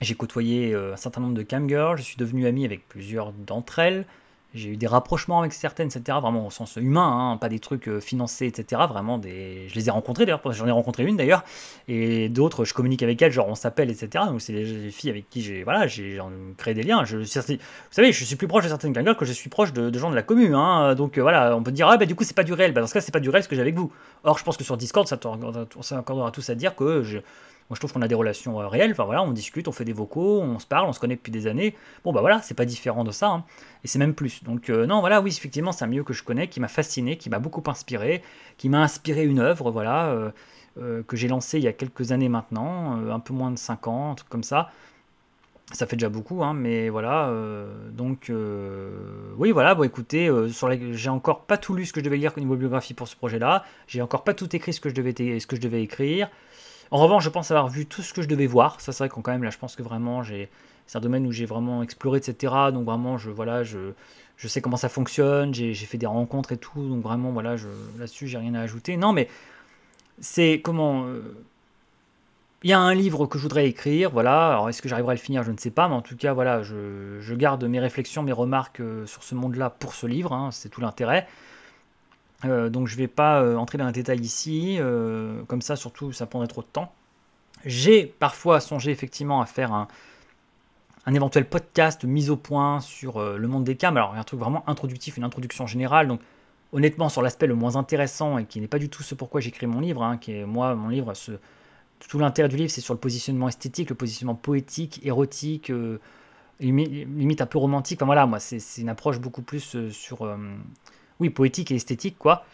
J'ai côtoyé un certain nombre de cam girls, je suis devenu ami avec plusieurs d'entre elles. J'ai eu des rapprochements avec certaines, etc. Vraiment au sens humain, hein, pas des trucs euh, financés, etc. Vraiment, des... je les ai rencontrés d'ailleurs, j'en ai rencontré une d'ailleurs, et d'autres, je communique avec elles, genre on s'appelle, etc. Donc c'est les filles avec qui j'ai voilà, j'ai créé des liens. Je, vous savez, je suis plus proche de certaines gangles que je suis proche de, gens de la commune. Hein, donc euh, voilà, on peut dire, ah bah du coup c'est pas du réel, bah, dans ce cas c'est pas du réel ce que j'ai avec vous. Or je pense que sur Discord, ça, on tous à dire que je, moi, je trouve qu'on a des relations euh, réelles. Enfin voilà, on discute, on fait des vocaux, on se parle, on se connaît depuis des années. Bon bah voilà, c'est pas différent de ça, hein. et c'est même plus. Donc euh, non, voilà, oui, effectivement, c'est un milieu que je connais, qui m'a fasciné, qui m'a beaucoup inspiré, qui m'a inspiré une œuvre, voilà, euh, que j'ai lancée il y a quelques années maintenant, un peu moins de 5 ans, un truc comme ça. Ça fait déjà beaucoup, hein, mais voilà. donc, oui, voilà. Bon, écoutez, sur j'ai encore pas tout lu ce que je devais lire au niveau biographie pour ce projet-là. J'ai encore pas tout écrit ce que je devais, ce que je devais écrire. En revanche, je pense avoir vu tout ce que je devais voir. Ça, c'est vrai qu'en quand même, là, je pense que vraiment, c'est un domaine où j'ai vraiment exploré, etc. Donc vraiment, je, voilà, je, sais comment ça fonctionne. J'ai, fait des rencontres et tout. Donc vraiment, voilà, là-dessus, j'ai rien à ajouter. Non, mais c'est comment. Euh, il y a un livre que je voudrais écrire, voilà. Alors, est-ce que j'arriverai à le finir Je ne sais pas, mais en tout cas, voilà, je, garde mes réflexions, mes remarques euh, sur ce monde-là pour ce livre, hein. c'est tout l'intérêt. Euh, donc je ne vais pas euh, entrer dans les détails ici, euh, comme ça surtout ça prendrait trop de temps. J'ai parfois songé effectivement à faire un, éventuel podcast mise au point sur le monde des cams, alors un truc vraiment introductif, une introduction générale, donc honnêtement sur l'aspect le moins intéressant et qui n'est pas du tout ce pourquoi j'écris mon livre, hein, qui est moi mon livre, tout l'intérêt du livre c'est sur le positionnement esthétique, le positionnement poétique, érotique, limite, limite, un peu romantique, enfin voilà, moi c'est une approche beaucoup plus sur oui, poétique et esthétique, quoi.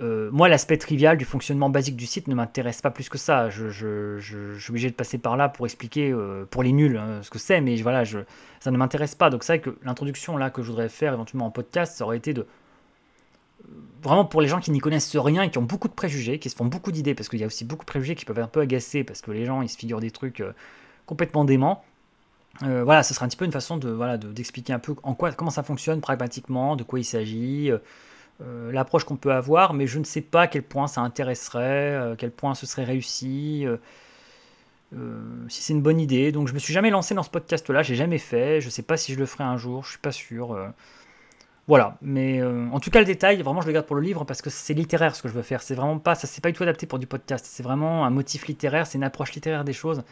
Euh, moi, l'aspect trivial du fonctionnement basique du site ne m'intéresse pas plus que ça. Je, suis obligé de passer par là pour expliquer euh, pour les nuls hein, ce que c'est, mais voilà, ça ne m'intéresse pas. Donc c'est vrai que l'introduction là que je voudrais faire éventuellement en podcast, ça aurait été de vraiment pour les gens qui n'y connaissent rien et qui ont beaucoup de préjugés, qui se font beaucoup d'idées, parce qu'il y a aussi beaucoup de préjugés qui peuvent être un peu agacer parce que les gens ils se figurent des trucs euh, complètement déments. Euh, voilà, ce sera un petit peu une façon de voilà d'expliquer un peu en quoi, comment ça fonctionne pragmatiquement, de quoi il s'agit, euh, euh, l'approche qu'on peut avoir, mais je ne sais pas à quel point ça intéresserait, à quel point ce serait réussi, si c'est une bonne idée. Donc je me suis jamais lancé dans ce podcast-là, j'ai jamais fait, je ne sais pas si je le ferai un jour, je suis pas sûr. voilà, mais en tout cas le détail, vraiment je le garde pour le livre parce que c'est littéraire ce que je veux faire. C'est vraiment pas, ça c'est pas du tout adapté pour du podcast. C'est vraiment un motif littéraire, c'est une approche littéraire des choses.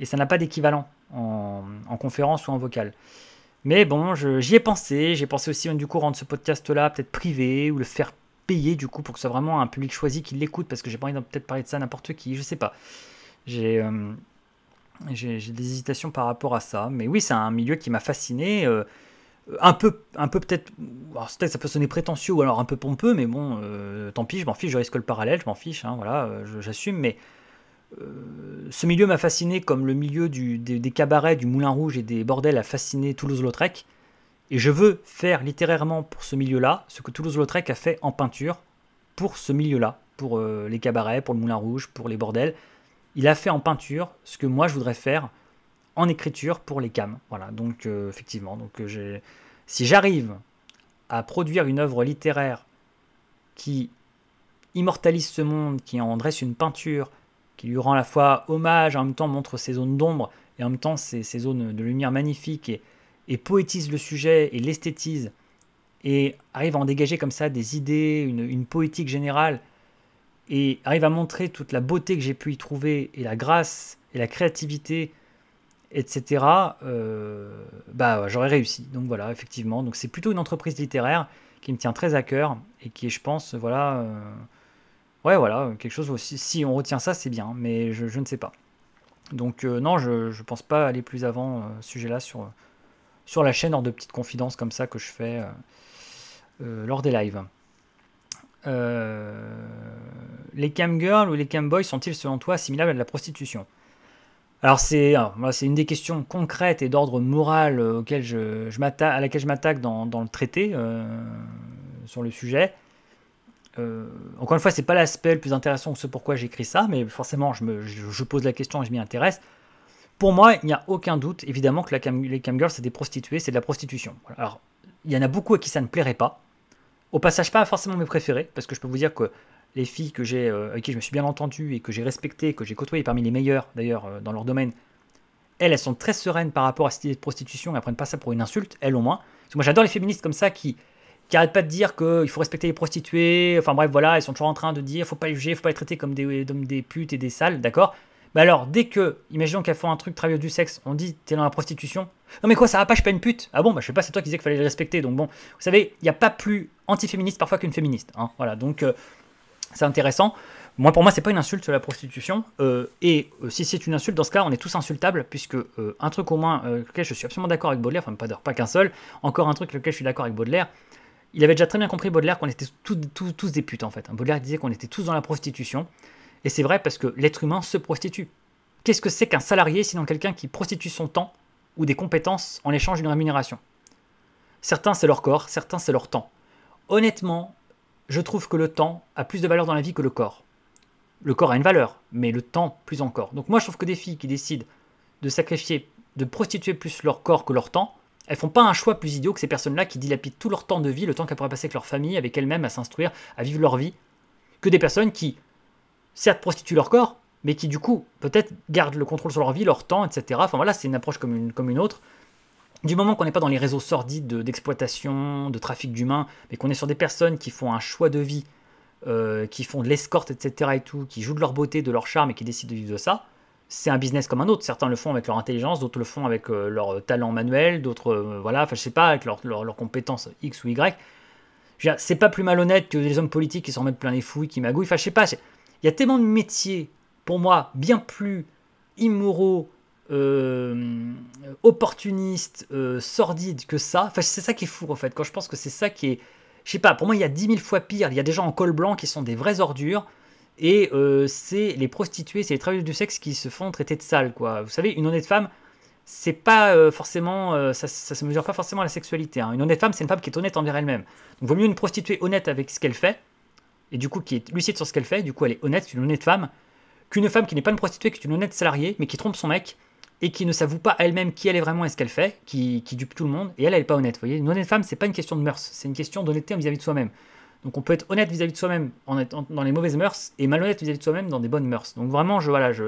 Et ça n'a pas d'équivalent en, conférence ou en vocal. Mais bon, j'y ai pensé. J'ai pensé aussi, du coup, rendre ce podcast-là peut-être privé ou le faire payer, du coup, pour que ce soit vraiment un public choisi qui l'écoute, parce que j'ai pas envie de peut-être parler de ça à n'importe qui, je sais pas. Euh, j'ai. des hésitations par rapport à ça, mais oui, c'est un milieu qui m'a fasciné. Euh, un peu, un peu peut-être, que ça peut sonner prétentieux ou alors un peu pompeux, mais bon, euh, tant pis, je m'en fiche, je risque le parallèle, je m'en fiche, hein, voilà, j'assume, mais euh, ce milieu m'a fasciné comme le milieu des, cabarets, du Moulin Rouge et des bordels a fasciné Toulouse-Lautrec. Et je veux faire littérairement pour ce milieu-là ce que Toulouse-Lautrec a fait en peinture pour ce milieu-là, pour euh, les cabarets, pour le Moulin Rouge, pour les bordels. Il a fait en peinture ce que moi je voudrais faire en écriture pour les cams. Voilà, donc euh, effectivement, donc si j'arrive à produire une œuvre littéraire qui immortalise ce monde, qui en dresse une peinture, qui lui rend à la fois hommage, en même temps montre ses zones d'ombre, et en même temps ses, zones de lumière magnifiques, et, et poétise le sujet, et l'esthétise, et arrive à en dégager comme ça des idées, une, poétique générale, et arrive à montrer toute la beauté que j'ai pu y trouver, et la grâce, et la créativité, etc., euh, bah, j'aurais réussi. Donc voilà, effectivement. Donc c'est plutôt une entreprise littéraire qui me tient très à cœur et qui est, je pense, voilà, euh, ouais, voilà, quelque chose aussi. Si on retient ça, c'est bien, mais je, ne sais pas. Donc, euh, non, je ne pense pas aller plus avant euh, ce sujet-là sur, sur la chaîne, hors de petites confidences comme ça que je fais euh, lors des lives. les camgirls ou les camboys sont-ils, selon toi, assimilables à de la prostitution alors c'est une des questions concrètes et d'ordre moral auxquelles je, à laquelle je m'attaque dans, le traité sur le sujet. Euh, encore une fois, c'est pas l'aspect le plus intéressant, ce pourquoi j'écris ça, mais forcément, je, pose la question et je m'y intéresse. Pour moi, il n'y a aucun doute, évidemment, que les cam, les camgirls, c'est des prostituées, c'est de la prostitution. Alors, il y en a beaucoup à qui ça ne plairait pas. Au passage, pas forcément mes préférés, parce que je peux vous dire que les filles que j'ai, euh, avec qui je me suis bien entendu et que j'ai respecté, que j'ai côtoyé parmi les meilleures d'ailleurs euh, dans leur domaine, elles, elles sont très sereines par rapport à cette idée de prostitution, elles prennent pas ça pour une insulte, elles au moins. moi, j'adore les féministes comme ça qui, qui arrêtent pas de dire qu'il faut respecter les prostituées, enfin bref, voilà, ils sont toujours en train de dire faut pas les juger, faut pas les traiter comme des, des putes et des sales, d'accord Mais alors, dès que, imaginons qu'elles font un truc travailleux du sexe, on dit t'es dans la prostitution, non mais quoi, ça va pas, je suis pas une pute Ah bon, bah je sais pas, c'est toi qui disais qu'il fallait les respecter, donc bon, vous savez, il n'y a pas plus antiféministe parfois qu'une féministe, hein, voilà, donc euh, c'est intéressant. Moi, pour moi, c'est pas une insulte la prostitution. Euh, et euh, si c'est une insulte, dans ce cas, on est tous insultables, puisque un truc au moins lequel je suis absolument d'accord avec Baudelaire, enfin pas, pas qu'un seul, encore un truc lequel je suis d'accord avec Baudelaire, il avait déjà très bien compris Baudelaire qu'on était tous des putes en fait. Baudelaire disait qu'on était tous dans la prostitution. Et c'est vrai parce que l'être humain se prostitue. Qu'est-ce que c'est qu'un salarié sinon quelqu'un qui prostitue son temps ou des compétences en échange d'une rémunération Certains c'est leur corps, certains c'est leur temps. Honnêtement, je trouve que le temps a plus de valeur dans la vie que le corps. Le corps a une valeur, mais le temps plus encore. Donc moi je trouve que des filles qui décident de sacrifier, de prostituer plus leur corps que leur temps, elles font pas un choix plus idiot que ces personnes-là qui dilapident tout leur temps de vie, le temps qu'elles pourraient passer avec leur famille, avec elles-mêmes, à s'instruire, à vivre leur vie, que des personnes qui, certes, prostituent leur corps, mais qui du coup, peut-être, gardent le contrôle sur leur vie, leur temps, etc. Enfin voilà, c'est une approche comme une, autre. Du moment qu'on n'est pas dans les réseaux sordides d'exploitation, de, trafic d'humains, mais qu'on est sur des personnes qui font un choix de vie, euh, qui font de l'escorte, etc. et tout, qui jouent de leur beauté, de leur charme et qui décident de vivre de ça, c'est un business comme un autre. Certains le font avec leur intelligence, d'autres le font avec euh, leur euh, talent manuel, d'autres, euh, voilà, enfin, je sais pas, avec leurs compétences X ou Y. C'est pas plus malhonnête que les hommes politiques qui s'en mettent plein les fouilles, qui magouillent. Enfin, je sais pas, il y a tellement de métiers, pour moi, bien plus immoraux, opportunistes, sordides que ça. Enfin, c'est ça qui est fou, en fait. Quand je pense que c'est ça qui est. Je sais pas, pour moi, il y a 10 000 fois pire. Il y a des gens en col blanc qui sont des vraies ordures. Et euh, c'est les prostituées, c'est les travailleurs du sexe qui se font traiter de sales, quoi. Vous savez, une honnête femme, c'est pas euh, forcément, euh, ça, ça, se mesure pas forcément la sexualité. Hein. Une honnête femme, c'est une femme qui est honnête envers elle-même. Donc vaut mieux une prostituée honnête avec ce qu'elle fait, et du coup qui est lucide sur ce qu'elle fait, du coup elle est honnête, c'est une honnête femme, qu'une femme qui n'est pas une prostituée, qui est une honnête salariée, mais qui trompe son mec, et qui ne s'avoue pas elle-même qui elle est vraiment et ce qu'elle fait, qui, qui, dupe tout le monde, et elle, elle n'est pas honnête. Vous voyez, une honnête femme, c'est pas une question de mœurs, c'est une question d'honnêteté vis soi-même. Donc on peut être honnête vis-à-vis de soi-même en étant dans les mauvaises mœurs et malhonnête vis-à-vis de soi-même dans des bonnes mœurs. Donc vraiment, je voilà, je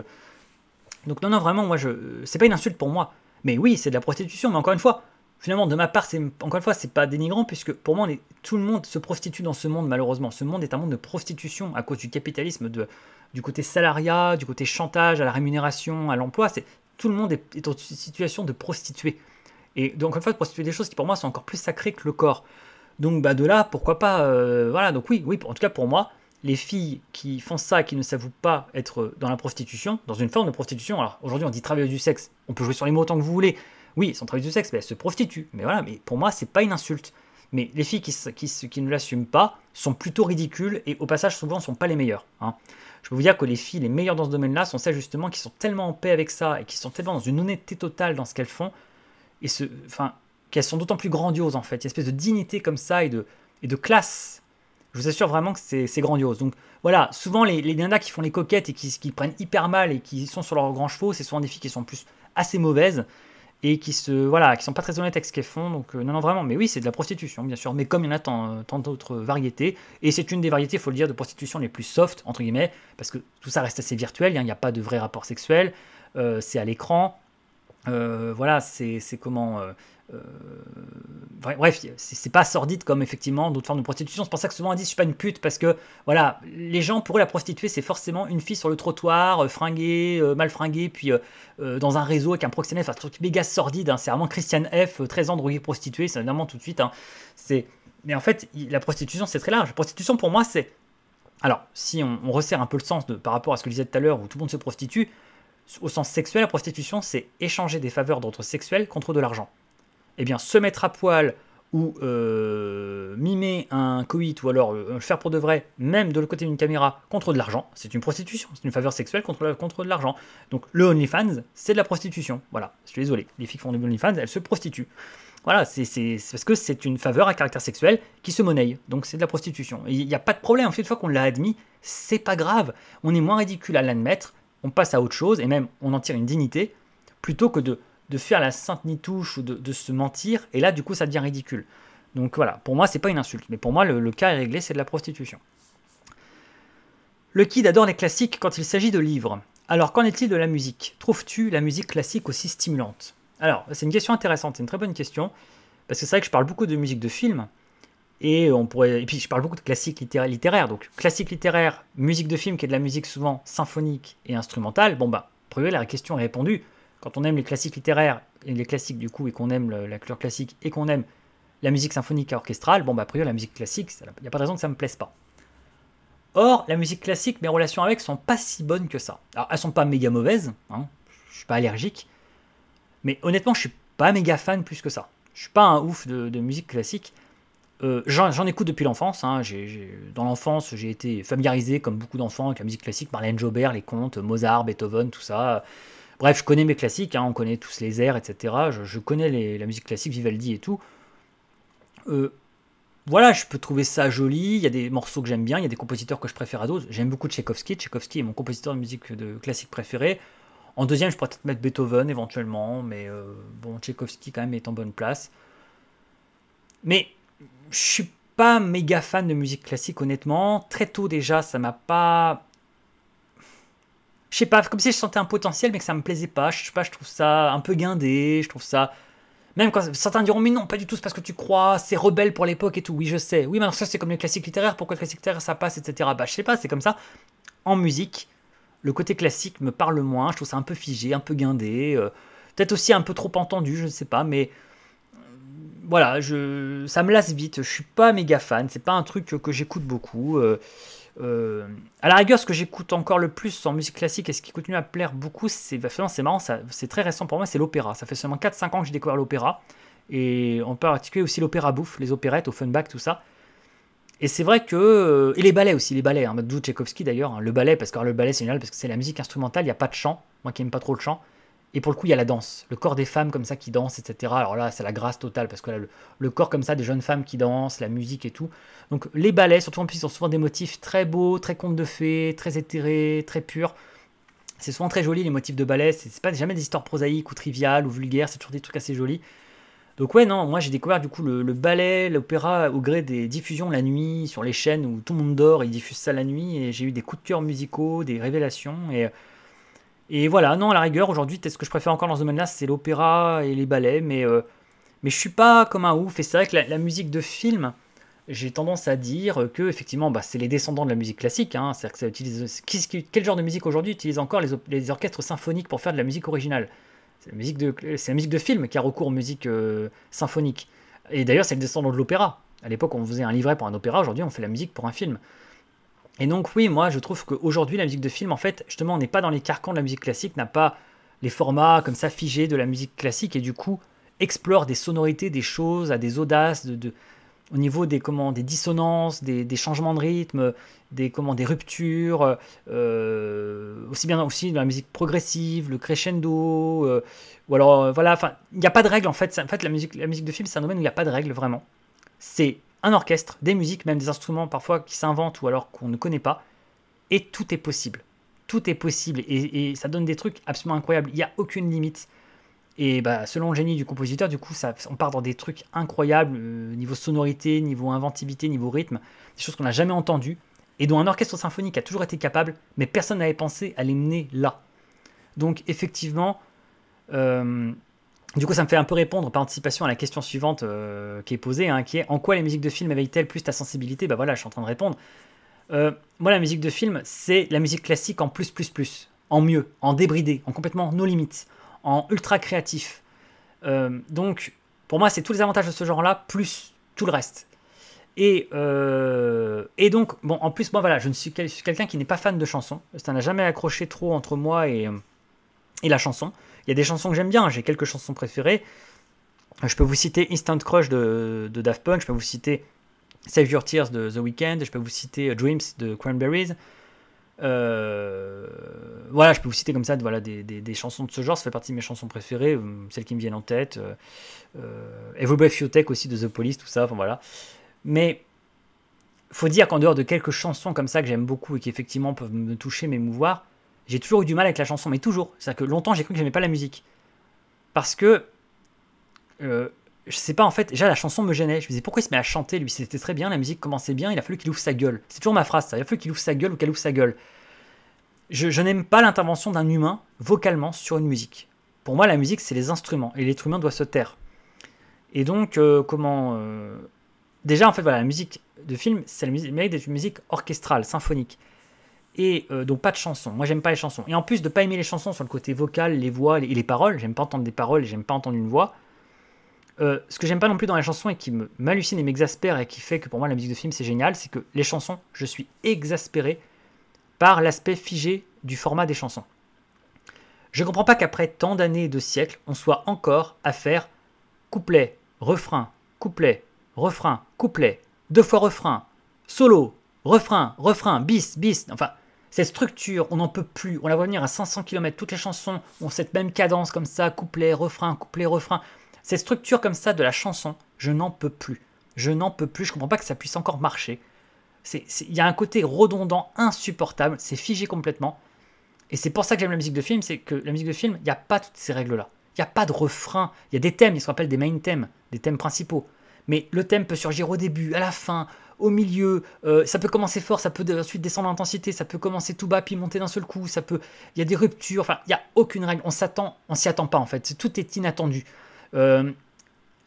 donc non non vraiment moi je euh, c'est pas une insulte pour moi. Mais oui, c'est de la prostitution, mais encore une fois, finalement de ma part, c'est encore une fois, c'est pas dénigrant puisque pour moi tout le monde se prostitue dans ce monde malheureusement. Ce monde est un monde de prostitution à cause du capitalisme du côté salariat, du côté chantage à la rémunération, à l'emploi, c'est tout le monde est, en situation de prostituer. Et donc, encore une fois, de prostituer des choses qui pour moi sont encore plus sacrées que le corps. Donc bah, de là, pourquoi pas euh, Voilà, donc oui, oui, en tout cas pour moi, les filles qui font ça, qui ne s'avouent pas être dans la prostitution, dans une forme de prostitution, alors aujourd'hui on dit travailleuse du sexe, on peut jouer sur les mots autant que vous voulez, oui, elles sont travailleuses du sexe, mais elles se prostituent, mais voilà, mais pour moi c'est pas une insulte. Mais les filles qui, qui, qui ne l'assument pas sont plutôt ridicules et au passage souvent ne sont pas les meilleures. Hein. Je peux vous dire que les filles les meilleures dans ce domaine-là sont celles justement qui sont tellement en paix avec ça et qui sont tellement dans une honnêteté totale dans ce qu'elles font et se, enfin, qu'elles sont d'autant plus grandioses en fait. Il y a une espèce de dignité comme ça et de, et de classe. Je vous assure vraiment que c'est grandiose. Donc voilà, souvent les, les qui font les coquettes et qui, qui prennent hyper mal et qui sont sur leurs grands chevaux, c'est souvent des filles qui sont plus assez mauvaises et qui se voilà, qui sont pas très honnêtes avec ce qu'elles font. Donc euh, non, non, vraiment. Mais oui, c'est de la prostitution, bien sûr. Mais comme il y en a tant, euh, d'autres variétés, et c'est une des variétés, il faut le dire, de prostitution les plus soft entre guillemets, parce que tout ça reste assez virtuel. Hein, il n'y a pas de vrai rapport sexuel. Euh, c'est à l'écran. voilà, c'est comment euh, bref, c'est pas sordide comme effectivement d'autres formes de prostitution. C'est pour ça que souvent on dit je suis pas une pute parce que voilà, les gens pour la prostituer c'est forcément une fille sur le trottoir, euh, fringuée, euh, mal fringuée, puis dans un réseau avec un proxénète, enfin, un truc méga sordide. Hein. c'est vraiment Christian F, 13 ans, drogué, prostituée, c'est évidemment tout de suite. Hein. mais en fait, la prostitution c'est très large. La prostitution pour moi c'est alors si on, resserre un peu le sens de, par rapport à ce que je disais tout à l'heure où tout le monde se prostitue. Au sens sexuel, la prostitution, c'est échanger des faveurs d'autres sexuels contre de l'argent eh bien, se mettre à poil ou euh, mimer un coït ou alors euh, faire pour de vrai, même de le côté d'une caméra, contre de l'argent, c'est une prostitution, c'est une faveur sexuelle contre, contre de l'argent. Donc le OnlyFans, c'est de la prostitution. Voilà, je suis désolé, les filles qui font du OnlyFans, elles se prostituent. Voilà, c'est parce que c'est une faveur à caractère sexuel qui se monnaie. Donc c'est de la prostitution. Il n'y a pas de problème, en fait, une fois qu'on l'a admis, c'est pas grave. On est moins ridicule à l'admettre, on passe à autre chose et même on en tire une dignité plutôt que de de faire la sainte nitouche ou de, se mentir, et là du coup ça devient ridicule. Donc voilà, pour moi c'est pas une insulte, mais pour moi le, cas est réglé, c'est de la prostitution. Le kid adore les classiques quand il s'agit de livres. Alors qu'en est-il de la musique Trouves-tu la musique classique aussi stimulante Alors c'est une question intéressante, c'est une très bonne question, parce que c'est vrai que je parle beaucoup de musique de film, et, on pourrait, puis je parle beaucoup de classique littéraire, donc classique littéraire, musique de film qui est de la musique souvent symphonique et instrumentale, bon bah, priori la question est répondue, quand on aime les classiques littéraires, et les classiques du coup, et qu'on aime la couleur classique, et qu'on aime la musique symphonique et orchestrale, bon, bah, a priori, la musique classique, il n'y a pas de raison que ça ne me plaise pas. Or, la musique classique, mes relations avec sont pas si bonnes que ça. Alors, elles sont pas méga mauvaises, hein, je suis pas allergique, mais honnêtement, je suis pas méga fan plus que ça. Je suis pas un ouf de, musique classique. Euh, j'en écoute depuis l'enfance. Hein, dans l'enfance, j'ai été familiarisé, comme beaucoup d'enfants, avec la musique classique, Marlène Jobert, les contes, Mozart, Beethoven, tout ça. Bref, je connais mes classiques, hein, on connaît tous les airs, etc. Je, connais la musique classique, Vivaldi et tout. Euh, voilà, je peux trouver ça joli, il y a des morceaux que j'aime bien, il y a des compositeurs que je préfère à d'autres. J'aime beaucoup Tchaïkovski, Tchaïkovski est mon compositeur de musique de classique préféré. En deuxième, je pourrais peut-être mettre Beethoven éventuellement, mais euh, bon, Tchaïkovski quand même est en bonne place. Mais je suis pas méga fan de musique classique, honnêtement. Très tôt déjà, ça m'a pas je sais pas, comme si je sentais un potentiel mais que ça me plaisait pas. Je sais pas, je trouve ça un peu guindé, je trouve ça. Même quand certains diront, mais non, pas du tout, c'est parce que tu crois, c'est rebelle pour l'époque et tout. Oui, je sais. Oui, mais ça, c'est comme les classiques littéraires. Pourquoi le classique littéraire, ça passe, etc. Bah, je sais pas, c'est comme ça. En musique, le côté classique me parle moins. Je trouve ça un peu figé, un peu guindé. Euh, peut-être aussi un peu trop entendu, je ne sais pas, mais. Euh, voilà, je, ça me lasse vite. Je suis pas méga fan. C'est pas un truc que, j'écoute beaucoup. Euh, euh, à la rigueur, ce que j'écoute encore le plus en musique classique et ce qui continue à plaire beaucoup, c'est bah, c'est marrant, c'est très récent pour moi, c'est l'opéra. Ça fait seulement 4-5 ans que j'ai découvert l'opéra. Et on peut articuler aussi l'opéra bouffe, les opérettes, au funback, tout ça. Et c'est vrai que. Euh, et les ballets aussi, les ballets, hein, d'où Tchaïkovski d'ailleurs, hein. le ballet, parce que le ballet c'est parce que c'est la musique instrumentale, il n'y a pas de chant, moi qui n'aime pas trop le chant. Et pour le coup, il y a la danse, le corps des femmes comme ça qui danse, etc. Alors là, c'est la grâce totale, parce que le, corps comme ça des jeunes femmes qui dansent, la musique et tout. Donc les ballets, surtout en plus, ont souvent des motifs très beaux, très contes de fées, très éthérés, très purs. C'est souvent très joli les motifs de ballet, c'est pas jamais des histoires prosaïques ou triviales ou vulgaires, c'est toujours des trucs assez jolis. Donc ouais, non, moi j'ai découvert du coup le, le ballet, l'opéra au gré des diffusions la nuit sur les chaînes où tout le monde dort, ils diffusent ça la nuit et j'ai eu des coups de cœur musicaux, des révélations et et voilà, non, à la rigueur, aujourd'hui, c'est ce que je préfère encore dans ce domaine-là, c'est l'opéra et les ballets, mais, euh, mais je suis pas comme un ouf. Et c'est vrai que la, musique de film, j'ai tendance à dire que, effectivement, bah, c'est les descendants de la musique classique. Hein. c'est-à-dire que ça utilise. quel genre de musique aujourd'hui utilise encore les, orchestres symphoniques pour faire de la musique originale C'est la musique de, film qui a recours aux musiques euh, symphoniques. Et d'ailleurs, c'est le descendant de l'opéra. À l'époque, on faisait un livret pour un opéra, aujourd'hui, on fait la musique pour un film. Et donc oui, moi je trouve qu'aujourd'hui la musique de film, en fait, justement, on n'est pas dans les carcans de la musique classique, n'a pas les formats comme ça figés de la musique classique, et du coup explore des sonorités, des choses, à des audaces, de, au niveau des, comment, des dissonances, des, changements de rythme, des, comment, des ruptures, euh, aussi bien aussi dans la musique progressive, le crescendo, euh, ou alors euh, voilà, enfin, il n'y a pas de règles, en fait. En fait, la musique, la musique de film, c'est un domaine où il n'y a pas de règles, vraiment. C'est un orchestre, des musiques, même des instruments parfois qui s'inventent ou alors qu'on ne connaît pas. Et tout est possible. Tout est possible. Et, ça donne des trucs absolument incroyables. Il n'y a aucune limite. Et bah, selon le génie du compositeur, du coup, on part dans des trucs incroyables, euh, niveau sonorité, niveau inventivité, niveau rythme, des choses qu'on n'a jamais entendues, et dont un orchestre symphonique a toujours été capable, mais personne n'avait pensé à les mener là. Donc effectivement, euh, du coup, ça me fait un peu répondre par anticipation à la question suivante euh, qui est posée, hein, qui est en quoi les musiques de film éveillent-elles plus ta sensibilité Bah voilà, je suis en train de répondre. Euh, moi, la musique de film, c'est la musique classique en plus, plus, plus, en mieux, en débridé, en complètement nos limites, en ultra créatif. Euh, donc, pour moi, c'est tous les avantages de ce genre-là, plus tout le reste. Et, et donc, bon, en plus, moi, voilà, je ne suis, quelqu'un qui n'est pas fan de chansons. Ça n'a jamais accroché trop entre moi et, et la chanson. Il y a des chansons que j'aime bien, j'ai quelques chansons préférées. Je peux vous citer Instant Crush de, Daft Punk, je peux vous citer Save Your Tears de The Weeknd, je peux vous citer Dreams de Cranberries. Euh, voilà, je peux vous citer comme ça voilà, des, chansons de ce genre, ça fait partie de mes chansons préférées, hum, celles qui me viennent en tête. Euh, euh Everybody You aussi de The Police, tout ça, enfin voilà. Mais faut dire qu'en dehors de quelques chansons comme ça que j'aime beaucoup et qui effectivement peuvent me toucher, m'émouvoir, j'ai toujours eu du mal avec la chanson, mais toujours. C'est-à-dire que longtemps, j'ai cru que je n'aimais pas la musique. Parce que. je euh, je sais pas, en fait, déjà la chanson me gênait. Je me disais pourquoi il se met à chanter lui C'était très bien, la musique commençait bien, il a fallu qu'il ouvre sa gueule. C'est toujours ma phrase, ça. Il a fallu qu'il ouvre sa gueule ou qu'elle ouvre sa gueule. Je, n'aime pas l'intervention d'un humain vocalement sur une musique. Pour moi, la musique, c'est les instruments et l'être humain doit se taire. Et donc, euh, comment. Euh, déjà, en fait, voilà, la musique de film, c'est la musique, orchestrale des musiques orchestrales, et euh, donc pas de chansons. Moi j'aime pas les chansons. Et en plus de pas aimer les chansons sur le côté vocal, les voix et les paroles, j'aime pas entendre des paroles et j'aime pas entendre une voix. Euh, ce que j'aime pas non plus dans les chansons et qui m'hallucine et m'exaspère et qui fait que pour moi la musique de film c'est génial, c'est que les chansons, je suis exaspéré par l'aspect figé du format des chansons. Je comprends pas qu'après tant d'années et de siècles, on soit encore à faire couplet, refrain, couplet, refrain, couplet, deux fois refrain, solo, refrain, refrain, bis, bis, enfin, cette structure, on n'en peut plus. On la voit venir à 500 km. Toutes les chansons ont cette même cadence comme ça, couplet, refrain, couplet, refrain. Cette structure comme ça de la chanson, je n'en peux plus. Je n'en peux plus. Je comprends pas que ça puisse encore marcher. Il y a un côté redondant, insupportable. C'est figé complètement. Et c'est pour ça que j'aime la musique de film. C'est que la musique de film, il n'y a pas toutes ces règles-là. Il n'y a pas de refrain. Il y a des thèmes. Ils se rappellent des main thèmes, des thèmes principaux. Mais le thème peut surgir au début, à la fin, au milieu. Euh, ça peut commencer fort, ça peut ensuite descendre en intensité, ça peut commencer tout bas puis monter d'un seul coup. Ça peut, il y a des ruptures. Enfin, il y a aucune règle. On s'attend, on s'y attend pas en fait. Tout est inattendu. Euh,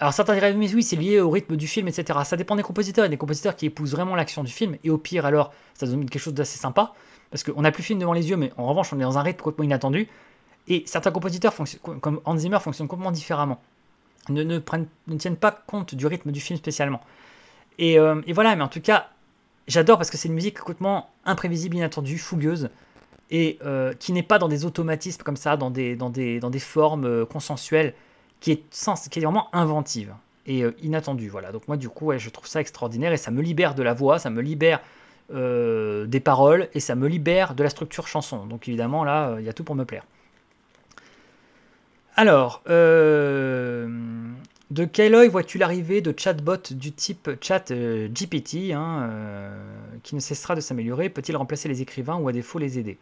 alors certains diraient mais oui c'est lié au rythme du film etc. Ça dépend des compositeurs. Il y a des compositeurs qui épousent vraiment l'action du film et au pire alors ça donne quelque chose d'assez sympa parce qu'on n'a plus le film devant les yeux mais en revanche on est dans un rythme complètement inattendu. Et certains compositeurs comme Hans Zimmer fonctionnent complètement différemment. Ne, ne, prennent, ne tiennent pas compte du rythme du film spécialement. Euh, et, voilà, mais en tout cas, j'adore parce que c'est une musique complètement imprévisible, inattendue, fougueuse, et euh, qui n'est pas dans des automatismes comme ça, dans des, formes euh, consensuelles, qui est, vraiment inventive et inattendue. Voilà. Donc moi, du coup, je trouve ça extraordinaire et ça me libère de la voix, ça me libère des paroles et ça me libère de la structure chanson. Donc évidemment, là, il y a tout pour me plaire. Alors, euh, de quel œil vois-tu l'arrivée de chatbots du type chat euh, GPT, hein, euh, qui ne cessera de s'améliorer Peut-il remplacer les écrivains ou à défaut les aider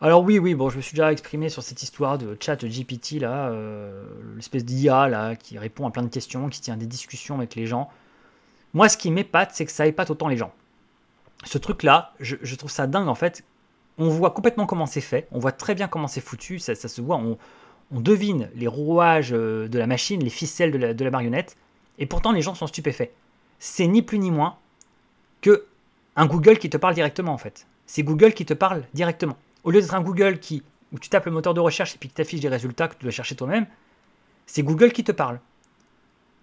Alors oui, oui, bon, je me suis déjà exprimé sur cette histoire de chat GPT, là, euh, l'espèce d'IA, là, qui répond à plein de questions, qui tient des discussions avec les gens. Moi, ce qui m'épate, c'est que ça épate autant les gens. Ce truc-là, je, trouve ça dingue, en fait. On voit complètement comment c'est fait, on voit très bien comment c'est foutu, ça, ça se voit, on on devine les rouages euh, de la machine, les ficelles de la, marionnette, et pourtant les gens sont stupéfaits. C'est ni plus ni moins que un Google qui te parle directement en fait. C'est Google qui te parle directement. Au lieu d'être un Google qui, où tu tapes le moteur de recherche et puis t'affiches des résultats que tu dois chercher toi-même, c'est Google qui te parle.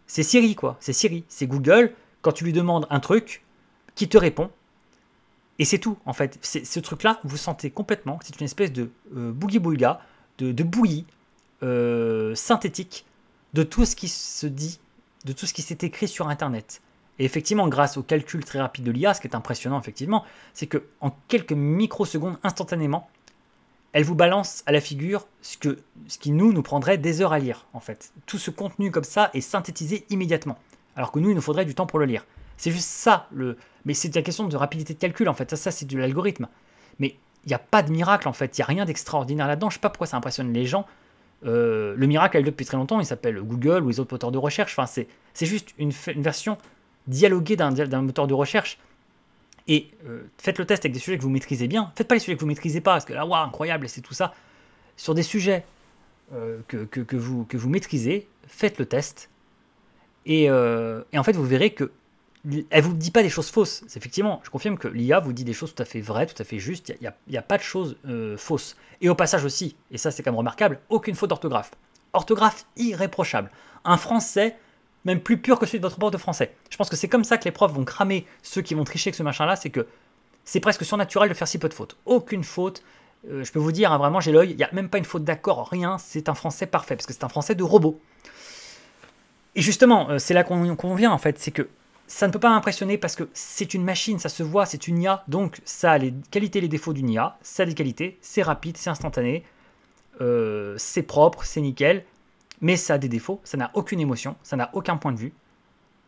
C'est Siri quoi, c'est Siri, c'est Google quand tu lui demandes un truc qui te répond. Et c'est tout en fait. Ce truc-là, vous sentez complètement que c'est une espèce de euh, boogie-boulga, de bouillie euh, synthétique de tout ce qui se dit, de tout ce qui s'est écrit sur Internet. Et effectivement, grâce au calcul très rapide de l'IA, ce qui est impressionnant effectivement, c'est que en quelques microsecondes, instantanément, elle vous balance à la figure ce, que, ce qui nous, nous prendrait des heures à lire, en fait. Tout ce contenu comme ça est synthétisé immédiatement, alors que nous, il nous faudrait du temps pour le lire. C'est juste ça, le... mais c'est la question de rapidité de calcul, en fait. Ça, ça c'est de l'algorithme. Mais il n'y a pas de miracle, en fait. Il n'y a rien d'extraordinaire là-dedans. Je ne sais pas pourquoi ça impressionne les gens. Euh, le miracle a eu lieu depuis très longtemps, il s'appelle Google ou les autres moteurs de recherche. Enfin, c'est juste une, version dialoguée d'un moteur de recherche. Et euh, faites le test avec des sujets que vous maîtrisez bien. Faites pas les sujets que vous maîtrisez pas, parce que là, waouh, incroyable, c'est tout ça. Sur des sujets euh, que, vous, que vous maîtrisez, faites le test. et en fait, vous verrez que elle vous dit pas des choses fausses. Effectivement, je confirme que l'IA vous dit des choses tout à fait vraies, tout à fait justes. Il n'y a, pas de choses euh, fausses. Et au passage aussi, et ça c'est quand même remarquable, aucune faute d'orthographe. Orthographe irréprochable. Un français même plus pur que celui de votre prof de français. Je pense que c'est comme ça que les profs vont cramer ceux qui vont tricher avec ce machin-là, c'est que c'est presque surnaturel de faire si peu de fautes. Aucune faute. Euh, je peux vous dire, hein, vraiment, j'ai l'œil, il n'y a même pas une faute d'accord, rien. C'est un français parfait, parce que c'est un français de robot. Et justement, euh, c'est là qu'on vient en fait, c'est que ça ne peut pas m'impressionner parce que c'est une machine, ça se voit, c'est une IA, donc ça a les qualités et les défauts d'une IA, ça a des qualités, c'est rapide, c'est instantané, euh, c'est propre, c'est nickel, mais ça a des défauts, ça n'a aucune émotion, ça n'a aucun point de vue,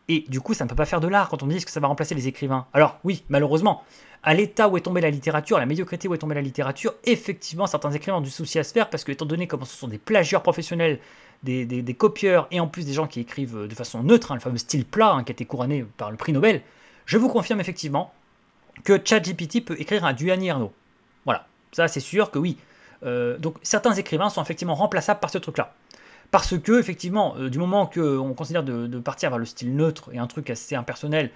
et du coup ça ne peut pas faire de l'art quand on dit que ça va remplacer les écrivains. Alors oui, malheureusement, à l'état où est tombée la littérature, à la médiocrité où est tombée la littérature, effectivement certains écrivains ont du souci à se faire parce que étant donné comment ce sont des plagieurs professionnels des, copieurs et en plus des gens qui écrivent de façon neutre, hein, le fameux style plat hein, qui a été couronné par le prix Nobel, je vous confirme effectivement que ChatGPT peut écrire un Duany Arnaud. Voilà, ça c'est sûr que oui. Euh, donc certains écrivains sont effectivement remplaçables par ce truc-là. Parce que, effectivement, euh, du moment qu'on considère de, de, partir vers le style neutre et un truc assez impersonnel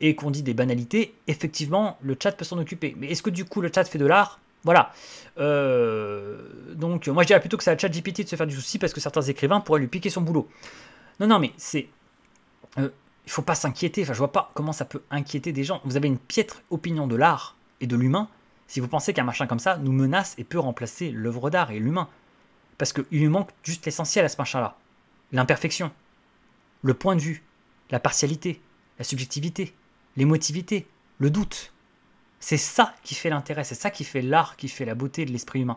et qu'on dit des banalités, effectivement, le chat peut s'en occuper. Mais est-ce que du coup le chat fait de l'art voilà. Euh, donc, moi, je dirais plutôt que c'est à GPT de se faire du souci parce que certains écrivains pourraient lui piquer son boulot. Non, non, mais c'est. Euh, il faut pas s'inquiéter. Enfin, je vois pas comment ça peut inquiéter des gens. Vous avez une piètre opinion de l'art et de l'humain si vous pensez qu'un machin comme ça nous menace et peut remplacer l'œuvre d'art et l'humain. Parce qu'il lui manque juste l'essentiel à ce machin-là l'imperfection, le point de vue, la partialité, la subjectivité, l'émotivité, le doute. C'est ça qui fait l'intérêt, c'est ça qui fait l'art, qui fait la beauté de l'esprit humain.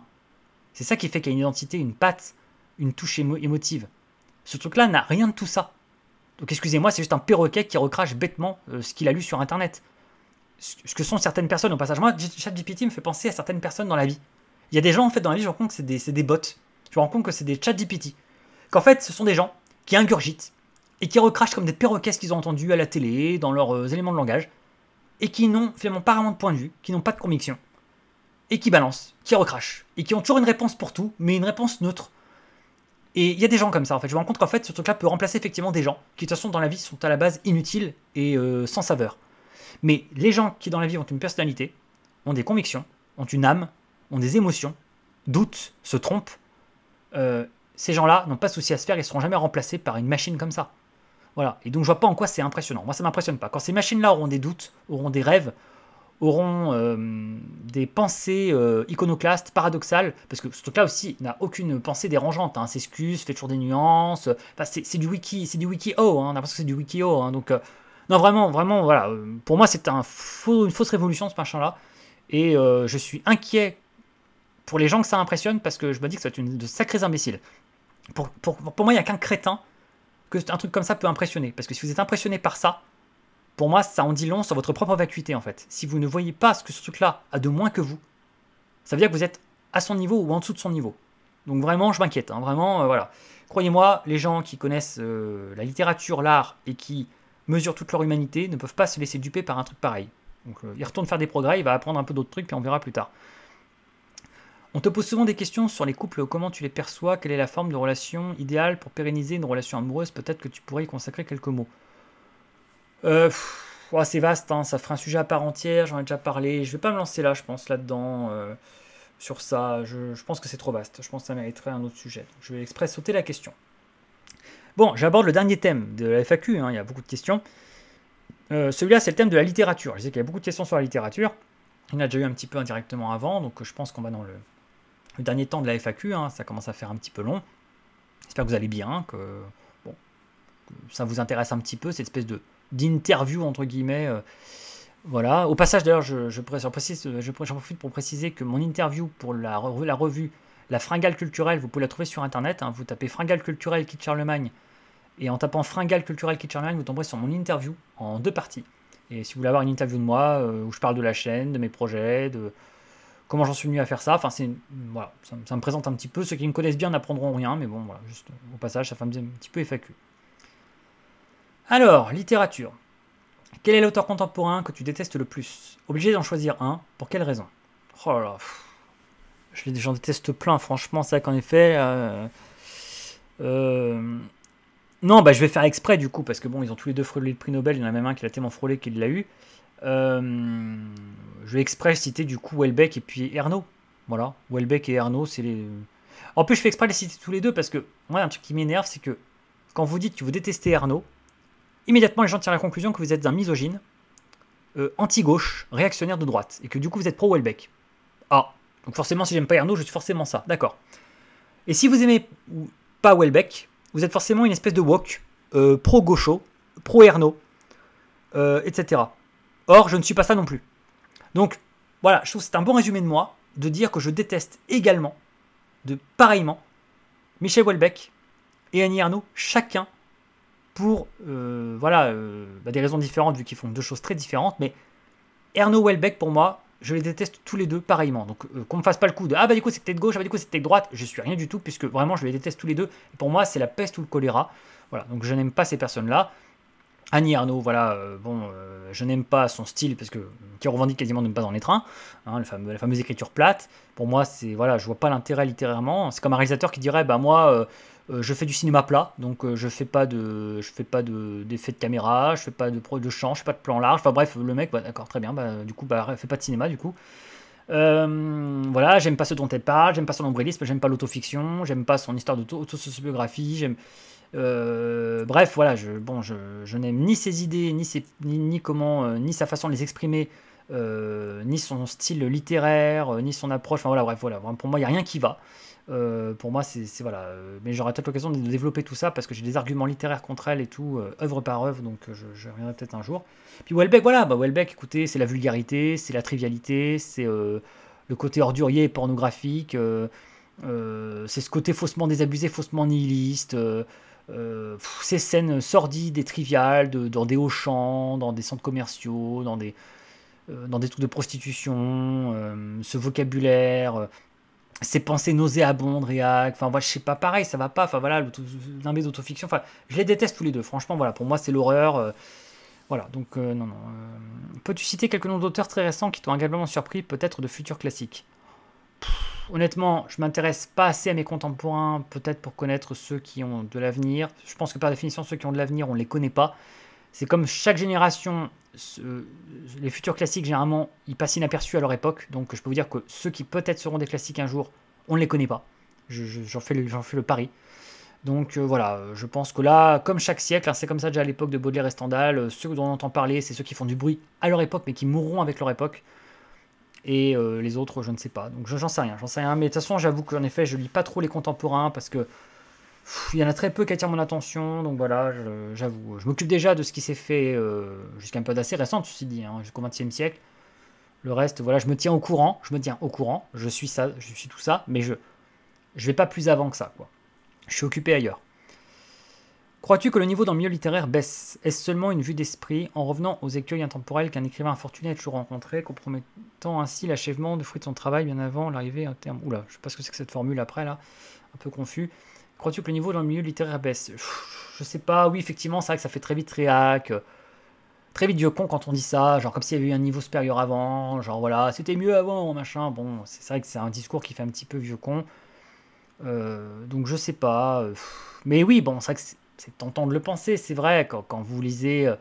C'est ça qui fait qu'il y a une identité, une patte, une touche émotive. Ce truc-là n'a rien de tout ça. Donc excusez-moi, c'est juste un perroquet qui recrache bêtement euh, ce qu'il a lu sur Internet. Ce que sont certaines personnes au passage. Moi, ChatGPT me fait penser à certaines personnes dans la vie. Il y a des gens, en fait, dans la vie, je me rends compte que c'est des, bots. Je me rends compte que c'est des ChatGPT. Qu'en fait, ce sont des gens qui ingurgitent et qui recrachent comme des perroquets ce qu'ils ont entendu à la télé, dans leurs euh, éléments de langage et qui n'ont finalement pas vraiment de point de vue, qui n'ont pas de conviction, et qui balancent, qui recrachent, et qui ont toujours une réponse pour tout, mais une réponse neutre. Et il y a des gens comme ça en fait. Je me rends compte qu'en fait, ce truc-là peut remplacer effectivement des gens qui, de toute façon, dans la vie, sont à la base inutiles et euh, sans saveur. Mais les gens qui, dans la vie, ont une personnalité, ont des convictions, ont une âme, ont des émotions, doutent, se trompent, euh, ces gens-là n'ont pas souci à se faire et seront jamais remplacés par une machine comme ça. Voilà. Et donc je vois pas en quoi c'est impressionnant. Moi ça m'impressionne pas. Quand ces machines-là auront des doutes, auront des rêves, auront euh, des pensées euh, iconoclastes, paradoxales, parce que ce truc-là aussi n'a aucune pensée dérangeante, hein, s'excuse, fait toujours des nuances, enfin, c'est du wiki, c'est du wiki oh, hein. on a l'impression que c'est du wiki o hein. donc euh, non vraiment, vraiment, voilà, pour moi c'est une fausse révolution ce machin-là, et je suis inquiet pour les gens que ça impressionne, parce que je me dis que ça va être une, de sacrés imbéciles. Pour, pour, pour moi, il n'y a qu'un crétin un truc comme ça peut impressionner. Parce que si vous êtes impressionné par ça, pour moi, ça en dit long sur votre propre vacuité en fait. Si vous ne voyez pas ce que ce truc-là a de moins que vous, ça veut dire que vous êtes à son niveau ou en dessous de son niveau. Donc vraiment, je m'inquiète. Hein. vraiment, euh, voilà. Croyez-moi, les gens qui connaissent euh, la littérature, l'art et qui mesurent toute leur humanité ne peuvent pas se laisser duper par un truc pareil. Donc euh, il retourne faire des progrès, il va apprendre un peu d'autres trucs, puis on verra plus tard. On te pose souvent des questions sur les couples, comment tu les perçois, quelle est la forme de relation idéale pour pérenniser une relation amoureuse, peut-être que tu pourrais y consacrer quelques mots. Euh, c'est vaste, hein, ça ferait un sujet à part entière, j'en ai déjà parlé, je vais pas me lancer là, je pense, là-dedans, euh, sur ça, je, pense que c'est trop vaste, je pense que ça mériterait un autre sujet. je vais exprès sauter la question. Bon, j'aborde le dernier thème de la FAQ, hein, il y a beaucoup de questions. Euh, celui-là, c'est le thème de la littérature. Je sais qu'il y a beaucoup de questions sur la littérature. Il y en a déjà eu un petit peu indirectement avant, donc je pense qu'on va dans le, le dernier temps de la FAQ, hein, ça commence à faire un petit peu long. J'espère que vous allez bien, que ça vous intéresse un petit peu, cette espèce de d'interview entre guillemets. Euh, voilà. Au passage d'ailleurs, je, précise, je, j'en profite pour préciser que mon interview pour la, revue La Fringale Culturelle, vous pouvez la trouver sur internet. Hein. vous tapez Fringale Culturelle Kit Charlemagne et en tapant Fringale Culturelle Kit Charlemagne, vous tomberez sur mon interview en deux parties. Et si vous voulez avoir une interview de moi, euh, où je parle de la chaîne, de mes projets, de, comment j'en suis venu à faire ça. Enfin, c'est voilà, ça, me présente un petit peu. Ceux qui me connaissent bien n'apprendront rien, mais bon, voilà, juste au passage, ça fait un petit peu FAQ. Alors, littérature. Quel est l'auteur contemporain que tu détestes le plus Obligé d'en choisir un, pour quelle raison Oh là là, j'en déteste plein, franchement, ça qu'en effet. Euh, euh, non, bah, je vais faire exprès du coup, parce que bon, ils ont tous les deux frôlé le prix Nobel, il y en a même un qui l'a tellement frôlé qu'il l'a eu. Euh, je vais exprès citer du coup Welbeck et puis Ernaud. Voilà, Welbeck et Ernaud, c'est les. En plus, je fais exprès les citer tous les deux parce que moi, un truc qui m'énerve, c'est que quand vous dites que vous détestez Ernaud, immédiatement les gens tirent la conclusion que vous êtes un misogyne, euh, anti-gauche, réactionnaire de droite, et que du coup vous êtes pro-Welbeck. Ah, donc forcément, si j'aime pas Ernaud, je suis forcément ça, d'accord. Et si vous aimez pas Welbeck, vous êtes forcément une espèce de wok, euh, pro-gaucho, pro-Ernaud, etc. Or, je ne suis pas ça non plus. Donc, voilà, je trouve c'est un bon résumé de moi de dire que je déteste également, de pareillement, Michel Houellebecq et Annie Arnaud, chacun pour euh, voilà, euh, bah, des raisons différentes, vu qu'ils font deux choses très différentes. Mais Arnaud Houellebecq, pour moi, je les déteste tous les deux pareillement. Donc euh, qu'on me fasse pas le coup de Ah bah du coup c'est peut-être gauche, ah bah du coup c'est peut droite, je suis rien du tout, puisque vraiment je les déteste tous les deux. pour moi, c'est la peste ou le choléra. Voilà, donc je n'aime pas ces personnes-là. Annie Arnaud, voilà, euh, bon, euh, je n'aime pas son style parce que qui revendique quasiment de ne pas dans les trains, hein, la fameuse écriture plate. Pour moi, c'est voilà, je vois pas l'intérêt littérairement. C'est comme un réalisateur qui dirait, bah moi, euh, je fais du cinéma plat, donc je fais pas de, je fais pas de d'effet de caméra, je fais pas de de chant, je fais pas de plan large. Enfin bref, le mec, bah, d'accord, très bien, bah, du coup, bah fait pas de cinéma, du coup. voilà, j'aime pas ce dont elle parle, j'aime pas son nombrilisme, j'aime pas l'autofiction, j'aime pas son histoire d'auto-sociobiographie, j'aime. Euh, bref, voilà, je, bon, je, n'aime ni ses idées, ni, comment, euh, ni sa façon de les exprimer, euh, ni son style littéraire, ni son approche. voilà, bref, voilà. Pour moi, il n'y a rien qui va. pour moi, c'est voilà. Mais j'aurai peut-être l'occasion de développer tout ça parce que j'ai des arguments littéraires contre elle et tout, œuvre par œuvre, donc je, reviendrai peut-être un jour. Puis Welbeck, voilà, bah, Welbeck, écoutez, c'est la vulgarité, c'est la trivialité, c'est le côté ordurier et pornographique, c'est ce côté faussement désabusé, faussement nihiliste. Euh, ces scènes sordides et triviales dans des hauts champs, dans des centres commerciaux, dans des, euh, dans des trucs de prostitution, euh, ce vocabulaire, ces pensées nauséabondes, réac, enfin voilà, je sais pas, pareil, ça va pas, enfin voilà, l'un des autofictions, enfin je les déteste tous les deux, franchement voilà, pour moi c'est l'horreur. voilà, donc non, non. Peux-tu citer quelques noms d'auteurs très récents qui t'ont agréablement surpris, peut-être de futurs classiques pfff honnêtement, je m'intéresse pas assez à mes contemporains, peut-être pour connaître ceux qui ont de l'avenir. Je pense que par définition, ceux qui ont de l'avenir, on ne les connaît pas. C'est comme chaque génération, les futurs classiques, généralement, ils passent inaperçus à leur époque. Donc je peux vous dire que ceux qui peut-être seront des classiques un jour, on ne les connaît pas. J'en fais, le pari. Donc euh, voilà, je pense que là, comme chaque siècle, hein, c'est comme ça déjà à l'époque de Baudelaire et Stendhal, euh, ceux dont on entend parler, c'est ceux qui font du bruit à leur époque, mais qui mourront avec leur époque et euh, les autres, je ne sais pas. Donc j'en sais rien, j'en sais rien. Mais de toute façon, j'avoue qu'en effet, je lis pas trop les contemporains parce que il y en a très peu qui attirent mon attention. Donc voilà, j'avoue. Je, m'occupe déjà de ce qui s'est fait euh, jusqu'à un peu d'assez récent, ceci dit, hein, jusqu'au XXe siècle. Le reste, voilà, je me tiens au courant, je me tiens au courant, je suis ça, je suis tout ça, mais je je vais pas plus avant que ça, quoi. Je suis occupé ailleurs. Crois-tu que le niveau dans le milieu littéraire baisse Est-ce seulement une vue d'esprit en revenant aux écueils intemporels qu'un écrivain infortuné a toujours rencontré, compromettant ainsi l'achèvement de fruit de son travail bien avant l'arrivée à terme Oula, je sais pas ce que c'est que cette formule après là, un peu confus. Crois-tu que le niveau dans le milieu littéraire baisse Je sais pas, oui, effectivement, c'est vrai que ça fait très vite réac, euh, très vite vieux con quand on dit ça, genre comme s'il y avait eu un niveau supérieur avant, genre voilà, c'était mieux avant, machin. Bon, c'est vrai que c'est un discours qui fait un petit peu vieux con. Euh, donc je sais pas. Euh, Mais oui, bon, c'est vrai que c'est tentant de le penser, c'est vrai, quand, vous lisez euh,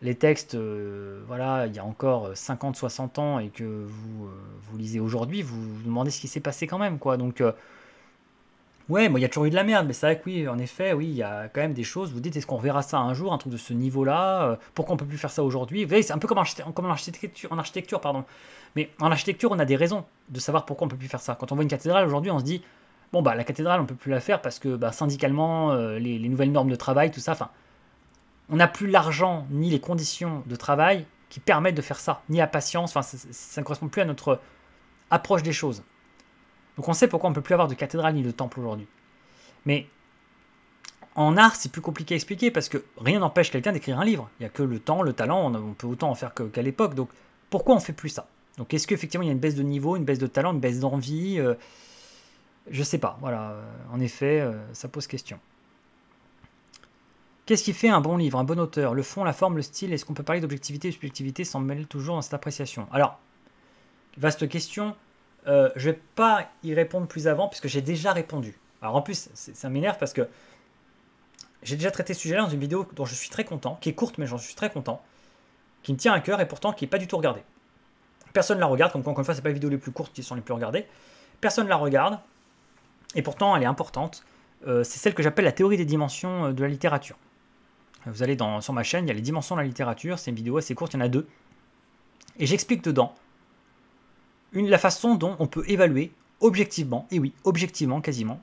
les textes, euh, voilà, il y a encore 50, euh, 60 ans et que vous, vous lisez aujourd'hui, vous vous demandez ce qui s'est passé quand même, quoi. Donc, ouais, moi, il y a toujours eu de la merde, mais c'est vrai que oui, en effet, oui, il y a quand même des choses, vous dites, est-ce qu'on verra ça un jour, un truc de ce niveau-là Pourquoi on peut plus faire ça aujourd'hui c'est un peu comme, en, architecture, en architecture, pardon. Mais en architecture, on a des raisons de savoir pourquoi on peut plus faire ça. Quand on voit une cathédrale aujourd'hui, on se dit, bon, bah, la cathédrale, on peut plus la faire parce que bah, syndicalement, euh, les, nouvelles normes de travail, tout ça, enfin, on n'a plus l'argent ni les conditions de travail qui permettent de faire ça, ni la patience, enfin, ça ne correspond plus à notre approche des choses. Donc on sait pourquoi on ne peut plus avoir de cathédrale ni de temple aujourd'hui. Mais en art, c'est plus compliqué à expliquer parce que rien n'empêche quelqu'un d'écrire un livre. Il n'y a que le temps, le talent, on peut autant en faire qu'à l'époque. Donc pourquoi on fait plus ça Donc est-ce qu'effectivement il y a une baisse de niveau, une baisse de talent, une baisse d'envie euh, je sais pas, voilà, euh, en effet, euh, ça pose question. Qu'est-ce qui fait un bon livre, un bon auteur Le fond, la forme, le style Est-ce qu'on peut parler d'objectivité et subjectivité sans mêler toujours dans cette appréciation Alors, vaste question. Euh, je ne vais pas y répondre plus avant puisque j'ai déjà répondu. Alors en plus, ça m'énerve parce que j'ai déjà traité ce sujet-là dans une vidéo dont je suis très content, qui est courte mais j'en suis très content, qui me tient à cœur et pourtant qui n'est pas du tout regardée. Personne ne la regarde, comme encore une fois, c'est pas les vidéos les plus courtes qui sont les plus regardées. Personne ne la regarde et pourtant elle est importante, euh, c'est celle que j'appelle la théorie des dimensions euh, de la littérature. Vous allez dans, sur ma chaîne, il y a les dimensions de la littérature, c'est une vidéo assez courte, il y en a deux. Et j'explique dedans une, la façon dont on peut évaluer objectivement, et oui, objectivement quasiment,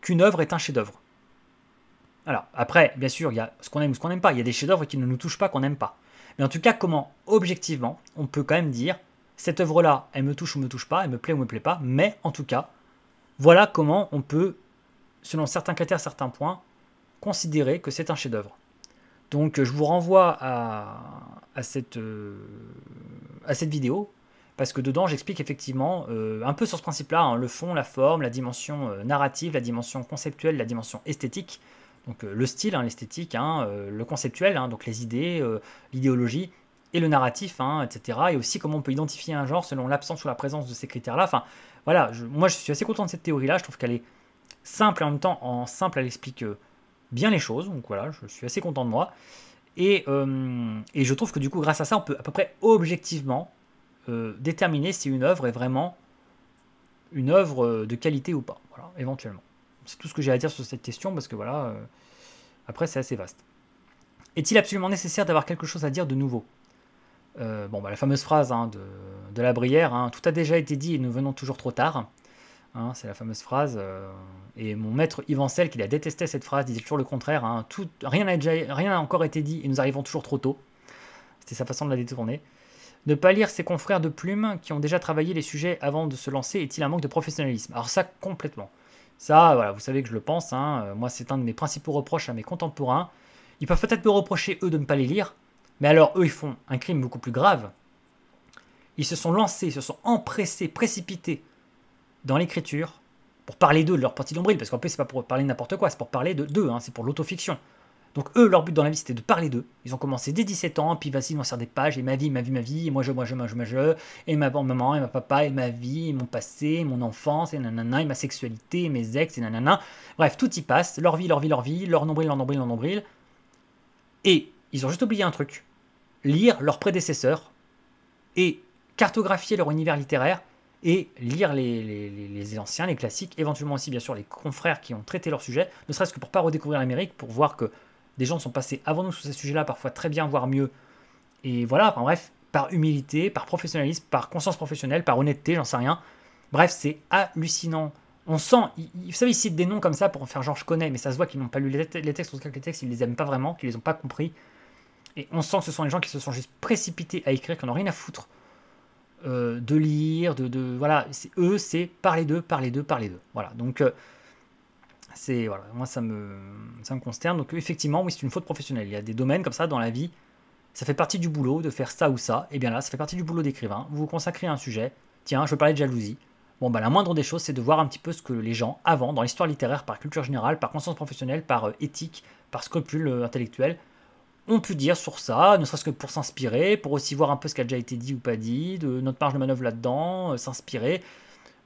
qu'une œuvre est un chef-d'œuvre. Alors, après, bien sûr, il y a ce qu'on aime ou ce qu'on n'aime pas. Il y a des chefs-d'œuvre qui ne nous touchent pas, qu'on n'aime pas. Mais en tout cas, comment, objectivement, on peut quand même dire cette œuvre-là, elle me touche ou me touche pas, elle me plaît ou me plaît pas, mais en tout cas, voilà comment on peut, selon certains critères, certains points, considérer que c'est un chef-d'œuvre. Donc euh, je vous renvoie euh, à, cette, vidéo, parce que dedans j'explique effectivement, euh, un peu sur ce principe-là, hein, le fond, la forme, la dimension narrative, la dimension conceptuelle, la dimension esthétique, donc le style, hein, l'esthétique, hein, le conceptuel, donc les idées, l'idéologie, et le narratif, etc. Et aussi comment on peut identifier un genre selon l'absence ou la présence de ces critères-là. Enfin, voilà, moi je suis assez content de cette théorie-là, je trouve qu'elle est simple et en même temps en simple elle explique euh, bien les choses, donc voilà, je suis assez content de moi. Euh, et, je trouve que du coup grâce à ça on peut à peu près objectivement euh, déterminer si une œuvre est vraiment une œuvre de qualité ou pas, voilà, éventuellement. C'est tout ce que j'ai à dire sur cette question parce que voilà, après c'est assez vaste. Est-il absolument nécessaire d'avoir quelque chose à dire de nouveau Bon, bah, la fameuse phrase hein, de de la Brière. Hein. Tout a déjà été dit et nous venons toujours trop tard. Hein, c'est la fameuse phrase. Euh, et mon maître Yvancel, qui la détesté cette phrase, disait toujours le contraire. Hein. rien n'a encore été dit et nous arrivons toujours trop tôt. C'était sa façon de la détourner. Ne pas lire ses confrères de plume qui ont déjà travaillé les sujets avant de se lancer est-il un manque de professionnalisme Alors ça, complètement. Ça, vous savez que je le pense. Euh, moi, c'est un de mes principaux reproches à mes contemporains. Ils peuvent peut-être me reprocher, eux, de ne pas les lire. Mais alors, eux, ils font un crime beaucoup plus grave. Ils se sont lancés, ils se sont empressés, précipités dans l'écriture pour parler d'eux, de leur partie nombril, parce qu'en plus, c'est pas pour parler de n'importe quoi, c'est pour parler de d'eux, hein, c'est pour l'autofiction. Donc eux, leur but dans la vie, c'était de parler d'eux. Ils ont commencé dès 17 ans, puis vas-y, vont faire des pages, et ma vie, ma vie, ma vie, et moi, je, moi, je, moi, je, moi, je, et ma maman, et ma papa, et ma vie, et mon passé, mon enfance, et nanana, et ma sexualité, et mes ex, et nanana. Bref, tout y passe, leur vie, leur vie, leur vie, leur nombril, leur nombril, leur nombril. Et ils ont juste oublié un truc, lire leurs prédécesseurs, et cartographier leur univers littéraire et lire les, anciens, les classiques, éventuellement aussi bien sûr les confrères qui ont traité leur sujet, ne serait-ce que pour pas redécouvrir l'Amérique, pour voir que des gens sont passés avant nous sur ces sujets-là, parfois très bien, voire mieux. Et voilà, enfin, bref, par humilité, par professionnalisme, par conscience professionnelle, par honnêteté, j'en sais rien. Bref, c'est hallucinant. On sent, vous savez, ils citent des noms comme ça pour en faire genre je connais, mais ça se voit qu'ils n'ont pas lu les textes, en tout cas les textes, ils les aiment pas vraiment, qu'ils les ont pas compris. Et on sent que ce sont les gens qui se sont juste précipités à écrire, qui n'ont rien à foutre euh, de lire, de, de voilà, eux c'est parler deux, parler deux, parler deux. Voilà, donc euh, c'est voilà, moi ça me ça me consterne. Donc effectivement, oui, c'est une faute professionnelle. Il y a des domaines comme ça dans la vie, ça fait partie du boulot de faire ça ou ça. Et eh bien là, ça fait partie du boulot d'écrivain. Vous vous consacrez à un sujet. Tiens, je veux parler de jalousie. Bon, ben, la moindre des choses, c'est de voir un petit peu ce que les gens, avant, dans l'histoire littéraire, par culture générale, par conscience professionnelle, par euh, éthique, par scrupule intellectuel, on peut dire sur ça, ne serait-ce que pour s'inspirer, pour aussi voir un peu ce qui a déjà été dit ou pas dit, de notre marge de manœuvre là-dedans, euh, s'inspirer,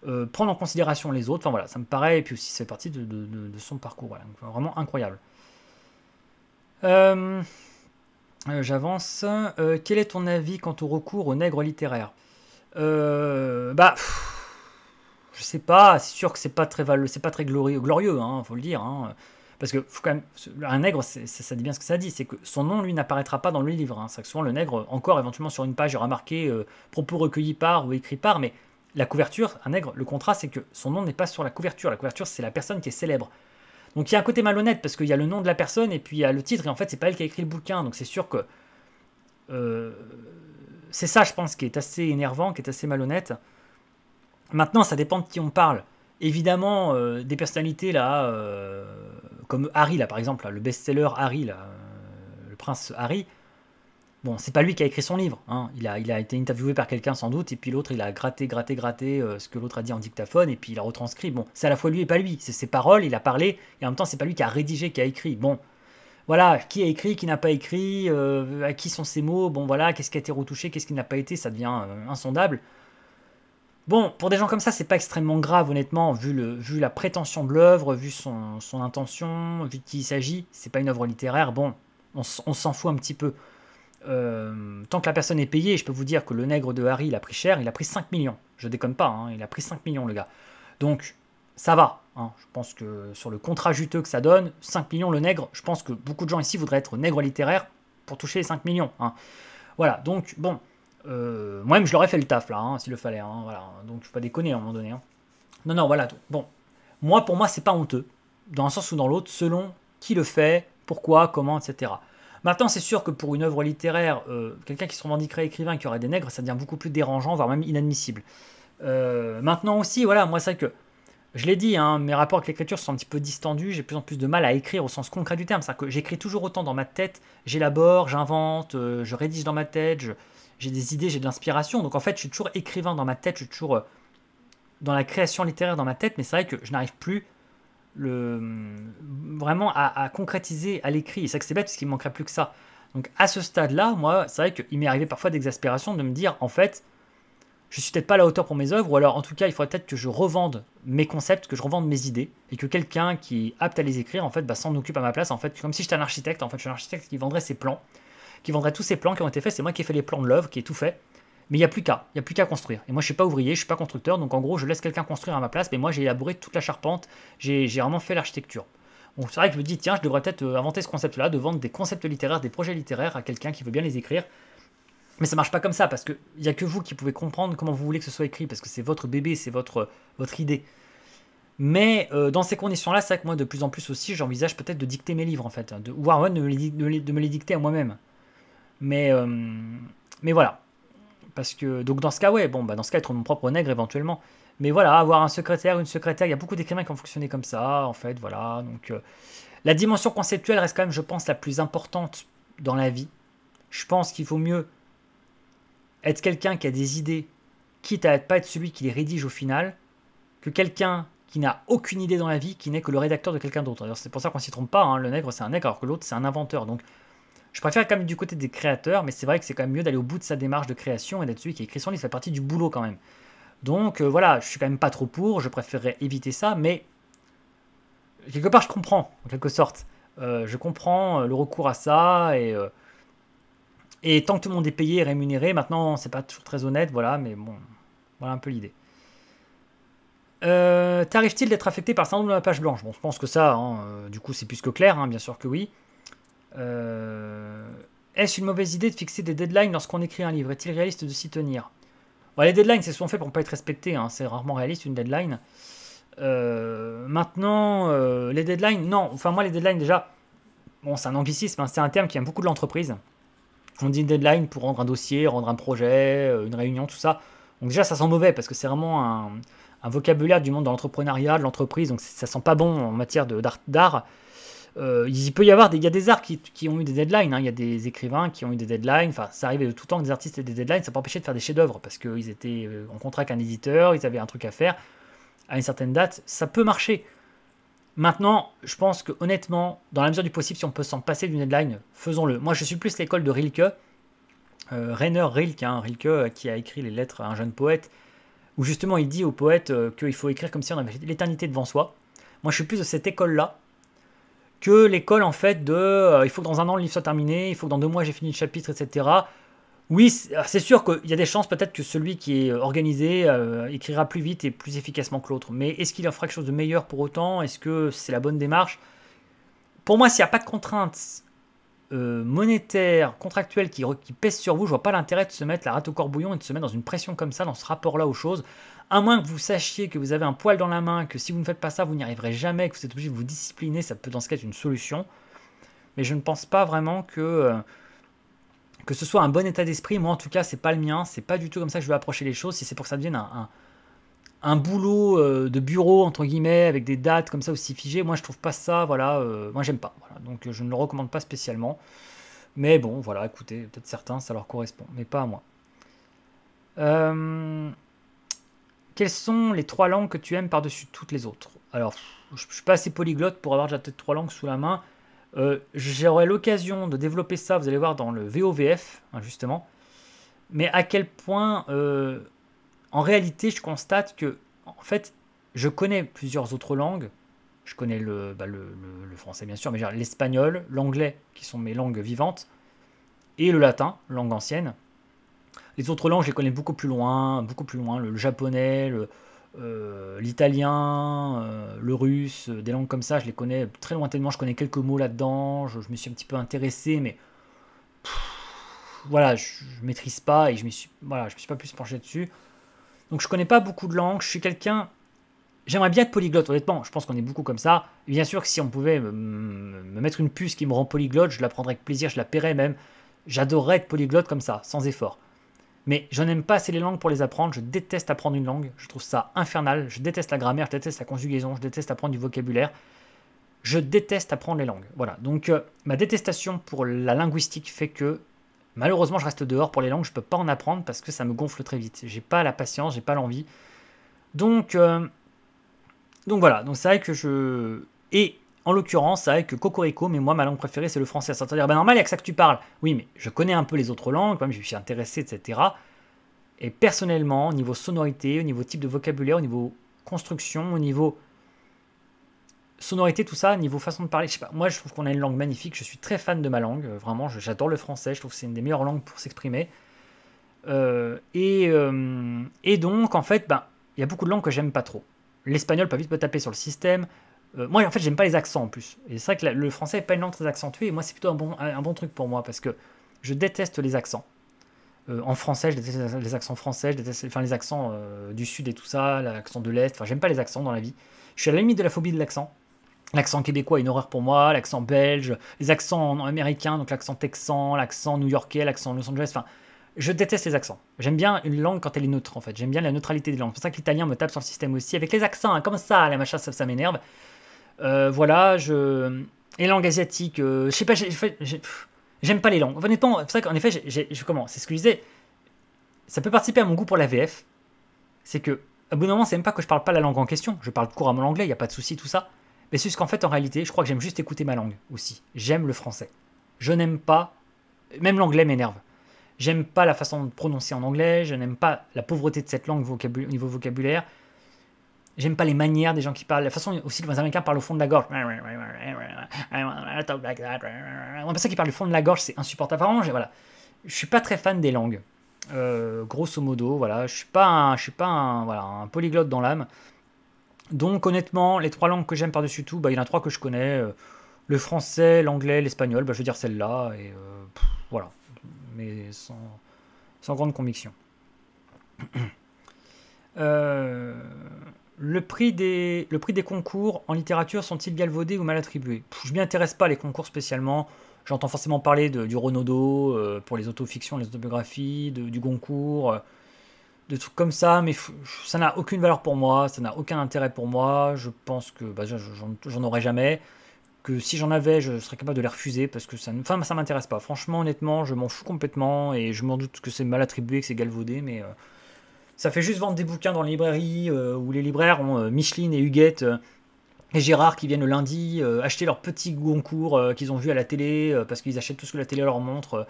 euh, prendre en considération les autres. Enfin voilà, ça me paraît, et puis aussi, fait partie de, son parcours. vraiment incroyable. Euh, j'avance. quel est ton avis quant au recours aux nègres littéraires Bah. je sais pas, c'est sûr que c'est pas très, c'est pas très glorieux, glorieux hein, faut le dire. Hein. Parce que quand même, un nègre, ça dit bien ce que ça dit, c'est que son nom, lui, n'apparaîtra pas dans le livre. Hein. que souvent, le nègre, encore éventuellement sur une page, il aura marqué euh, propos recueillis par ou écrit par, mais la couverture, un nègre, le contrat, c'est que son nom n'est pas sur la couverture. La couverture, c'est la personne qui est célèbre. Donc il y a un côté malhonnête parce qu'il y a le nom de la personne et puis il y a le titre, et en fait, c'est pas elle qui a écrit le bouquin. Donc c'est sûr que. Euh, c'est ça, je pense, qui est assez énervant, qui est assez malhonnête. Maintenant, ça dépend de qui on parle. Évidemment, euh, des personnalités là, comme Harry, là, par exemple, le best-seller Harry, euh, le prince Harry, bon, c'est pas lui qui a écrit son livre. Hein. Il, a, il a été interviewé par quelqu'un sans doute, et puis l'autre, il a gratté, gratté, gratté euh, ce que l'autre a dit en dictaphone, et puis il a retranscrit. Bon, c'est à la fois lui et pas lui. C'est ses paroles, il a parlé, et en même temps, c'est pas lui qui a rédigé, qui a écrit. Bon, voilà, qui a écrit, qui n'a pas écrit, euh, à qui sont ces mots, bon, voilà, qu'est-ce qui a été retouché, qu'est-ce qui n'a pas été, ça devient insondable. Bon, pour des gens comme ça, c'est pas extrêmement grave, honnêtement, vu, le, vu la prétention de l'œuvre, vu son, intention, vu de qui il s'agit, c'est pas une œuvre littéraire, bon, on, s'en fout un petit peu. Euh, tant que la personne est payée, je peux vous dire que le nègre de Harry, il a pris cher, il a pris 5 millions. Je déconne pas, hein, il a pris 5 millions, le gars. Donc, ça va. Hein. je pense que sur le contrat juteux que ça donne, 5 millions le nègre, je pense que beaucoup de gens ici voudraient être nègre littéraire pour toucher les 5 millions. Hein. Voilà, donc, bon, euh, moi-même, je l'aurais fait le taf, là, hein, s'il le fallait. Hein, voilà. Donc, je ne pas déconner à un moment donné. Hein. Non, non, voilà. Bon. Moi, pour moi, c'est pas honteux. Dans un sens ou dans l'autre, selon qui le fait, pourquoi, comment, etc. Maintenant, c'est sûr que pour une œuvre littéraire, euh, quelqu'un qui se revendiquerait écrivain qui aurait des nègres, ça devient beaucoup plus dérangeant, voire même inadmissible. Euh, maintenant aussi, voilà, moi, c'est que je l'ai dit, mes rapports avec l'écriture sont un petit peu distendus, j'ai de plus en plus de mal à écrire au sens concret du terme. C'est-à-dire que j'écris toujours autant dans ma tête, j'élabore, j'invente, je rédige dans ma tête, je, j'ai des idées, j'ai de l'inspiration. Donc en fait, je suis toujours écrivain dans ma tête, je suis toujours euh, dans la création littéraire dans ma tête, mais c'est vrai que je n'arrive plus le, mm, vraiment à, concrétiser à l'écrit. Et c'est que c'est bête parce qu'il me manquerait plus que ça. Donc à ce stade-là, moi, c'est vrai qu'il m'est arrivé parfois d'exaspération de me dire, en fait, je suis peut-être pas à la hauteur pour mes œuvres, ou alors en tout cas, il faudrait peut-être que je revende mes concepts, que je revende mes idées, et que quelqu'un qui est apte à les écrire, en fait, bah, s'en occupe à ma place. En fait, comme si j'étais un architecte, en fait, je suis un architecte qui vendrait ses plans qui vendrait tous ces plans qui ont été faits. C'est moi qui ai fait les plans de l'œuvre, qui est tout fait. Mais il n'y a plus qu'à, il y a plus qu'à construire. Et moi, je suis pas ouvrier, je suis pas constructeur, donc en gros, je laisse quelqu'un construire à ma place. Mais moi, j'ai élaboré toute la charpente, j'ai vraiment fait l'architecture. donc c'est vrai que je me dis, tiens, je devrais peut-être euh, inventer ce concept-là, de vendre des concepts littéraires, des projets littéraires à quelqu'un qui veut bien les écrire. Mais ça marche pas comme ça, parce qu'il n'y a que vous qui pouvez comprendre comment vous voulez que ce soit écrit, parce que c'est votre bébé, c'est votre, euh, votre idée. Mais euh, dans ces conditions-là, c'est vrai que moi, de plus en plus aussi, j'envisage peut-être de dicter mes livres, en fait, hein, de, de me les dicter à moi-même. Mais, euh, mais voilà. Parce que, donc dans ce cas, ouais, bon, bah dans ce cas, être mon propre nègre éventuellement. Mais voilà, avoir un secrétaire, une secrétaire, il y a beaucoup d'écrivains qui ont fonctionné comme ça, en fait, voilà. Donc, euh, la dimension conceptuelle reste quand même, je pense, la plus importante dans la vie. Je pense qu'il vaut mieux être quelqu'un qui a des idées, quitte à ne pas être celui qui les rédige au final, que quelqu'un qui n'a aucune idée dans la vie, qui n'est que le rédacteur de quelqu'un d'autre. C'est pour ça qu'on ne s'y trompe pas, hein. le nègre c'est un nègre alors que l'autre c'est un inventeur. Donc je préfère quand même du côté des créateurs, mais c'est vrai que c'est quand même mieux d'aller au bout de sa démarche de création et d'être celui qui écrit son livre. Ça fait partie du boulot quand même. Donc euh, voilà, je suis quand même pas trop pour, je préférerais éviter ça, mais quelque part je comprends, en quelque sorte. Euh, je comprends euh, le recours à ça et. et tant que tout le monde est payé et rémunéré, maintenant c'est pas toujours très honnête, voilà, mais bon, voilà un peu l'idée. Euh, t il d'être affecté par le syndrome de la page blanche Bon, je pense que ça, hein, du coup, c'est plus que clair, hein, bien sûr que oui. Euh, est-ce une mauvaise idée de fixer des deadlines lorsqu'on écrit un livre Est-il réaliste de s'y tenir Les deadlines, c'est souvent fait pour ne pas être respecté. Hein. C'est rarement réaliste une deadline. Euh, maintenant, euh, les deadlines, non. Enfin, moi, les deadlines, déjà, bon, c'est un anglicisme, hein. c'est un terme qui aime beaucoup de l'entreprise. On dit deadline pour rendre un dossier, rendre un projet, une réunion, tout ça. Donc, déjà, ça sent mauvais parce que c'est vraiment un, vocabulaire du monde de l'entrepreneuriat, de l'entreprise. Donc, ça sent pas bon en matière d'art. Euh, il peut y avoir des, il a des arts qui, ont eu des deadlines, hein. il y a des écrivains qui ont eu des deadlines, enfin ça arrivait de tout temps que des artistes aient des deadlines, ça pas empêché de faire des chefs-d'œuvre parce qu'ils étaient euh, en contrat avec un éditeur, ils avaient un truc à faire à une certaine date, ça peut marcher. Maintenant, je pense que honnêtement, dans la mesure du possible, si on peut s'en passer d'une deadline, faisons-le. Moi je suis plus l'école de Rilke, euh, Rainer Rilke, hein, Rilke qui a écrit les lettres à un jeune poète, où justement il dit au poète qu'il faut écrire comme si on avait l'éternité devant soi. Moi je suis plus de cette école-là que l'école en fait de euh, il faut que dans un an le livre soit terminé, il faut que dans deux mois j'ai fini le chapitre, etc. Oui, c'est sûr qu'il y a des chances peut-être que celui qui est euh, organisé euh, écrira plus vite et plus efficacement que l'autre. Mais est-ce qu'il en fera quelque chose de meilleur pour autant Est-ce que c'est la bonne démarche Pour moi, s'il n'y a pas de contraintes monétaires, contractuelles qui, pèsent sur vous, je vois pas l'intérêt de se mettre la rate au corbouillon et de se mettre dans une pression comme ça, dans ce rapport-là aux choses à moins que vous sachiez que vous avez un poil dans la main, que si vous ne faites pas ça, vous n'y arriverez jamais, que vous êtes obligé de vous discipliner, ça peut dans ce cas être une solution. Mais je ne pense pas vraiment que, euh, que ce soit un bon état d'esprit. Moi, en tout cas, c'est pas le mien. C'est pas du tout comme ça que je veux approcher les choses. Si c'est pour que ça devienne un, un, boulot euh, de bureau, entre guillemets, avec des dates comme ça aussi figées, moi, je trouve pas ça. Voilà, euh, moi, j'aime pas. Donc, je ne le recommande pas spécialement. Mais bon, voilà, écoutez, peut-être certains, ça leur correspond, mais pas à moi. Euh. Quelles sont les trois langues que tu aimes par-dessus toutes les autres Alors, je ne suis pas assez polyglotte pour avoir déjà peut-être trois langues sous la main. Euh, j'aurai l'occasion de développer ça, vous allez voir, dans le VOVF, hein, justement. Mais à quel point, euh, en réalité, je constate que, en fait, je connais plusieurs autres langues. Je connais le, bah, le, français, bien sûr, mais l'espagnol, l'anglais, qui sont mes langues vivantes, et le latin, langue ancienne. Les autres langues, je les connais beaucoup plus loin, beaucoup plus loin. Le, japonais, euh, l'italien, euh, le, russe, euh, des langues comme ça, je les connais très lointainement. Je connais quelques mots là-dedans. Je, me suis un petit peu intéressé, mais voilà, je, ne maîtrise pas et je ne voilà, je me suis pas plus penché dessus. Donc je connais pas beaucoup de langues. Je suis quelqu'un J'aimerais bien être polyglotte, honnêtement. Je pense qu'on est beaucoup comme ça. bien sûr que si on pouvait me, mettre une puce qui me rend polyglotte, je la prendrais avec plaisir, je la paierais même. J'adorerais être polyglotte comme ça, sans effort. Mais je n'aime pas assez les langues pour les apprendre. Je déteste apprendre une langue. Je trouve ça infernal. Je déteste la grammaire, je déteste la conjugaison, je déteste apprendre du vocabulaire. Je déteste apprendre les langues. Voilà. Donc euh, ma détestation pour la linguistique fait que malheureusement je reste dehors pour les langues. Je peux pas en apprendre parce que ça me gonfle très vite. J'ai pas la patience, j'ai pas l'envie. Donc euh, donc voilà. Donc c'est vrai que je et en l'occurrence avec Cocorico, mais moi ma langue préférée c'est le français. cest à dire, ben normal, il n'y a que ça que tu parles. Oui, mais je connais un peu les autres langues, quand même, je suis intéressé, etc. Et personnellement, au niveau sonorité, au niveau type de vocabulaire, au niveau construction, au niveau sonorité, tout ça, au niveau façon de parler, je sais pas, moi je trouve qu'on a une langue magnifique, je suis très fan de ma langue, euh, vraiment, j'adore le français, je trouve que c'est une des meilleures langues pour s'exprimer. Euh, euh, et, donc, en fait, ben, il y a beaucoup de langues que j'aime pas trop. L'espagnol pas vite me taper sur le système, euh, moi, en fait, j'aime pas les accents en plus. Et c'est vrai que le français n'est pas une langue très accentuée. Et moi, c'est plutôt un bon, un, bon truc pour moi parce que je déteste les accents. Euh, en français, je déteste les accents français, je déteste enfin, les accents euh, du sud et tout ça, l'accent de l'est. Enfin, j'aime pas les accents dans la vie. Je suis à la limite de la phobie de l'accent. L'accent québécois est une horreur pour moi, l'accent belge, les accents américains, donc l'accent texan, l'accent new-yorkais, l'accent Los Angeles. Enfin, je déteste les accents. J'aime bien une langue quand elle est neutre, en fait. J'aime bien la neutralité des langues. C'est ça que l'italien me tape sur le système aussi, avec les accents, hein, comme ça, la machin, ça m'énerve. Euh, voilà, je... Et langue asiatique, euh, je sais pas, j'aime pas les langues. Honnêtement, c'est vrai qu'en effet, je commence, c'est ce que je disais, ça peut participer à mon goût pour la VF, c'est que, à bout moment, c'est même pas que je parle pas la langue en question, je parle couramment l'anglais, il n'y a pas de souci, tout ça, mais c'est juste qu'en fait, en réalité, je crois que j'aime juste écouter ma langue aussi. J'aime le français. Je n'aime pas, même l'anglais m'énerve. J'aime pas la façon de prononcer en anglais, je n'aime pas la pauvreté de cette langue au niveau vocabulaire, J'aime pas les manières des gens qui parlent. La façon aussi que les Américains parlent au fond de la gorge. On appelle ça qu'ils parlent au fond de la gorge, c'est insupportable. Enfin, vraiment, voilà. Je suis pas très fan des langues. Euh, grosso modo, voilà. Je suis pas je suis pas un, voilà, un polyglotte dans l'âme. Donc, honnêtement, les trois langues que j'aime par-dessus tout, bah, il y en a trois que je connais. Euh, le français, l'anglais, l'espagnol. Bah, je veux dire celle-là. Et euh, voilà. Mais sans, sans grande conviction. euh. Le prix, des, concours en littérature sont-ils galvaudés ou mal attribués Je m'y intéresse pas les concours spécialement. J'entends forcément parler du Renaudot euh, pour les autofictions, les autobiographies, du Goncourt, euh, de trucs comme ça, mais ça n'a aucune valeur pour moi, ça n'a aucun intérêt pour moi. Je pense que bah, j'en aurais jamais. Que si j'en avais, je serais capable de les refuser parce que ça ne ça m'intéresse pas. Franchement, honnêtement, je m'en fous complètement et je m'en doute que c'est mal attribué, que c'est galvaudé, mais. Euh, ça fait juste vendre des bouquins dans les librairies euh, où les libraires ont euh, Micheline et Huguette euh, et Gérard qui viennent le lundi acheter leurs petits concours qu'ils ont vus à la télé parce qu'ils achètent tout ce que la télé leur montre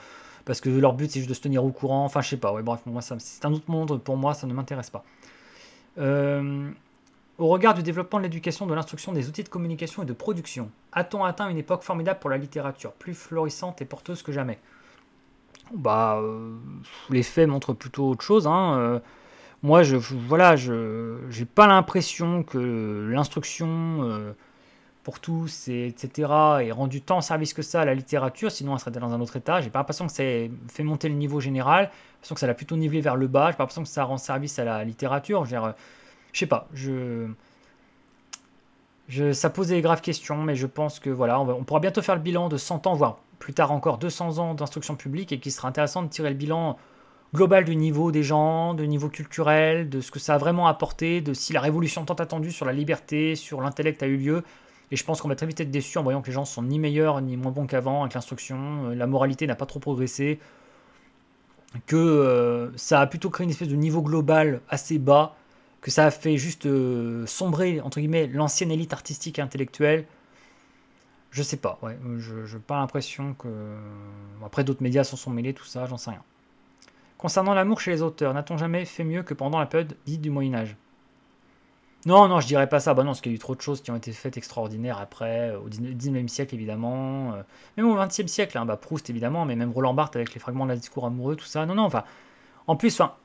parce que leur but c'est juste de se tenir au courant. Enfin, je sais pas. Ouais, bref, moi c'est un autre monde pour moi, ça ne m'intéresse pas. au regard du développement de l'éducation, de l'instruction, des outils de communication et de production, a-t-on atteint une époque formidable pour la littérature, plus florissante et porteuse que jamais Bah, les faits montrent plutôt autre chose. Hein moi, je, voilà, je n'ai pas l'impression que l'instruction euh, pour tous, etc., ait rendu tant service que ça à la littérature, sinon elle serait dans un autre état. J'ai pas l'impression que ça ait fait monter le niveau général, l'impression que ça l'a plutôt nivelé vers le bas, j'ai pas l'impression que ça rend service à la littérature. Je sais pas, je... Je, ça pose des graves questions, mais je pense que voilà, on, pourra bientôt faire le bilan de 100 ans, voire plus tard encore 200 ans d'instruction publique, et qu'il sera intéressant de tirer le bilan global du niveau des gens, du niveau culturel, de ce que ça a vraiment apporté, de si la révolution tant attendue sur la liberté, sur l'intellect a eu lieu. Et je pense qu'on va très vite être déçu en voyant que les gens sont ni meilleurs ni moins bons qu'avant avec l'instruction, euh, la moralité n'a pas trop progressé, que euh, ça a plutôt créé une espèce de niveau global assez bas, que ça a fait juste euh, sombrer, entre guillemets, l'ancienne élite artistique et intellectuelle. Je sais pas, ouais, je, n'ai pas l'impression que. Après, d'autres médias s'en sont mêlés, tout ça, j'en sais rien. Concernant l'amour chez les auteurs, n'a-t-on jamais fait mieux que pendant la période dite du Moyen Âge Non, non, je dirais pas ça. Bah non, parce qu'il y a eu trop de choses qui ont été faites extraordinaires après, euh, au 19e siècle évidemment, euh, même au 20e siècle, hein, bah, Proust évidemment, mais même Roland Barthes avec les fragments de la discours amoureux, tout ça. Non, non, enfin, en plus, enfin,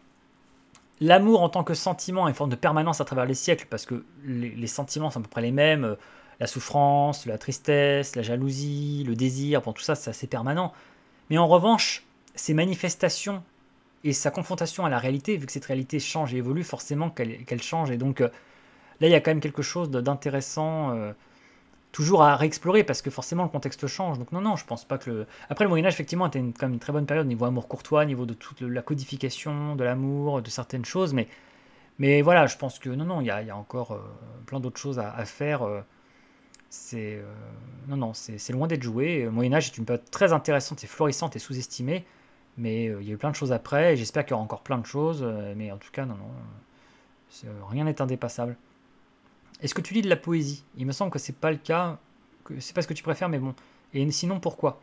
l'amour en tant que sentiment est une forme de permanence à travers les siècles, parce que les, sentiments sont à peu près les mêmes. Euh, la souffrance, la tristesse, la jalousie, le désir, bon, tout ça, c'est assez permanent. Mais en revanche, ces manifestations et sa confrontation à la réalité, vu que cette réalité change et évolue, forcément qu'elle change. Et donc euh, là, il y a quand même quelque chose d'intéressant, euh, toujours à réexplorer, parce que forcément le contexte change. Donc non, non, je pense pas que Après, le Moyen-Âge, effectivement, était une, quand même une très bonne période niveau amour courtois, niveau de toute la codification, de l'amour, de certaines choses, mais... Mais voilà, je pense que non, non, il y, a, encore euh, plein d'autres choses à, faire. c'est non, non, c'est loin d'être joué. Le Moyen Âge est une période très intéressante et florissante et sous-estimée. Mais euh, il y a eu plein de choses après, et j'espère qu'il y aura encore plein de choses. Euh, mais en tout cas, non, non, euh, rien n'est indépassable. Est-ce que tu lis de la poésie Il me semble que c'est pas le cas, que c'est pas ce que tu préfères, mais bon. Et sinon, pourquoi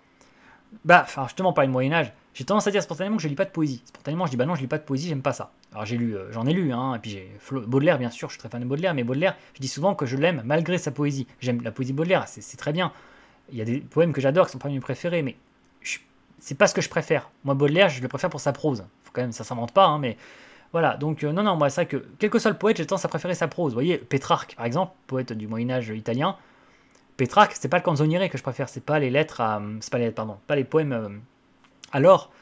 Bah, enfin, justement, pas le Moyen-Âge, j'ai tendance à dire spontanément que je lis pas de poésie. Spontanément, je dis bah non, je lis pas de poésie, j'aime pas ça. Alors j'ai lu, j'en ai lu, hein, et puis j'ai Baudelaire, bien sûr, je suis très fan de Baudelaire, mais Baudelaire, je dis souvent que je l'aime malgré sa poésie. J'aime la poésie Baudelaire, c'est très bien. Il y a des poèmes que j'adore, qui sont parmi mes préférés, mais c'est pas ce que je préfère. Moi, Baudelaire, je le préfère pour sa prose. Faut quand même, ça s'invente pas, hein, mais voilà. Donc, euh, non, non, moi, c'est vrai que, quel que soit le poète, j'ai tendance à préférer sa prose. Vous voyez, Pétrarque, par exemple, poète du Moyen-Âge italien, Pétrarque, c'est pas le canzoniere que je préfère, c'est pas les lettres à. Euh, c'est pas les lettres, pardon, pas les poèmes. alors, euh,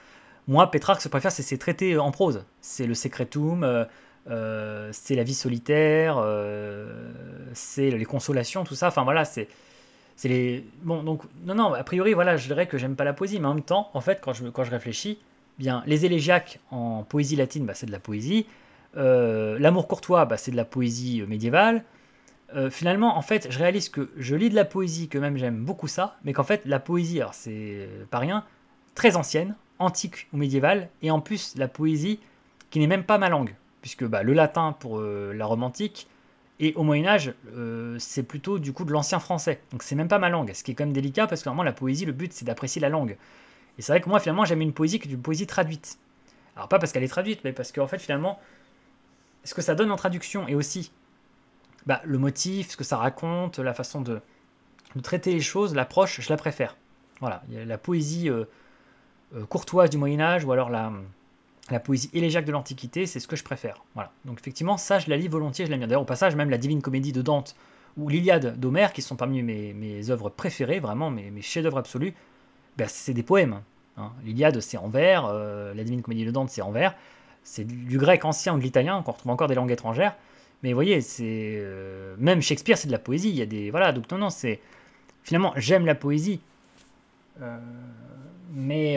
moi, Pétrarque, ce que je préfère, c'est ses traités en prose. C'est le Secretum. c'est la vie solitaire, c'est les consolations, tout ça. Enfin voilà, c'est c'est les. Bon, donc, non, non, a priori, voilà, je dirais que j'aime pas la poésie, mais en même temps, en fait, quand je, réfléchis, bien, les élégiaques en poésie latine, bah, c'est de la poésie. Euh, l'amour courtois, bah, c'est de la poésie euh, médiévale. Euh, finalement, en fait, je réalise que je lis de la poésie, que même j'aime beaucoup ça, mais qu'en fait, la poésie, alors c'est pas rien, très ancienne, antique ou médiévale, et en plus, la poésie qui n'est même pas ma langue, puisque bah, le latin pour la romantique... Et au Moyen Âge, euh, c'est plutôt du coup de l'ancien français. Donc c'est même pas ma langue, ce qui est quand même délicat parce que vraiment la poésie, le but c'est d'apprécier la langue. Et c'est vrai que moi finalement j'aime une poésie que une poésie traduite. Alors pas parce qu'elle est traduite, mais parce qu'en fait finalement, ce que ça donne en traduction et aussi bah, le motif, ce que ça raconte, la façon de, traiter les choses, l'approche, je la préfère. Voilà, la poésie euh, euh, courtoise du Moyen Âge ou alors la, la poésie élégiaque de l'Antiquité, c'est ce que je préfère. Voilà. Donc effectivement, ça, je la lis volontiers, je l'aime bien. D'ailleurs, au passage, même la Divine Comédie de Dante ou l'Iliade d'Homère, qui sont parmi mes, mes œuvres préférées, vraiment mes, mes chefs-d'œuvre absolus, ben, c'est des poèmes. Hein. L'Iliade, c'est en vers, euh, la Divine Comédie de Dante, c'est en vers. C'est du grec ancien ou de l'italien, qu'on retrouve encore des langues étrangères. Mais vous voyez, c'est euh, même Shakespeare, c'est de la poésie. Il y a des voilà. Donc non, c'est finalement j'aime la poésie, euh, mais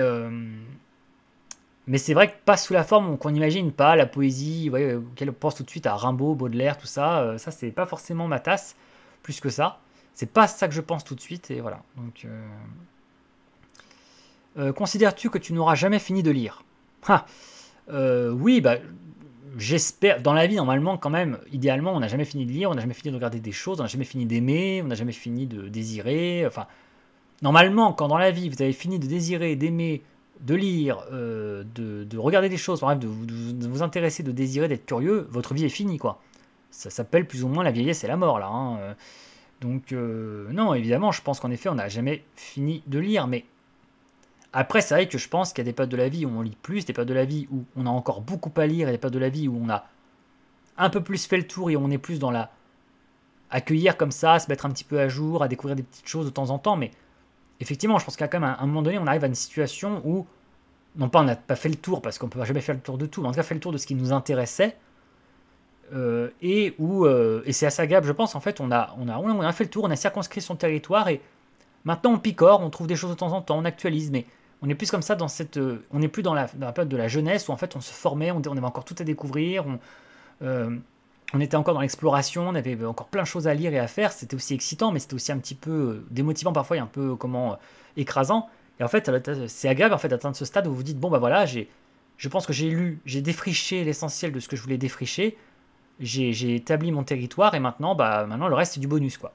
mais c'est vrai que pas sous la forme qu'on imagine, pas la poésie, euh, qu'elle pense tout de suite à Rimbaud, Baudelaire, tout ça. Euh, ça, c'est pas forcément ma tasse, plus que ça. C'est pas ça que je pense tout de suite, et voilà. Donc, euh, considères-tu que tu n'auras jamais fini de lire Oui, bah, j'espère. Dans la vie, normalement, quand même, idéalement, on n'a jamais fini de lire, on n'a jamais fini de regarder des choses, on n'a jamais fini d'aimer, on n'a jamais fini de désirer. Enfin, normalement, quand dans la vie, vous avez fini de désirer, d'aimer, de lire, euh, de, regarder des choses, de, vous intéresser, de désirer, d'être curieux, votre vie est finie, quoi. Ça s'appelle plus ou moins la vieillesse et la mort, là. Hein, euh. Donc, euh, non, évidemment, je pense qu'en effet, on n'a jamais fini de lire, mais après, c'est vrai que je pense qu'il y a des périodes de la vie où on lit plus, des périodes de la vie où on a encore beaucoup à lire, et des périodes de la vie où on a un peu plus fait le tour et on est plus dans la accueillir comme ça, se mettre un petit peu à jour, à découvrir des petites choses de temps en temps, mais effectivement, je pense qu'à un, moment donné, on arrive à une situation où, non pas on n'a pas fait le tour, parce qu'on ne peut jamais faire le tour de tout, mais en tout cas fait le tour de ce qui nous intéressait. Euh, et où, euh, et c'est à agréable. je pense, en fait, on a, on, a, on a fait le tour, on a circonscrit son territoire, et maintenant on picore, on trouve des choses de temps en temps, on actualise, mais on est plus comme ça dans cette. Euh, on n'est plus dans la, période de la jeunesse où en fait on se formait, on, on avait encore tout à découvrir, on on était encore dans l'exploration, on avait encore plein de choses à lire et à faire, c'était aussi excitant, mais c'était aussi un petit peu euh, démotivant parfois et un peu euh, comment euh, écrasant. Et en fait, c'est agréable en fait d'atteindre ce stade où vous vous dites bon bah voilà, je pense que j'ai lu, j'ai défriché l'essentiel de ce que je voulais défricher, j'ai, établi mon territoire et maintenant bah maintenant le reste c'est du bonus quoi.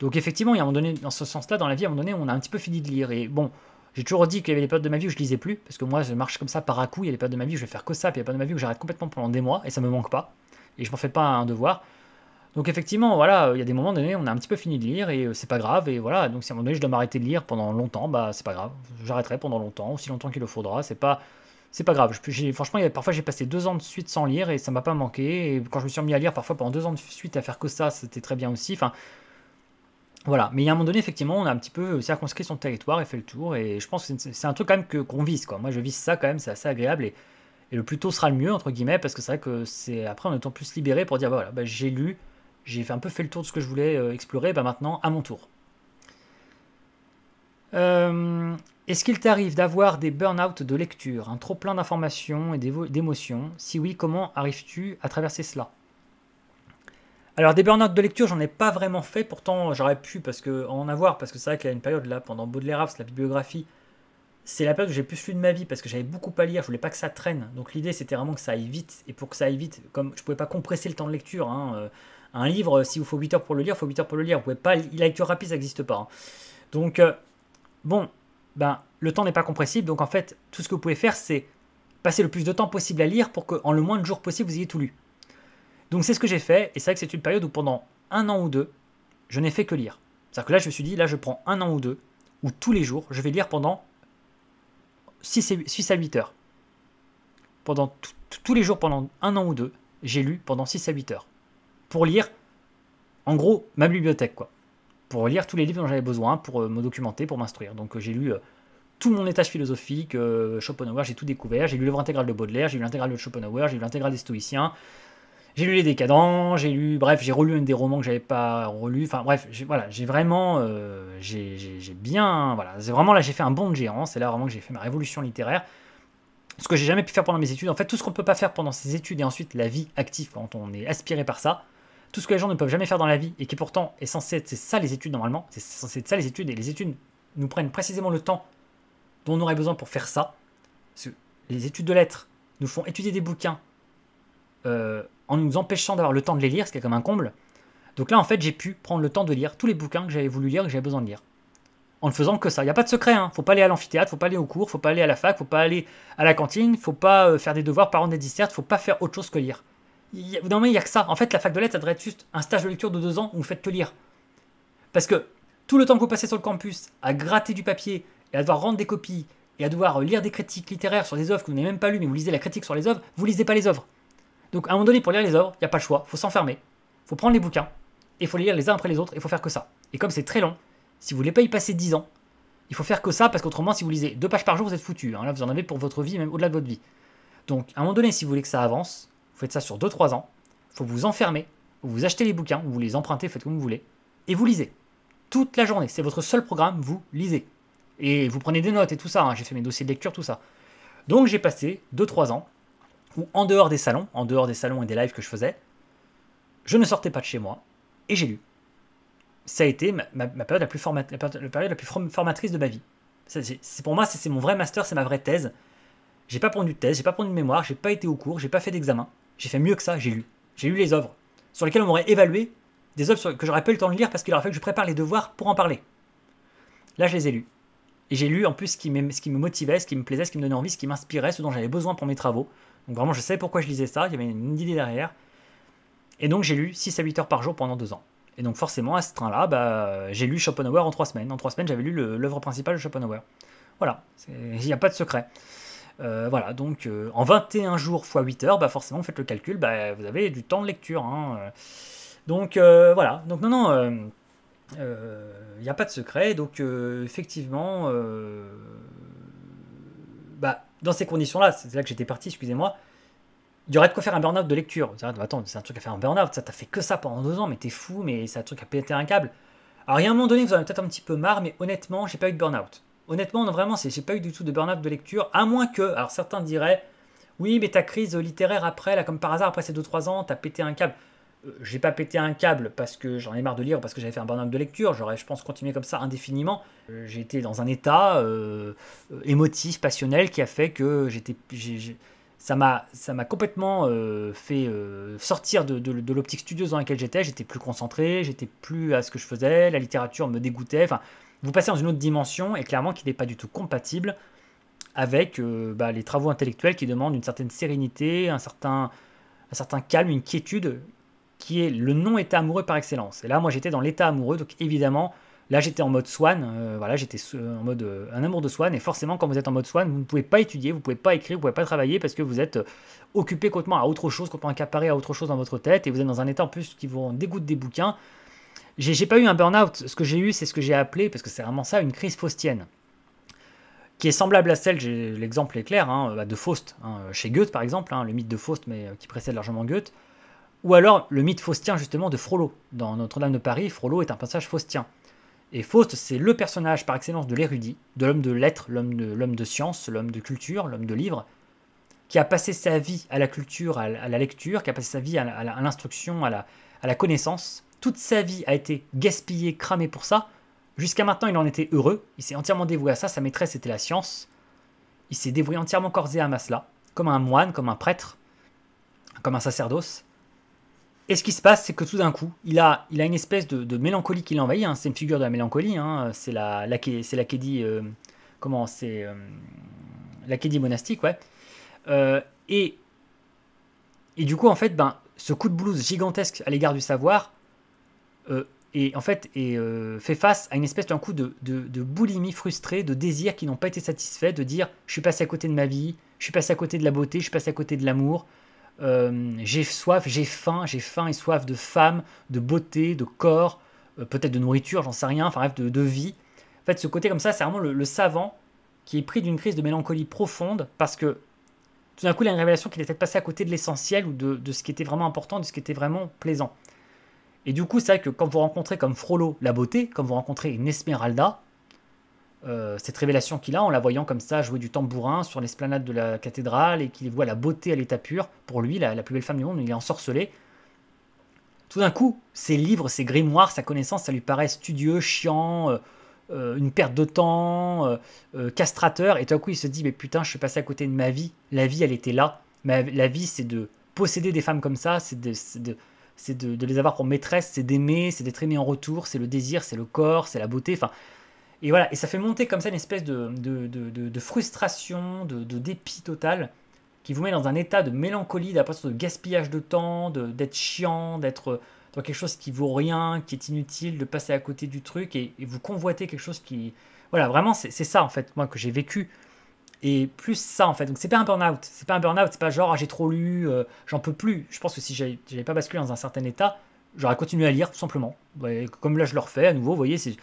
Donc effectivement, il y a un moment donné dans ce sens-là dans la vie, à donné, on a un petit peu fini de lire et bon. J'ai toujours dit qu'il y avait des périodes de ma vie où je lisais plus, parce que moi je marche comme ça par à coup, il y a des périodes de ma vie où je vais faire que ça, puis il y a des de ma vie où j'arrête complètement pendant des mois, et ça me manque pas et je m'en fais pas un devoir. Donc effectivement, voilà, il y a des moments donné, on a un petit peu fini de lire et euh, c'est pas grave. Et voilà, donc si à un moment donné je dois m'arrêter de lire pendant longtemps, bah c'est pas grave, j'arrêterai pendant longtemps, aussi longtemps qu'il le faudra. C'est pas, c'est pas grave. franchement, y parfois j'ai passé deux ans de suite sans lire et ça m'a pas manqué. Et quand je me suis remis à lire, parfois pendant deux ans de suite à faire que ça, c'était très bien aussi. Enfin, voilà. Mais il y a un moment donné, effectivement, on a un petit peu euh, circonscrit son territoire et fait le tour. Et je pense que c'est un truc quand même que qu'on vise. Quoi. Moi, je vise ça quand même, c'est assez agréable et le plus tôt sera le mieux, entre guillemets, parce que c'est vrai que c'est après on est temps plus libéré pour dire bah, voilà, bah, j'ai lu, j'ai fait un peu fait le tour de ce que je voulais euh, explorer, bah, maintenant à mon tour. Euh, est-ce qu'il t'arrive d'avoir des burn-out de lecture, un hein, trop plein d'informations et d'émotions Si oui, comment arrives-tu à traverser cela alors des burn-out de lecture, j'en ai pas vraiment fait, pourtant j'aurais pu parce que en avoir, parce que c'est vrai qu'il y a une période là, pendant Baudelaire, la bibliographie, c'est la période que j'ai plus lu de ma vie parce que j'avais beaucoup à lire, je voulais pas que ça traîne. Donc l'idée c'était vraiment que ça aille vite. Et pour que ça aille vite, comme je pouvais pas compresser le temps de lecture, hein, euh, un livre, euh, s'il vous faut 8 heures pour le lire, il faut 8 heures pour le lire. pouvez pas, la lecture rapide ça n'existe pas. Hein. Donc euh, bon, ben, le temps n'est pas compressible. Donc en fait, tout ce que vous pouvez faire c'est passer le plus de temps possible à lire pour que en le moins de jours possible vous ayez tout lu. Donc c'est ce que j'ai fait. Et c'est vrai que c'est une période où pendant un an ou deux, je n'ai fait que lire. C'est-à-dire que là je me suis dit, là je prends un an ou deux où tous les jours je vais lire pendant 6, à 8 heures. Pendant tous les jours, pendant un an ou deux, j'ai lu pendant 6 à 8 heures. Pour lire, en gros, ma bibliothèque, quoi. Pour lire tous les livres dont j'avais besoin, pour euh, me documenter, pour m'instruire. Donc euh, j'ai lu euh, tout mon étage philosophique, Schopenhauer, j'ai tout découvert. J'ai lu l'œuvre intégrale de Baudelaire, j'ai lu l'intégrale de Schopenhauer, j'ai lu l'intégrale des stoïciens, j'ai lu Les Décadents, j'ai lu, bref, j'ai relu un des romans que j'avais pas relu. Enfin bref, voilà, j'ai vraiment, euh, j'ai, bien, voilà, c'est vraiment là j'ai fait un bond de géant. C'est là vraiment que j'ai fait ma révolution littéraire. Ce que j'ai jamais pu faire pendant mes études, en fait, tout ce qu'on peut pas faire pendant ses études et ensuite la vie active quand on est aspiré par ça, tout ce que les gens ne peuvent jamais faire dans la vie et qui pourtant est censé être, c'est ça les études normalement, c'est censé être ça les études et les études nous prennent précisément le temps dont on aurait besoin pour faire ça. Les études de lettres nous font étudier des bouquins. Euh, en nous empêchant d'avoir le temps de les lire, ce qui est comme un comble. Donc là, en fait, j'ai pu prendre le temps de lire tous les bouquins que j'avais voulu lire, que j'avais besoin de lire. En ne faisant que ça. Il n'y a pas de secret. Hein. Faut pas aller à l'amphithéâtre, faut pas aller au cours, faut pas aller à la fac, faut pas aller à la cantine, faut pas euh, faire des devoirs, pas rendre des dissertes, faut pas faire autre chose que lire. non, mais il n'y a que ça. En fait, la fac de lettres, ça devrait être juste un stage de lecture de deux ans où vous faites que lire. Parce que tout le temps que vous passez sur le campus à gratter du papier et à devoir rendre des copies et à devoir euh, lire des critiques littéraires sur des œuvres que vous n'avez même pas lues, mais vous lisez la critique sur les œuvres, vous lisez pas les œuvres. Donc à un moment donné, pour lire les œuvres, il n'y a pas le choix, faut s'enfermer, faut prendre les bouquins, et faut les lire les uns après les autres, il faut faire que ça. Et comme c'est très long, si vous voulez pas y passer 10 ans, il faut faire que ça, parce qu'autrement, si vous lisez deux pages par jour, vous êtes foutu. Hein. Là, vous en avez pour votre vie, même au-delà de votre vie. Donc à un moment donné, si vous voulez que ça avance, vous faites ça sur 2-3 ans, il faut vous enfermer, vous achetez les bouquins, vous les empruntez, faites comme vous voulez, et vous lisez. Toute la journée, c'est votre seul programme, vous lisez. Et vous prenez des notes et tout ça, hein. j'ai fait mes dossiers de lecture, tout ça. Donc j'ai passé 2-3 ans ou en dehors des salons, en dehors des salons et des lives que je faisais, je ne sortais pas de chez moi et j'ai lu. Ça a été ma, période, la plus plus formatrice de ma vie. C'est pour moi, c'est mon vrai master, c'est ma vraie thèse. J'ai pas pondu de thèse, j'ai pas pondu de mémoire, j'ai pas été au cours, j'ai pas fait d'examen. J'ai fait mieux que ça, j'ai lu. J'ai lu les œuvres sur lesquelles on m'aurait évalué, des œuvres que j'aurais pas eu le temps de lire parce qu'il aurait fallu que je prépare les devoirs pour en parler. Là, je les ai lues. Et j'ai lu en plus ce qui, ce qui me motivait, ce qui me plaisait, ce qui me donnait envie, ce qui m'inspirait, ce dont j'avais besoin pour mes travaux, donc vraiment, je savais pourquoi je lisais ça, il y avait une idée derrière. Et donc j'ai lu 6 à 8 heures par jour pendant 2 ans. Et donc forcément, à ce train-là, bah, j'ai lu Schopenhauer en 3 semaines. En 3 semaines, j'avais lu l'œuvre principale de Schopenhauer. Voilà, il n'y a pas de secret. Euh, voilà, donc euh, en 21 jours x 8 heures, bah forcément, faites le calcul, bah, vous avez du temps de lecture. Hein. Donc euh, voilà, donc non, non, il n'y a pas de secret. Donc effectivement, bah, dans ces conditions-là, c'est là que j'étais parti, excusez-moi, il y aurait de quoi faire un burn-out de lecture. dire, attends, c'est un truc à faire un burn-out, ça t'a fait que ça pendant deux ans, mais t'es fou, mais c'est un truc à péter un câble. Alors, il y a un moment donné, vous en avez peut-être un petit peu marre, mais honnêtement, j'ai pas eu de burn-out. Honnêtement, non, vraiment, j'ai pas eu du tout de burn-out de lecture, à moins que, alors certains diraient, oui, mais ta crise littéraire après, là, comme par hasard, après ces deux, trois ans, t'as pété un câble j'ai pas pété un câble parce que j'en ai marre de lire, parce que j'avais fait un burn-out de lecture. J'aurais, je pense, continué comme ça indéfiniment. Euh, j'ai été dans un état euh, euh, émotif, passionnel, qui a fait que j'étais, ça m'a, ça m'a complètement fait sortir de, l'optique studieuse dans laquelle j'étais. J'étais plus concentré, j'étais plus à ce que je faisais. La littérature me dégoûtait. Enfin, vous passez dans une autre dimension et clairement qui n'est pas du tout compatible avec bah, les travaux intellectuels qui demandent une certaine sérénité, un certain un certain calme, une quiétude qui est le non-état amoureux par excellence. Et là, moi, j'étais dans l'état amoureux, donc évidemment, là, j'étais en mode swan, euh, voilà, j'étais en mode euh, un amour de swan, et forcément, quand vous êtes en mode swan, vous ne pouvez pas étudier, vous ne pouvez pas écrire, vous ne pouvez pas travailler parce que vous êtes euh, occupé complètement à autre chose, complètement accaparé à autre chose dans votre tête, et vous êtes dans un état en plus qui vous dégoûte des bouquins. J'ai pas eu un burn-out, ce que j'ai eu, c'est ce que j'ai appelé, parce que c'est vraiment ça, une crise faustienne qui est semblable à celle, l'exemple est clair, hein, bah, de Faust, hein, chez Goethe par exemple, hein, le mythe de Faust, mais qui précède largement Goethe. Ou alors le mythe faustien justement de Frollo. Dans Notre-Dame de Paris, Frollo est un passage faustien. Et Faust, c'est le personnage par excellence de l'érudit, de l'homme de lettres, l'homme de, l'homme de science, l'homme de culture, l'homme de livre, qui a passé sa vie à la culture, à, la lecture, qui a passé sa vie à, l'instruction, à, la, connaissance. Toute sa vie a été gaspillée, cramée pour ça. Jusqu'à maintenant, il en était heureux. Il s'est entièrement dévoué à ça. Sa maîtresse était la science. Il s'est dévoué entièrement corps et à cela, comme un moine, comme un prêtre, comme un sacerdoce. Et ce qui se passe, c'est que tout d'un coup, il a, il a une espèce de, mélancolie qui l'envahit. Hein. C'est une figure de la mélancolie. Hein. C'est la, c'est la euh, comment c'est euh, la monastique, ouais. Euh, et et du coup, en fait, ben, ce coup de blues gigantesque à l'égard du savoir et en fait et, fait face à une espèce d'un coup de, de, boulimie frustrée, de désirs qui n'ont pas été satisfaits, de dire je suis passé à côté de ma vie, je suis passé à côté de la beauté, je suis passé à côté de l'amour, euh, j'ai soif, j'ai faim, j'ai faim et soif de femme, de beauté, de corps, euh, peut-être de nourriture, j'en sais rien, enfin bref, de, vie. En fait, ce côté comme ça, c'est vraiment le, savant qui est pris d'une crise de mélancolie profonde parce que tout d'un coup, il a une révélation qu'il peut-être passé à côté de l'essentiel ou de, ce qui était vraiment important, de ce qui était vraiment plaisant. Et du coup, c'est vrai que quand vous rencontrez comme Frollo la beauté, comme vous rencontrez une Esmeralda, euh, cette révélation qu'il a en la voyant comme ça jouer du tambourin sur l'esplanade de la cathédrale et qu'il voit la beauté à l'état pur. Pour lui, la, plus belle femme du monde, il est ensorcelé. Tout d'un coup, ses livres, ses grimoires, sa connaissance, ça lui paraît studieux, chiant, euh, euh, une perte de temps, castrateur. Et tout d'un coup, il se dit, mais putain, je suis passé à côté de ma vie. La vie, elle était là. mais la vie, c'est de posséder des femmes comme ça, c'est de, de, de, de les avoir pour maîtresse, c'est d'aimer, c'est d'être aimé en retour, c'est le désir, c'est le corps, c'est la beauté. Enfin, et voilà, et ça fait monter comme ça une espèce de, de, de, frustration, de, dépit total, qui vous met dans un état de mélancolie, d'impression de gaspillage de temps, d'être chiant, d'être dans quelque chose qui vaut rien, qui est inutile, de passer à côté du truc, et, vous convoitez quelque chose qui... Voilà, vraiment, c'est ça, en fait, moi, que j'ai vécu. Et plus ça, en fait. Donc, c'est pas un burn-out. C'est pas un burn-out. C'est pas genre, ah, j'ai trop lu, euh, j'en peux plus. Je pense que si j'avais pas basculé dans un certain état, j'aurais continué à lire, tout simplement. Bah, comme là, je le refais à nouveau. Vous voyez, c'est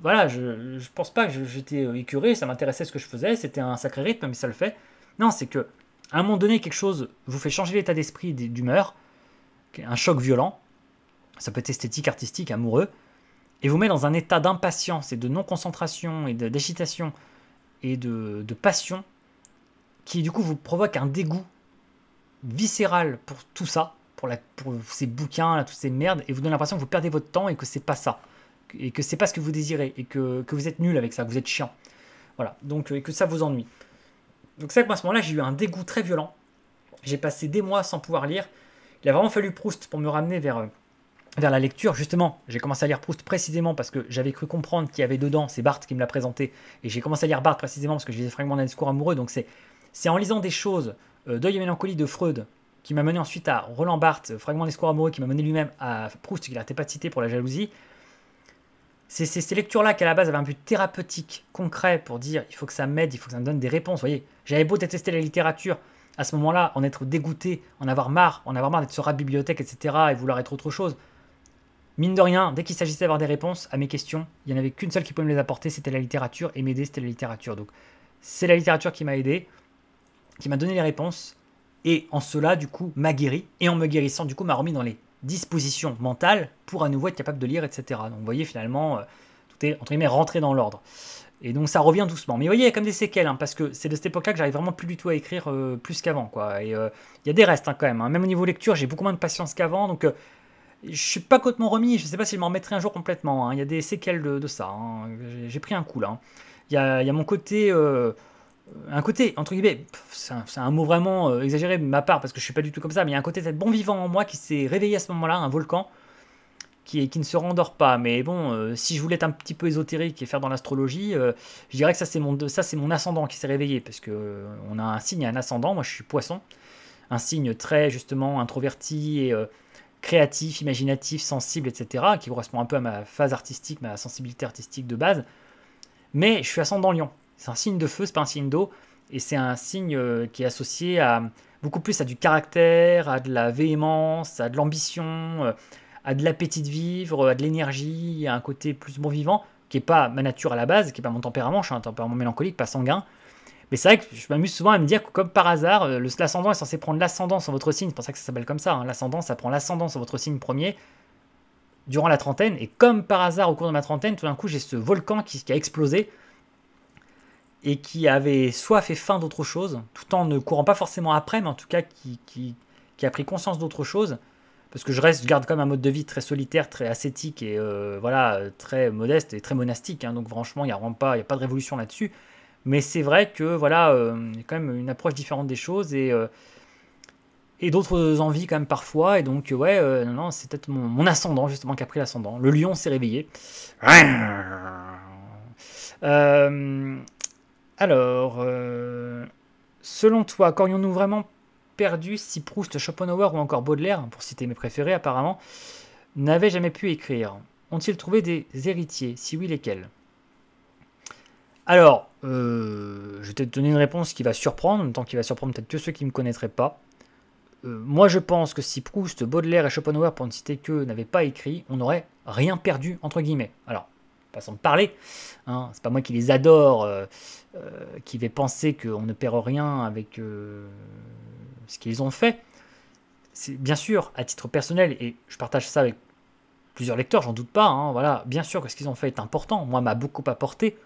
voilà, je, pense pas que j'étais euh, écuré, ça m'intéressait ce que je faisais, c'était un sacré rythme, mais ça le fait. Non, c'est que à un moment donné, quelque chose vous fait changer l'état d'esprit, d'humeur, un choc violent, ça peut être esthétique, artistique, amoureux, et vous met dans un état d'impatience et de non-concentration et d'agitation et de, passion qui du coup vous provoque un dégoût viscéral pour tout ça, pour, la, ces bouquins, là, toutes ces merdes, et vous donne l'impression que vous perdez votre temps et que c'est pas ça et que c'est pas ce que vous désirez et que, vous êtes nul avec ça, que vous êtes chiant. Voilà, donc euh, et que ça vous ennuie. Donc c'est à ce moment-là, j'ai eu un dégoût très violent. J'ai passé des mois sans pouvoir lire. Il a vraiment fallu Proust pour me ramener vers, euh, vers la lecture. Justement, j'ai commencé à lire Proust précisément parce que j'avais cru comprendre qu'il y avait dedans, c'est Barthes qui me l'a présenté, et j'ai commencé à lire Barthes précisément parce que je des fragments d'un discours amoureux. Donc c'est, en lisant des choses, euh, Deuil et mélancolie de Freud, qui m'a mené ensuite à Roland Barthes, fragment d'un discours amoureux, qui m'a mené lui-même à Proust, qui n'arrêtait pas de pour la jalousie, c'est ces lectures-là qui, à la base, avaient un but thérapeutique, concret, pour dire il faut que ça m'aide, il faut que ça me donne des réponses. Vous voyez, j'avais beau détester la littérature, à ce moment-là, en être dégoûté, en avoir marre, en avoir marre d'être sur la bibliothèque, etc., et vouloir être autre chose. Mine de rien, dès qu'il s'agissait d'avoir des réponses à mes questions, il n'y en avait qu'une seule qui pouvait me les apporter, c'était la littérature, et m'aider, c'était la littérature. Donc, c'est la littérature qui m'a aidé, qui m'a donné les réponses, et en cela, du coup, m'a guéri, et en me guérissant, du coup, m'a remis dans les disposition mentale pour à nouveau être capable de lire, etc. Donc vous voyez finalement, euh, tout est entre guillemets rentré dans l'ordre. Et donc ça revient doucement. Mais vous voyez, il y a comme des séquelles, hein, parce que c'est de cette époque-là que j'arrive vraiment plus du tout à écrire euh, plus qu'avant. quoi. Et euh, il y a des restes hein, quand même. Hein. Même au niveau lecture, j'ai beaucoup moins de patience qu'avant. Donc je suis pas complètement remis, je sais pas si je m'en remettrai un jour complètement. Il y a des séquelles de, ça. J'ai pris un coup là. Il y a, y, a, mon côté un côté, entre guillemets, c'est un, mot vraiment euh, exagéré de ma part parce que je suis pas du tout comme ça, mais il y a un côté d'être bon vivant en moi qui s'est réveillé à ce moment-là, un volcan qui, qui ne se rendort pas. Mais bon, euh, si je voulais être un petit peu ésotérique et faire dans l'astrologie, euh, je dirais que ça c'est mon, ça, mon ascendant qui s'est réveillé parce que on a un signe, un ascendant. Moi je suis poisson, un signe très justement introverti et créatif, imaginatif, sensible, etc., qui correspond un peu à ma phase artistique, ma sensibilité artistique de base. Mais je suis ascendant lion. C'est un signe de feu, c'est pas un signe d'eau. Et c'est un signe euh, qui est associé à beaucoup plus à du caractère, à de la véhémence, à de l'ambition, euh, à de l'appétit de vivre, euh, à de l'énergie, à un côté plus bon vivant, qui n'est pas ma nature à la base, qui n'est pas mon tempérament. Je suis un tempérament mélancolique, pas sanguin. Mais c'est vrai que je m'amuse souvent à me dire que, comme par hasard, l'ascendant est censé prendre l'ascendant sur votre signe. C'est pour ça que ça s'appelle comme ça. Hein. L'ascendant, ça prend l'ascendant sur votre signe premier durant la trentaine. Et comme par hasard, au cours de ma trentaine, tout d'un coup, j'ai ce volcan qui, qui, a explosé et qui avait soit fait fin d'autre chose, tout en ne courant pas forcément après, mais en tout cas qui, qui, a pris conscience d'autre chose, parce que je reste, je garde quand même un mode de vie très solitaire, très ascétique et euh, voilà, très modeste et très monastique, hein. donc franchement, il n'y a, pas, a pas de révolution là-dessus, mais c'est vrai que voilà, y euh, a quand même une approche différente des choses et, euh, et d'autres envies quand même parfois, et donc ouais, non, non, c'est peut-être mon, mon ascendant justement qui a pris l'ascendant, le lion s'est réveillé. Euh, alors, euh, selon toi, qu'aurions-nous vraiment perdu si Proust, Schopenhauer ou encore Baudelaire, hein, pour citer mes préférés apparemment, n'avaient jamais pu écrire Ont-ils trouvé des héritiers Si oui, lesquels Alors, euh, je vais te donner une réponse qui va surprendre, en qu'il va surprendre peut-être que ceux qui ne me connaîtraient pas. Euh, moi, je pense que si Proust, Baudelaire et Schopenhauer, pour ne citer que, n'avaient pas écrit, on n'aurait rien perdu, entre guillemets. Alors, façon de parler. Hein. C'est pas moi qui les adore, euh, euh, qui vais penser qu'on ne perd rien avec euh, ce qu'ils ont fait. C'est bien sûr à titre personnel et je partage ça avec plusieurs lecteurs, j'en doute pas. Hein, voilà, bien sûr que ce qu'ils ont fait est important. Moi, m'a beaucoup apporté.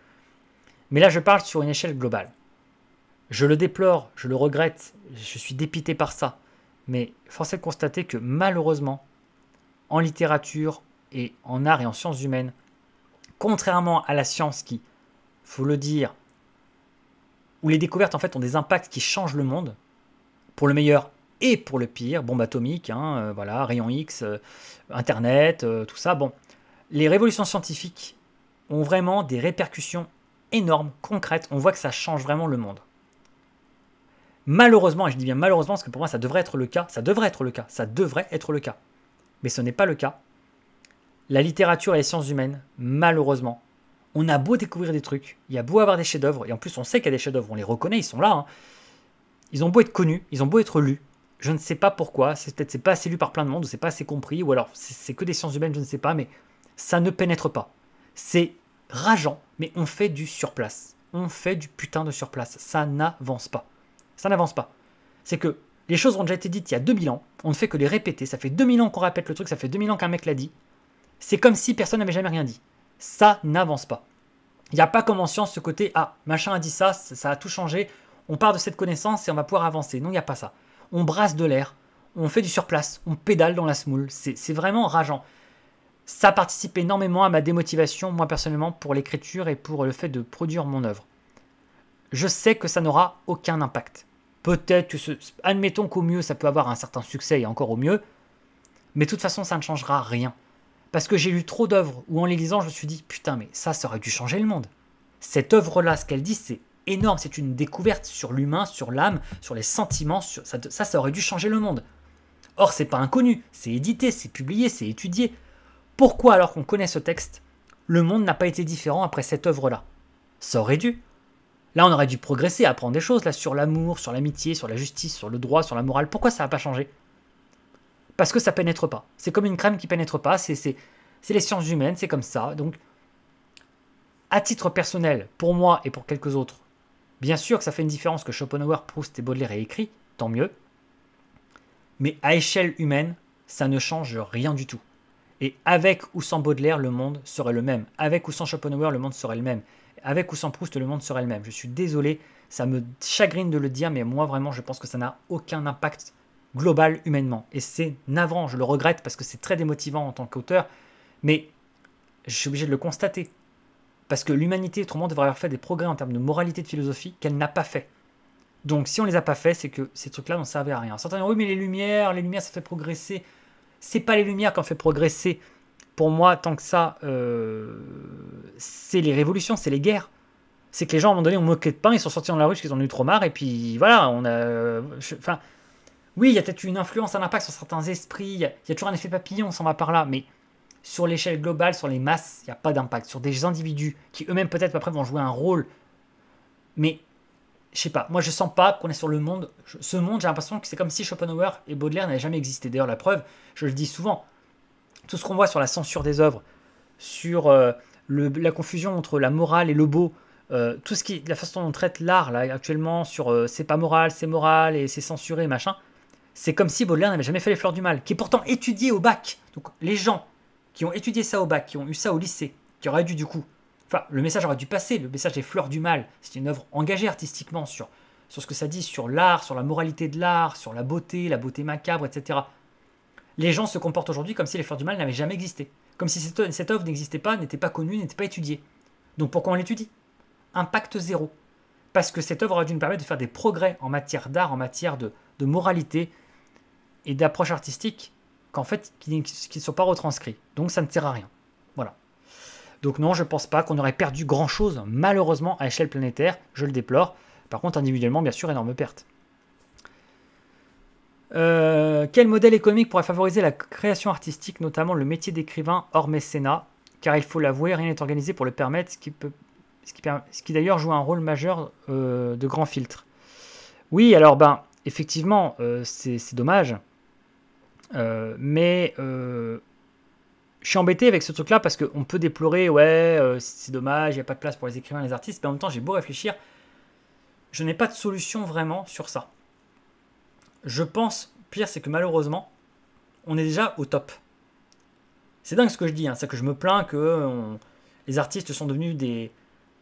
Mais là, je parle sur une échelle globale. Je le déplore, je le regrette, je suis dépité par ça. Mais force est de constater que malheureusement, en littérature et en art et en sciences humaines, contrairement à la science qui, faut le dire, où les découvertes en fait ont des impacts qui changent le monde, pour le meilleur et pour le pire, bombe atomique, hein, euh, voilà, rayon X, euh, Internet, euh, tout ça. Bon, les révolutions scientifiques ont vraiment des répercussions énormes, concrètes. On voit que ça change vraiment le monde. Malheureusement, et je dis bien malheureusement parce que pour moi ça devrait être le cas, ça devrait être le cas, ça devrait être le cas. Mais ce n'est pas le cas la littérature et les sciences humaines, malheureusement, on a beau découvrir des trucs, il y a beau avoir des chefs-d'œuvre, et en plus on sait qu'il y a des chefs-d'œuvre, on les reconnaît, ils sont là. Hein. Ils ont beau être connus, ils ont beau être lus. Je ne sais pas pourquoi, c'est peut-être c'est pas assez lu par plein de monde, ou c'est pas assez compris, ou alors c'est que des sciences humaines, je ne sais pas, mais ça ne pénètre pas. C'est rageant, mais on fait du surplace. On fait du putain de surplace. Ça n'avance pas. Ça n'avance pas. C'est que les choses ont déjà été dites il y a 2000 ans, on ne fait que les répéter, ça fait 2000 ans qu'on répète le truc, ça fait 2000 ans qu'un mec l'a dit, c'est comme si personne n'avait jamais rien dit. Ça n'avance pas. Il n'y a pas comme en science ce côté Ah, machin a dit ça, ça a tout changé, on part de cette connaissance et on va pouvoir avancer. Non, il n'y a pas ça. On brasse de l'air, on fait du surplace, on pédale dans la smoule. C'est vraiment rageant. Ça participe énormément à ma démotivation, moi personnellement, pour l'écriture et pour le fait de produire mon œuvre. Je sais que ça n'aura aucun impact. Peut-être que, admettons qu'au mieux, ça peut avoir un certain succès et encore au mieux, mais de toute façon, ça ne changera rien. Parce que j'ai lu trop d'œuvres où en les lisant, je me suis dit, putain, mais ça, ça aurait dû changer le monde. Cette œuvre-là, ce qu'elle dit, c'est énorme, c'est une découverte sur l'humain, sur l'âme, sur les sentiments, sur... Ça, ça, aurait dû changer le monde. Or, c'est pas inconnu, c'est édité, c'est publié, c'est étudié. Pourquoi, alors qu'on connaît ce texte, le monde n'a pas été différent après cette œuvre-là Ça aurait dû. Là, on aurait dû progresser, apprendre des choses là, sur l'amour, sur l'amitié, sur la justice, sur le droit, sur la morale. Pourquoi ça n'a pas changé parce que ça pénètre pas. C'est comme une crème qui pénètre pas, c'est les sciences humaines, c'est comme ça. Donc, à titre personnel, pour moi et pour quelques autres, bien sûr que ça fait une différence que Schopenhauer, Proust et Baudelaire aient écrit, tant mieux. Mais à échelle humaine, ça ne change rien du tout. Et avec ou sans Baudelaire, le monde serait le même. Avec ou sans Schopenhauer, le monde serait le même. Avec ou sans Proust, le monde serait le même. Je suis désolé, ça me chagrine de le dire, mais moi vraiment, je pense que ça n'a aucun impact global humainement. Et c'est navrant, je le regrette parce que c'est très démotivant en tant qu'auteur, mais je suis obligé de le constater. Parce que l'humanité, autrement, devrait avoir fait des progrès en termes de moralité de philosophie qu'elle n'a pas fait. Donc si on les a pas fait, c'est que ces trucs-là n'ont servi à rien. Certains disent, oui, mais les lumières, les lumières, ça fait progresser. C'est pas les lumières qui ont fait progresser. Pour moi, tant que ça, euh, c'est les révolutions, c'est les guerres c'est que les gens à un moment donné ont moqué de pain, ils sont sortis dans la rue parce qu'ils en ont eu trop marre, et puis voilà, on a. Euh, enfin, oui, il y a peut-être une influence, un impact sur certains esprits, il y, a, toujours un effet papillon, on s'en va par là, mais sur l'échelle globale, sur les masses, il n'y a pas d'impact. Sur des individus qui eux-mêmes peut-être après vont jouer un rôle, mais je sais pas, moi je sens pas qu'on est sur le monde. ce monde, j'ai l'impression que c'est comme si Schopenhauer et Baudelaire n'avaient jamais existé. D'ailleurs, la preuve, je le dis souvent, tout ce qu'on voit sur la censure des œuvres, sur euh, la confusion entre la morale et le beau, euh, tout ce qui, la façon dont on traite l'art là actuellement sur euh, c'est pas moral, c'est moral et c'est censuré, machin, c'est comme si Baudelaire n'avait jamais fait les fleurs du mal, qui est pourtant étudié au bac. Donc les gens qui ont étudié ça au bac, qui ont eu ça au lycée, qui auraient dû du coup... Enfin, le message aurait dû passer, le message des fleurs du mal, c'est une œuvre engagée artistiquement sur, sur ce que ça dit, sur l'art, sur la moralité de l'art, sur la beauté, la beauté macabre, etc. Les gens se comportent aujourd'hui comme si les fleurs du mal n'avaient jamais existé, comme si cette, œuvre n'existait pas, n'était pas connue, n'était pas étudiée. Donc pourquoi on l'étudie Impact zéro. Parce que cette œuvre aurait dû nous permettre de faire des progrès en matière d'art, en matière de, de moralité, et d'approche artistique qu'en fait, qui, ne sont pas retranscrits. Donc ça ne sert à rien. Voilà. Donc non, je ne pense pas qu'on aurait perdu grand-chose, malheureusement, à échelle planétaire, je le déplore. Par contre, individuellement, bien sûr, énorme perte. Euh, quel modèle économique pourrait favoriser la création artistique, notamment le métier d'écrivain hors mécénat Car il faut l'avouer, rien n'est organisé pour le permettre, ce qui, qui, qui d'ailleurs joue un rôle majeur euh, de grand filtre. Oui, alors ben, effectivement, euh, c'est dommage. Euh, mais euh, je suis embêté avec ce truc-là parce qu'on peut déplorer, ouais, euh, c'est dommage, il n'y a pas de place pour les écrivains, les artistes, mais en même temps, j'ai beau réfléchir, je n'ai pas de solution vraiment sur ça. Je pense, pire, c'est que malheureusement, on est déjà au top. C'est dingue ce que je dis, hein, c'est que je me plains que les artistes sont devenus des,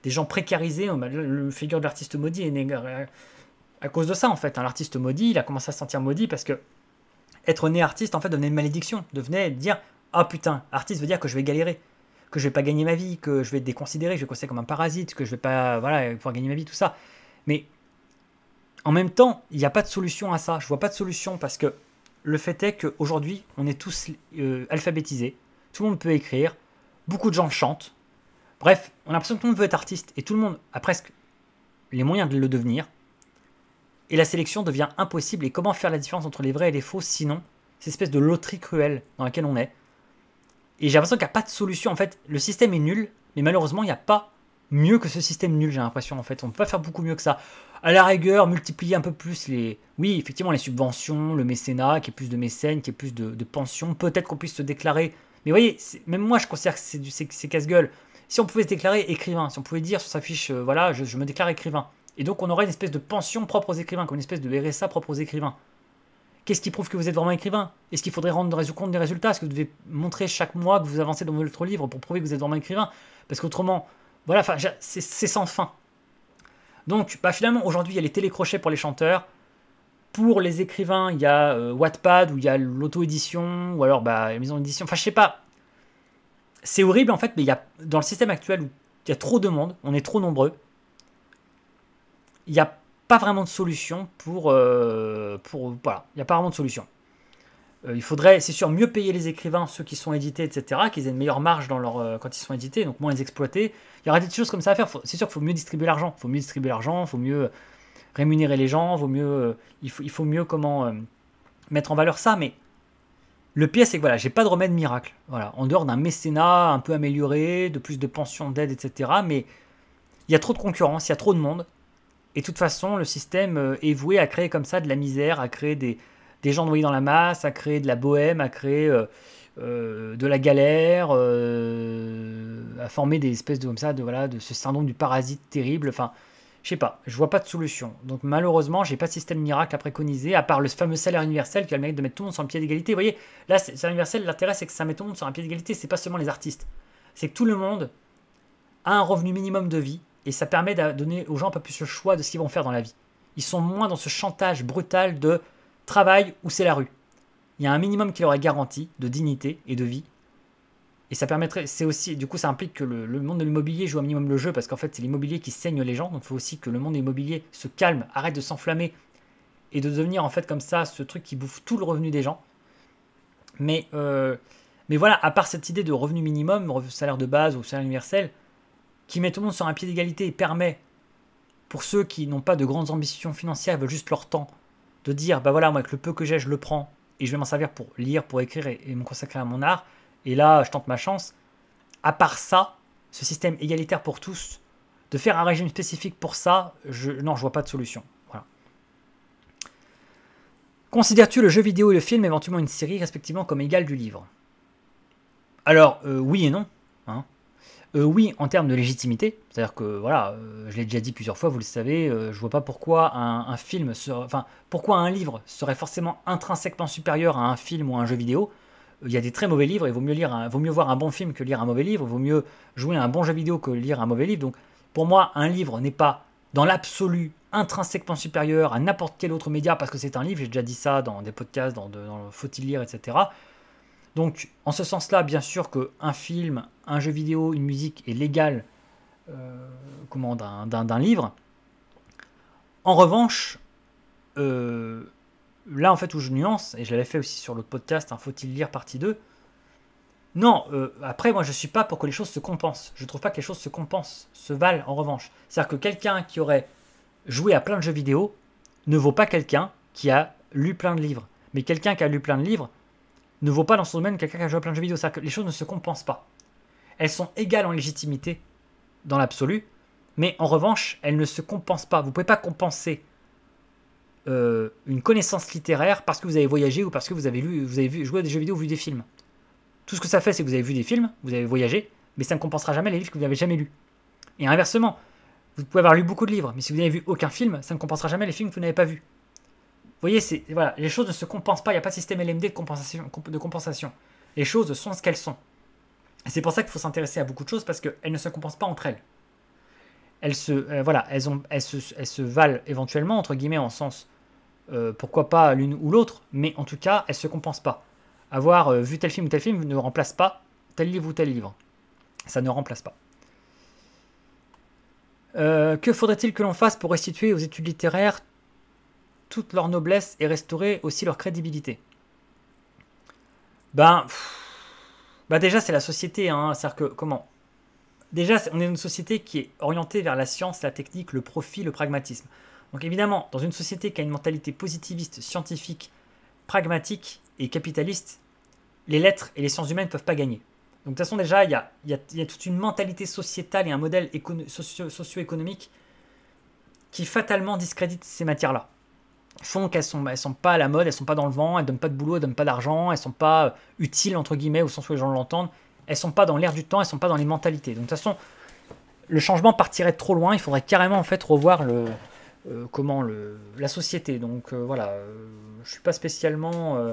des gens précarisés. Le figure de l'artiste maudit est à cause de ça, en fait. Hein. l'artiste maudit, il a commencé à se sentir maudit parce que être né artiste, en fait, devenait une malédiction, devenait dire Ah putain, artiste veut dire que je vais galérer, que je vais pas gagner ma vie, que je vais être déconsidéré, que je vais commencer comme un parasite, que je vais pas voilà, pouvoir gagner ma vie, tout ça. Mais en même temps, il n'y a pas de solution à ça. Je vois pas de solution parce que le fait est qu'aujourd'hui, on est tous euh, alphabétisés, tout le monde peut écrire, beaucoup de gens chantent. Bref, on a l'impression que tout le monde veut être artiste et tout le monde a presque les moyens de le devenir et la sélection devient impossible. Et comment faire la différence entre les vrais et les faux sinon Cette espèce de loterie cruelle dans laquelle on est. Et j'ai l'impression qu'il n'y a pas de solution. En fait, le système est nul, mais malheureusement, il n'y a pas mieux que ce système nul, j'ai l'impression. En fait, on ne peut pas faire beaucoup mieux que ça. À la rigueur, multiplier un peu plus les. Oui, effectivement, les subventions, le mécénat, qui est plus de mécènes, qui est plus de, pensions. Peut-être qu'on puisse se déclarer. Mais vous voyez, même moi, je considère que c'est casse-gueule. Si on pouvait se déclarer écrivain, si on pouvait dire sur sa fiche, euh, voilà, je me déclare écrivain. Et donc on aurait une espèce de pension propre aux écrivains, comme une espèce de RSA propre aux écrivains. Qu'est-ce qui prouve que vous êtes vraiment écrivain Est-ce qu'il faudrait rendre compte des résultats Est-ce que vous devez montrer chaque mois que vous avancez dans votre livre pour prouver que vous êtes vraiment écrivain Parce qu'autrement, voilà, c'est sans fin. Donc bah, finalement, aujourd'hui, il y a les télécrochets pour les chanteurs. Pour les écrivains, il y a euh, Wattpad, ou il y a l'auto-édition, ou alors bah, la maison d'édition. Enfin, je sais pas. C'est horrible en fait, mais il y dans le système actuel où il y a trop de monde, on est trop nombreux, il n'y a pas vraiment de solution pour. Euh, pour voilà, il n'y a pas vraiment de solution. Euh, il faudrait, c'est sûr, mieux payer les écrivains, ceux qui sont édités, etc., qu'ils aient une meilleure marge dans leur, euh, quand ils sont édités, donc moins les exploiter. Il y aura des choses comme ça à faire. C'est sûr qu'il faut mieux distribuer l'argent. Il faut mieux distribuer l'argent, il faut mieux rémunérer les gens, vaut mieux, il, faut, mieux comment mettre en valeur ça. Mais le pire, c'est que voilà, j'ai pas de remède miracle. Voilà, en dehors d'un mécénat un peu amélioré, de plus de pensions d'aide, etc. Mais il y a trop de concurrence, il y a trop de monde. Et de toute façon, le système euh, est voué à créer comme ça de la misère, à créer des, gens noyés dans la masse, à créer de la bohème, à créer euh, euh, de la galère, à former des espèces de comme ça, de voilà, de ce syndrome du parasite terrible. Enfin, je sais pas, je vois pas de solution. Donc malheureusement, j'ai pas de système miracle à préconiser, à part le fameux salaire universel qui a le mérite de mettre tout le monde sur un pied d'égalité. Vous voyez, là, le salaire universel, l'intérêt c'est que ça met tout le monde sur un pied d'égalité. C'est pas seulement les artistes, c'est que tout le monde a un revenu minimum de vie et ça permet de donner aux gens un peu plus le choix de ce qu'ils vont faire dans la vie. Ils sont moins dans ce chantage brutal de travail ou c'est la rue. Il y a un minimum qui leur est garanti de dignité et de vie. Et ça permettrait, c'est aussi, du coup, ça implique que le, monde de l'immobilier joue un minimum le jeu parce qu'en fait, c'est l'immobilier qui saigne les gens. Donc, il faut aussi que le monde immobilier se calme, arrête de s'enflammer et de devenir en fait comme ça ce truc qui bouffe tout le revenu des gens. Mais, euh, mais voilà, à part cette idée de revenu minimum, salaire de base ou salaire universel, qui met tout le monde sur un pied d'égalité et permet, pour ceux qui n'ont pas de grandes ambitions financières, veulent juste leur temps, de dire, bah voilà, moi avec le peu que j'ai, je le prends, et je vais m'en servir pour lire, pour écrire et, me consacrer à mon art, et là, je tente ma chance. À part ça, ce système égalitaire pour tous, de faire un régime spécifique pour ça, je, non, je vois pas de solution. Voilà. Considères-tu le jeu vidéo et le film, éventuellement une série, respectivement, comme égal du livre Alors, euh, oui et non. Hein. Euh, oui, en termes de légitimité, c'est-à-dire que voilà, euh, je l'ai déjà dit plusieurs fois, vous le savez, je euh, je vois pas pourquoi un, film, enfin pourquoi un livre serait forcément intrinsèquement supérieur à un film ou à un jeu vidéo. Il y a des très mauvais livres, il vaut mieux lire, vaut mieux voir un bon film que lire un mauvais livre, vaut mieux jouer à un bon jeu vidéo que lire un mauvais livre. Donc pour moi, un livre n'est pas dans l'absolu intrinsèquement supérieur à n'importe quel autre média parce que c'est un livre. J'ai déjà dit ça dans des podcasts, dans, le dans faut-il lire, etc. Donc, en ce sens-là, bien sûr qu'un film, un jeu vidéo, une musique est légal euh, d'un, livre. En revanche, euh, là, en fait, où je nuance, et je l'avais fait aussi sur l'autre podcast, hein, Faut-il lire partie 2 Non, euh, après, moi, je ne suis pas pour que les choses se compensent. Je ne trouve pas que les choses se compensent, se valent, en revanche. C'est-à-dire que quelqu'un qui aurait joué à plein de jeux vidéo ne vaut pas quelqu'un qui a lu plein de livres. Mais quelqu'un qui a lu plein de livres ne vaut pas dans son domaine quelqu'un qui a à plein de jeux vidéo. que les choses ne se compensent pas. Elles sont égales en légitimité dans l'absolu, mais en revanche, elles ne se compensent pas. Vous ne pouvez pas compenser euh, une connaissance littéraire parce que vous avez voyagé ou parce que vous avez, lu, vous avez vu, joué à des jeux vidéo ou vu des films. Tout ce que ça fait, c'est que vous avez vu des films, vous avez voyagé, mais ça ne compensera jamais les livres que vous n'avez jamais lus. Et inversement, vous pouvez avoir lu beaucoup de livres, mais si vous n'avez vu aucun film, ça ne compensera jamais les films que vous n'avez pas vus voyez, voilà, les choses ne se compensent pas, il n'y a pas de système LMD de compensation. De compensation. Les choses sont ce qu'elles sont. C'est pour ça qu'il faut s'intéresser à beaucoup de choses parce qu'elles ne se compensent pas entre elles. Elles se, euh, voilà, elles, ont, se, valent éventuellement, entre guillemets, en sens euh, pourquoi pas l'une ou l'autre, mais en tout cas, elles ne se compensent pas. Avoir euh, vu tel film ou tel film ne remplace pas tel livre ou tel livre. Ça ne remplace pas. que faudrait-il que l'on fasse pour restituer aux études littéraires toute leur noblesse et restaurer aussi leur crédibilité Ben, ben déjà c'est la société, hein. c'est-à-dire que comment Déjà, on est une société qui est orientée vers la science, la technique, le profit, le pragmatisme. Donc évidemment, dans une société qui a une mentalité positiviste, scientifique, pragmatique et capitaliste, les lettres et les sciences humaines ne peuvent pas gagner. Donc de toute façon déjà, il y il y a toute une mentalité sociétale et un modèle socio-économique qui fatalement discrédite ces matières-là font qu'elles sont, bah, elles sont pas à la mode, elles sont pas dans le vent, elles donnent pas de boulot, elles donnent pas d'argent, elles sont pas euh, utiles entre guillemets au sens où les gens l'entendent, elles sont pas dans l'air du temps, elles sont pas dans les mentalités. Donc de toute façon, le changement partirait trop loin, il faudrait carrément en fait revoir le euh, comment la société. Donc euh, voilà, je je suis pas spécialement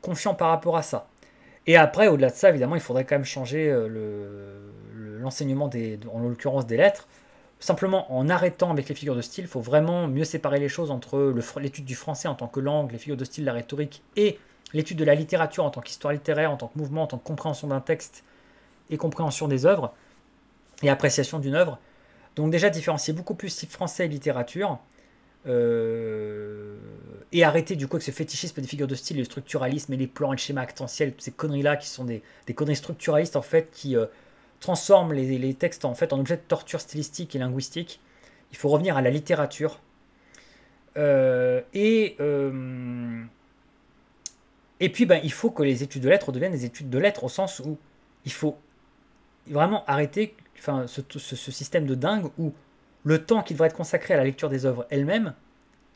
confiant par rapport à ça. Et après, au-delà de ça, évidemment, il faudrait quand même changer l'enseignement en l'occurrence des lettres, simplement en arrêtant avec les figures de style, il faut vraiment mieux séparer les choses entre l'étude du français en tant que langue, les figures de style, la rhétorique, et l'étude de la littérature en tant qu'histoire littéraire, en tant que mouvement, en tant que compréhension d'un texte et compréhension des œuvres, et appréciation d'une œuvre. Donc déjà différencier beaucoup plus si français et littérature, euh, et arrêter du coup avec ce fétichisme des figures de style, le structuralisme et les plans et le schéma actentiel, ces conneries-là qui sont des, conneries structuralistes en fait qui... Euh, transforme les, textes en fait en objet de torture stylistique et linguistique. Il faut revenir à la littérature. Euh, et, euh, et puis, ben, il faut que les études de lettres deviennent des études de lettres au sens où il faut vraiment arrêter enfin, ce, ce système de dingue où le temps qui devrait être consacré à la lecture des œuvres elles-mêmes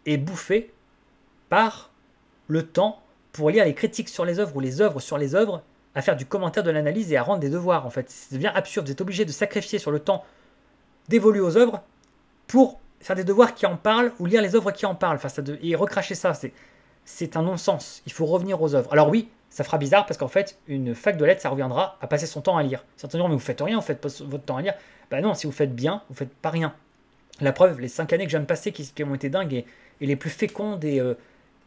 est bouffé par le temps pour lire les critiques sur les œuvres ou les œuvres sur les œuvres à faire du commentaire, de l'analyse et à rendre des devoirs en fait. Ça devient absurde, vous êtes obligé de sacrifier sur le temps dévolu aux œuvres pour faire des devoirs qui en parlent ou lire les œuvres qui en parlent. Enfin, ça de... Et recracher ça, c'est un non-sens. Il faut revenir aux œuvres. Alors oui, ça fera bizarre parce qu'en fait, une fac de lettres, ça reviendra à passer son temps à lire. Certains diront, mais vous faites rien, vous faites pas votre temps à lire. Bah ben non, si vous faites bien, vous faites pas rien. La preuve, les cinq années que j'aime passer qui, ont été dingues et, les plus fécondes et, euh,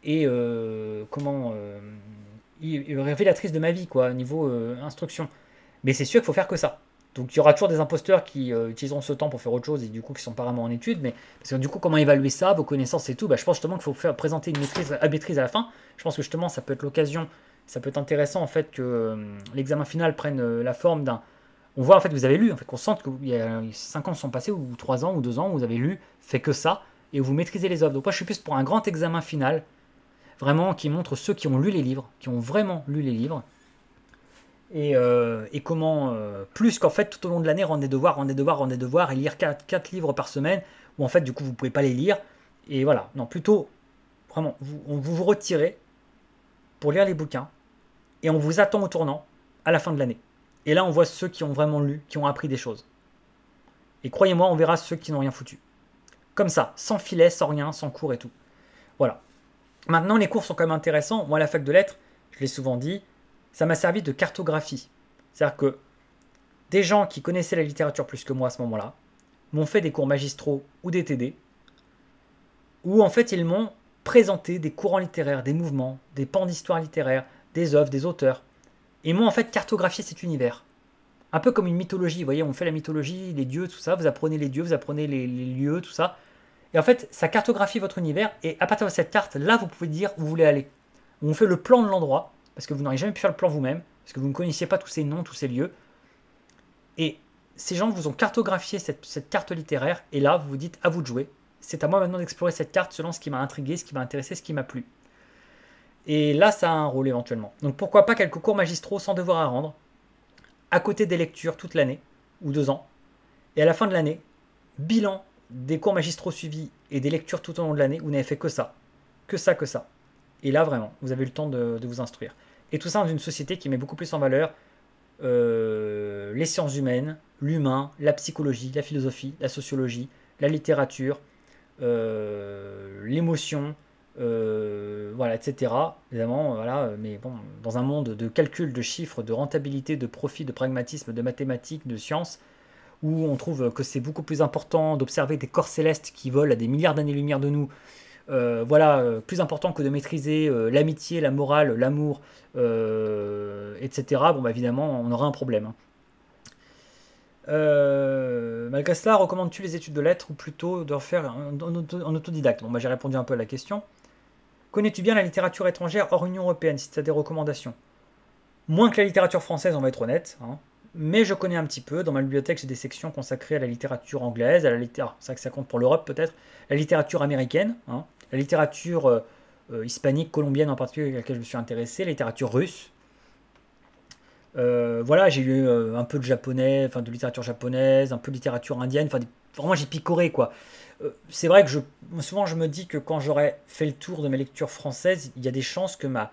et euh, comment... Euh, révélatrice de ma vie, quoi, niveau euh, instruction. Mais c'est sûr qu'il faut faire que ça. Donc il y aura toujours des imposteurs qui euh, utiliseront ce temps pour faire autre chose et du coup qui sont pas vraiment en études. Mais parce que du coup, comment évaluer ça, vos connaissances et tout bah, Je pense justement qu'il faut faire, présenter une maîtrise à maîtrise à la fin. Je pense que justement, ça peut être l'occasion, ça peut être intéressant en fait que euh, l'examen final prenne la forme d'un. On voit en fait que vous avez lu, en fait, qu'on sente que y a 5 ans sont passés, ou 3 ans, ou 2 ans, vous avez lu, fait que ça, et vous maîtrisez les œuvres. Donc moi je suis plus pour un grand examen final vraiment qui montre ceux qui ont lu les livres, qui ont vraiment lu les livres, et, euh, comment, euh, plus qu'en fait tout au long de l'année, rendre des devoirs, rendre des devoirs, rendre des devoirs, et lire 4, livres par semaine, où en fait du coup vous ne pouvez pas les lire, et voilà, non, plutôt, vraiment, vous, vous retirez pour lire les bouquins, et on vous attend au tournant à la fin de l'année. Et là on voit ceux qui ont vraiment lu, qui ont appris des choses. Et croyez-moi, on verra ceux qui n'ont rien foutu. Comme ça, sans filet, sans rien, sans cours et tout. Voilà. Maintenant, les cours sont quand même intéressants. Moi, à la fac de lettres, je l'ai souvent dit, ça m'a servi de cartographie. C'est-à-dire que des gens qui connaissaient la littérature plus que moi à ce moment-là m'ont fait des cours magistraux ou des TD, où en fait ils m'ont présenté des courants littéraires, des mouvements, des pans d'histoire littéraire, des œuvres, des auteurs. Et m'ont en fait cartographié cet univers. Un peu comme une mythologie, vous voyez, on fait la mythologie, les dieux, tout ça, vous apprenez les dieux, vous apprenez les lieux, tout ça. Et en fait, ça cartographie votre univers. Et à partir de cette carte, là, vous pouvez dire où vous voulez aller. On fait le plan de l'endroit, parce que vous n'auriez jamais pu faire le plan vous-même, parce que vous ne connaissiez pas tous ces noms, tous ces lieux. Et ces gens vous ont cartographié cette, carte littéraire, et là, vous vous dites à vous de jouer. C'est à moi maintenant d'explorer cette carte selon ce qui m'a intrigué, ce qui m'a intéressé, ce qui m'a plu. Et là, ça a un rôle éventuellement. Donc pourquoi pas quelques cours magistraux sans devoir à rendre, à côté des lectures toute l'année, ou deux ans. Et à la fin de l'année, bilan des cours magistraux suivis et des lectures tout au long de l'année, vous n'avez fait que ça, que ça, que ça. Et là, vraiment, vous avez eu le temps de, vous instruire. Et tout ça dans une société qui met beaucoup plus en valeur euh, les sciences humaines, l'humain, la psychologie, la philosophie, la sociologie, la littérature, euh, l'émotion, euh, voilà, etc. Évidemment, voilà, mais bon, dans un monde de calcul, de chiffres, de rentabilité, de profit, de pragmatisme, de mathématiques, de sciences, où on trouve que c'est beaucoup plus important d'observer des corps célestes qui volent à des milliards d'années-lumière de nous. Euh, voilà, euh, plus important que de maîtriser euh, l'amitié, la morale, l'amour, etc. Bon, bah, évidemment, on aura un problème. malgré cela, recommandes-tu les études de lettres ou plutôt de refaire en, autodidacte Bon, bah, j'ai répondu un peu à la question. Connais-tu bien la littérature étrangère hors Union Européenne, si tu as des recommandations Moins que la littérature française, on va être honnête. Hein mais je connais un petit peu. Dans ma bibliothèque, j'ai des sections consacrées à la littérature anglaise, à la littérature, ça c'est vrai que ça compte pour l'Europe peut-être, la littérature américaine, hein. la littérature euh, euh, hispanique, colombienne en particulier, à laquelle je me suis intéressé, la littérature russe. Euh, voilà, j'ai lu un peu de japonais, enfin de littérature japonaise, un peu de littérature indienne, enfin vraiment j'ai picoré quoi. c'est vrai que je, souvent je me dis que quand j'aurai fait le tour de mes lectures françaises, il y a des chances que ma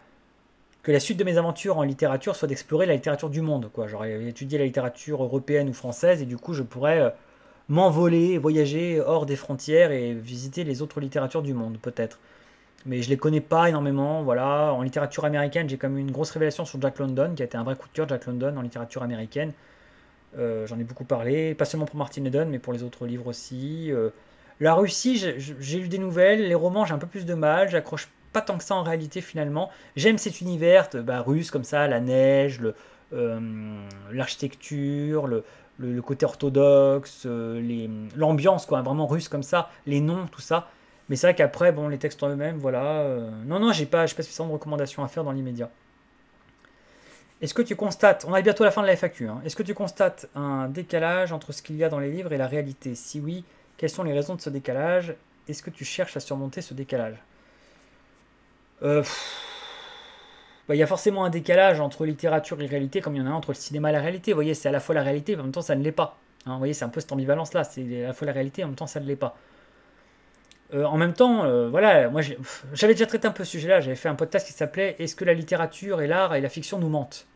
que la suite de mes aventures en littérature soit d'explorer la littérature du monde. Quoi. J'aurais étudié la littérature européenne ou française et du coup je pourrais euh, m'envoler, voyager hors des frontières et visiter les autres littératures du monde peut-être. Mais je les connais pas énormément, voilà. En littérature américaine, j'ai comme une grosse révélation sur Jack London, qui a été un vrai coup de cœur, Jack London, en littérature américaine. Euh, j'en ai beaucoup parlé, pas seulement pour Martin Eden, mais pour les autres livres aussi. Euh. la Russie, j'ai lu des nouvelles, les romans, j'ai un peu plus de mal, j'accroche pas tant que ça en réalité finalement. J'aime cet univers bah, russe comme ça, la neige, euh, l'architecture, le, côté orthodoxe, euh, l'ambiance quoi, vraiment russe comme ça, les noms, tout ça. Mais c'est vrai qu'après, bon, les textes en eux-mêmes, voilà. Euh, non, non, j'ai pas, pas spécialement de recommandations à faire dans l'immédiat. Est-ce que tu constates, on arrive bientôt à la fin de la FAQ, hein. est-ce que tu constates un décalage entre ce qu'il y a dans les livres et la réalité Si oui, quelles sont les raisons de ce décalage Est-ce que tu cherches à surmonter ce décalage euh, bah, il y a forcément un décalage entre littérature et réalité, comme il y en a entre le cinéma et la réalité. Vous voyez, c'est à la fois la réalité, mais en même temps, ça ne l'est pas. Hein, vous voyez, c'est un peu cette ambivalence-là. C'est à la fois la réalité, en même temps, ça ne l'est pas. Euh, en même temps, euh, voilà, moi j'avais déjà traité un peu ce sujet-là. J'avais fait un podcast qui s'appelait Est-ce que la littérature et l'art et la fiction nous mentent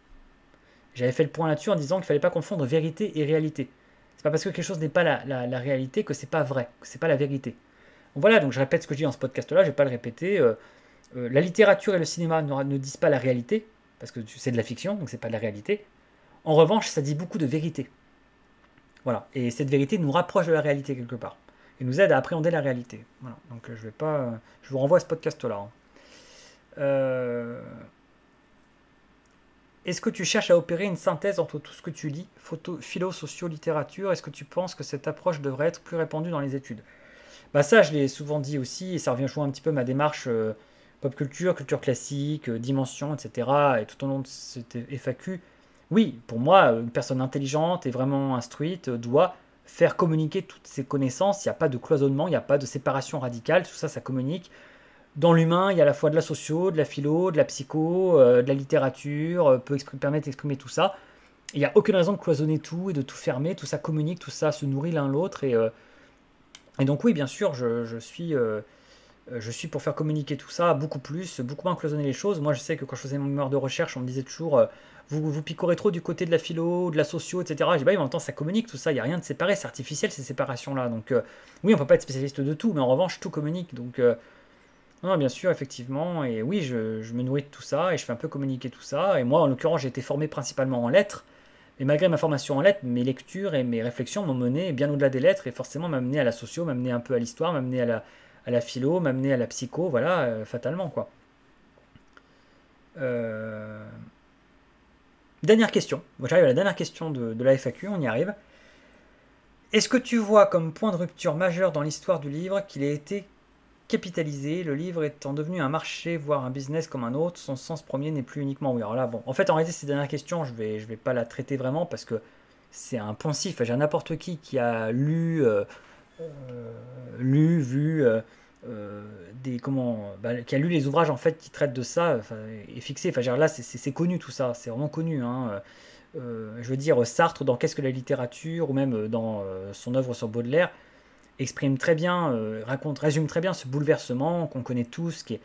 J'avais fait le point là-dessus en disant qu'il ne fallait pas confondre vérité et réalité. C'est pas parce que quelque chose n'est pas la, réalité que c'est pas vrai, que c'est pas la vérité. voilà, donc je répète ce que je dis dans ce podcast-là, je vais pas le répéter. Euh, la littérature et le cinéma ne, disent pas la réalité, parce que c'est de la fiction, donc c'est pas de la réalité. En revanche, ça dit beaucoup de vérité. Voilà. Et cette vérité nous rapproche de la réalité quelque part. Et nous aide à appréhender la réalité. Voilà. Donc euh, je vais pas. Euh, je vous renvoie à ce podcast-là. Hein. Est-ce que tu cherches à opérer une synthèse entre tout ce que tu lis, photo, philo, socio, littérature Est-ce que tu penses que cette approche devrait être plus répandue dans les études Bah ça, je l'ai souvent dit aussi, et ça revient jouer un petit peu ma démarche pop culture, culture classique, euh, dimension, etc. Et tout au long de cette FAQ, oui, pour moi, euh, une personne intelligente et vraiment instruite euh, doit faire communiquer toutes ses connaissances. Il n'y a pas de cloisonnement, il n'y a pas de séparation radicale, tout ça, ça communique. Dans l'humain, il y a à la fois de la socio, de la philo, de la psycho, de la littérature, peut permettre d'exprimer tout ça. Il n'y a aucune raison de cloisonner tout et de tout fermer, tout ça communique, tout ça se nourrit l'un l'autre. Et, donc oui, bien sûr, je suis euh, je suis pour faire communiquer tout ça beaucoup plus, beaucoup moins cloisonner les choses. Moi, je sais que quand je faisais mon mémoire de recherche, on me disait toujours euh, vous, vous picorez trop du côté de la philo, de la socio, etc. J'ai dit bah, il en même temps, ça communique tout ça, il n'y a rien de séparé, c'est artificiel ces séparations-là. Donc, euh, oui, on ne peut pas être spécialiste de tout, mais en revanche, tout communique. Donc, non, bien sûr, effectivement. Et oui, je, me nourris de tout ça et je fais un peu communiquer tout ça. Et moi, en l'occurrence, j'ai été formé principalement en lettres. Et malgré ma formation en lettres, mes lectures et mes réflexions m'ont mené bien au-delà des lettres et forcément mené à la socio, mené un peu à l'histoire, m'amener à la à la philo, m'amener à la psycho, voilà, euh, fatalement quoi. Euh, dernière question, j'arrive à la dernière question de, la FAQ, on y arrive. Est-ce que tu vois comme point de rupture majeur dans l'histoire du livre qu'il ait été capitalisé, le livre étant devenu un marché, voire un business comme un autre, son sens premier n'est plus uniquement oui. Alors là, bon, en fait, en réalité, cette dernière question, je vais, je vais pas la traiter vraiment parce que c'est un poncif. J'ai n'importe qui qui a lu euh, euh, lu, vu, euh, euh, des, comment, bah, qui a lu les ouvrages en fait qui traitent de ça et fixé. Enfin, là, c'est connu tout ça, c'est vraiment connu. Hein. je veux dire, Sartre dans Qu'est-ce que la littérature, ou même dans son œuvre sur Baudelaire, exprime très bien, raconte, résume très bien ce bouleversement qu'on connaît tous, qui est,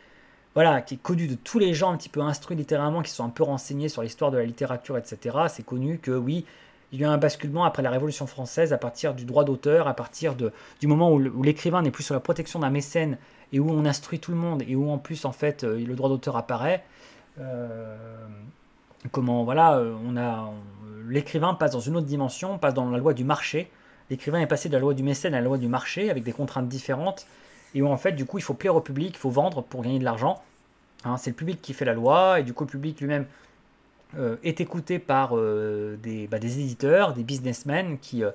voilà, qui est connu de tous les gens un petit peu instruits littéralement, qui sont un peu renseignés sur l'histoire de la littérature, etc. C'est connu que oui, il y a un basculement après la Révolution française à partir du droit d'auteur, à partir du moment où l'écrivain n'est plus sur la protection d'un mécène et où on instruit tout le monde et où en plus en fait euh, le droit d'auteur apparaît. Euh, comment voilà, euh, on a l'écrivain passe dans une autre dimension, passe dans la loi du marché. L'écrivain est passé de la loi du mécène à la loi du marché avec des contraintes différentes et où en fait du coup il faut plaire au public, il faut vendre pour gagner de l'argent. Hein, c'est le public qui fait la loi et du coup le public lui-même euh, est écouté par euh, bah, des, éditeurs, des businessmen euh,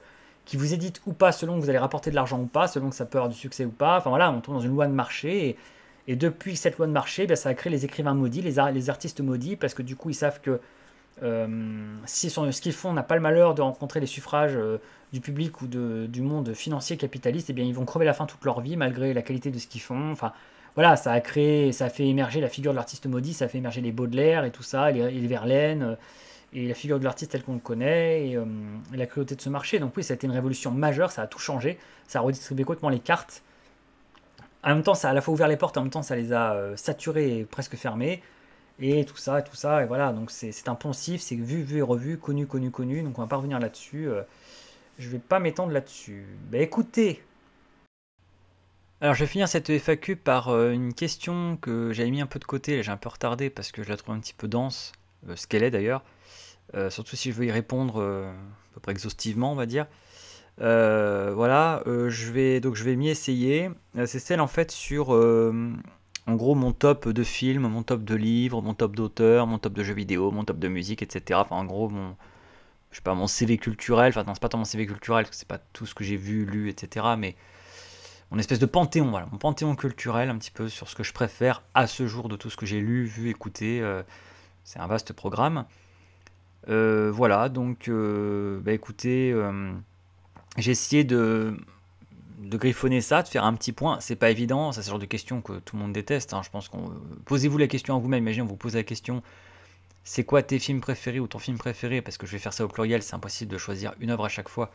qui, vous éditent ou pas selon que vous allez rapporter de l'argent ou pas, selon que ça peut avoir du succès ou pas. Enfin voilà, on tombe dans une loi de marché. Et, depuis cette loi de marché, bah, ça a créé les écrivains maudits, les, artistes maudits, parce que du coup, ils savent que si ce qu'ils font n'a pas le malheur de rencontrer les suffrages du public ou du monde financier capitaliste, et eh bien ils vont crever la faim toute leur vie malgré la qualité de ce qu'ils font. Enfin, voilà, ça a créé, ça a fait émerger la figure de l'artiste maudit, ça a fait émerger les Baudelaire et tout ça, les, Verlaine, euh, et la figure de l'artiste telle qu'on le connaît, euh, et, la cruauté de ce marché. Donc oui, ça a été une révolution majeure, ça a tout changé, ça a redistribué complètement les cartes. En même temps, ça a à la fois ouvert les portes, en même temps, ça les a euh, saturées et presque fermées. Et tout ça, tout ça, et voilà. Donc c'est impensif, c'est vu, vu et revu, connu, connu, connu. Donc on va pas revenir là-dessus. je vais pas m'étendre là-dessus. Bah écoutez, alors je vais finir cette FAQ par euh, une question que j'avais mis un peu de côté, là j'ai un peu retardé parce que je la trouve un petit peu dense, euh, ce qu'elle est d'ailleurs, euh, surtout si je veux y répondre à peu près exhaustivement on va dire. voilà, je vais donc je vais m'y essayer. C'est celle en fait sur en gros mon top de films, mon top de livres, mon top d'auteurs, mon top de jeux vidéo, mon top de musique, etc. Enfin en gros mon je sais pas mon CV culturel, enfin non c'est pas tant mon CV culturel parce que c'est pas tout ce que j'ai vu, lu, etc. Mais mon espèce de panthéon, voilà, mon panthéon culturel un petit peu sur ce que je préfère à ce jour de tout ce que j'ai lu, vu, écouté. Euh, c'est un vaste programme. Euh, voilà, donc euh, bah, écoutez, j'ai essayé de, griffonner ça, de faire un petit point. C'est pas évident, ça c'est le genre de question que tout le monde déteste. Hein. Je pense qu'on. Posez-vous la question à vous-même, imaginez, on vous pose la question c'est quoi tes films préférés ou ton film préféré Parce que je vais faire ça au pluriel, c'est impossible de choisir une œuvre à chaque fois.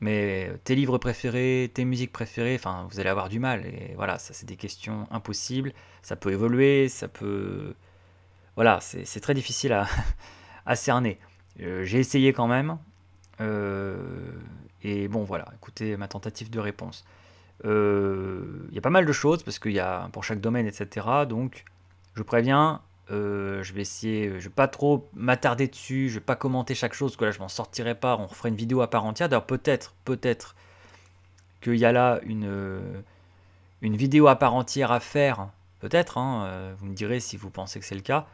Mais tes livres préférés, tes musiques préférées, enfin, vous allez avoir du mal. Et voilà, ça, c'est des questions impossibles. Ça peut évoluer, ça peut. Voilà, c'est très difficile à, cerner. Euh, j'ai essayé quand même. Euh, et bon, voilà, écoutez ma tentative de réponse. Euh, il y a pas mal de choses, parce qu'il y a pour chaque domaine, etc. Donc, je préviens, euh, je vais essayer, euh, je vais pas trop m'attarder dessus, je vais pas commenter chaque chose, que là je m'en sortirai pas, on ferait une vidéo à part entière. D'ailleurs peut-être, peut-être qu'il y a là une, euh, une vidéo à part entière à faire, peut-être, hein, vous me direz si vous pensez que c'est le cas.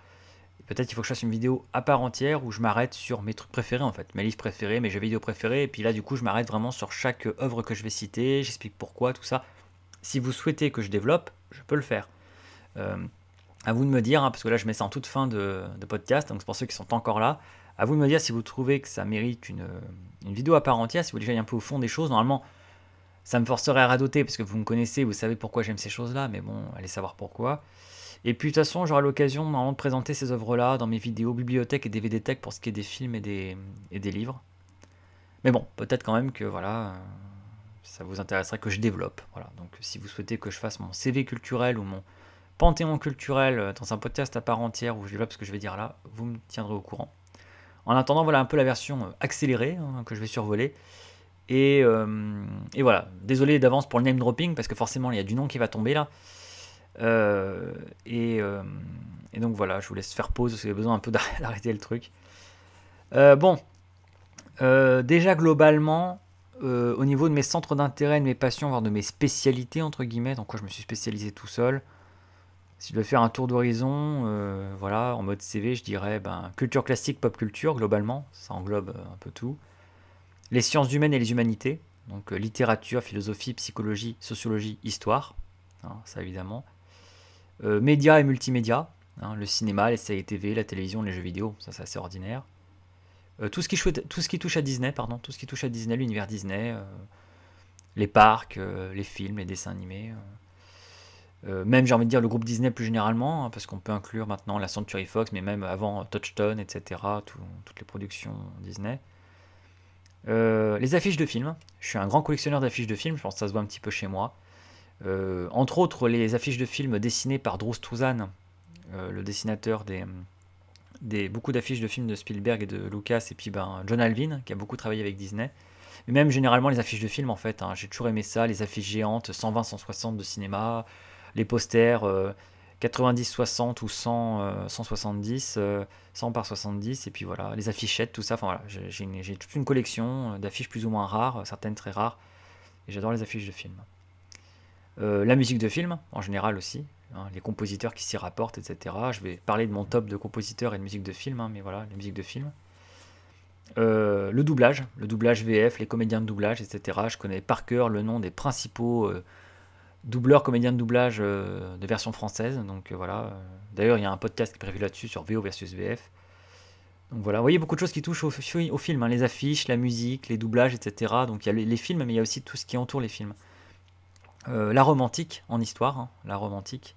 Peut-être qu'il faut que je fasse une vidéo à part entière où je m'arrête sur mes trucs préférés en fait, mes livres préférés, mes jeux vidéo préférés, et puis là du coup je m'arrête vraiment sur chaque œuvre que je vais citer, j'explique pourquoi, tout ça. Si vous souhaitez que je développe, je peux le faire à vous de me dire, hein, parce que là je mets ça en toute fin de, podcast, donc c'est pour ceux qui sont encore là, à vous de me dire si vous trouvez que ça mérite une, vidéo à part entière, si vous voulez un peu au fond des choses. Normalement, ça me forcerait à radoter, parce que vous me connaissez, vous savez pourquoi j'aime ces choses-là, mais bon, allez savoir pourquoi. Et puis de toute façon, j'aurai l'occasion de présenter ces œuvres-là dans mes vidéos bibliothèques et DVD tech pour ce qui est des films et des, et des livres. Mais bon, peut-être quand même que voilà, euh, ça vous intéresserait que je développe. Voilà. Donc si vous souhaitez que je fasse mon CV culturel ou mon Panthéon culturel euh, dans un podcast à part entière où je développe ce que je vais dire là, vous me tiendrez au courant. En attendant, voilà un peu la version euh, accélérée hein, que je vais survoler. Euh, et, voilà, désolé d'avance pour le name dropping, parce que forcément il y a du nom qui va tomber là. et, et, donc voilà, je vous laisse faire pause, parce que j'ai besoin un peu d'arrêter le truc. bon, déjà globalement, au niveau de mes centres d'intérêt, de mes passions, voire de mes spécialités, entre guillemets, dans quoi je me suis spécialisé tout seul, si je veux faire un tour d'horizon, euh, voilà, en mode CV, je dirais ben, culture classique, pop culture, globalement, ça englobe euh, un peu tout. Les sciences humaines et les humanités, donc euh, littérature, philosophie, psychologie, sociologie, histoire, hein, ça évidemment. médias et multimédia, hein, le cinéma, les séries TV, la télévision, les jeux vidéo, ça c'est assez ordinaire. tout ce qui touche à Disney, pardon, tout ce qui touche à Disney, l'univers Disney, les parcs, les films, les dessins animés. Euh, même j'ai envie de dire le groupe Disney plus généralement, hein, parce qu'on peut inclure maintenant la Century Fox, mais même avant euh, Touchstone, etc., toutes les productions Disney. Euh, les affiches de films. Je suis un grand collectionneur d'affiches de films, je pense que ça se voit un petit peu chez moi. entre autres, les affiches de films dessinées par Drew Struzan, le dessinateur des, des beaucoup d'affiches de films de Spielberg et de Lucas, et puis ben, John Alvin, qui a beaucoup travaillé avec Disney. Mais même généralement les affiches de films, en fait, hein, j'ai toujours aimé ça, les affiches géantes, 120-160 de cinéma, les posters 90, euh, 60 ou 100, 170, 100 par 70, et puis voilà, les affichettes, tout ça. Enfin j'ai toute une collection euh, d'affiches plus ou moins rares, certaines très rares, et j'adore les affiches de films. Euh, la musique de film, en général aussi, hein, les compositeurs qui s'y rapportent, etc. Je vais parler de mon top de compositeurs et de musique de film, hein, mais voilà, la musique de film. le doublage, le doublage VF, les comédiens de doublage, etc. Je connais par cœur le nom des principaux doubleur, comédien de doublage euh, de version française. Donc euh, voilà. D'ailleurs, il y a un podcast qui prévu là-dessus sur VO versus VF. Donc voilà, vous voyez beaucoup de choses qui touchent au, film, hein. les affiches, la musique, les doublages, etc. Donc il y a les, films, mais il y a aussi tout ce qui entoure les films. Euh, la romantique en histoire, hein. la romantique.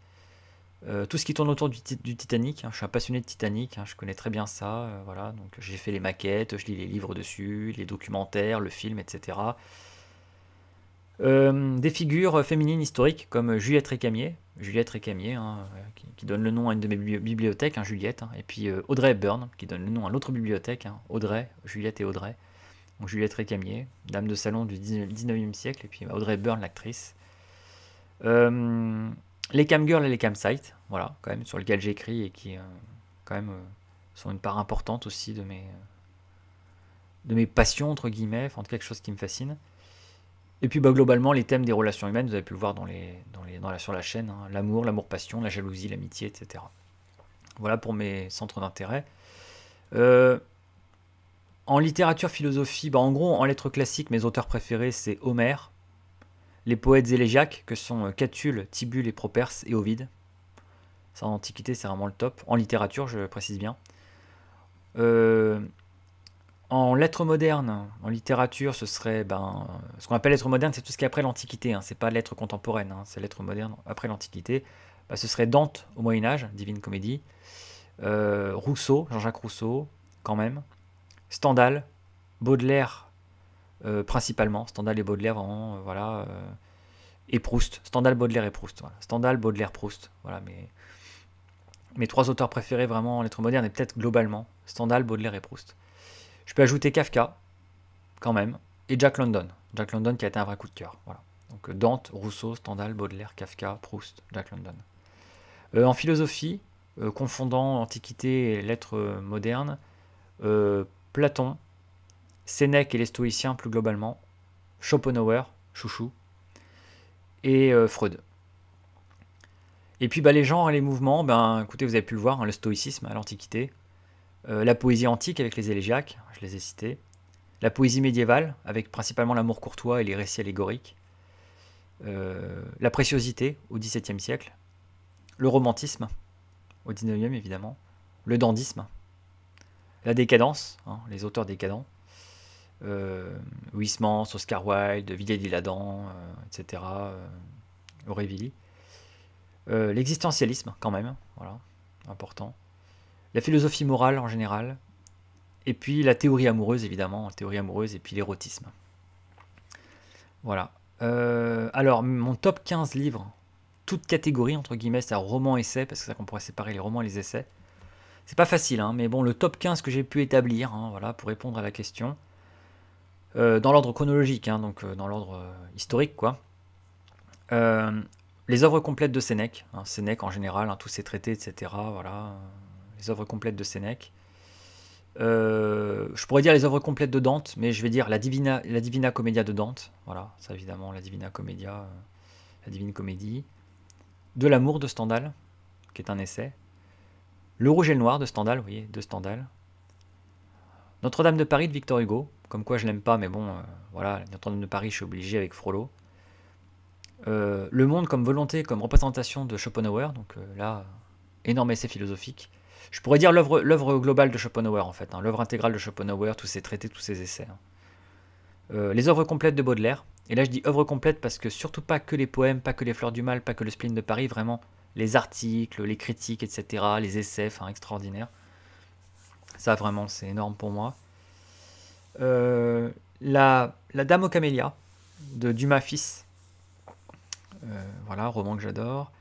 tout ce qui tourne autour du, Titanic. Hein. je suis un passionné de Titanic, je connais très bien ça. voilà, donc j'ai fait les maquettes, je lis les livres dessus, les documentaires, le film, etc. Euh, des figures féminines historiques comme Juliette Récamier, Juliette Récamier hein, qui, donne le nom à une de mes bibliothèques, hein, Juliette, hein, et puis euh, Audrey Hepburn qui donne le nom à l'autre bibliothèque, Audrey, Juliette et Audrey. Juliette Récamier, dame de salon du 19e siècle, et puis bah, Audrey Hepburn, l'actrice. Euh, les Cam Girls et les Cam voilà, quand même, sur lequel j'écris et qui, quand même, sont une part importante aussi de mes, de mes passions, entre guillemets, enfin, quelque chose qui me fascine. Et puis bah, globalement, les thèmes des relations humaines, vous avez pu le voir dans les, dans les, dans la, sur la chaîne, hein. l'amour, l'amour-passion, la jalousie, l'amitié, etc. Voilà pour mes centres d'intérêt. Euh, en littérature, philosophie, bah, en gros, en lettres classiques, mes auteurs préférés, c'est Homère, les poètes élégiaques, que sont euh, Catulle, Tibulle et Properce, et Ovide. Ça, en antiquité, c'est vraiment le top. En littérature, je précise bien. Euh, en lettres modernes, en littérature, ce serait ben, ce qu'on appelle lettres modernes, c'est tout ce qui est après l'Antiquité. Hein. Ce n'est pas lettres contemporaines, hein. c'est lettres modernes après l'Antiquité. Bah, ce serait Dante au Moyen Âge, Divine Comédie, euh, Rousseau, Jean-Jacques Rousseau, quand même, Stendhal, Baudelaire euh, principalement, Stendhal et Baudelaire vraiment, euh, voilà, et Proust, Stendhal, Baudelaire et Proust, voilà. Stendhal, Baudelaire, Proust, voilà, mes trois auteurs préférés vraiment en lettres modernes et peut-être globalement Stendhal, Baudelaire et Proust. Je peux ajouter Kafka, quand même, et Jack London. Jack London qui a été un vrai coup de cœur. Donc euh, Dante, Rousseau, Stendhal, Baudelaire, Kafka, Proust, Jack London. Euh, en philosophie, euh, confondant antiquité et lettres modernes, Platon, Sénèque et les stoïciens plus globalement, Schopenhauer, Chouchou, et Freud. Et puis bah, les genres et hein, les mouvements, ben, écoutez, vous avez pu le voir, hein, le stoïcisme à hein, l'Antiquité, euh, la poésie antique avec les élégiaques, je les ai cités, la poésie médiévale avec principalement l'amour courtois et les récits allégoriques, euh, la préciosité au XVIIe siècle, le romantisme au XIXe évidemment, le dandisme, la décadence, hein, les auteurs décadents, euh, Oscar Wilde, Villiers Ladan, euh, etc., euh, Aurévilly, l'existentialisme quand même, hein, voilà, important, la philosophie morale en général, et puis la théorie amoureuse, évidemment, théorie amoureuse, et puis l'érotisme. Voilà. Euh, alors, mon top 15 livres, toute catégorie, entre guillemets, c'est un roman-essai, parce que ça qu'on pourrait séparer les romans et les essais. C'est pas facile, hein, mais bon, le top 15 que j'ai pu établir, hein, voilà, pour répondre à la question, euh, dans l'ordre chronologique, hein, donc euh, dans l'ordre historique, quoi. les œuvres complètes de Sénèque, Sénèque en général, tous ses traités, etc., voilà, les œuvres complètes de Sénèque. Euh, je pourrais dire les œuvres complètes de Dante, mais je vais dire la Divina, la Divina Commedia de Dante. Voilà, ça évidemment, la Divina Commedia, euh, la Divine Comédie. De l'amour de Stendhal, qui est un essai. Le Rouge et le Noir de Stendhal, vous voyez, de Stendhal. Notre-Dame de Paris de Victor Hugo, comme quoi je l'aime pas, mais bon, euh, voilà, Notre-Dame de Paris, je suis obligé avec Frollo. le monde comme volonté, comme représentation de Schopenhauer, donc là, énorme essai philosophique. Je pourrais dire l'œuvre globale de Schopenhauer, en fait, hein. l'œuvre intégrale de Schopenhauer, tous ses traités, tous ses essais. Hein. Euh, les œuvres complètes de Baudelaire. Et là, je dis œuvres complète parce que surtout pas que les poèmes, pas que les fleurs du mal, pas que le spleen de Paris, vraiment les articles, les critiques, etc., les essais, enfin, extraordinaires. Ça, vraiment, c'est énorme pour moi. Euh, la, Dame aux Camélias de Dumas Fils. Euh, voilà, roman que j'adore.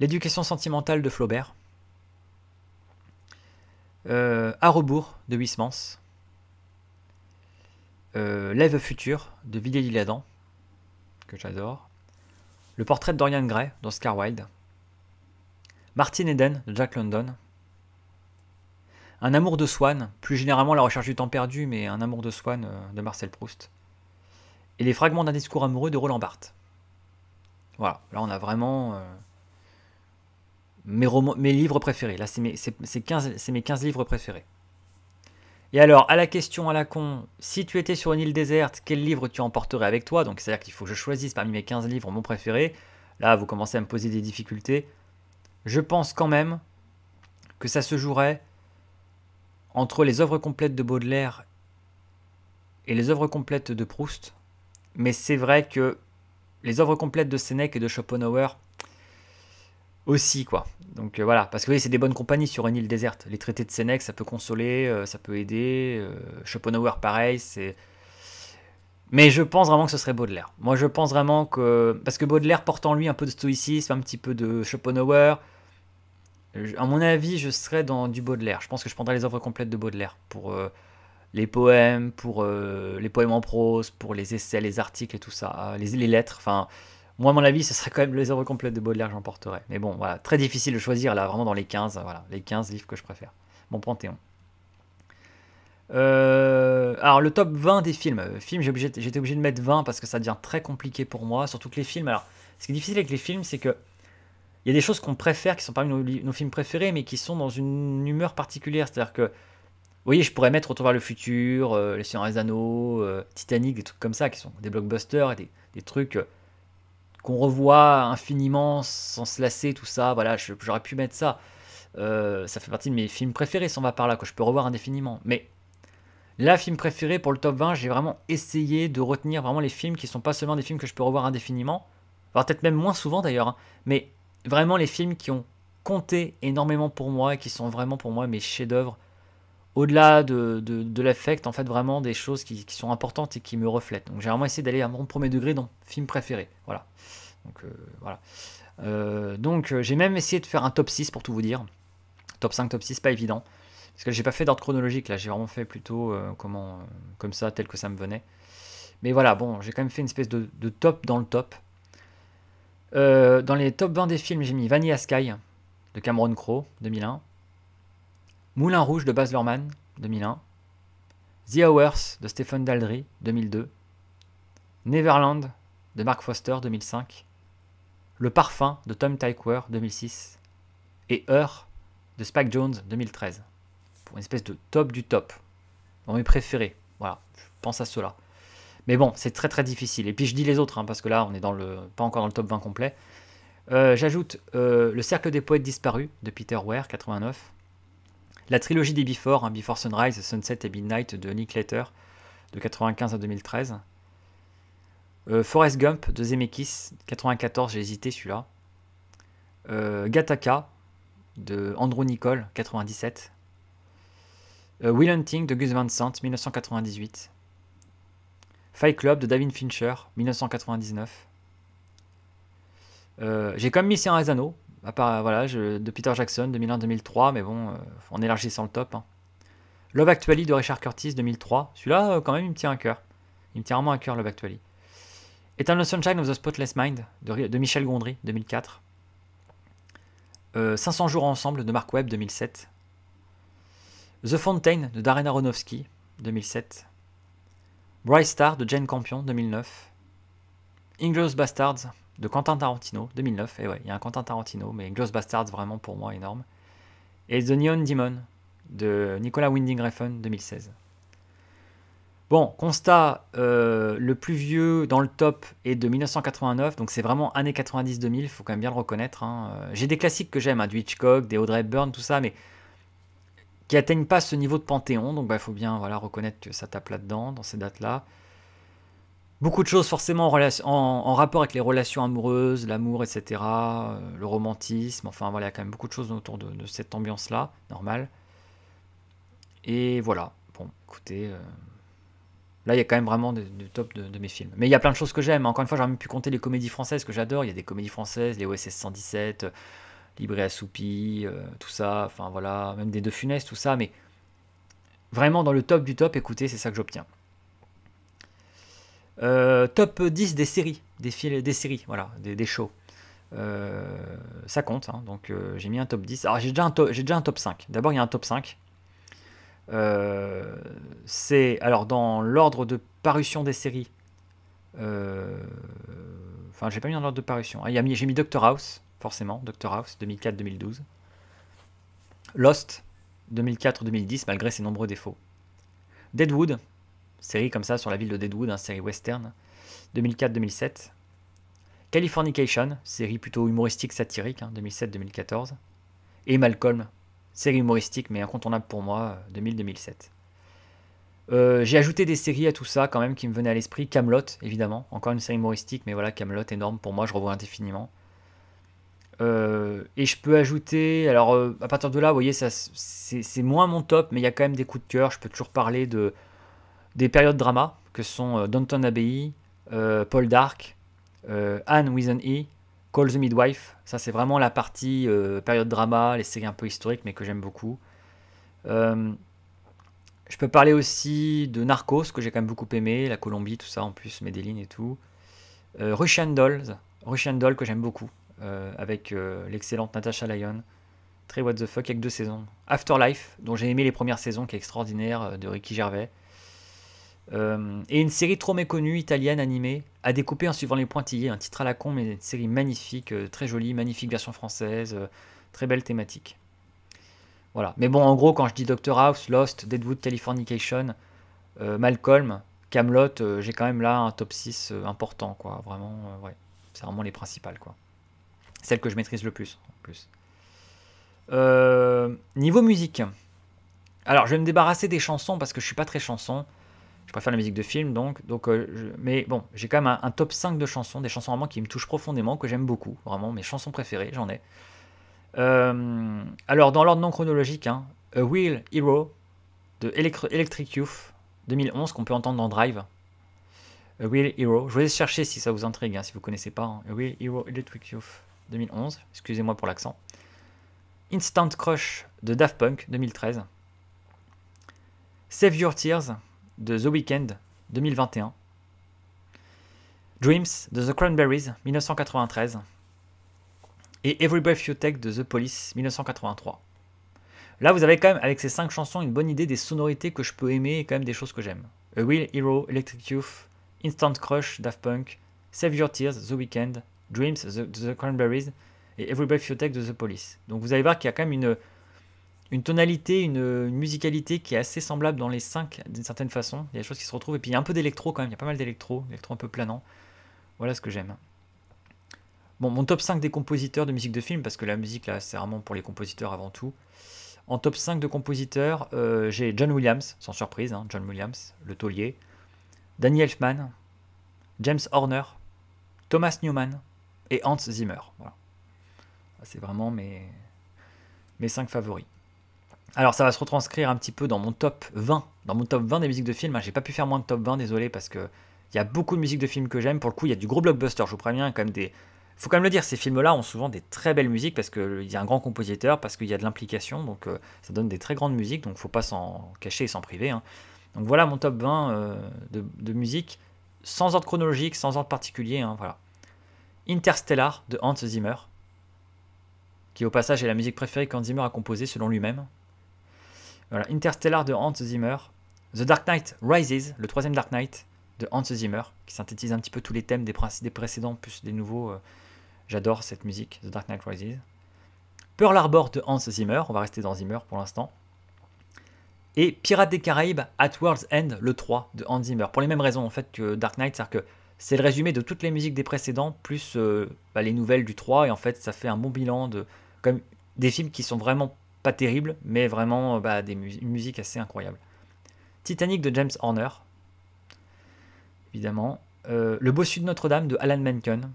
L'éducation sentimentale de Flaubert. Euh, à rebours de Wismans. Euh, « L'Ève future de Villiers Liladan, que j'adore, Le portrait de Dorian Gray Scar Wilde, Martin Eden de Jack London, Un amour de Swann, plus généralement La recherche du temps perdu, mais Un amour de Swann euh, de Marcel Proust, et Les fragments d'un discours amoureux de Roland Barthes. Voilà, là on a vraiment mes, livres préférés. Là, c'est mes, mes 15 livres préférés. Et alors, à la question à la con, si tu étais sur une île déserte, quel livre tu emporterais avec toi Donc, c'est-à-dire qu'il faut que je choisisse parmi mes 15 livres mon préféré. Là, vous commencez à me poser des difficultés. Je pense quand même que ça se jouerait entre les œuvres complètes de Baudelaire et les œuvres complètes de Proust. Mais c'est vrai que les œuvres complètes de Sénèque et de Schopenhauer, aussi, quoi. Donc euh, voilà, parce que oui, c'est des bonnes compagnies sur une île déserte. Les traités de Sénèque, ça peut consoler, euh, ça peut aider. Euh, Schopenhauer, pareil, c'est. Mais je pense vraiment que ce serait Baudelaire. Moi, je pense vraiment que. Parce que Baudelaire porte en lui un peu de stoïcisme, un petit peu de Schopenhauer. à mon avis, je serais dans du Baudelaire. Je pense que je prendrais les œuvres complètes de Baudelaire pour les poèmes, pour les poèmes en prose, pour les essais, les articles et tout ça, les lettres. Enfin, moi, à mon avis, ce serait quand même les œuvres complètes de Baudelaire, que j'emporterais. Mais bon, voilà, très difficile de choisir là, vraiment dans les 15, voilà, les 15 livres que je préfère. Mon panthéon. Euh, alors le top 20 des films. Euh, films, j'ai j'étais obligé de mettre 20 parce que ça devient très compliqué pour moi, surtout que les films. Alors, ce qui est difficile avec les films, c'est que il y a des choses qu'on préfère, qui sont parmi nos, films préférés, mais qui sont dans une humeur particulière. C'est-à-dire que, vous voyez, je pourrais mettre Retour vers le futur, euh, Les Seigneurs des Anneaux, Titanic, des trucs comme ça, qui sont des blockbusters et des trucs qu'on revoit infiniment sans se lasser, tout ça. Voilà, j'aurais pu mettre ça. Euh, ça fait partie de mes films préférés, on va par là, que je peux revoir indéfiniment. Mais là, film préféré pour le top 20, j'ai vraiment essayé de retenir vraiment les films qui sont pas seulement des films que je peux revoir indéfiniment, Voire peut-être même moins souvent d'ailleurs, hein, mais vraiment les films qui ont compté énormément pour moi et qui sont vraiment pour moi mes chefs-d'œuvre au-delà de, l'affect, en fait, vraiment des choses qui, sont importantes et qui me reflètent. Donc, j'ai vraiment essayé d'aller à mon premier degré dans film préféré. Voilà. Donc, euh, euh, euh, j'ai même essayé de faire un top 6 pour tout vous dire. Top 5, top 6, pas évident. Parce que j'ai pas fait d'ordre chronologique là, j'ai vraiment fait plutôt comment, comme ça, tel que ça me venait. Mais voilà, bon, j'ai quand même fait une espèce de, de top dans le top. dans les top 20 des films, j'ai mis Vanilla Sky de Cameron Crowe, 2001. Moulin Rouge de Baz Luhrmann, 2001. The Hours de Stephen Daldry, 2002. Neverland de Mark Foster, 2005. Le Parfum de Tom Tykwer, 2006. Et Heure de Spike Jones, 2013. Pour une espèce de top du top. Dans mes préférés. Voilà, je pense à cela. Mais bon, c'est très très difficile. Et puis je dis les autres, hein, parce que là, on n'est le, pas encore dans le top 20 complet. Euh, j'ajoute euh, Le Cercle des Poètes Disparus de Peter Ware, 89. La trilogie des Before, hein, Before Sunrise, Sunset et Midnight de Nick Letter de 95 à 2013. Euh, Forrest Gump de Zemeckis, 94, j'ai hésité celui-là. Euh, Gataka de Andrew Nicole, 97. Euh, Will Hunting de Gus Van Sant, 1998. Fight Club de David Fincher, 1999. Euh, j'ai comme mis Sierra à part, voilà, de Peter Jackson, 2001-2003, mais bon, en euh, élargissant le top. Hein. Love Actually de Richard Curtis, 2003. Celui-là, euh, quand même, il me tient à cœur. Il me tient vraiment à cœur, Love Actually. Eternal Sunshine of the Spotless Mind de, Michel Gondry, 2004. 500 euh, jours ensemble de Mark Webb, 2007. The Fountain de Darren Aronofsky, 2007. Bright Star de Jane Campion, 2009. English Bastards de Quentin Tarantino, 2009. Et ouais, il y a un Quentin Tarantino, mais Bastards, vraiment pour moi énorme. Et The Neon Demon de Nicolas Winding Refn, 2016. Bon, constat, euh, le plus vieux dans le top est de 1989, donc c'est vraiment années 90-2000, il faut quand même bien le reconnaître. Hein. Euh, j'ai des classiques que j'aime, hein, du Hitchcock, des Audrey Hepburn, tout ça, mais qui atteignent pas ce niveau de Panthéon, donc il bah, faut bien voilà, reconnaître que ça tape là-dedans, dans ces dates-là. Beaucoup de choses forcément en, rapport avec les relations amoureuses, l'amour, etc., euh, le romantisme, enfin voilà, il y a quand même beaucoup de choses autour de, cette ambiance-là, normale. Et voilà, bon, écoutez, euh, là il y a quand même vraiment du top de, mes films. Mais il y a plein de choses que j'aime, hein. encore une fois, j'aurais même pu compter les comédies françaises que j'adore, il y a des comédies françaises, les OSS 117, euh, Libré Assoupi, euh, tout ça, enfin voilà, même des deux funestes, tout ça, mais vraiment dans le top du top, écoutez, c'est ça que j'obtiens. Euh, top 10 des séries, des, des séries, voilà, des, des shows. Euh, ça compte, hein, donc euh, j'ai mis un top 10. Alors j'ai déjà, déjà, un top 5. D'abord il y a un top 5. c'est alors dans l'ordre de parution des séries. Enfin, j'ai pas mis dans l'ordre de parution. Ah, j'ai mis Doctor House, forcément, Doctor House 2004-2012. Lost 2004-2010, malgré ses nombreux défauts. Deadwood série comme ça sur la ville de Deadwood, hein, série western, 2004-2007. Californication, série plutôt humoristique satirique, 2007-2014. Hein, et Malcolm, série humoristique mais incontournable pour moi, 2000-2007. Euh, euh, j'ai ajouté des séries à tout ça quand même qui me venaient à l'esprit. Camelot, évidemment, encore une série humoristique, mais voilà, Camelot énorme pour moi, je revois indéfiniment. Euh, et je peux ajouter, alors à partir de là, vous voyez, c'est moins mon top, mais il y a quand même des coups de cœur. Je peux toujours parler de des périodes drama que sont euh, Downton Abbey, euh, Paul Dark, euh, Anne with an E, Call the Midwife. Ça, c'est vraiment la partie période drama, les séries un peu historiques, mais que j'aime beaucoup. Je peux parler aussi de Narcos, que j'ai quand même beaucoup aimé, la Colombie, tout ça en plus, Medellin et tout. Euh, Russian Dolls, Russian Doll que j'aime beaucoup, avec l'excellente Natasha Lyon. Très what the fuck, avec deux saisons. Afterlife, dont j'ai aimé les premières saisons, qui est extraordinaire, de Ricky Gervais. Euh, et une série trop méconnue, italienne, animée, à découper en suivant les pointillés, un titre à la con, mais une série magnifique, euh, très jolie, magnifique version française, euh, très belle thématique. Voilà. Mais bon, en gros, quand je dis Doctor House, Lost, Deadwood, Californication, Malcolm, Camelot, j'ai quand même là un top 6 important, quoi. Vraiment, ouais. C'est vraiment les principales, quoi. Celles que je maîtrise le plus, en plus. niveau musique. Alors, je vais me débarrasser des chansons parce que je suis pas très chanson. Je préfère la musique de film, donc. donc euh, mais bon, j'ai quand même un, top 5 de chansons, des chansons vraiment qui me touchent profondément, que j'aime beaucoup, vraiment, mes chansons préférées, j'en ai. Euh, alors, dans l'ordre non chronologique, hein, A Wheel Hero de Electric Youth 2011, qu'on peut entendre dans Drive. A Wheel Hero. Je vais chercher si ça vous intrigue, hein, si vous ne connaissez pas. Hein. A Wheel Hero Electric Youth 2011. Excusez-moi pour l'accent. Instant Crush de Daft Punk 2013. Save Your Tears de The Weeknd 2021, Dreams de The Cranberries 1993 et Every Breath You Take de The Police 1983. Là, vous avez quand même, avec ces 5 chansons, une bonne idée des sonorités que je peux aimer et quand même des choses que j'aime. A Real Hero, Electric Youth, Instant Crush, Daft Punk, Save Your Tears, The Weeknd, Dreams, de the Cranberries et Every Breath You Take de The Police. Donc vous allez voir qu'il y a quand même une, une tonalité, une, musicalité qui est assez semblable dans les cinq d'une certaine façon. Il y a des choses qui se retrouvent. Et puis il y a un peu d'électro quand même, il y a pas mal d'électro, électro un peu planant. Voilà ce que j'aime. Bon, mon top 5 des compositeurs de musique de film, parce que la musique là c'est vraiment pour les compositeurs avant tout. En top 5 de compositeurs, euh, j'ai John Williams, sans surprise, hein, John Williams, le taulier. Danny Elfman, James Horner, Thomas Newman et Hans Zimmer. Ah, c'est vraiment mes, mes 5 favoris. Alors ça va se retranscrire un petit peu dans mon top 20, dans mon top 20 des musiques de films. Ah, j'ai pas pu faire moins de top 20, désolé, parce que il y a beaucoup de musiques de films que j'aime. Pour le coup, il y a du gros blockbuster, je vous préviens, quand même des. Faut quand même le dire, ces films-là ont souvent des très belles musiques parce qu'il euh, y a un grand compositeur, parce qu'il y a de l'implication, donc euh, ça donne des très grandes musiques, donc faut pas s'en cacher et s'en priver. Hein. Donc voilà mon top 20 euh, de, musique, sans ordre chronologique, sans ordre particulier, hein, voilà. Interstellar de Hans Zimmer, qui au passage est la musique préférée qu'Hans Zimmer a composée selon lui-même. Voilà, Interstellar de Hans Zimmer. The Dark Knight Rises, le troisième Dark Knight de Hans Zimmer, qui synthétise un petit peu tous les thèmes des, précédents, plus des nouveaux. Euh. J'adore cette musique, The Dark Knight Rises. Pearl Harbor de Hans Zimmer, on va rester dans Zimmer pour l'instant. Et Pirates des Caraïbes at World's End, le 3 de Hans Zimmer. Pour les mêmes raisons en fait que Dark Knight, c'est-à-dire que c'est le résumé de toutes les musiques des précédents, plus euh, bah, les nouvelles du 3, et en fait ça fait un bon bilan de comme des films qui sont vraiment pas terrible, mais vraiment euh, bah, des musiques assez incroyable. Titanic de James Horner, évidemment. Euh, le Bossu de Notre-Dame de Alan Menken,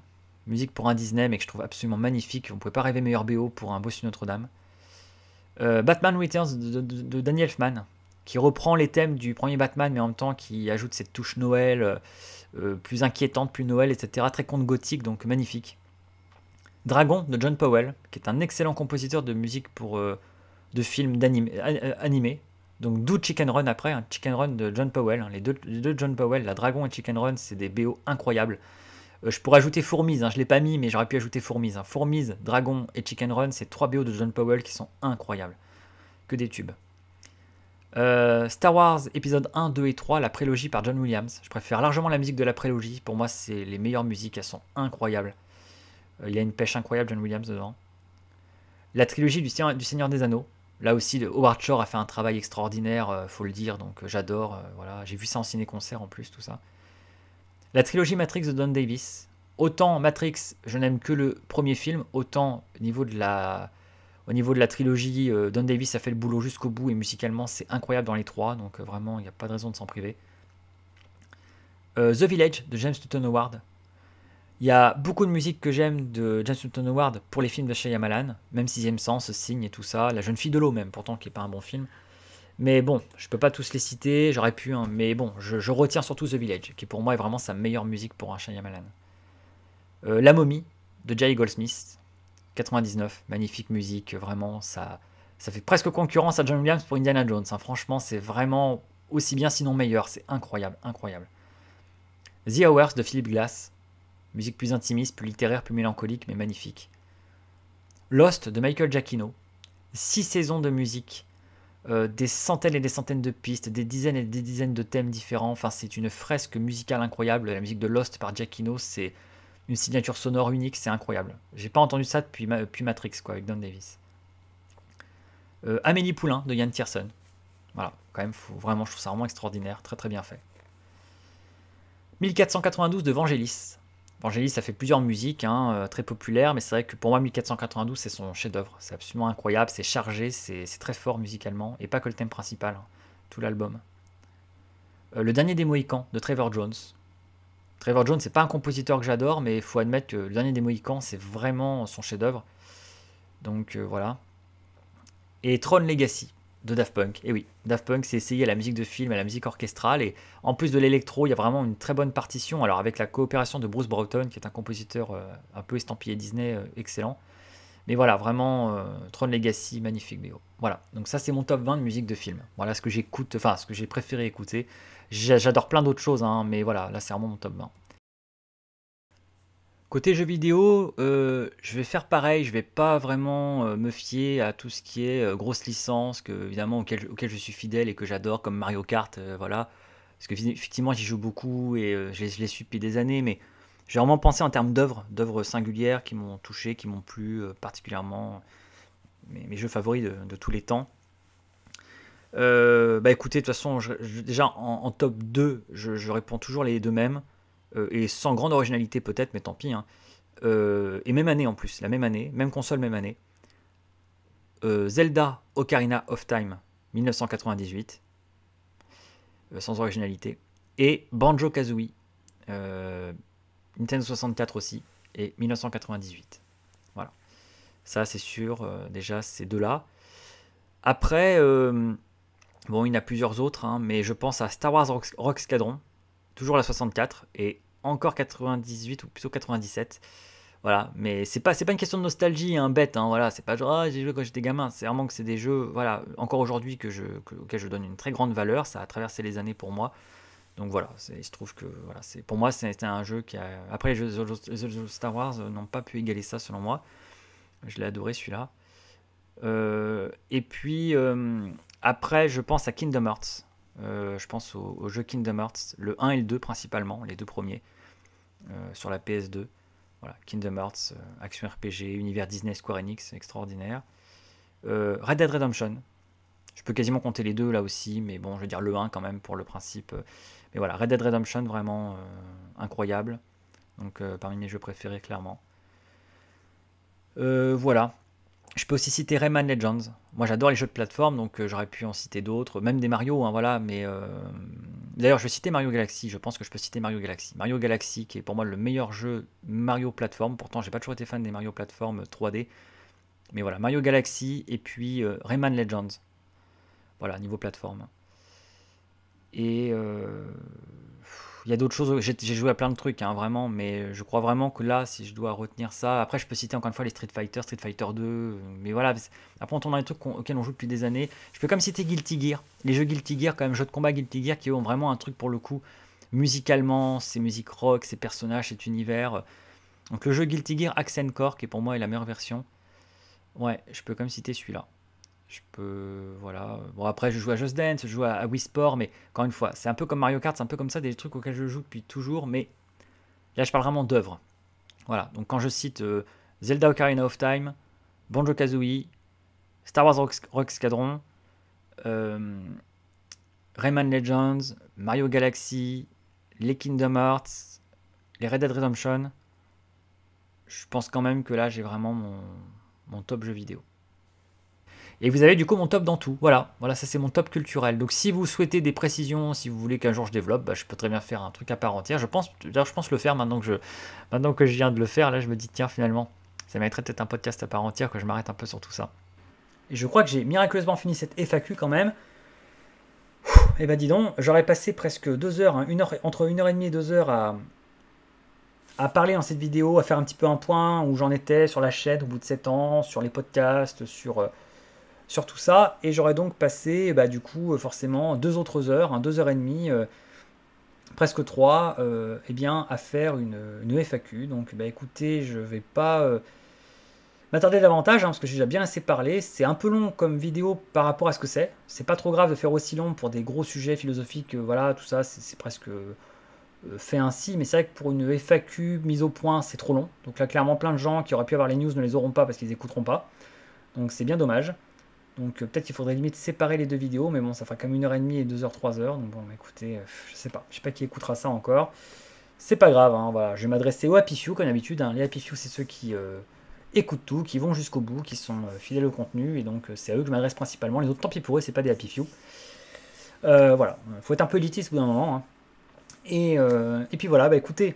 musique pour un Disney, mais que je trouve absolument magnifique. On ne pouvait pas rêver meilleur BO pour un Bossu de Notre-Dame. Euh, Batman Returns de, Daniel Elfman, qui reprend les thèmes du premier Batman, mais en même temps qui ajoute cette touche Noël, plus inquiétante, plus Noël, etc. Très conte gothique, donc magnifique. Dragon de John Powell, qui est un excellent compositeur de musique pour de films animés. Donc d'où Chicken Run après, hein. Chicken Run de John Powell. Hein. les, deux, John Powell, La Dragon et Chicken Run, c'est des BO incroyables. Euh, je pourrais ajouter Fourmise, hein. je ne l'ai pas mis, mais j'aurais pu ajouter Fourmise. Fourmise, Dragon et Chicken Run, c'est trois BO de John Powell qui sont incroyables. Que des tubes. Euh, Star Wars épisode 1, 2 et 3, la prélogie par John Williams. Je préfère largement la musique de la prélogie. Pour moi, c'est les meilleures musiques, elles sont incroyables. Euh, il y a une pêche incroyable, John Williams, devant. La trilogie du Seigneur des Anneaux. Là aussi, Howard Shore a fait un travail extraordinaire, euh, faut le dire, donc euh, j'adore. Euh, voilà, j'ai vu ça en ciné-concert en plus, tout ça. La trilogie Matrix de Don Davis. Autant Matrix, je n'aime que le premier film, autant au niveau de la, au niveau de la trilogie, Don Davis a fait le boulot jusqu'au bout et musicalement c'est incroyable dans les trois, donc vraiment il n'y a pas de raison de s'en priver. The Village de James Newton Howard, il y a beaucoup de musique que j'aime de James Newton Howard pour les films de Shyamalan, même Sixième Sens, Signe et tout ça, La Jeune Fille de l'eau même, pourtant qui n'est pas un bon film. Mais bon, je peux pas tous les citer, j'aurais pu, hein. mais bon, je, retiens surtout The Village, qui pour moi est vraiment sa meilleure musique pour un Shyamalan. Euh, la momie de Jay Goldsmith, 99, magnifique musique, vraiment, ça, ça fait presque concurrence à John Williams pour Indiana Jones. Hein. franchement, c'est vraiment aussi bien, sinon meilleur, c'est incroyable, incroyable. The Hours de Philip Glass, Musique plus intimiste, plus littéraire, plus mélancolique, mais magnifique. Lost de Michael Giacchino. Six saisons de musique, euh, des centaines et des centaines de pistes, des dizaines et des dizaines de thèmes différents. Enfin, c'est une fresque musicale incroyable. La musique de Lost par Giacchino, c'est une signature sonore unique, c'est incroyable. J'ai pas entendu ça depuis, Matrix, quoi, avec Don Davis. Euh, Amélie Poulain de Yann Tiersen, Voilà, quand même, vraiment, je trouve ça vraiment extraordinaire, très très bien fait. 1492 de Vangelis, Vangelis ça fait plusieurs musiques, hein, euh, très populaires, mais c'est vrai que pour moi 1492 c'est son chef-d'œuvre, c'est absolument incroyable, c'est chargé, c'est très fort musicalement, et pas que le thème principal, hein, tout l'album. Euh, le dernier des Mohicans de Trevor Jones. Trevor Jones, c'est pas un compositeur que j'adore, mais il faut admettre que le dernier des Mohicans c'est vraiment son chef-d'œuvre. Donc euh, voilà. Et Throne Legacy, de Daft Punk. Et oui, Daft Punk c'est essayer à la musique de film, à la musique orchestrale, et en plus de l'électro, il y a vraiment une très bonne partition, alors avec la coopération de Bruce Broughton, qui est un compositeur euh, un peu estampillé Disney, euh, excellent. Mais voilà, vraiment, euh, Tron Legacy, magnifique Mais Voilà, donc ça c'est mon top 20 de musique de film. Voilà ce que j'écoute, enfin ce que j'ai préféré écouter. J'adore plein d'autres choses, hein, mais voilà, là c'est vraiment mon top 20. Côté jeux vidéo, euh, je vais faire pareil, je vais pas vraiment euh, me fier à tout ce qui est euh, grosse licence, que, évidemment auquel, je suis fidèle et que j'adore, comme Mario Kart, voilà. Parce que effectivement j'y joue beaucoup et je, les suis depuis des années, mais j'ai vraiment pensé en termes d'œuvres, d'œuvres singulières qui m'ont touché, qui m'ont plu particulièrement, mes, jeux favoris de, tous les temps. bah écoutez, de toute façon, déjà en, en, top 2, je, réponds toujours les deux mêmes. Euh, et sans grande originalité peut-être, mais tant pis. Hein. Euh, et même année en plus, la même année, même console, même année. Euh, Zelda Ocarina of Time 1998, sans originalité, et Banjo Kazooie, Nintendo 64 aussi, et 1998. Voilà. Ça, c'est sûr, déjà, ces deux-là. Après, bon, il y en a plusieurs autres, hein, mais je pense à Star Wars Rock, Rock Squadron, toujours la 64 et encore 98 ou plutôt 97. Voilà, mais c'est pas, c'est pas une question de nostalgie, hein, bête, hein, voilà, c'est pas genre, ah, j'ai joué quand j'étais gamin, c'est vraiment que c'est des jeux, voilà, encore aujourd'hui que je, auxquels je donne une très grande valeur, ça a traversé les années pour moi, donc voilà, il se trouve que, voilà, c'est, pour moi, c'était un jeu qui a, après les jeux, Star Wars n'ont pas pu égaler ça, selon moi, je l'ai adoré celui-là, euh, et puis, euh, après, je pense à Kingdom Hearts, euh, je pense au jeu jeux Kingdom Hearts, le 1 et le 2 principalement, les deux premiers, euh, sur la PS2. Voilà, Kingdom Hearts, euh, Action RPG, Univers Disney, Square Enix, extraordinaire. Red Dead Redemption, je peux quasiment compter les deux là aussi, mais bon, je vais dire le 1 quand même pour le principe. Mais voilà, Red Dead Redemption, vraiment incroyable. Donc parmi mes jeux préférés, clairement. voilà, je peux aussi citer Rayman Legends. Moi, j'adore les jeux de plateforme, donc euh, j'aurais pu en citer d'autres, même des Mario, hein, voilà. Mais euh, d'ailleurs, je vais citer Mario Galaxy. Je pense que je peux citer Mario Galaxy. Mario Galaxy, qui est pour moi le meilleur jeu Mario plateforme. Pourtant, j'ai pas toujours été fan des Mario plateforme 3D. Euh, mais voilà, Mario Galaxy et puis Rayman Legends. Voilà, niveau plateforme. Et il y a d'autres choses. J'ai joué à plein de trucs, hein, vraiment, mais je crois vraiment que là, si je dois retenir ça, après, je peux citer encore une fois les Street Fighter, Street Fighter 2, mais voilà. Après, on tourne dans les trucs on, auxquels on joue depuis des années. Je peux comme citer Guilty Gear, les jeux Guilty Gear, quand même, jeux de combat Guilty Gear qui ont vraiment un truc pour le coup, musicalement, ces musiques rock, ces personnages, cet univers. Donc, le jeu Guilty Gear Accent Core, qui pour moi est la meilleure version. Ouais, je peux comme citer celui-là. Je peux. Voilà. Bon, après, je joue à Just Dance, je joue à, Wii Sport, mais encore une fois, c'est un peu comme Mario Kart, c'est un peu comme ça, des trucs auxquels je joue depuis toujours, mais là, je parle vraiment d'œuvres. Voilà. Donc, quand je cite euh, Zelda Ocarina of Time, Banjo Kazooie, Star Wars Rock, Squadron, euh, Rayman Legends, Mario Galaxy, les Kingdom Hearts, les Red Dead Redemption, je pense quand même que là, j'ai vraiment mon top jeu vidéo. Et vous avez du coup mon top dans tout. Voilà, voilà, ça c'est mon top culturel. Donc si vous souhaitez des précisions, si vous voulez qu'un jour je développe, bah, je peux très bien faire un truc à part entière. Je pense, je pense le faire maintenant que je, maintenant que je viens de le faire. Là, je me dis tiens finalement, ça mériterait peut-être un podcast à part entière que je m'arrête un peu sur tout ça. Et je crois que j'ai miraculeusement fini cette FAQ quand même. Et eh ben dis donc, j'aurais passé presque deux heures, hein, heure, entre une heure et demie et deux heures à, à parler dans cette vidéo, à faire un petit peu un point où j'en étais sur la chaîne au bout de sept ans, sur les podcasts, sur euh, sur tout ça. Et j'aurais donc passé, bah, du coup, euh, forcément, deux autres heures, hein, deux heures et demie, euh, presque trois, et euh, eh bien, à faire une, FAQ. Donc, bah, écoutez, je vais pas m'attarder davantage, hein, parce que j'ai déjà bien assez parlé. C'est un peu long comme vidéo par rapport à ce que c'est. C'est pas trop grave de faire aussi long pour des gros sujets philosophiques, voilà, tout ça, c'est presque fait ainsi, mais c'est vrai que pour une FAQ mise au point, c'est trop long. Donc là, clairement, plein de gens qui auraient pu avoir les news ne les auront pas parce qu'ils écouteront pas. Donc c'est bien dommage. Donc euh, peut-être qu'il faudrait limite séparer les deux vidéos, mais bon, ça fera comme heure et demie et deux heures trois heures Donc bon, bah, écoutez, euh, je sais pas. Je sais pas qui écoutera ça encore. C'est pas grave, hein, voilà. Je vais m'adresser aux Happy comme d'habitude. Hein. Les Happy c'est ceux qui euh, écoutent tout, qui vont jusqu'au bout, qui sont fidèles au contenu. Et donc c'est à eux que je m'adresse principalement. Les autres, tant pis pour eux, c'est pas des Happy Few. voilà, faut être un peu élitiste au bout d'un moment. Hein. Et, puis voilà, bah écoutez,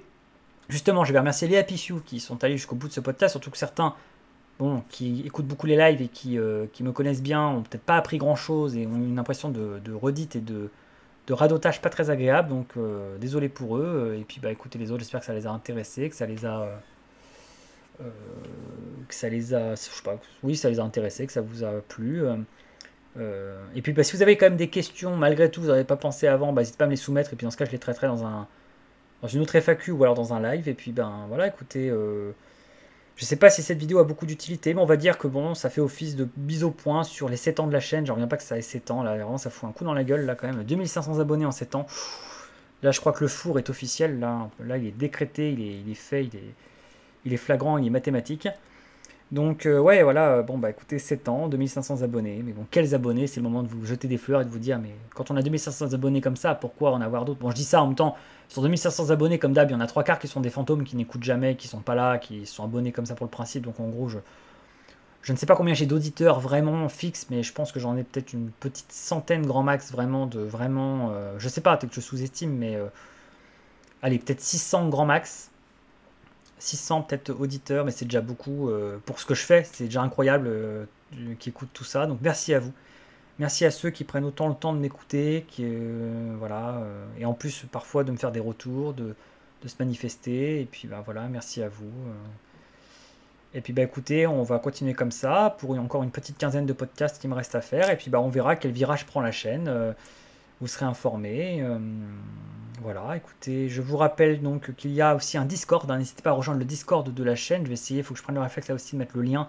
justement, je vais remercier les Happy qui sont allés jusqu'au bout de ce podcast, surtout que certains bon, qui écoutent beaucoup les lives et euh, qui, me connaissent bien, ont peut-être pas appris grand-chose et ont une impression de, redite et de, radotage pas très agréable. Donc euh, désolé pour eux. Euh, et puis bah écoutez les autres, j'espère que ça les a intéressés, que ça les a... que ça les a... Je sais pas, oui, ça les a intéressés, que ça vous a plu. et puis bah, si vous avez quand même des questions, malgré tout, vous n'avez pas pensé avant, bah, n'hésitez pas à me les soumettre. Et puis dans ce cas, je les traiterai dans un dans une autre FAQ ou alors dans un live. Et puis ben voilà, écoutez, je sais pas si cette vidéo a beaucoup d'utilité, mais on va dire que bon, ça fait office de biseau point sur les 7 ans de la chaîne. J'en reviens pas que ça ait 7 ans, là, vraiment, ça fout un coup dans la gueule, là, quand même. 2500 abonnés en 7 ans. Là, je crois que le four est officiel, là, il est décrété, il est, fait, il est, il est, flagrant, il est mathématique. Donc, euh, ouais, voilà, bon, bah écoutez, 7 ans, 2500 abonnés, mais bon, quels abonnés C'est le moment de vous jeter des fleurs et de vous dire, mais quand on a 2500 abonnés comme ça, pourquoi en avoir d'autres Bon, je dis ça en même temps, sur 2500 abonnés, comme d'hab, il y en a trois quarts qui sont des fantômes, qui n'écoutent jamais, qui sont pas là, qui sont abonnés comme ça pour le principe. Donc en gros, je, ne sais pas combien j'ai d'auditeurs vraiment fixes, mais je pense que j'en ai peut-être une petite centaine grand max vraiment de vraiment. Euh, je sais pas, peut-être que je sous-estime, mais euh, allez, peut-être 600 grand max. 600 peut-être auditeurs, mais c'est déjà beaucoup euh, pour ce que je fais. C'est déjà incroyable qui écoutent tout ça. Donc merci à vous. Merci à ceux qui prennent autant le temps de m'écouter, qui euh, voilà, euh, et en plus parfois de me faire des retours, de, se manifester. Et puis bah, voilà, merci à vous. Euh. Et puis bah écoutez, on va continuer comme ça pour encore une petite quinzaine de podcasts qui me reste à faire. Et puis bah on verra quel virage prend la chaîne. Vous serez informés. Voilà, écoutez, je vous rappelle donc qu'il y a aussi un Discord. Hein, n'hésitez pas à rejoindre le Discord de la chaîne. Je vais essayer, il faut que je prenne le réflexe là aussi de mettre le lien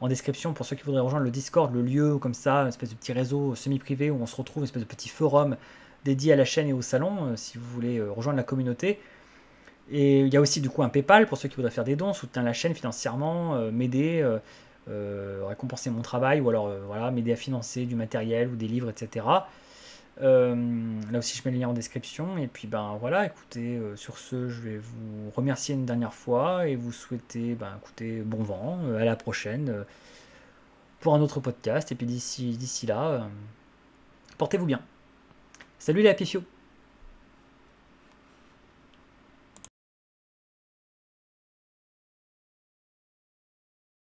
en description pour ceux qui voudraient rejoindre le Discord, le lieu comme ça, une espèce de petit réseau euh, semi-privé où on se retrouve, une espèce de petit forum dédié à la chaîne et au salon, euh, si vous voulez euh, rejoindre la communauté. Et il y a aussi du coup un PayPal pour ceux qui voudraient faire des dons, soutenir la chaîne financièrement, m'aider, récompenser mon travail, ou alors voilà, m'aider à financer du matériel ou des livres, etc. Euh, là aussi, je mets le lien en description. Et puis, ben voilà, écoutez, euh, sur ce, je vais vous remercier une dernière fois et vous souhaiter, ben bon vent, euh, à la prochaine pour un autre podcast. Et puis d'ici, d'ici là, portez-vous bien. Salut les Apifio